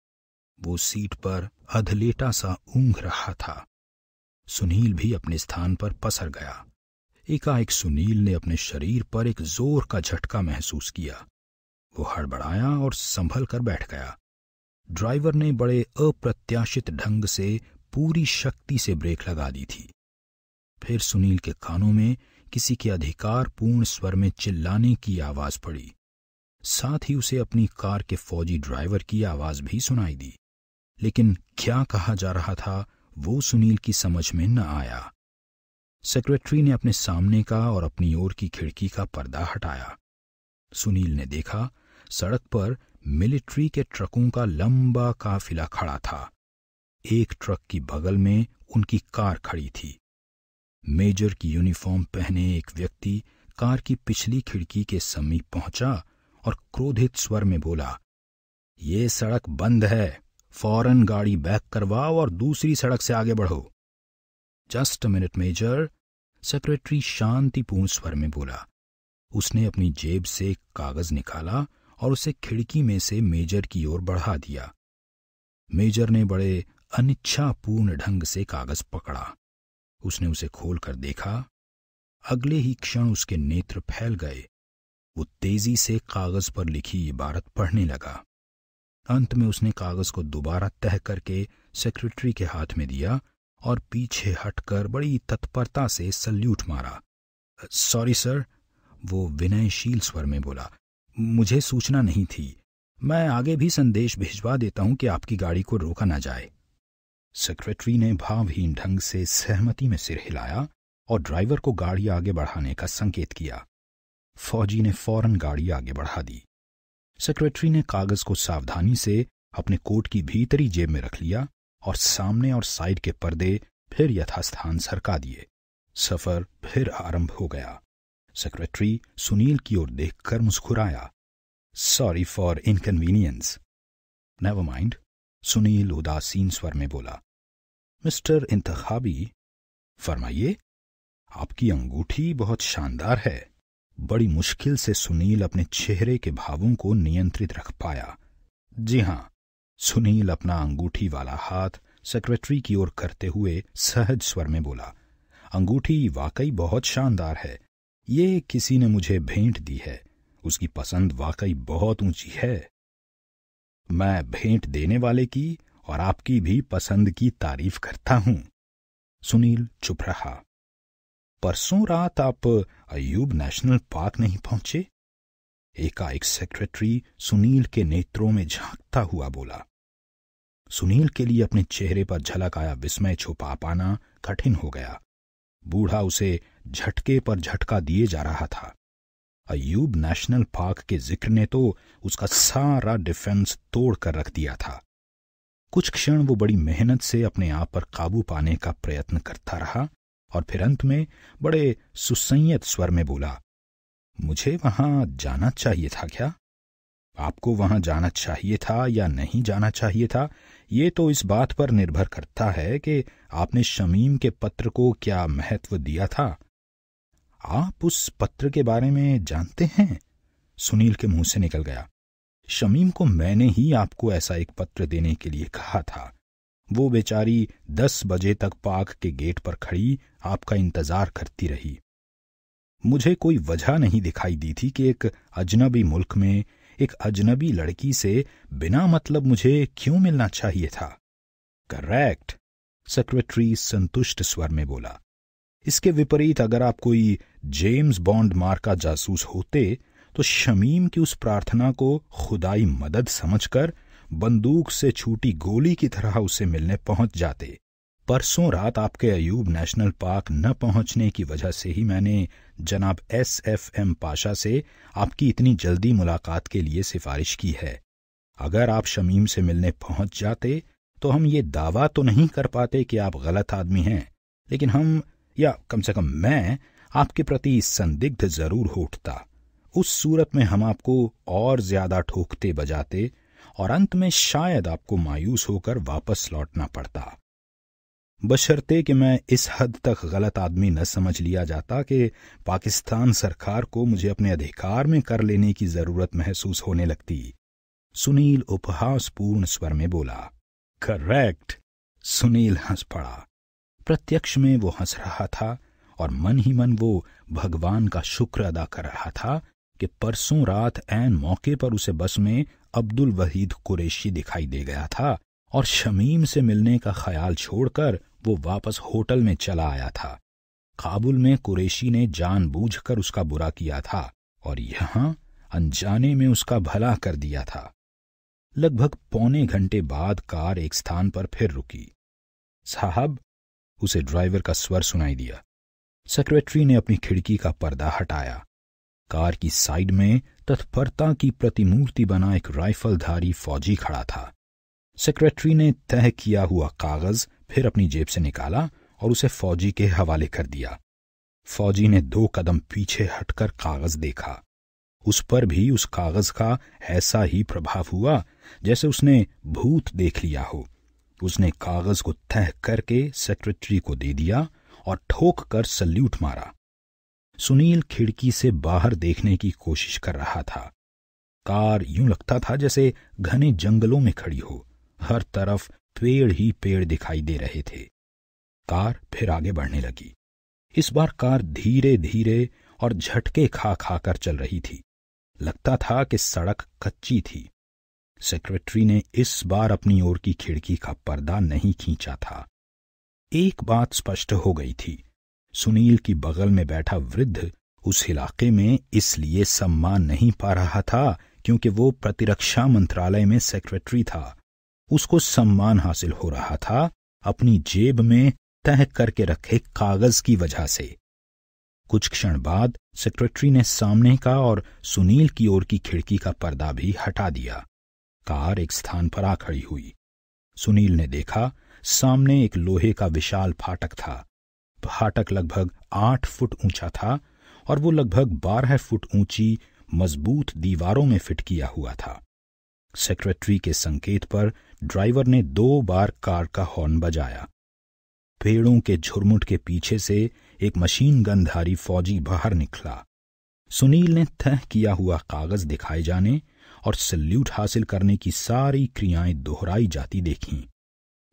वो सीट पर अधलेटा सा ऊंघ रहा था सुनील भी अपने स्थान पर पसर गया एकाएक सुनील ने अपने शरीर पर एक जोर का झटका महसूस किया वो हड़बड़ाया और संभल कर बैठ गया ड्राइवर ने बड़े अप्रत्याशित ढंग से पूरी शक्ति से ब्रेक लगा दी थी फिर सुनील के कानों में किसी के अधिकारपूर्ण स्वर में चिल्लाने की आवाज पड़ी साथ ही उसे अपनी कार के फौजी ड्राइवर की आवाज भी सुनाई दी लेकिन क्या कहा जा रहा था वो सुनील की समझ में न आया सेक्रेटरी ने अपने सामने का और अपनी ओर की खिड़की का पर्दा हटाया सुनील ने देखा सड़क पर मिलिट्री के ट्रकों का लंबा काफिला खड़ा था एक ट्रक की बगल में उनकी कार खड़ी थी मेजर की यूनिफॉर्म पहने एक व्यक्ति कार की पिछली खिड़की के समीप पहुंचा और क्रोधित स्वर में बोला ये सड़क बंद है फौरन गाड़ी बैक करवाओ और दूसरी सड़क से आगे बढ़ो जस्ट मिनट मेजर सेक्रेटरी शांतिपूर्ण स्वर में बोला उसने अपनी जेब से कागज निकाला और उसे खिड़की में से मेजर की ओर बढ़ा दिया मेजर ने बड़े अनिच्छापूर्ण ढंग से कागज पकड़ा उसने उसे खोलकर देखा अगले ही क्षण उसके नेत्र फैल गए वो तेजी से कागज पर लिखी इबारत पढ़ने लगा अंत में उसने कागज को दोबारा तह करके सेक्रेटरी के हाथ में दिया और पीछे हटकर बड़ी तत्परता से सल्यूट मारा सॉरी सर वो विनयशील स्वर में बोला मुझे सूचना नहीं थी मैं आगे भी संदेश भिजवा देता हूं कि आपकी गाड़ी को रोका ना जाए सेक्रेटरी ने भावहीन ढंग से सहमति में सिर हिलाया और ड्राइवर को गाड़ी आगे बढ़ाने का संकेत किया फौजी ने फौरन गाड़ी आगे बढ़ा दी सेक्रेटरी ने कागज को सावधानी से अपने कोट की भीतरी जेब में रख लिया और सामने और साइड के पर्दे फिर यथास्थान सरका दिए सफर फिर आरंभ हो गया सेक्रेटरी सुनील की ओर देखकर मुस्कुराया sorry for inconvenience never mind Sunil उदासीन स्वर में बोला मिस्टर इंतखाबी फरमाइए आपकी अंगूठी बहुत शानदार है बड़ी मुश्किल से सुनील अपने चेहरे के भावों को नियंत्रित रख पाया जी हाँ सुनील अपना अंगूठी वाला हाथ सेक्रेटरी की ओर करते हुए सहज स्वर में बोला अंगूठी वाकई बहुत शानदार है ये किसी ने मुझे भेंट दी है उसकी पसंद वाकई बहुत ऊंची है मैं भेंट देने वाले की और आपकी भी पसंद की तारीफ करता हूं सुनील चुप रहा परसों रात आप अयूब नेशनल पार्क नहीं पहुंचे एकाएक सेक्रेटरी सुनील के नेत्रों में झांकता हुआ बोला सुनील के लिए अपने चेहरे पर झलक आया विस्मय छुपा पाना कठिन हो गया बूढ़ा उसे झटके पर झटका दिए जा रहा था अयूब नेशनल पार्क के जिक्र ने तो उसका सारा डिफेंस तोड़ कर रख दिया था कुछ क्षण वो बड़ी मेहनत से अपने आप पर काबू पाने का प्रयत्न करता रहा और फिर अंत में बड़े सुसंयत स्वर में बोला मुझे वहां जाना चाहिए था क्या आपको वहां जाना चाहिए था या नहीं जाना चाहिए था ये तो इस बात पर निर्भर करता है कि आपने शमीम के पत्र को क्या महत्व दिया था आप उस पत्र के बारे में जानते हैं सुनील के मुंह से निकल गया शमीम को मैंने ही आपको ऐसा एक पत्र देने के लिए कहा था वो बेचारी दस बजे तक पार्क के गेट पर खड़ी आपका इंतजार करती रही मुझे कोई वजह नहीं दिखाई दी थी कि एक अजनबी मुल्क में एक अजनबी लड़की से बिना मतलब मुझे क्यों मिलना चाहिए था करेक्ट सेक्रेटरी संतुष्ट स्वर में बोला इसके विपरीत अगर आप कोई जेम्स बॉन्ड मार का जासूस होते तो शमीम की उस प्रार्थना को खुदाई मदद समझकर बंदूक से छूटी गोली की तरह उसे मिलने पहुंच जाते परसों रात आपके अयूब नेशनल पार्क न पहुंचने की वजह से ही मैंने जनाब एस एफ एम पाशा से आपकी इतनी जल्दी मुलाकात के लिए सिफारिश की है अगर आप शमीम से मिलने पहुंच जाते तो हम ये दावा तो नहीं कर पाते कि आप गलत आदमी हैं लेकिन हम या कम से कम मैं आपके प्रति संदिग्ध जरूर होटता उठता उस सूरत में हम आपको और ज्यादा ठोकते बजाते और अंत में शायद आपको मायूस होकर वापस लौटना पड़ता बशर्ते कि मैं इस हद तक गलत आदमी न समझ लिया जाता कि पाकिस्तान सरकार को मुझे अपने अधिकार में कर लेने की जरूरत महसूस होने लगती सुनील उपहासपूर्ण स्वर में बोला करेक्ट सुनील हंस पड़ा प्रत्यक्ष में वो हंस रहा था और मन ही मन वो भगवान का शुक्र अदा कर रहा था कि परसों रात ऐन मौके पर उसे बस में अब्दुल वहीद कुरेशी दिखाई दे गया था और शमीम से मिलने का ख्याल छोड़कर वो वापस होटल में चला आया था काबुल में कुरेशी ने जानबूझकर उसका बुरा किया था और यहां अनजाने में उसका भला कर दिया था लगभग पौने घंटे बाद कार एक स्थान पर फिर रुकी साहब उसे ड्राइवर का स्वर सुनाई दिया सेक्रेटरी ने अपनी खिड़की का पर्दा हटाया कार की साइड में तत्परता की प्रतिमूर्ति बना एक राइफलधारी फौजी खड़ा था सेक्रेटरी ने तय किया हुआ कागज फिर अपनी जेब से निकाला और उसे फौजी के हवाले कर दिया फौजी ने दो कदम पीछे हटकर कागज देखा उस पर भी उस कागज का ऐसा ही प्रभाव हुआ जैसे उसने भूत देख लिया हो उसने कागज को तह करके सेक्रेटरी को दे दिया और ठोक कर सल्यूट मारा सुनील खिड़की से बाहर देखने की कोशिश कर रहा था कार यूं लगता था जैसे घने जंगलों में खड़ी हो हर तरफ पेड़ ही पेड़ दिखाई दे रहे थे कार फिर आगे बढ़ने लगी इस बार कार धीरे धीरे और झटके खा खा कर चल रही थी लगता था कि सड़क कच्ची थी सेक्रेटरी ने इस बार अपनी ओर की खिड़की का पर्दा नहीं खींचा था एक बात स्पष्ट हो गई थी सुनील की बगल में बैठा वृद्ध उस इलाके में इसलिए सम्मान नहीं पा रहा था क्योंकि वो प्रतिरक्षा मंत्रालय में सेक्रेटरी था उसको सम्मान हासिल हो रहा था अपनी जेब में तह करके रखे कागज की वजह से कुछ क्षण बाद सेक्रेटरी ने सामने का और सुनील की ओर की खिड़की का पर्दा भी हटा दिया कार एक स्थान पर आ खड़ी हुई सुनील ने देखा सामने एक लोहे का विशाल फाटक था फाटक लगभग आठ फुट ऊंचा था और वो लगभग बारह फुट ऊंची मजबूत दीवारों में फिट किया हुआ था सेक्रेटरी के संकेत पर ड्राइवर ने दो बार कार का हॉर्न बजाया पेड़ों के झुरमुट के पीछे से एक मशीन गंधारी फौजी बाहर निकला सुनील ने तय किया हुआ कागज दिखाए जाने और सल्यूट हासिल करने की सारी क्रियाएं दोहराई जाती देखी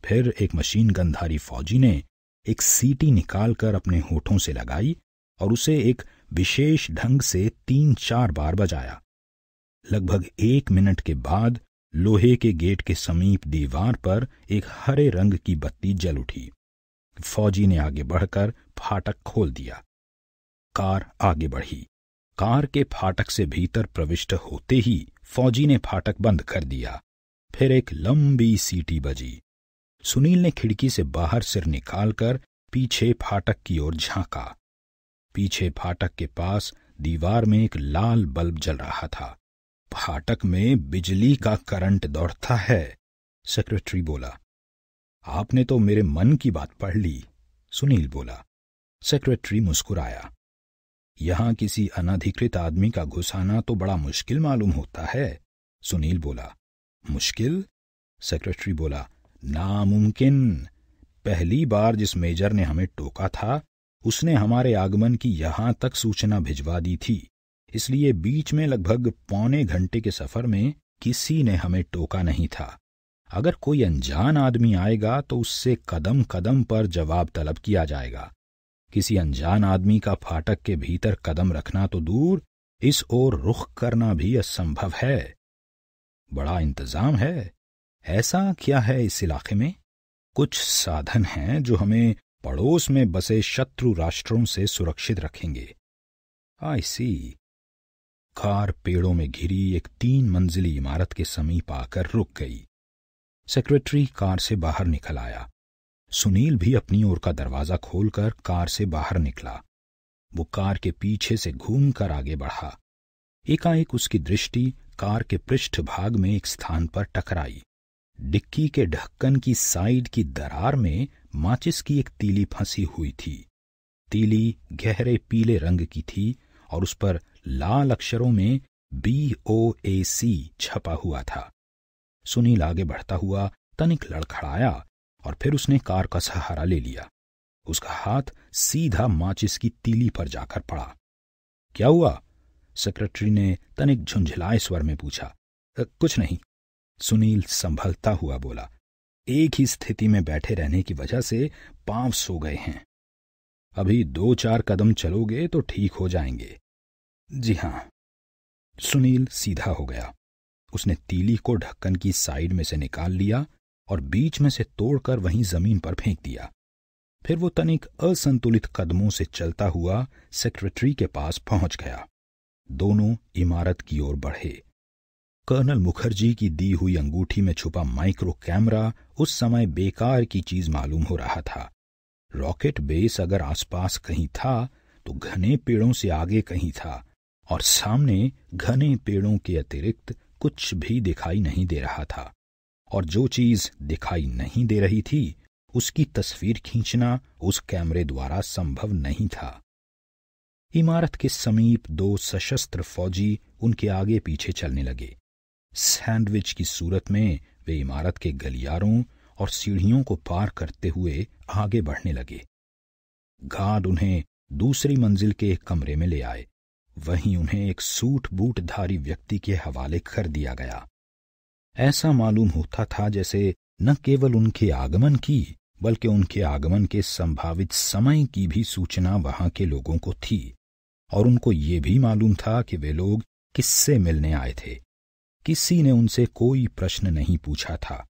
फिर एक मशीन गंधारी फौजी ने एक सीटी निकालकर अपने होठों से लगाई और उसे एक विशेष ढंग से तीन चार बार बजाया लगभग एक मिनट के बाद लोहे के गेट के समीप दीवार पर एक हरे रंग की बत्ती जल उठी फौजी ने आगे बढ़कर फाटक खोल दिया कार आगे बढ़ी कार के फाटक से भीतर प्रविष्ट होते ही फौजी ने फाटक बंद कर दिया फिर एक लंबी सीटी बजी सुनील ने खिड़की से बाहर सिर निकालकर पीछे फाटक की ओर झांका पीछे फाटक के पास दीवार में एक लाल बल्ब जल रहा था फाटक में बिजली का करंट दौड़ता है सेक्रेटरी बोला आपने तो मेरे मन की बात पढ़ ली सुनील बोला सेक्रेटरी मुस्कुराया यहां किसी अनाधिकृत आदमी का घुसाना तो बड़ा मुश्किल मालूम होता है सुनील बोला मुश्किल सेक्रेटरी बोला नामुमकिन पहली बार जिस मेजर ने हमें टोका था उसने हमारे आगमन की यहां तक सूचना भिजवा दी थी इसलिए बीच में लगभग पौने घंटे के सफर में किसी ने हमें टोका नहीं था अगर कोई अनजान आदमी आएगा तो उससे कदम कदम पर जवाब तलब किया जाएगा किसी अनजान आदमी का फाटक के भीतर कदम रखना तो दूर इस ओर रुख करना भी असंभव है बड़ा इंतजाम है ऐसा क्या है इस इलाके में कुछ साधन हैं जो हमें पड़ोस में बसे शत्रु राष्ट्रों से सुरक्षित रखेंगे आई सी कार पेड़ों में घिरी एक तीन मंजिली इमारत के समीप आकर रुक गई सेक्रेटरी कार से बाहर निकल आया सुनील भी अपनी ओर का दरवाजा खोलकर कार से बाहर निकला वो कार के पीछे से घूमकर आगे बढ़ा एकाएक उसकी दृष्टि कार के पृष्ठ भाग में एक स्थान पर टकराई डिक्की के ढक्कन की साइड की दरार में माचिस की एक तीली फंसी हुई थी तीली गहरे पीले रंग की थी और उस पर लाल अक्षरों में बी ओ ए सी छपा हुआ था सुनील आगे बढ़ता हुआ तनिक लड़खड़ाया और फिर उसने कार का सहारा ले लिया उसका हाथ सीधा माचिस की तीली पर जाकर पड़ा क्या हुआ सेक्रेटरी ने तनिक झुंझलाए स्वर में पूछा कुछ नहीं सुनील संभलता हुआ बोला एक ही स्थिति में बैठे रहने की वजह से पांव सो गए हैं अभी दो चार कदम चलोगे तो ठीक हो जाएंगे जी हां सुनील सीधा हो गया उसने तीली को ढक्कन की साइड में से निकाल लिया और बीच में से तोड़कर वहीं जमीन पर फेंक दिया फिर वो तनिक असंतुलित कदमों से चलता हुआ सेक्रेटरी के पास पहुंच गया दोनों इमारत की ओर बढ़े कर्नल मुखर्जी की दी हुई अंगूठी में छुपा माइक्रो कैमरा उस समय बेकार की चीज मालूम हो रहा था रॉकेट बेस अगर आसपास कहीं था तो घने पेड़ों से आगे कहीं था और सामने घने पेड़ों के अतिरिक्त कुछ भी दिखाई नहीं दे रहा था और जो चीज दिखाई नहीं दे रही थी उसकी तस्वीर खींचना उस कैमरे द्वारा संभव नहीं था इमारत के समीप दो सशस्त्र फौजी उनके आगे पीछे चलने लगे सैंडविच की सूरत में वे इमारत के गलियारों और सीढ़ियों को पार करते हुए आगे बढ़ने लगे गार्ड उन्हें दूसरी मंजिल के एक कमरे में ले आए वहीं उन्हें एक सूट बूटधारी व्यक्ति के हवाले कर दिया गया ऐसा मालूम होता था जैसे न केवल उनके आगमन की बल्कि उनके आगमन के संभावित समय की भी सूचना वहां के लोगों को थी और उनको ये भी मालूम था कि वे लोग किससे मिलने आए थे किसी ने उनसे कोई प्रश्न नहीं पूछा था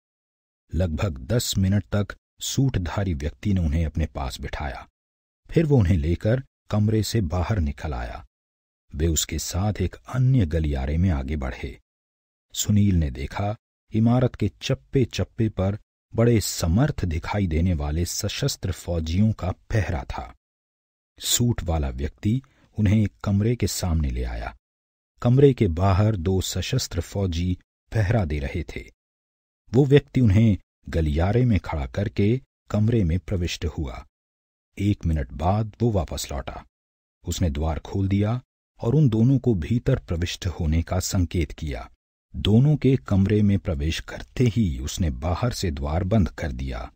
लगभग दस मिनट तक सूटधारी व्यक्ति ने उन्हें अपने पास बिठाया फिर वो उन्हें लेकर कमरे से बाहर निकल आया वे उसके साथ एक अन्य गलियारे में आगे बढ़े सुनील ने देखा इमारत के चप्पे चप्पे पर बड़े समर्थ दिखाई देने वाले सशस्त्र फौजियों का पहरा था सूट वाला व्यक्ति उन्हें एक कमरे के सामने ले आया कमरे के बाहर दो सशस्त्र फौजी पहरा दे रहे थे वो व्यक्ति उन्हें गलियारे में खड़ा करके कमरे में प्रविष्ट हुआ एक मिनट बाद वो वापस लौटा उसने द्वार खोल दिया और उन दोनों को भीतर प्रविष्ट होने का संकेत किया दोनों के कमरे में प्रवेश करते ही उसने बाहर से द्वार बंद कर दिया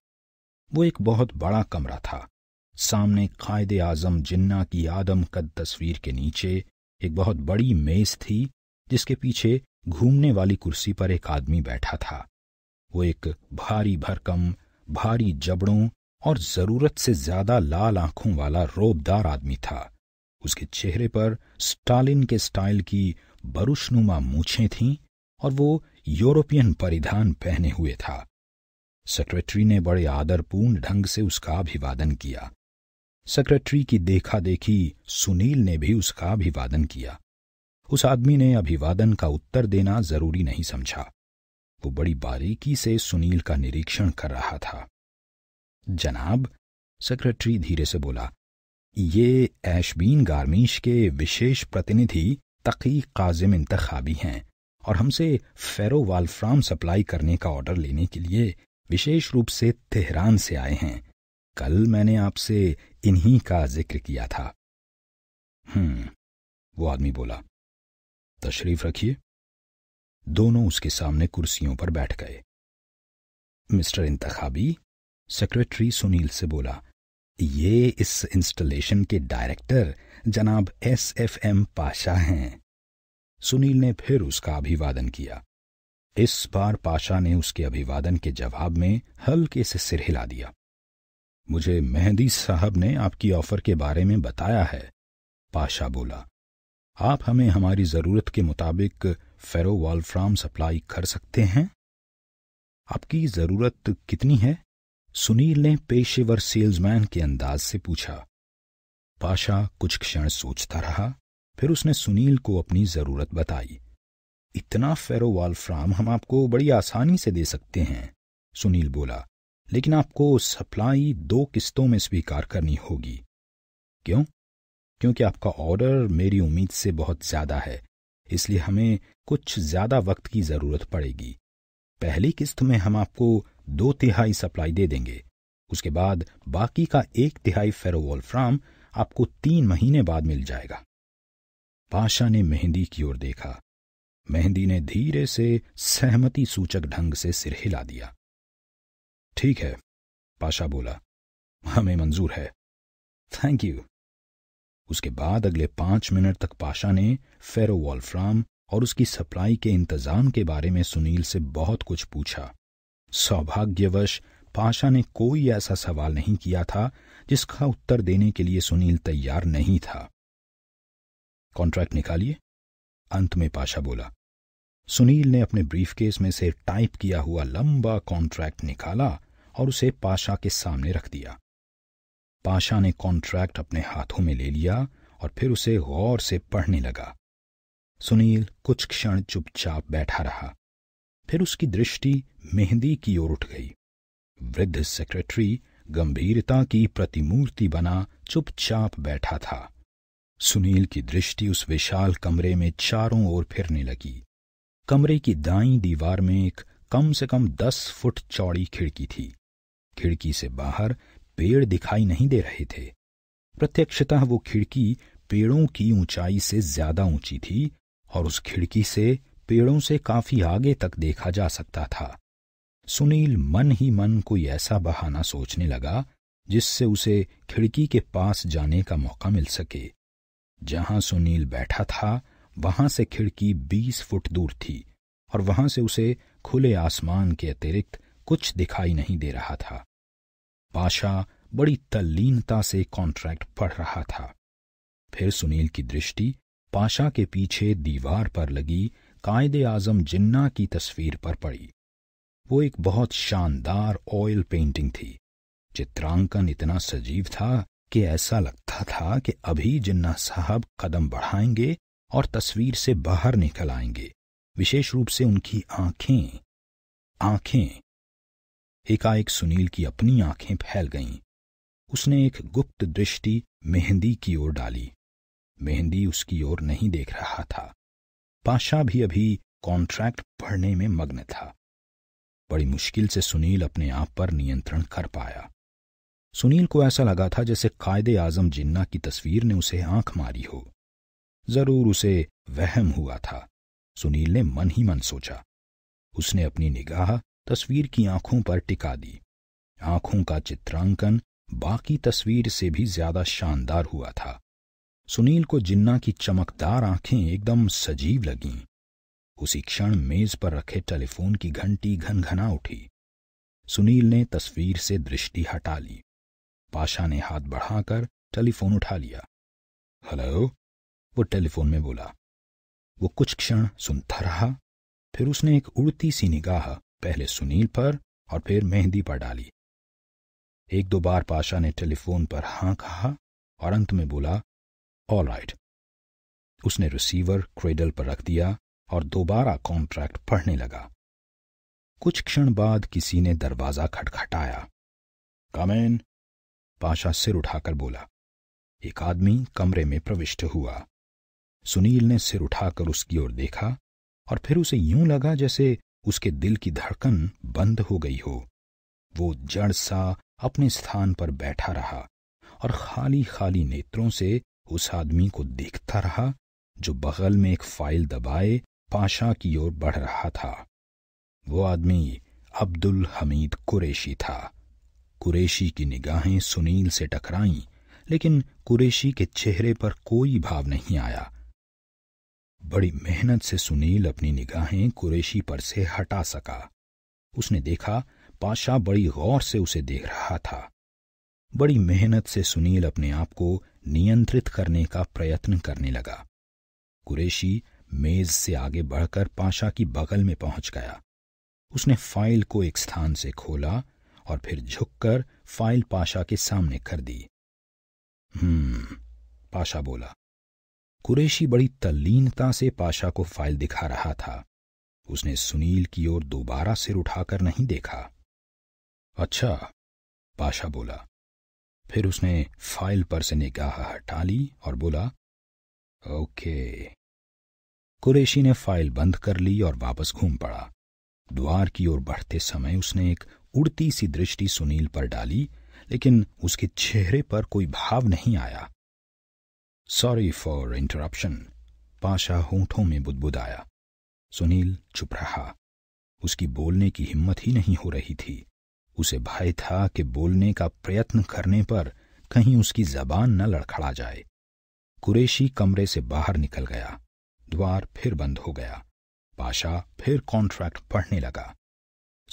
वो एक बहुत बड़ा कमरा था सामने कायदे आजम जिन्ना की आदम कद तस्वीर के नीचे एक बहुत बड़ी मेज थी जिसके पीछे घूमने वाली कुर्सी पर एक आदमी बैठा था वो एक भारी भरकम भारी जबड़ों और जरूरत से ज्यादा लाल आंखों वाला रोबदार आदमी था उसके चेहरे पर स्टालिन के स्टाइल की बरुशनुमा मूछें थीं और वो यूरोपियन परिधान पहने हुए था सेक्रेटरी ने बड़े आदरपूर्ण ढंग से उसका अभिवादन किया सेक्रेटरी की देखा देखी सुनील ने भी उसका अभिवादन किया उस आदमी ने अभिवादन का उत्तर देना जरूरी नहीं समझा वो बड़ी बारीकी से सुनील का निरीक्षण कर रहा था जनाब सेक्रेटरी धीरे से बोला ये ऐशबीन गार्मिश के विशेष प्रतिनिधि तकी काजिम इंतखाबी हैं और हमसे फेरो वाल्फ्राम सप्लाई करने का ऑर्डर लेने के लिए विशेष रूप से तेहरान से आए हैं कल मैंने आपसे इन्हीं का जिक्र किया था हम्म वो आदमी बोला तशरीफ रखिए दोनों उसके सामने कुर्सियों पर बैठ गए मिस्टर इंतखाबी सेक्रेटरी सुनील से बोला ये इस इंस्टॉलेशन के डायरेक्टर जनाब एस एफ एम पाशा हैं सुनील ने फिर उसका अभिवादन किया इस बार पाशा ने उसके अभिवादन के जवाब में हल्के से सिर हिला दिया मुझे मेहंदी साहब ने आपकी ऑफर के बारे में बताया है पाशा बोला आप हमें हमारी जरूरत के मुताबिक फेरो वॉलफ्राम सप्लाई कर सकते हैं आपकी जरूरत कितनी है सुनील ने पेशेवर सेल्समैन के अंदाज से पूछा पाशा कुछ क्षण सोचता रहा फिर उसने सुनील को अपनी जरूरत बताई इतना फेरो वॉलफ्राम हम आपको बड़ी आसानी से दे सकते हैं सुनील बोला लेकिन आपको सप्लाई दो किस्तों में स्वीकार करनी होगी क्यों क्योंकि आपका ऑर्डर मेरी उम्मीद से बहुत ज्यादा है इसलिए हमें कुछ ज्यादा वक्त की जरूरत पड़ेगी पहली किस्त में हम आपको दो तिहाई सप्लाई दे देंगे उसके बाद बाकी का एक तिहाई फेरोवॉल फ्राम आपको तीन महीने बाद मिल जाएगा पाशा ने मेहंदी की ओर देखा मेहंदी ने धीरे से सहमति सूचक ढंग से सिर हिला दिया ठीक है पाशा बोला हमें मंजूर है थैंक यू उसके बाद अगले पांच मिनट तक पाशा ने फेरो वॉल्फ्राम और उसकी सप्लाई के इंतजाम के बारे में सुनील से बहुत कुछ पूछा सौभाग्यवश पाशा ने कोई ऐसा सवाल नहीं किया था जिसका उत्तर देने के लिए सुनील तैयार नहीं था कॉन्ट्रैक्ट निकालिए अंत में पाशा बोला सुनील ने अपने ब्रीफकेस में से टाइप किया हुआ लंबा कॉन्ट्रैक्ट निकाला और उसे पाशा के सामने रख दिया पाशा ने कॉन्ट्रैक्ट अपने हाथों में ले लिया और फिर उसे गौर से पढ़ने लगा सुनील कुछ क्षण चुपचाप बैठा रहा फिर उसकी दृष्टि मेहंदी की ओर उठ गई वृद्ध सेक्रेटरी गंभीरता की प्रतिमूर्ति बना चुपचाप बैठा था सुनील की दृष्टि उस विशाल कमरे में चारों ओर फिरने लगी कमरे की दाई दीवार में एक कम से कम दस फुट चौड़ी खिड़की थी खिड़की से बाहर पेड़ दिखाई नहीं दे रहे थे प्रत्यक्षतः वो खिड़की पेड़ों की ऊंचाई से ज्यादा ऊंची थी और उस खिड़की से पेड़ों से काफी आगे तक देखा जा सकता था सुनील मन ही मन कोई ऐसा बहाना सोचने लगा जिससे उसे खिड़की के पास जाने का मौका मिल सके जहां सुनील बैठा था वहां से खिड़की बीस फुट दूर थी और वहां से उसे खुले आसमान के अतिरिक्त कुछ दिखाई नहीं दे रहा था पाशा बड़ी तल्लीनता से कॉन्ट्रैक्ट पढ़ रहा था फिर सुनील की दृष्टि पाशा के पीछे दीवार पर लगी कायदे आजम जिन्ना की तस्वीर पर पड़ी वो एक बहुत शानदार ऑयल पेंटिंग थी चित्रांकन इतना सजीव था कि ऐसा लगता था कि अभी जिन्ना साहब कदम बढ़ाएंगे और तस्वीर से बाहर निकल आएंगे विशेष रूप से उनकी आंखें आंखें एकाएक सुनील की अपनी आंखें फैल गईं उसने एक गुप्त दृष्टि मेहंदी की ओर डाली मेहंदी उसकी ओर नहीं देख रहा था पाशा भी अभी कॉन्ट्रैक्ट पढ़ने में मग्न था बड़ी मुश्किल से सुनील अपने आप पर नियंत्रण कर पाया सुनील को ऐसा लगा था जैसे कायदे आजम जिन्ना की तस्वीर ने उसे आंख मारी हो जरूर उसे वहम हुआ था सुनील ने मन ही मन सोचा उसने अपनी निगाह तस्वीर की आंखों पर टिका दी आंखों का चित्रांकन बाकी तस्वीर से भी ज्यादा शानदार हुआ था सुनील को जिन्ना की चमकदार आंखें एकदम सजीव लगीं उसी क्षण मेज पर रखे टेलीफोन की घंटी घनघना उठी सुनील ने तस्वीर से दृष्टि हटा ली पाशा ने हाथ बढ़ाकर टेलीफोन उठा लिया हेलो वो टेलीफोन में बोला वो कुछ क्षण सुनता रहा फिर उसने एक उड़ती सी निगाह पहले सुनील पर और फिर मेहंदी पर डाली एक दो बार पाशा ने टेलीफोन पर हां कहा और अंत में बोला ऑल राइट उसने रिसीवर क्रेडल पर रख दिया और दोबारा कॉन्ट्रैक्ट पढ़ने लगा कुछ क्षण बाद किसी ने दरवाजा खटखटाया कमेन पाशा सिर उठाकर बोला एक आदमी कमरे में प्रविष्ट हुआ सुनील ने सिर उठाकर उसकी ओर देखा और फिर उसे यूं लगा जैसे उसके दिल की धड़कन बंद हो गई हो वो जड़ सा अपने स्थान पर बैठा रहा और खाली खाली नेत्रों से उस आदमी को देखता रहा जो बगल में एक फाइल दबाए पाशा की ओर बढ़ रहा था वो आदमी अब्दुल हमीद कुरेशी था कुरेशी की निगाहें सुनील से टकराईं लेकिन कुरेशी के चेहरे पर कोई भाव नहीं आया बड़ी मेहनत से सुनील अपनी निगाहें कुरेशी पर से हटा सका उसने देखा पाशा बड़ी गौर से उसे देख रहा था बड़ी मेहनत से सुनील अपने आप को नियंत्रित करने का प्रयत्न करने लगा कुरेशी मेज से आगे बढ़कर पाशा की बगल में पहुंच गया उसने फाइल को एक स्थान से खोला और फिर झुककर फाइल पाशा के सामने कर दी हम्म पाशा बोला कुरेशी बड़ी तल्लीनता से पाशा को फाइल दिखा रहा था उसने सुनील की ओर दोबारा सिर उठाकर नहीं देखा अच्छा पाशा बोला फिर उसने फाइल पर से निगाह हटा ली और बोला ओके कुरेशी ने फाइल बंद कर ली और वापस घूम पड़ा द्वार की ओर बढ़ते समय उसने एक उड़ती सी दृष्टि सुनील पर डाली लेकिन उसके चेहरे पर कोई भाव नहीं आया सॉरी फॉर इंटरप्शन पाशा होठों में बुदबुदाया सुनील चुप रहा उसकी बोलने की हिम्मत ही नहीं हो रही थी उसे भय था कि बोलने का प्रयत्न करने पर कहीं उसकी जबान न लड़खड़ा जाए कुरेशी कमरे से बाहर निकल गया द्वार फिर बंद हो गया पाशा फिर कॉन्ट्रैक्ट पढ़ने लगा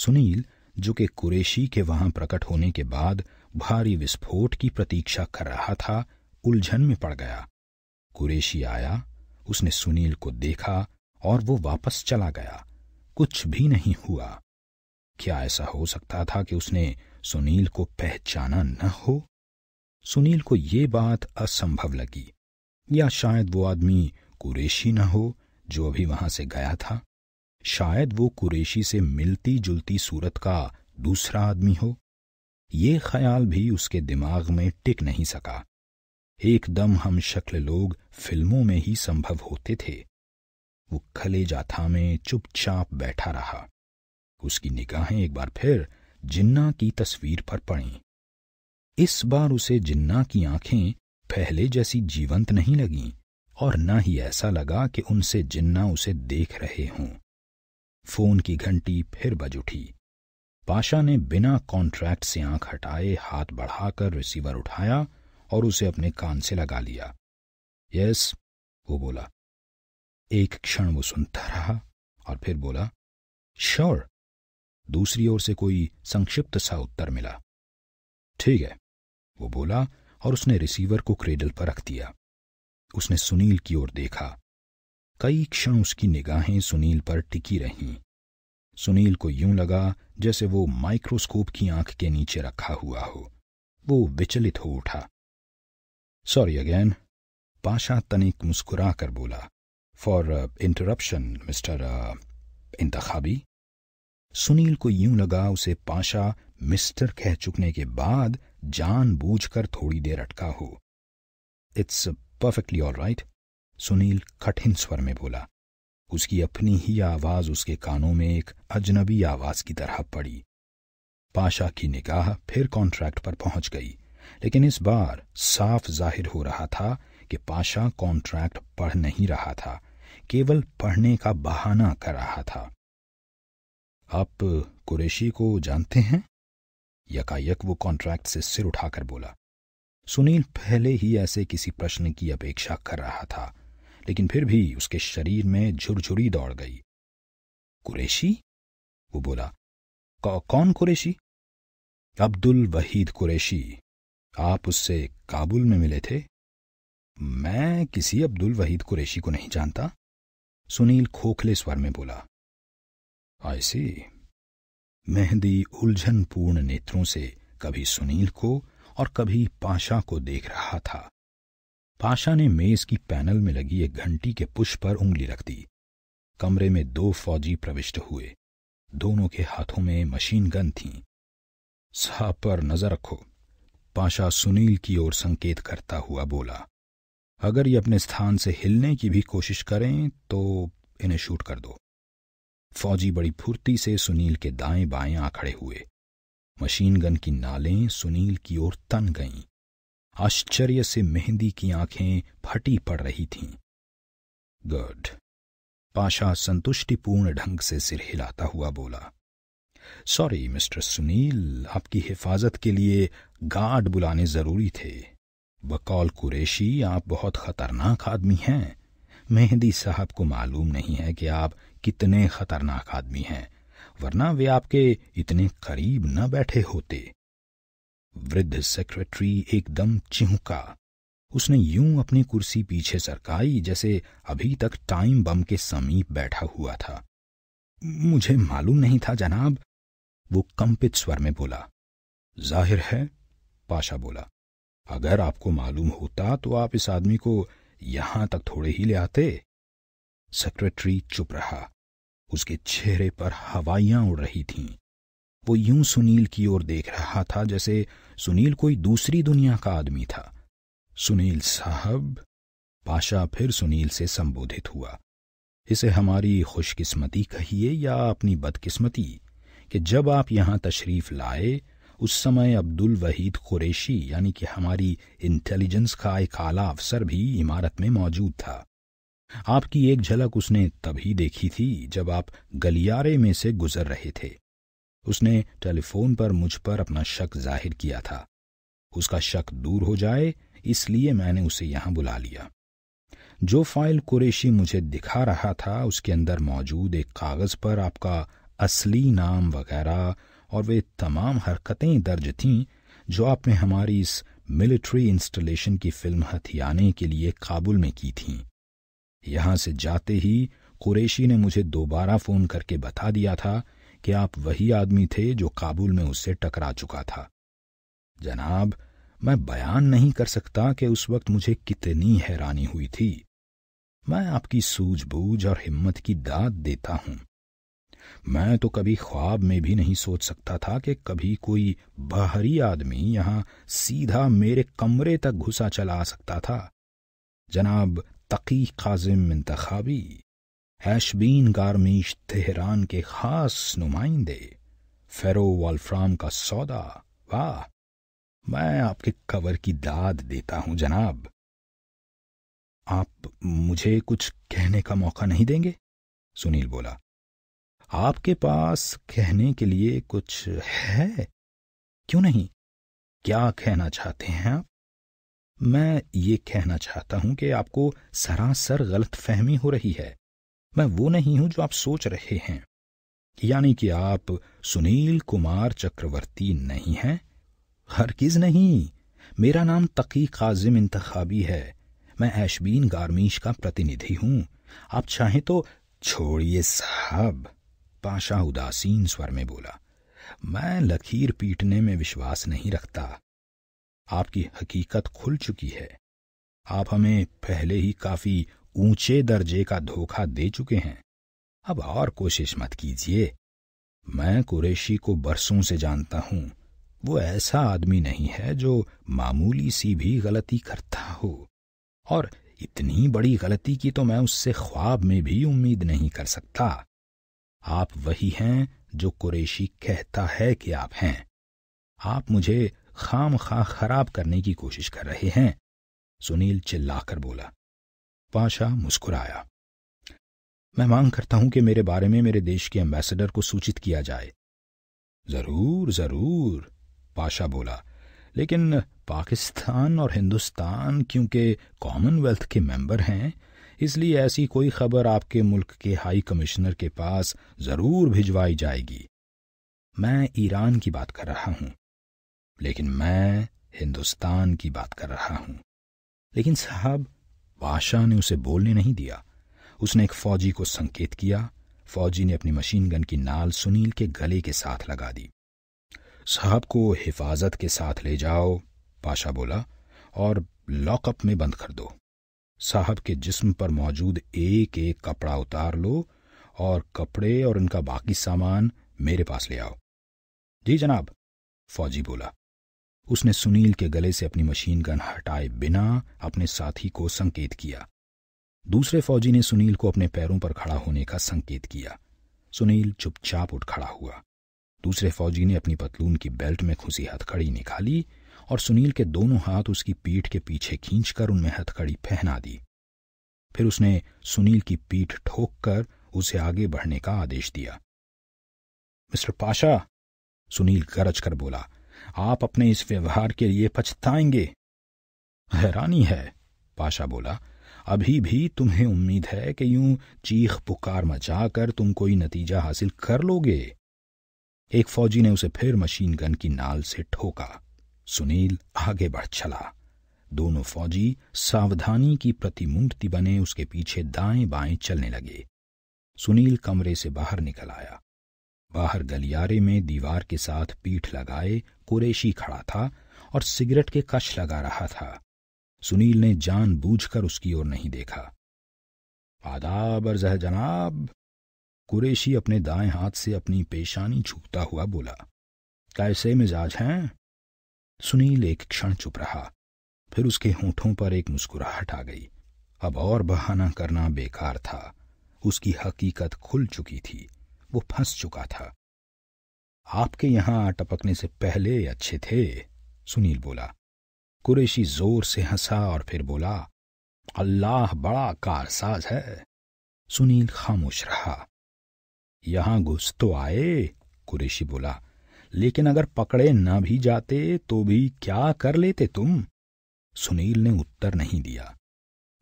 सुनील जो कि कुरेशी के वहां प्रकट होने के बाद भारी विस्फोट की प्रतीक्षा कर रहा था उलझन में पड़ गया कुरेशी आया उसने सुनील को देखा और वो वापस चला गया कुछ भी नहीं हुआ क्या ऐसा हो सकता था कि उसने सुनील को पहचाना न हो सुनील को ये बात असंभव लगी या शायद वो आदमी कुरेशी न हो जो अभी वहां से गया था शायद वो कुरेशी से मिलती जुलती सूरत का दूसरा आदमी हो ये ख्याल भी उसके दिमाग में टिक नहीं सका एकदम हम शक्ल लोग फिल्मों में ही संभव होते थे वो खले जाथा में चुपचाप बैठा रहा उसकी निगाहें एक बार फिर जिन्ना की तस्वीर पर पड़ी इस बार उसे जिन्ना की आंखें पहले जैसी जीवंत नहीं लगीं और न ही ऐसा लगा कि उनसे जिन्ना उसे देख रहे हों फोन की घंटी फिर बज उठी पाशा ने बिना कॉन्ट्रैक्ट से आंख हटाए हाथ बढ़ाकर रिसीवर उठाया और उसे अपने कान से लगा लिया यस वो बोला एक क्षण वो सुनता रहा और फिर बोला श्योर दूसरी ओर से कोई संक्षिप्त सा उत्तर मिला ठीक है वो बोला और उसने रिसीवर को क्रेडल पर रख दिया उसने सुनील की ओर देखा कई क्षण उसकी निगाहें सुनील पर टिकी रहीं सुनील को यूं लगा जैसे वो माइक्रोस्कोप की आंख के नीचे रखा हुआ हो वो विचलित हो उठा सॉरी अगेन पाशा तनिक मुस्कुरा कर बोला for interruption mister Intekhabi Sunil को यूं लगा उसे पाशा मिस्टर कह चुकने के बाद जान बूझ कर थोड़ी देर अटका हो it's perfectly all right Sunil कठिन स्वर में बोला उसकी अपनी ही आवाज उसके कानों में एक अजनबी आवाज की तरह पड़ी पाशा की निगाह फिर कॉन्ट्रैक्ट पर पहुंच गई लेकिन इस बार साफ जाहिर हो रहा था कि पाशा कॉन्ट्रैक्ट पढ़ नहीं रहा था केवल पढ़ने का बहाना कर रहा था आप कुरेशी को जानते हैं यकायक वो कॉन्ट्रैक्ट से सिर उठाकर बोला सुनील पहले ही ऐसे किसी प्रश्न की अपेक्षा कर रहा था लेकिन फिर भी उसके शरीर में झुरझुरी दौड़ गई कुरेशी वो बोला कौन कुरेशी अब्दुल वहीद कुरेशी आप उससे काबुल में मिले थे मैं किसी अब्दुल वहीद कुरैशी को नहीं जानता सुनील खोखले स्वर में बोला ऐसी मेहंदी उलझनपूर्ण नेत्रों से कभी सुनील को और कभी पाशा को देख रहा था पाशा ने मेज की पैनल में लगी एक घंटी के पुष्प पर उंगली रख दी कमरे में दो फौजी प्रविष्ट हुए दोनों के हाथों में मशीन गन थी साहब पर नजर रखो पाशा सुनील की ओर संकेत करता हुआ बोला अगर ये अपने स्थान से हिलने की भी कोशिश करें तो इन्हें शूट कर दो फौजी बड़ी फुर्ती से सुनील के दाएं बाएं आ खड़े हुए मशीन गन की नालें सुनील की ओर तन गईं आश्चर्य से मेहंदी की आंखें फटी पड़ रही थीं गुड पाशा संतुष्टिपूर्ण ढंग से सिर हिलाता हुआ बोला सॉरी मिस्टर सुनील आपकी हिफाजत के लिए गार्ड बुलाने ज़रूरी थे बकौल कुरेशी आप बहुत ख़तरनाक आदमी हैं मेहंदी साहब को मालूम नहीं है कि आप कितने ख़तरनाक आदमी हैं वरना वे आपके इतने करीब न बैठे होते वृद्ध सेक्रेटरी एकदम चिहका उसने यूं अपनी कुर्सी पीछे सरकाई जैसे अभी तक टाइम बम के समीप बैठा हुआ था मुझे मालूम नहीं था जनाब वो कंपित स्वर में बोला जाहिर है पाशा बोला अगर आपको मालूम होता तो आप इस आदमी को यहां तक थोड़े ही ले आते सेक्रेटरी चुप रहा उसके चेहरे पर हवाइयां उड़ रही थीं वो यूं सुनील की ओर देख रहा था जैसे सुनील कोई दूसरी दुनिया का आदमी था सुनील साहब पाशा फिर सुनील से संबोधित हुआ इसे हमारी खुशकिस्मती कहिए या अपनी बदकिस्मती कि जब आप यहाँ तशरीफ़ लाए उस समय अब्दुल वहीद कुरेशी यानी कि हमारी इंटेलिजेंस का एक आला अफसर भी इमारत में मौजूद था आपकी एक झलक उसने तभी देखी थी जब आप गलियारे में से गुजर रहे थे उसने टेलीफोन पर मुझ पर अपना शक जाहिर किया था उसका शक दूर हो जाए इसलिए मैंने उसे यहां बुला लिया जो फाइल कुरेशी मुझे दिखा रहा था उसके अंदर मौजूद एक कागज पर आपका असली नाम वगैरह और वे तमाम हरकतें दर्ज थीं जो आपने हमारी इस मिलिट्री इंस्टॉलेशन की फिल्म हथियाने के लिए काबुल में की थीं यहां से जाते ही कुरैशी ने मुझे दोबारा फ़ोन करके बता दिया था कि आप वही आदमी थे जो काबुल में उससे टकरा चुका था जनाब मैं बयान नहीं कर सकता कि उस वक्त मुझे कितनी हैरानी हुई थी मैं आपकी सूझबूझ और हिम्मत की दाद देता हूं मैं तो कभी ख्वाब में भी नहीं सोच सकता था कि कभी कोई बाहरी आदमी यहां सीधा मेरे कमरे तक घुसा चला आ सकता था जनाब तकी काजिम इंतखाबी हैशबीन गारमीश तेहरान के खास नुमाइंदे फेरो वालफ्राम का सौदा वाह मैं आपके कवर की दाद देता हूं जनाब आप मुझे कुछ कहने का मौका नहीं देंगे सुनील बोला आपके पास कहने के लिए कुछ है क्यों नहीं क्या कहना चाहते हैं आप मैं ये कहना चाहता हूं कि आपको सरासर गलत फहमी हो रही है मैं वो नहीं हूं जो आप सोच रहे हैं यानी कि आप सुनील कुमार चक्रवर्ती नहीं हैं हरगिज नहीं मेरा नाम तकी काजिम इंतखाबी है मैं ऐशबीन गारमीश का प्रतिनिधि हूं आप चाहें तो छोड़िए साहब पाशा उदासीन स्वर में बोला मैं लकीर पीटने में विश्वास नहीं रखता आपकी हकीकत खुल चुकी है आप हमें पहले ही काफी ऊंचे दर्जे का धोखा दे चुके हैं अब और कोशिश मत कीजिए मैं कुरेशी को बरसों से जानता हूं वो ऐसा आदमी नहीं है जो मामूली सी भी गलती करता हो और इतनी बड़ी गलती की तो मैं उससे ख्वाब में भी उम्मीद नहीं कर सकता आप वही हैं जो कुरेशी कहता है कि आप हैं आप मुझे खाम खा खराब करने की कोशिश कर रहे हैं सुनील चिल्लाकर बोला पाशा मुस्कुराया मैं मांग करता हूं कि मेरे बारे में मेरे देश के एम्बेसडर को सूचित किया जाए जरूर जरूर पाशा बोला लेकिन पाकिस्तान और हिंदुस्तान क्योंकि कॉमनवेल्थ के मेंबर हैं इसलिए ऐसी कोई खबर आपके मुल्क के हाई कमिश्नर के पास जरूर भिजवाई जाएगी मैं ईरान की बात कर रहा हूं लेकिन मैं हिंदुस्तान की बात कर रहा हूं लेकिन साहब बादशाह ने उसे बोलने नहीं दिया उसने एक फौजी को संकेत किया फौजी ने अपनी मशीन गन की नाल सुनील के गले के साथ लगा दी साहब को हिफाजत के साथ ले जाओ पाशा बोला और लॉकअप में बंद कर दो साहब के जिस्म पर मौजूद एक एक कपड़ा उतार लो और कपड़े और उनका बाकी सामान मेरे पास ले आओ जी जनाब फौजी बोला उसने सुनील के गले से अपनी मशीन गन हटाए बिना अपने साथी को संकेत किया दूसरे फौजी ने सुनील को अपने पैरों पर खड़ा होने का संकेत किया सुनील चुपचाप उठ खड़ा हुआ दूसरे फौजी ने अपनी पतलून की बेल्ट में खुशी हथखड़ी निकाली और सुनील के दोनों हाथ उसकी पीठ के पीछे खींचकर उनमें हथकड़ी पहना दी फिर उसने सुनील की पीठ ठोक कर उसे आगे बढ़ने का आदेश दिया मिस्टर पाशा सुनील गरज कर बोला आप अपने इस व्यवहार के लिए पछताएंगे हैरानी है पाशा बोला अभी भी तुम्हें उम्मीद है कि यूं चीख पुकार मचाकर तुम कोई नतीजा हासिल कर लोगे एक फौजी ने उसे फिर मशीन गन की नाल से ठोका सुनील आगे बढ़ चला दोनों फौजी सावधानी की प्रतिमूर्ति बने उसके पीछे दाएं बाएं चलने लगे सुनील कमरे से बाहर निकल आया बाहर गलियारे में दीवार के साथ पीठ लगाए कुरेशी खड़ा था और सिगरेट के कश लगा रहा था सुनील ने जान कर उसकी ओर नहीं देखा आदाब अर्ज है जनाब कुरेशी अपने दाएं हाथ से अपनी पेशानी छूपता हुआ बोला कैसे मिजाज हैं सुनील एक क्षण चुप रहा फिर उसके होठों पर एक मुस्कुराहट आ गई अब और बहाना करना बेकार था उसकी हकीकत खुल चुकी थी वो फंस चुका था आपके यहां टपकने से पहले अच्छे थे सुनील बोला कुरेशी जोर से हंसा और फिर बोला अल्लाह बड़ा कारसाज है सुनील खामोश रहा यहां घुस तो आए कुरेशी बोला लेकिन अगर पकड़े न भी जाते तो भी क्या कर लेते तुम सुनील ने उत्तर नहीं दिया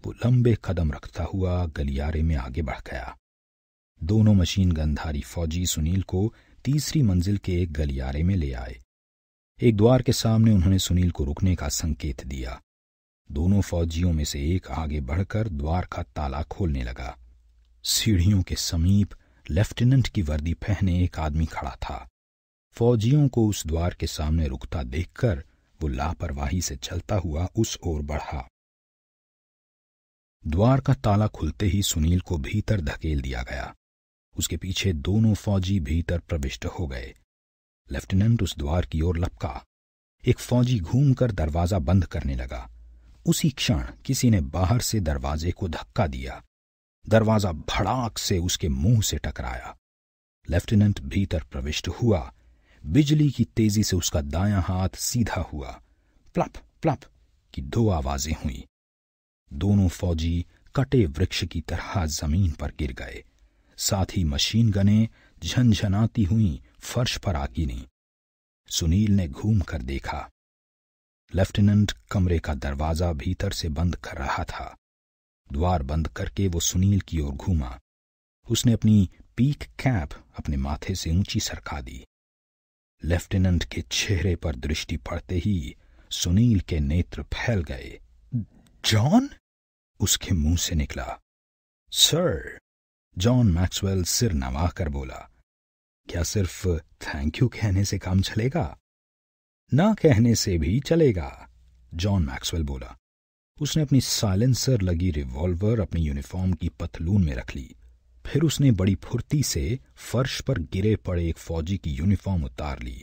वो लंबे कदम रखता हुआ गलियारे में आगे बढ़ गया दोनों मशीन गंधारी फौजी सुनील को तीसरी मंजिल के एक गलियारे में ले आए एक द्वार के सामने उन्होंने सुनील को रुकने का संकेत दिया दोनों फौजियों में से एक आगे बढ़कर द्वार का ताला खोलने लगा सीढ़ियों के समीप लेफ्टिनेंट की वर्दी पहने एक आदमी खड़ा था फौजियों को उस द्वार के सामने रुकता देखकर वो लापरवाही से चलता हुआ उस ओर बढ़ा द्वार का ताला खुलते ही सुनील को भीतर धकेल दिया गया उसके पीछे दोनों फौजी भीतर प्रविष्ट हो गए लेफ्टिनेंट उस द्वार की ओर लपका एक फौजी घूमकर दरवाजा बंद करने लगा उसी क्षण किसी ने बाहर से दरवाजे को धक्का दिया दरवाजा भड़ाक से उसके मुंह से टकराया लेफ्टिनेंट भीतर प्रविष्ट हुआ बिजली की तेजी से उसका दायां हाथ सीधा हुआ प्लप प्लप की दो आवाजें हुई दोनों फौजी कटे वृक्ष की तरह जमीन पर गिर गए साथ ही मशीन गने झनझनाती हुई फर्श पर आ गिरी सुनील ने घूम कर देखा लेफ्टिनेंट कमरे का दरवाजा भीतर से बंद कर रहा था द्वार बंद करके वो सुनील की ओर घूमा उसने अपनी पीक कैप अपने माथे से ऊंची सरका दी लेफ्टिनेंट के चेहरे पर दृष्टि पड़ते ही सुनील के नेत्र फैल गए जॉन उसके मुंह से निकला सर जॉन मैक्सवेल सिर नवाकर बोला क्या सिर्फ थैंक यू कहने से काम चलेगा ना कहने से भी चलेगा जॉन मैक्सवेल बोला उसने अपनी साइलेंसर लगी रिवॉल्वर अपनी यूनिफॉर्म की पतलून में रख ली फिर उसने बड़ी फुर्ती से फर्श पर गिरे पड़े एक फौजी की यूनिफॉर्म उतार ली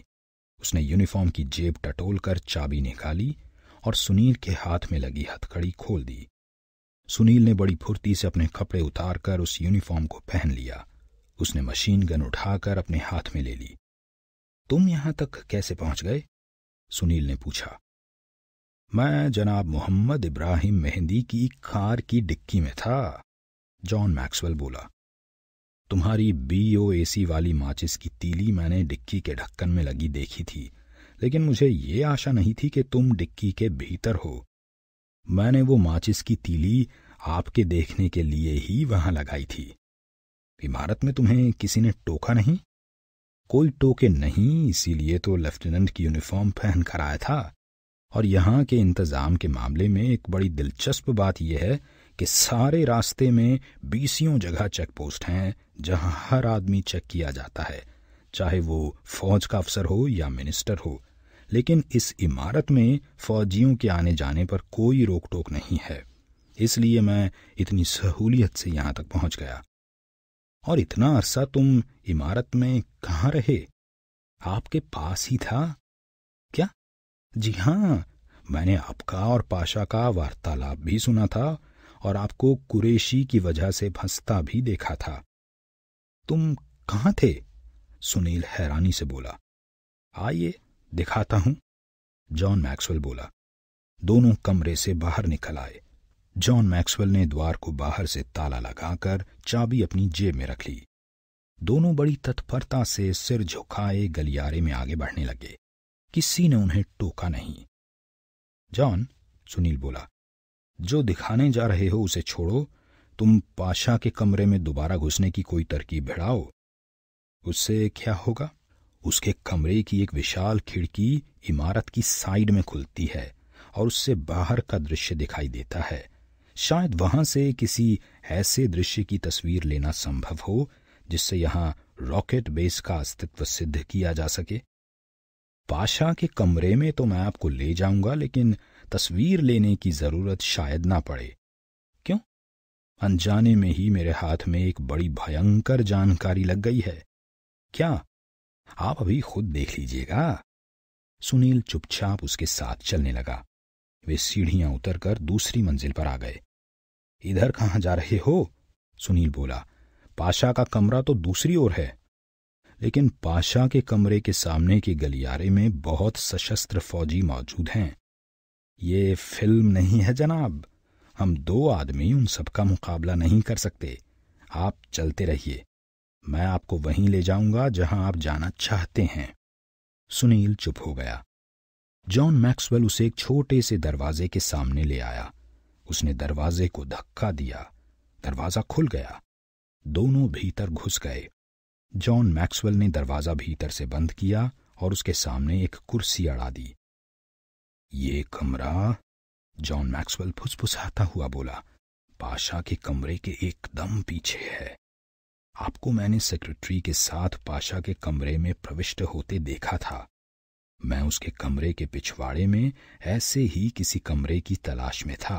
उसने यूनिफॉर्म की जेब टटोल कर चाबी निकाली और सुनील के हाथ में लगी हथकड़ी खोल दी सुनील ने बड़ी फुर्ती से अपने कपड़े उतार कर उस यूनिफॉर्म को पहन लिया उसने मशीन गन उठाकर अपने हाथ में ले ली तुम यहां तक कैसे पहुंच गए सुनील ने पूछा मैं जनाब मोहम्मद इब्राहिम मेहंदी की कार की डिक्की में था जॉन मैक्सवेल बोला तुम्हारी बी ओ सी वाली माचिस की तीली मैंने डिक्की के ढक्कन में लगी देखी थी लेकिन मुझे ये आशा नहीं थी कि तुम डिक्की के भीतर हो मैंने वो माचिस की तीली आपके देखने के लिए ही वहां लगाई थी इमारत में तुम्हें किसी ने टोका नहीं कोई टोके नहीं इसीलिए तो लेफ्टिनेंट की यूनिफॉर्म पहन कर आया था और यहां के इंतजाम के मामले में एक बड़ी दिलचस्प बात यह है कि सारे रास्ते में बीसियों जगह चेक पोस्ट हैं जहां हर आदमी चेक किया जाता है चाहे वो फौज का अफसर हो या मिनिस्टर हो लेकिन इस इमारत में फौजियों के आने जाने पर कोई रोक टोक नहीं है इसलिए मैं इतनी सहूलियत से यहां तक पहुंच गया और इतना अरसा तुम इमारत में कहाँ रहे आपके पास ही था क्या जी हां मैंने आपका और पाशा का वार्तालाप भी सुना था और आपको कुरेशी की वजह से फंसता भी देखा था तुम कहां थे सुनील हैरानी से बोला आइए दिखाता हूं जॉन मैक्सवेल बोला दोनों कमरे से बाहर निकल आए जॉन मैक्सवेल ने द्वार को बाहर से ताला लगाकर चाबी अपनी जेब में रख ली दोनों बड़ी तत्परता से सिर झुकाए गलियारे में आगे बढ़ने लगे किसी ने उन्हें टोका नहीं जॉन सुनील बोला जो दिखाने जा रहे हो उसे छोड़ो तुम पाशा के कमरे में दोबारा घुसने की कोई तरकीब भिड़ाओ उससे क्या होगा उसके कमरे की एक विशाल खिड़की इमारत की साइड में खुलती है और उससे बाहर का दृश्य दिखाई देता है शायद वहां से किसी ऐसे दृश्य की तस्वीर लेना संभव हो जिससे यहां रॉकेट बेस का अस्तित्व सिद्ध किया जा सके पाशा के कमरे में तो मैं आपको ले जाऊंगा लेकिन तस्वीर लेने की जरूरत शायद ना पड़े क्यों अनजाने में ही मेरे हाथ में एक बड़ी भयंकर जानकारी लग गई है क्या आप अभी खुद देख लीजिएगा सुनील चुपचाप उसके साथ चलने लगा वे सीढ़ियां उतरकर दूसरी मंजिल पर आ गए इधर कहाँ जा रहे हो सुनील बोला पाशा का कमरा तो दूसरी ओर है लेकिन पाशा के कमरे के सामने के गलियारे में बहुत सशस्त्र फौजी मौजूद हैं ये फिल्म नहीं है जनाब हम दो आदमी उन सबका मुकाबला नहीं कर सकते आप चलते रहिए मैं आपको वहीं ले जाऊंगा जहां आप जाना चाहते हैं सुनील चुप हो गया जॉन मैक्सवेल उसे एक छोटे से दरवाजे के सामने ले आया उसने दरवाजे को धक्का दिया दरवाजा खुल गया दोनों भीतर घुस गए जॉन मैक्सवेल ने दरवाजा भीतर से बंद किया और उसके सामने एक कुर्सी अड़ा दी ये कमरा जॉन मैक्सवेल फुसफुसाता हुआ बोला पाशा के कमरे के एकदम पीछे है आपको मैंने सेक्रेटरी के साथ पाशा के कमरे में प्रविष्ट होते देखा था मैं उसके कमरे के पिछवाड़े में ऐसे ही किसी कमरे की तलाश में था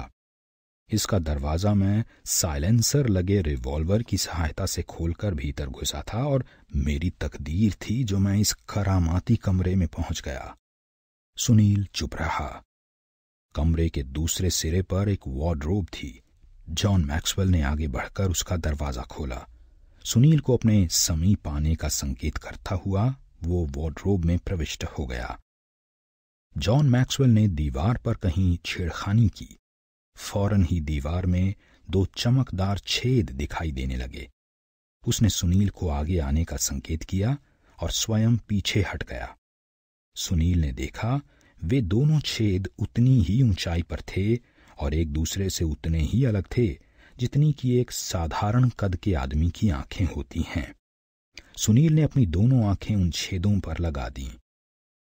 इसका दरवाजा मैं साइलेंसर लगे रिवॉल्वर की सहायता से खोलकर भीतर घुसा था और मेरी तकदीर थी जो मैं इस करामाती कमरे में पहुंच गया सुनील चुप रहा कमरे के दूसरे सिरे पर एक वार्ड्रोब थी जॉन मैक्सवेल ने आगे बढ़कर उसका दरवाजा खोला सुनील को अपने समीप आने का संकेत करता हुआ वो वार्ड्रोब में प्रविष्ट हो गया जॉन मैक्सवेल ने दीवार पर कहीं छेड़खानी की फौरन ही दीवार में दो चमकदार छेद दिखाई देने लगे उसने सुनील को आगे आने का संकेत किया और स्वयं पीछे हट गया सुनील ने देखा वे दोनों छेद उतनी ही ऊंचाई पर थे और एक दूसरे से उतने ही अलग थे जितनी कि एक साधारण कद के आदमी की आंखें होती हैं सुनील ने अपनी दोनों आंखें उन छेदों पर लगा दी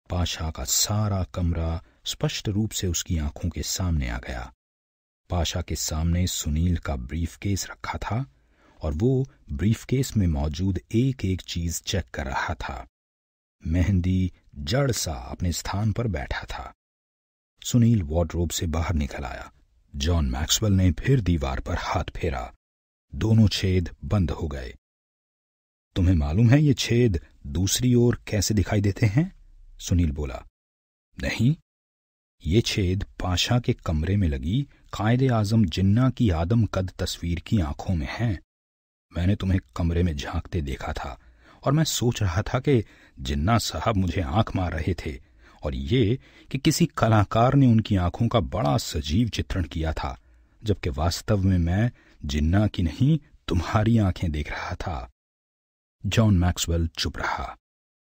पाशा का सारा कमरा स्पष्ट रूप से उसकी आंखों के सामने आ गया पाशा के सामने सुनील का ब्रीफकेस रखा था और वो ब्रीफकेस में मौजूद एक एक चीज चेक कर रहा था मेहंदी जड़ सा अपने स्थान पर बैठा था सुनील वार्डरोब से बाहर निकल आया जॉन मैक्सवेल ने फिर दीवार पर हाथ फेरा दोनों छेद बंद हो गए तुम्हें मालूम है ये छेद दूसरी ओर कैसे दिखाई देते हैं सुनील बोला नहीं ये छेद पाशा के कमरे में लगी कायद आजम जिन्ना की आदम कद तस्वीर की आंखों में है मैंने तुम्हें कमरे में झांकते देखा था और मैं सोच रहा था कि जिन्ना साहब मुझे आंख मार रहे थे और ये कि किसी कलाकार ने उनकी आंखों का बड़ा सजीव चित्रण किया था जबकि वास्तव में मैं जिन्ना की नहीं तुम्हारी आंखें देख रहा था जॉन मैक्सवेल चुप रहा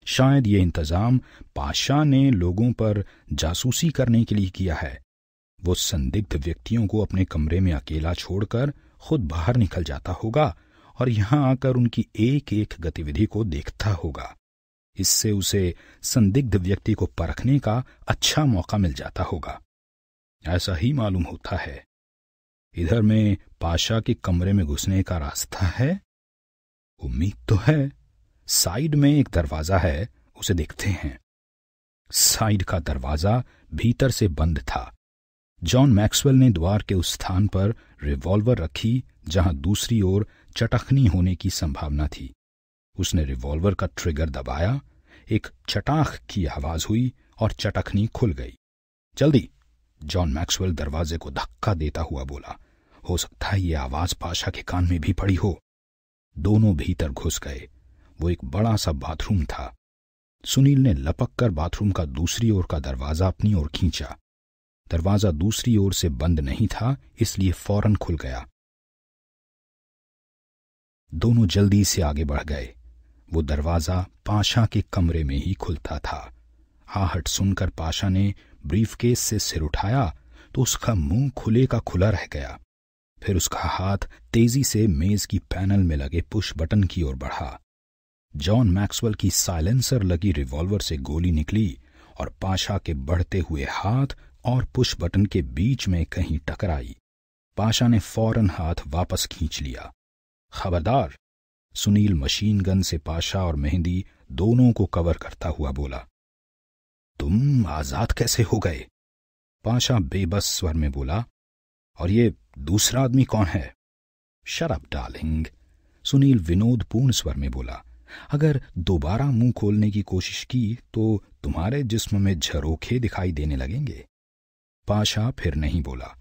शायद ये इंतजाम पाशा ने लोगों पर जासूसी करने के लिए किया है वो संदिग्ध व्यक्तियों को अपने कमरे में अकेला छोड़कर खुद बाहर निकल जाता होगा और यहां आकर उनकी एक एक गतिविधि को देखता होगा इससे उसे संदिग्ध व्यक्ति को परखने का अच्छा मौका मिल जाता होगा ऐसा ही मालूम होता है इधर में पाशा के कमरे में घुसने का रास्ता है उम्मीद तो है साइड में एक दरवाजा है उसे देखते हैं साइड का दरवाजा भीतर से बंद था जॉन मैक्सवेल ने द्वार के उस स्थान पर रिवॉल्वर रखी जहां दूसरी ओर चटखनी होने की संभावना थी उसने रिवॉल्वर का ट्रिगर दबाया एक चटाख की आवाज हुई और चटखनी खुल गई जल्दी जॉन मैक्सवेल दरवाजे को धक्का देता हुआ बोला हो सकता है ये आवाज पाशा के कान में भी पड़ी हो दोनों भीतर घुस गए वो एक बड़ा सा बाथरूम था सुनील ने लपक कर बाथरूम का दूसरी ओर का दरवाजा अपनी ओर खींचा दरवाजा दूसरी ओर से बंद नहीं था इसलिए फौरन खुल गया दोनों जल्दी से आगे बढ़ गए वो दरवाज़ा पाशा के कमरे में ही खुलता था आहट सुनकर पाशा ने ब्रीफकेस से सिर उठाया तो उसका मुंह खुले का खुला रह गया फिर उसका हाथ तेजी से मेज की पैनल में लगे पुश बटन की ओर बढ़ा जॉन मैक्सवेल की साइलेंसर लगी रिवॉल्वर से गोली निकली और पाशा के बढ़ते हुए हाथ और पुश बटन के बीच में कहीं टकराई पाशा ने फौरन हाथ वापस खींच लिया खबरदार सुनील मशीन गन से पाशा और मेहंदी दोनों को कवर करता हुआ बोला तुम आजाद कैसे हो गए पाशा बेबस स्वर में बोला और ये दूसरा आदमी कौन है शराब डालिंग सुनील विनोदपूर्ण स्वर में बोला अगर दोबारा मुंह खोलने की कोशिश की तो तुम्हारे जिस्म में झरोखे दिखाई देने लगेंगे पाशा फिर नहीं बोला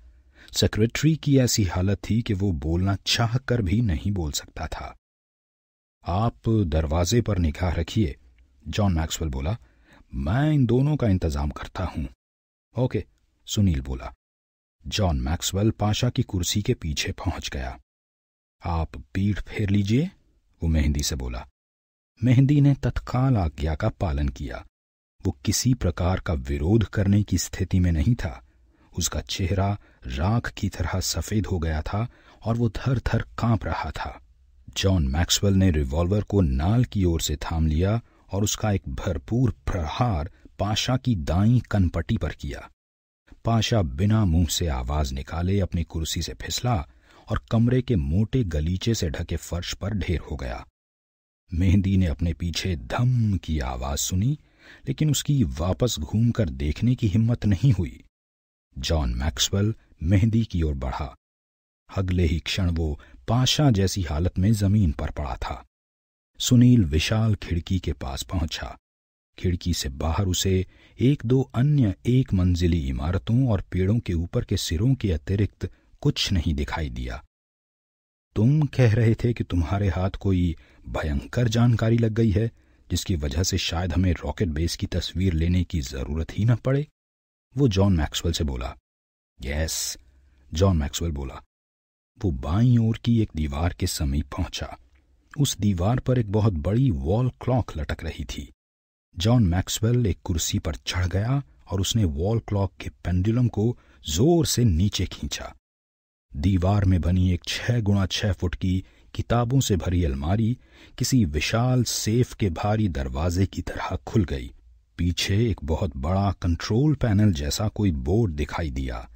सेक्रेटरी की ऐसी हालत थी कि वो बोलना चाह कर भी नहीं बोल सकता था आप दरवाजे पर निगाह रखिए जॉन मैक्सवेल बोला मैं इन दोनों का इंतजाम करता हूं ओके सुनील बोला जॉन मैक्सवेल पाशा की कुर्सी के पीछे पहुंच गया आप पीठ फेर लीजिए वो मेहंदी से बोला मेहंदी ने तत्काल आज्ञा का पालन किया वो किसी प्रकार का विरोध करने की स्थिति में नहीं था उसका चेहरा राख की तरह सफेद हो गया था और वो थर थर कांप रहा था जॉन मैक्सवेल ने रिवॉल्वर को नाल की ओर से थाम लिया और उसका एक भरपूर प्रहार पाशा की दाई कनपट्टी पर किया पाशा बिना मुंह से आवाज निकाले अपनी कुर्सी से फिसला और कमरे के मोटे गलीचे से ढके फर्श पर ढेर हो गया मेहंदी ने अपने पीछे धम की आवाज सुनी लेकिन उसकी वापस घूमकर देखने की हिम्मत नहीं हुई जॉन मैक्सवेल मेहंदी की ओर बढ़ा अगले ही क्षण वो पाशा जैसी हालत में जमीन पर पड़ा था सुनील विशाल खिड़की के पास पहुंचा खिड़की से बाहर उसे एक दो अन्य एक मंजिली इमारतों और पेड़ों के ऊपर के सिरों के अतिरिक्त कुछ नहीं दिखाई दिया तुम कह रहे थे कि तुम्हारे हाथ कोई भयंकर जानकारी लग गई है जिसकी वजह से शायद हमें रॉकेट बेस की तस्वीर लेने की जरूरत ही न पड़े वो जॉन मैक्सवेल से बोला यस जॉन मैक्सवेल बोला वो बाईं ओर की एक दीवार के समीप पहुंचा उस दीवार पर एक बहुत बड़ी वॉल क्लॉक लटक रही थी जॉन मैक्सवेल एक कुर्सी पर चढ़ गया और उसने वॉल क्लॉक के पेंडुलम को जोर से नीचे खींचा दीवार में बनी एक छह गुणा छह फुट की किताबों से भरी अलमारी किसी विशाल सेफ के भारी दरवाजे की तरह खुल गई पीछे एक बहुत बड़ा कंट्रोल पैनल जैसा कोई बोर्ड दिखाई दिया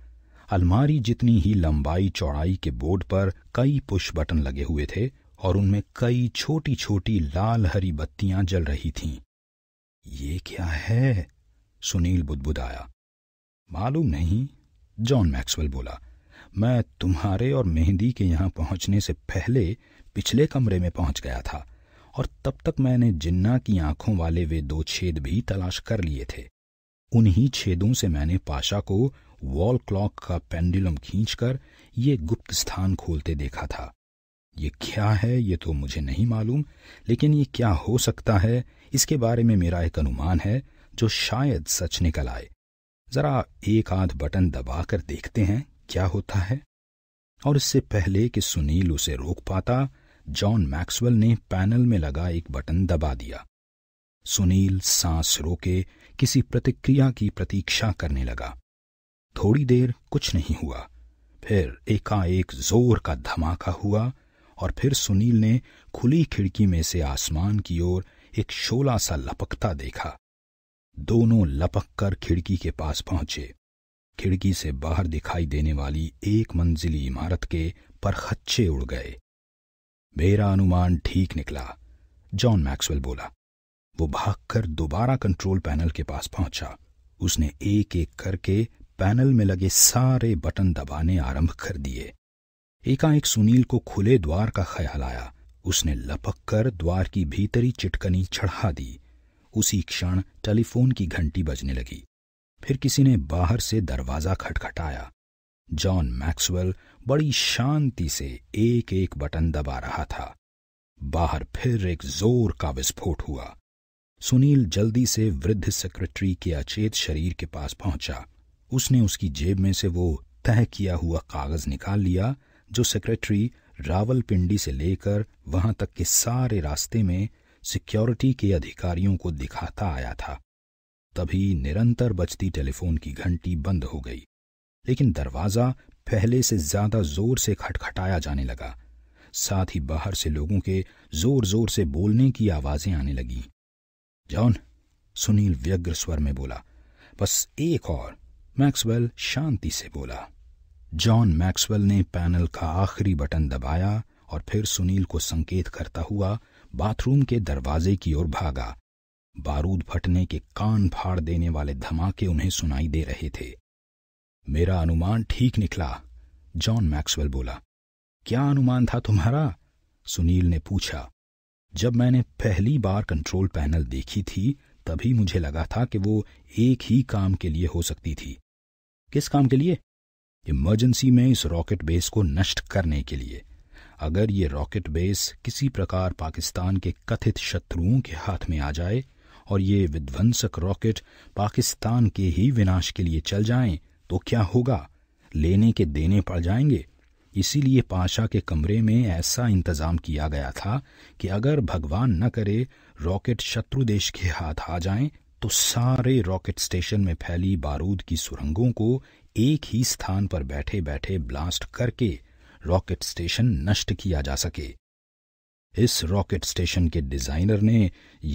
अलमारी जितनी ही लंबाई चौड़ाई के बोर्ड पर कई पुश बटन लगे हुए थे और उनमें कई छोटी छोटी लाल हरी बत्तियां जल रही थीं। ये क्या है सुनील बुदबुदाया मालूम नहीं जॉन मैक्सवेल बोला मैं तुम्हारे और मेहंदी के यहाँ पहुंचने से पहले पिछले कमरे में पहुंच गया था और तब तक मैंने जिन्ना की आंखों वाले वे दो छेद भी तलाश कर लिए थे उन्हीं छेदों से मैंने पाशा को वॉल क्लॉक का पेंडुलम खींचकर ये गुप्त स्थान खोलते देखा था ये क्या है ये तो मुझे नहीं मालूम लेकिन ये क्या हो सकता है इसके बारे में मेरा एक अनुमान है जो शायद सच निकल आए जरा एक आध बटन दबाकर देखते हैं क्या होता है और इससे पहले कि सुनील उसे रोक पाता जॉन मैक्सवेल ने पैनल में लगा एक बटन दबा दिया सुनील सांस रोके किसी प्रतिक्रिया की प्रतीक्षा करने लगा थोड़ी देर कुछ नहीं हुआ फिर एकाएक जोर का धमाका हुआ और फिर सुनील ने खुली खिड़की में से आसमान की ओर एक शोला सा लपकता देखा दोनों लपक कर खिड़की के पास पहुंचे खिड़की से बाहर दिखाई देने वाली एक मंजिली इमारत के परखच्चे उड़ गए मेरा अनुमान ठीक निकला जॉन मैक्सवेल बोला वो भागकर दोबारा कंट्रोल पैनल के पास पहुंचा उसने एक एक करके पैनल में लगे सारे बटन दबाने आरंभ कर दिए एकाएक सुनील को खुले द्वार का ख्याल आया उसने लपक कर द्वार की भीतरी चिटकनी चढ़ा दी उसी क्षण टेलीफोन की घंटी बजने लगी फिर किसी ने बाहर से दरवाजा खटखटाया जॉन मैक्सवेल बड़ी शांति से एक एक बटन दबा रहा था बाहर फिर एक जोर का विस्फोट हुआ सुनील जल्दी से वृद्ध सेक्रेटरी के अचेत शरीर के पास पहुंचा उसने उसकी जेब में से वो तय किया हुआ कागज निकाल लिया जो सेक्रेटरी रावलपिंडी से लेकर वहां तक के सारे रास्ते में सिक्योरिटी के अधिकारियों को दिखाता आया था तभी निरंतर बजती टेलीफोन की घंटी बंद हो गई लेकिन दरवाजा पहले से ज्यादा जोर से खटखटाया जाने लगा साथ ही बाहर से लोगों के जोर जोर से बोलने की आवाजें आने लगी जॉन सुनील व्यग्र स्वर में बोला बस एक और मैक्सवेल शांति से बोला जॉन मैक्सवेल ने पैनल का आखिरी बटन दबाया और फिर सुनील को संकेत करता हुआ बाथरूम के दरवाजे की ओर भागा बारूद फटने के कान फाड़ देने वाले धमाके उन्हें सुनाई दे रहे थे मेरा अनुमान ठीक निकला जॉन मैक्सवेल बोला क्या अनुमान था तुम्हारा सुनील ने पूछा जब मैंने पहली बार कंट्रोल पैनल देखी थी तभी मुझे लगा था कि वो एक ही काम के लिए हो सकती थी किस काम के लिए इमरजेंसी में इस रॉकेट बेस को नष्ट करने के लिए अगर ये रॉकेट बेस किसी प्रकार पाकिस्तान के कथित शत्रुओं के हाथ में आ जाए और ये विध्वंसक रॉकेट पाकिस्तान के ही विनाश के लिए चल जाएं, तो क्या होगा लेने के देने पड़ जाएंगे इसीलिए पाशा के कमरे में ऐसा इंतजाम किया गया था कि अगर भगवान न करे रॉकेट शत्रु देश के हाथ आ जाएं तो सारे रॉकेट स्टेशन में फैली बारूद की सुरंगों को एक ही स्थान पर बैठे बैठे ब्लास्ट करके रॉकेट स्टेशन नष्ट किया जा सके इस रॉकेट स्टेशन के डिजाइनर ने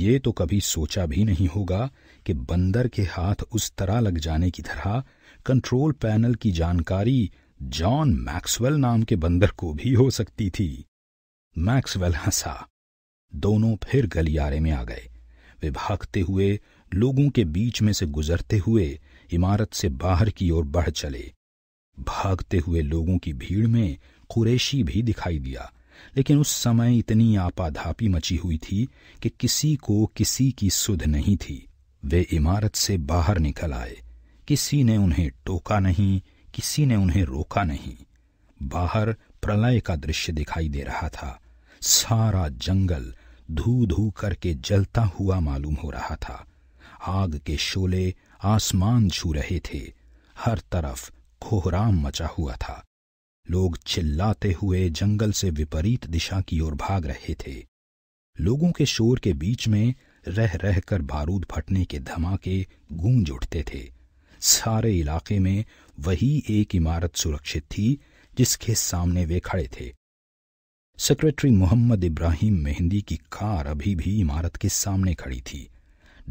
ये तो कभी सोचा भी नहीं होगा कि बंदर के हाथ उस तरह लग जाने की तरह कंट्रोल पैनल की जानकारी जॉन मैक्सवेल नाम के बंदर को भी हो सकती थी मैक्सवेल हंसा दोनों फिर गलियारे में आ गए वे भागते हुए लोगों के बीच में से गुजरते हुए इमारत से बाहर की ओर बढ़ चले भागते हुए लोगों की भीड़ में कुरेशी भी दिखाई दिया लेकिन उस समय इतनी आपाधापी मची हुई थी कि किसी को किसी की सुध नहीं थी वे इमारत से बाहर निकल आए किसी ने उन्हें टोका नहीं किसी ने उन्हें रोका नहीं बाहर प्रलय का दृश्य दिखाई दे रहा था सारा जंगल धू धू करके जलता हुआ मालूम हो रहा था आग के शोले आसमान छू रहे थे हर तरफ कोहराम मचा हुआ था लोग चिल्लाते हुए जंगल से विपरीत दिशा की ओर भाग रहे थे लोगों के शोर के बीच में रह रह कर बारूद फटने के धमाके गूंज उठते थे सारे इलाके में वही एक इमारत सुरक्षित थी जिसके सामने वे खड़े थे सेक्रेटरी मोहम्मद इब्राहिम मेहंदी की कार अभी भी इमारत के सामने खड़ी थी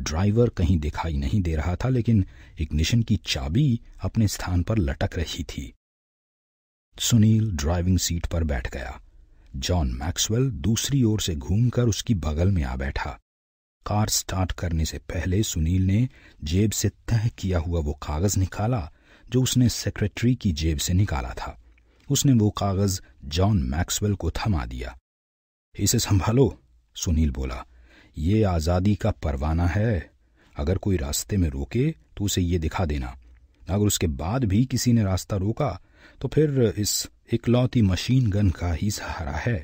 ड्राइवर कहीं दिखाई नहीं दे रहा था लेकिन इग्निशन की चाबी अपने स्थान पर लटक रही थी सुनील ड्राइविंग सीट पर बैठ गया जॉन मैक्सवेल दूसरी ओर से घूमकर उसकी बगल में आ बैठा कार स्टार्ट करने से पहले सुनील ने जेब से तह किया हुआ वो कागज निकाला जो उसने सेक्रेटरी की जेब से निकाला था उसने वो कागज जॉन मैक्सवेल को थमा दिया इसे संभालो सुनील बोला ये आज़ादी का परवाना है अगर कोई रास्ते में रोके तो उसे ये दिखा देना अगर उसके बाद भी किसी ने रास्ता रोका तो फिर इस इकलौती मशीन गन का ही सहारा है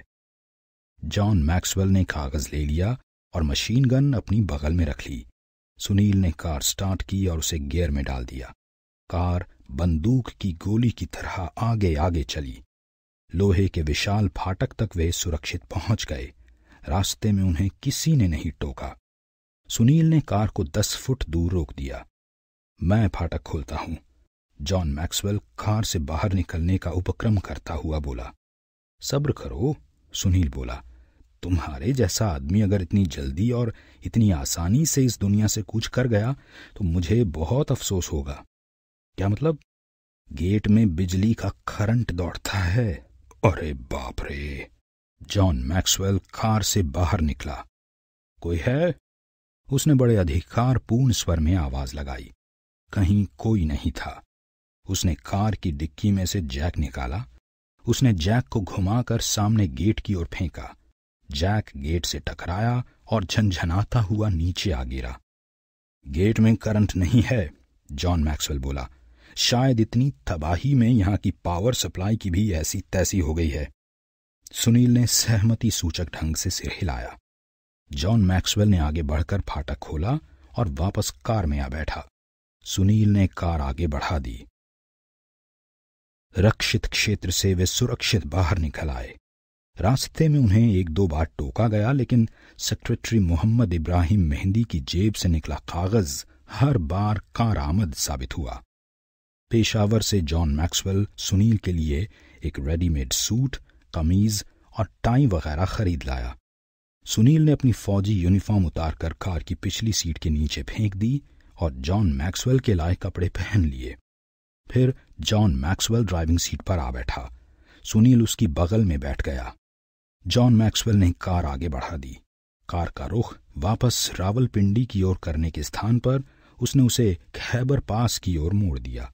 जॉन मैक्सवेल ने कागज ले लिया और मशीन गन अपनी बगल में रख ली सुनील ने कार स्टार्ट की और उसे गियर में डाल दिया कार बंदूक की गोली की तरह आगे आगे चली लोहे के विशाल फाटक तक वे सुरक्षित पहुंच गए रास्ते में उन्हें किसी ने नहीं टोका सुनील ने कार को दस फुट दूर रोक दिया मैं फाटक खोलता हूं जॉन मैक्सवेल कार से बाहर निकलने का उपक्रम करता हुआ बोला सब्र करो सुनील बोला तुम्हारे जैसा आदमी अगर इतनी जल्दी और इतनी आसानी से इस दुनिया से कुछ कर गया तो मुझे बहुत अफसोस होगा क्या मतलब गेट में बिजली का करंट दौड़ता है अरे बाप रे जॉन मैक्सवेल कार से बाहर निकला कोई है उसने बड़े अधिकार पूर्ण स्वर में आवाज लगाई कहीं कोई नहीं था उसने कार की डिक्की में से जैक निकाला उसने जैक को घुमाकर सामने गेट की ओर फेंका जैक गेट से टकराया और झंझनाता हुआ नीचे आ गिरा गेट में करंट नहीं है जॉन मैक्सवेल बोला शायद इतनी तबाही में यहां की पावर सप्लाई की भी ऐसी तैसी हो गई है सुनील ने सहमति सूचक ढंग से सिर हिलाया जॉन मैक्सवेल ने आगे बढ़कर फाटक खोला और वापस कार में आ बैठा सुनील ने कार आगे बढ़ा दी रक्षित क्षेत्र से वे सुरक्षित बाहर निकल आए रास्ते में उन्हें एक दो बार टोका गया लेकिन सेक्रेटरी मोहम्मद इब्राहिम मेहंदी की जेब से निकला कागज हर बार कार आमद साबित हुआ पेशावर से जॉन मैक्सवेल सुनील के लिए एक रेडीमेड सूट कमीज और टाई वगैरह खरीद लाया सुनील ने अपनी फौजी यूनिफॉर्म उतारकर कार की पिछली सीट के नीचे फेंक दी और जॉन मैक्सवेल के लाए कपड़े पहन लिए फिर जॉन मैक्सवेल ड्राइविंग सीट पर आ बैठा सुनील उसकी बगल में बैठ गया जॉन मैक्सवेल ने कार आगे बढ़ा दी कार का रुख वापस रावलपिंडी की ओर करने के स्थान पर उसने उसे खैबर पास की ओर मोड़ दिया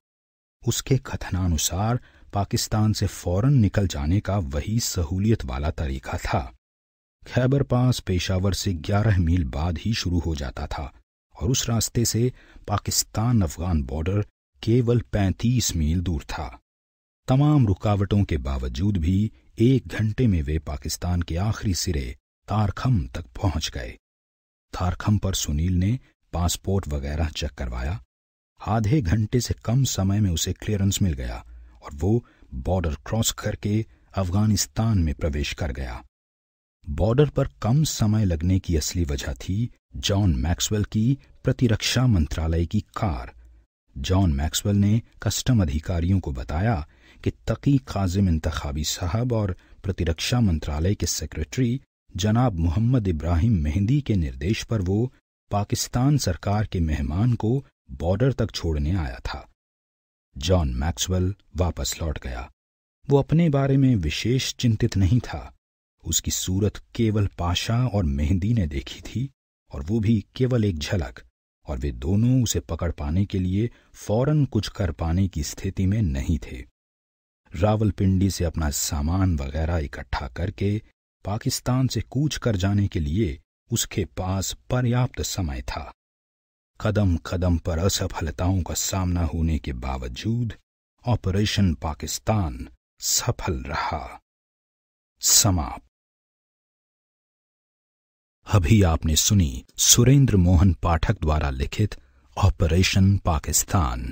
उसके कथनानुसार पाकिस्तान से फौरन निकल जाने का वही सहूलियत वाला तरीका था खैबर पास पेशावर से ग्यारह मील बाद ही शुरू हो जाता था और उस रास्ते से पाकिस्तान अफगान बॉर्डर केवल पैंतीस मील दूर था तमाम रुकावटों के बावजूद भी एक घंटे में वे पाकिस्तान के आखिरी सिरे तारखम तक पहुंच गए तारखम पर सुनील ने पासपोर्ट वगैरह चेक करवाया आधे घंटे से कम समय में उसे क्लियरेंस मिल गया और वो बॉर्डर क्रॉस करके अफगानिस्तान में प्रवेश कर गया बॉर्डर पर कम समय लगने की असली वजह थी जॉन मैक्सवेल की प्रतिरक्षा मंत्रालय की कार जॉन मैक्सवेल ने कस्टम अधिकारियों को बताया कि तकी काजिम इंतबी साहब और प्रतिरक्षा मंत्रालय के सेक्रेटरी जनाब मोहम्मद इब्राहिम मेहंदी के निर्देश पर वो पाकिस्तान सरकार के मेहमान को बॉर्डर तक छोड़ने आया था जॉन मैक्सवेल वापस लौट गया वो अपने बारे में विशेष चिंतित नहीं था उसकी सूरत केवल पाशा और मेहंदी ने देखी थी और वो भी केवल एक झलक और वे दोनों उसे पकड़ पाने के लिए फौरन कुछ कर पाने की स्थिति में नहीं थे रावलपिंडी से अपना सामान वगैरह इकट्ठा करके पाकिस्तान से कूच कर जाने के लिए उसके पास पर्याप्त समय था कदम कदम पर असफलताओं का सामना होने के बावजूद ऑपरेशन पाकिस्तान सफल रहा समाप्त अभी आपने सुनी सुरेंद्र मोहन पाठक द्वारा लिखित ऑपरेशन पाकिस्तान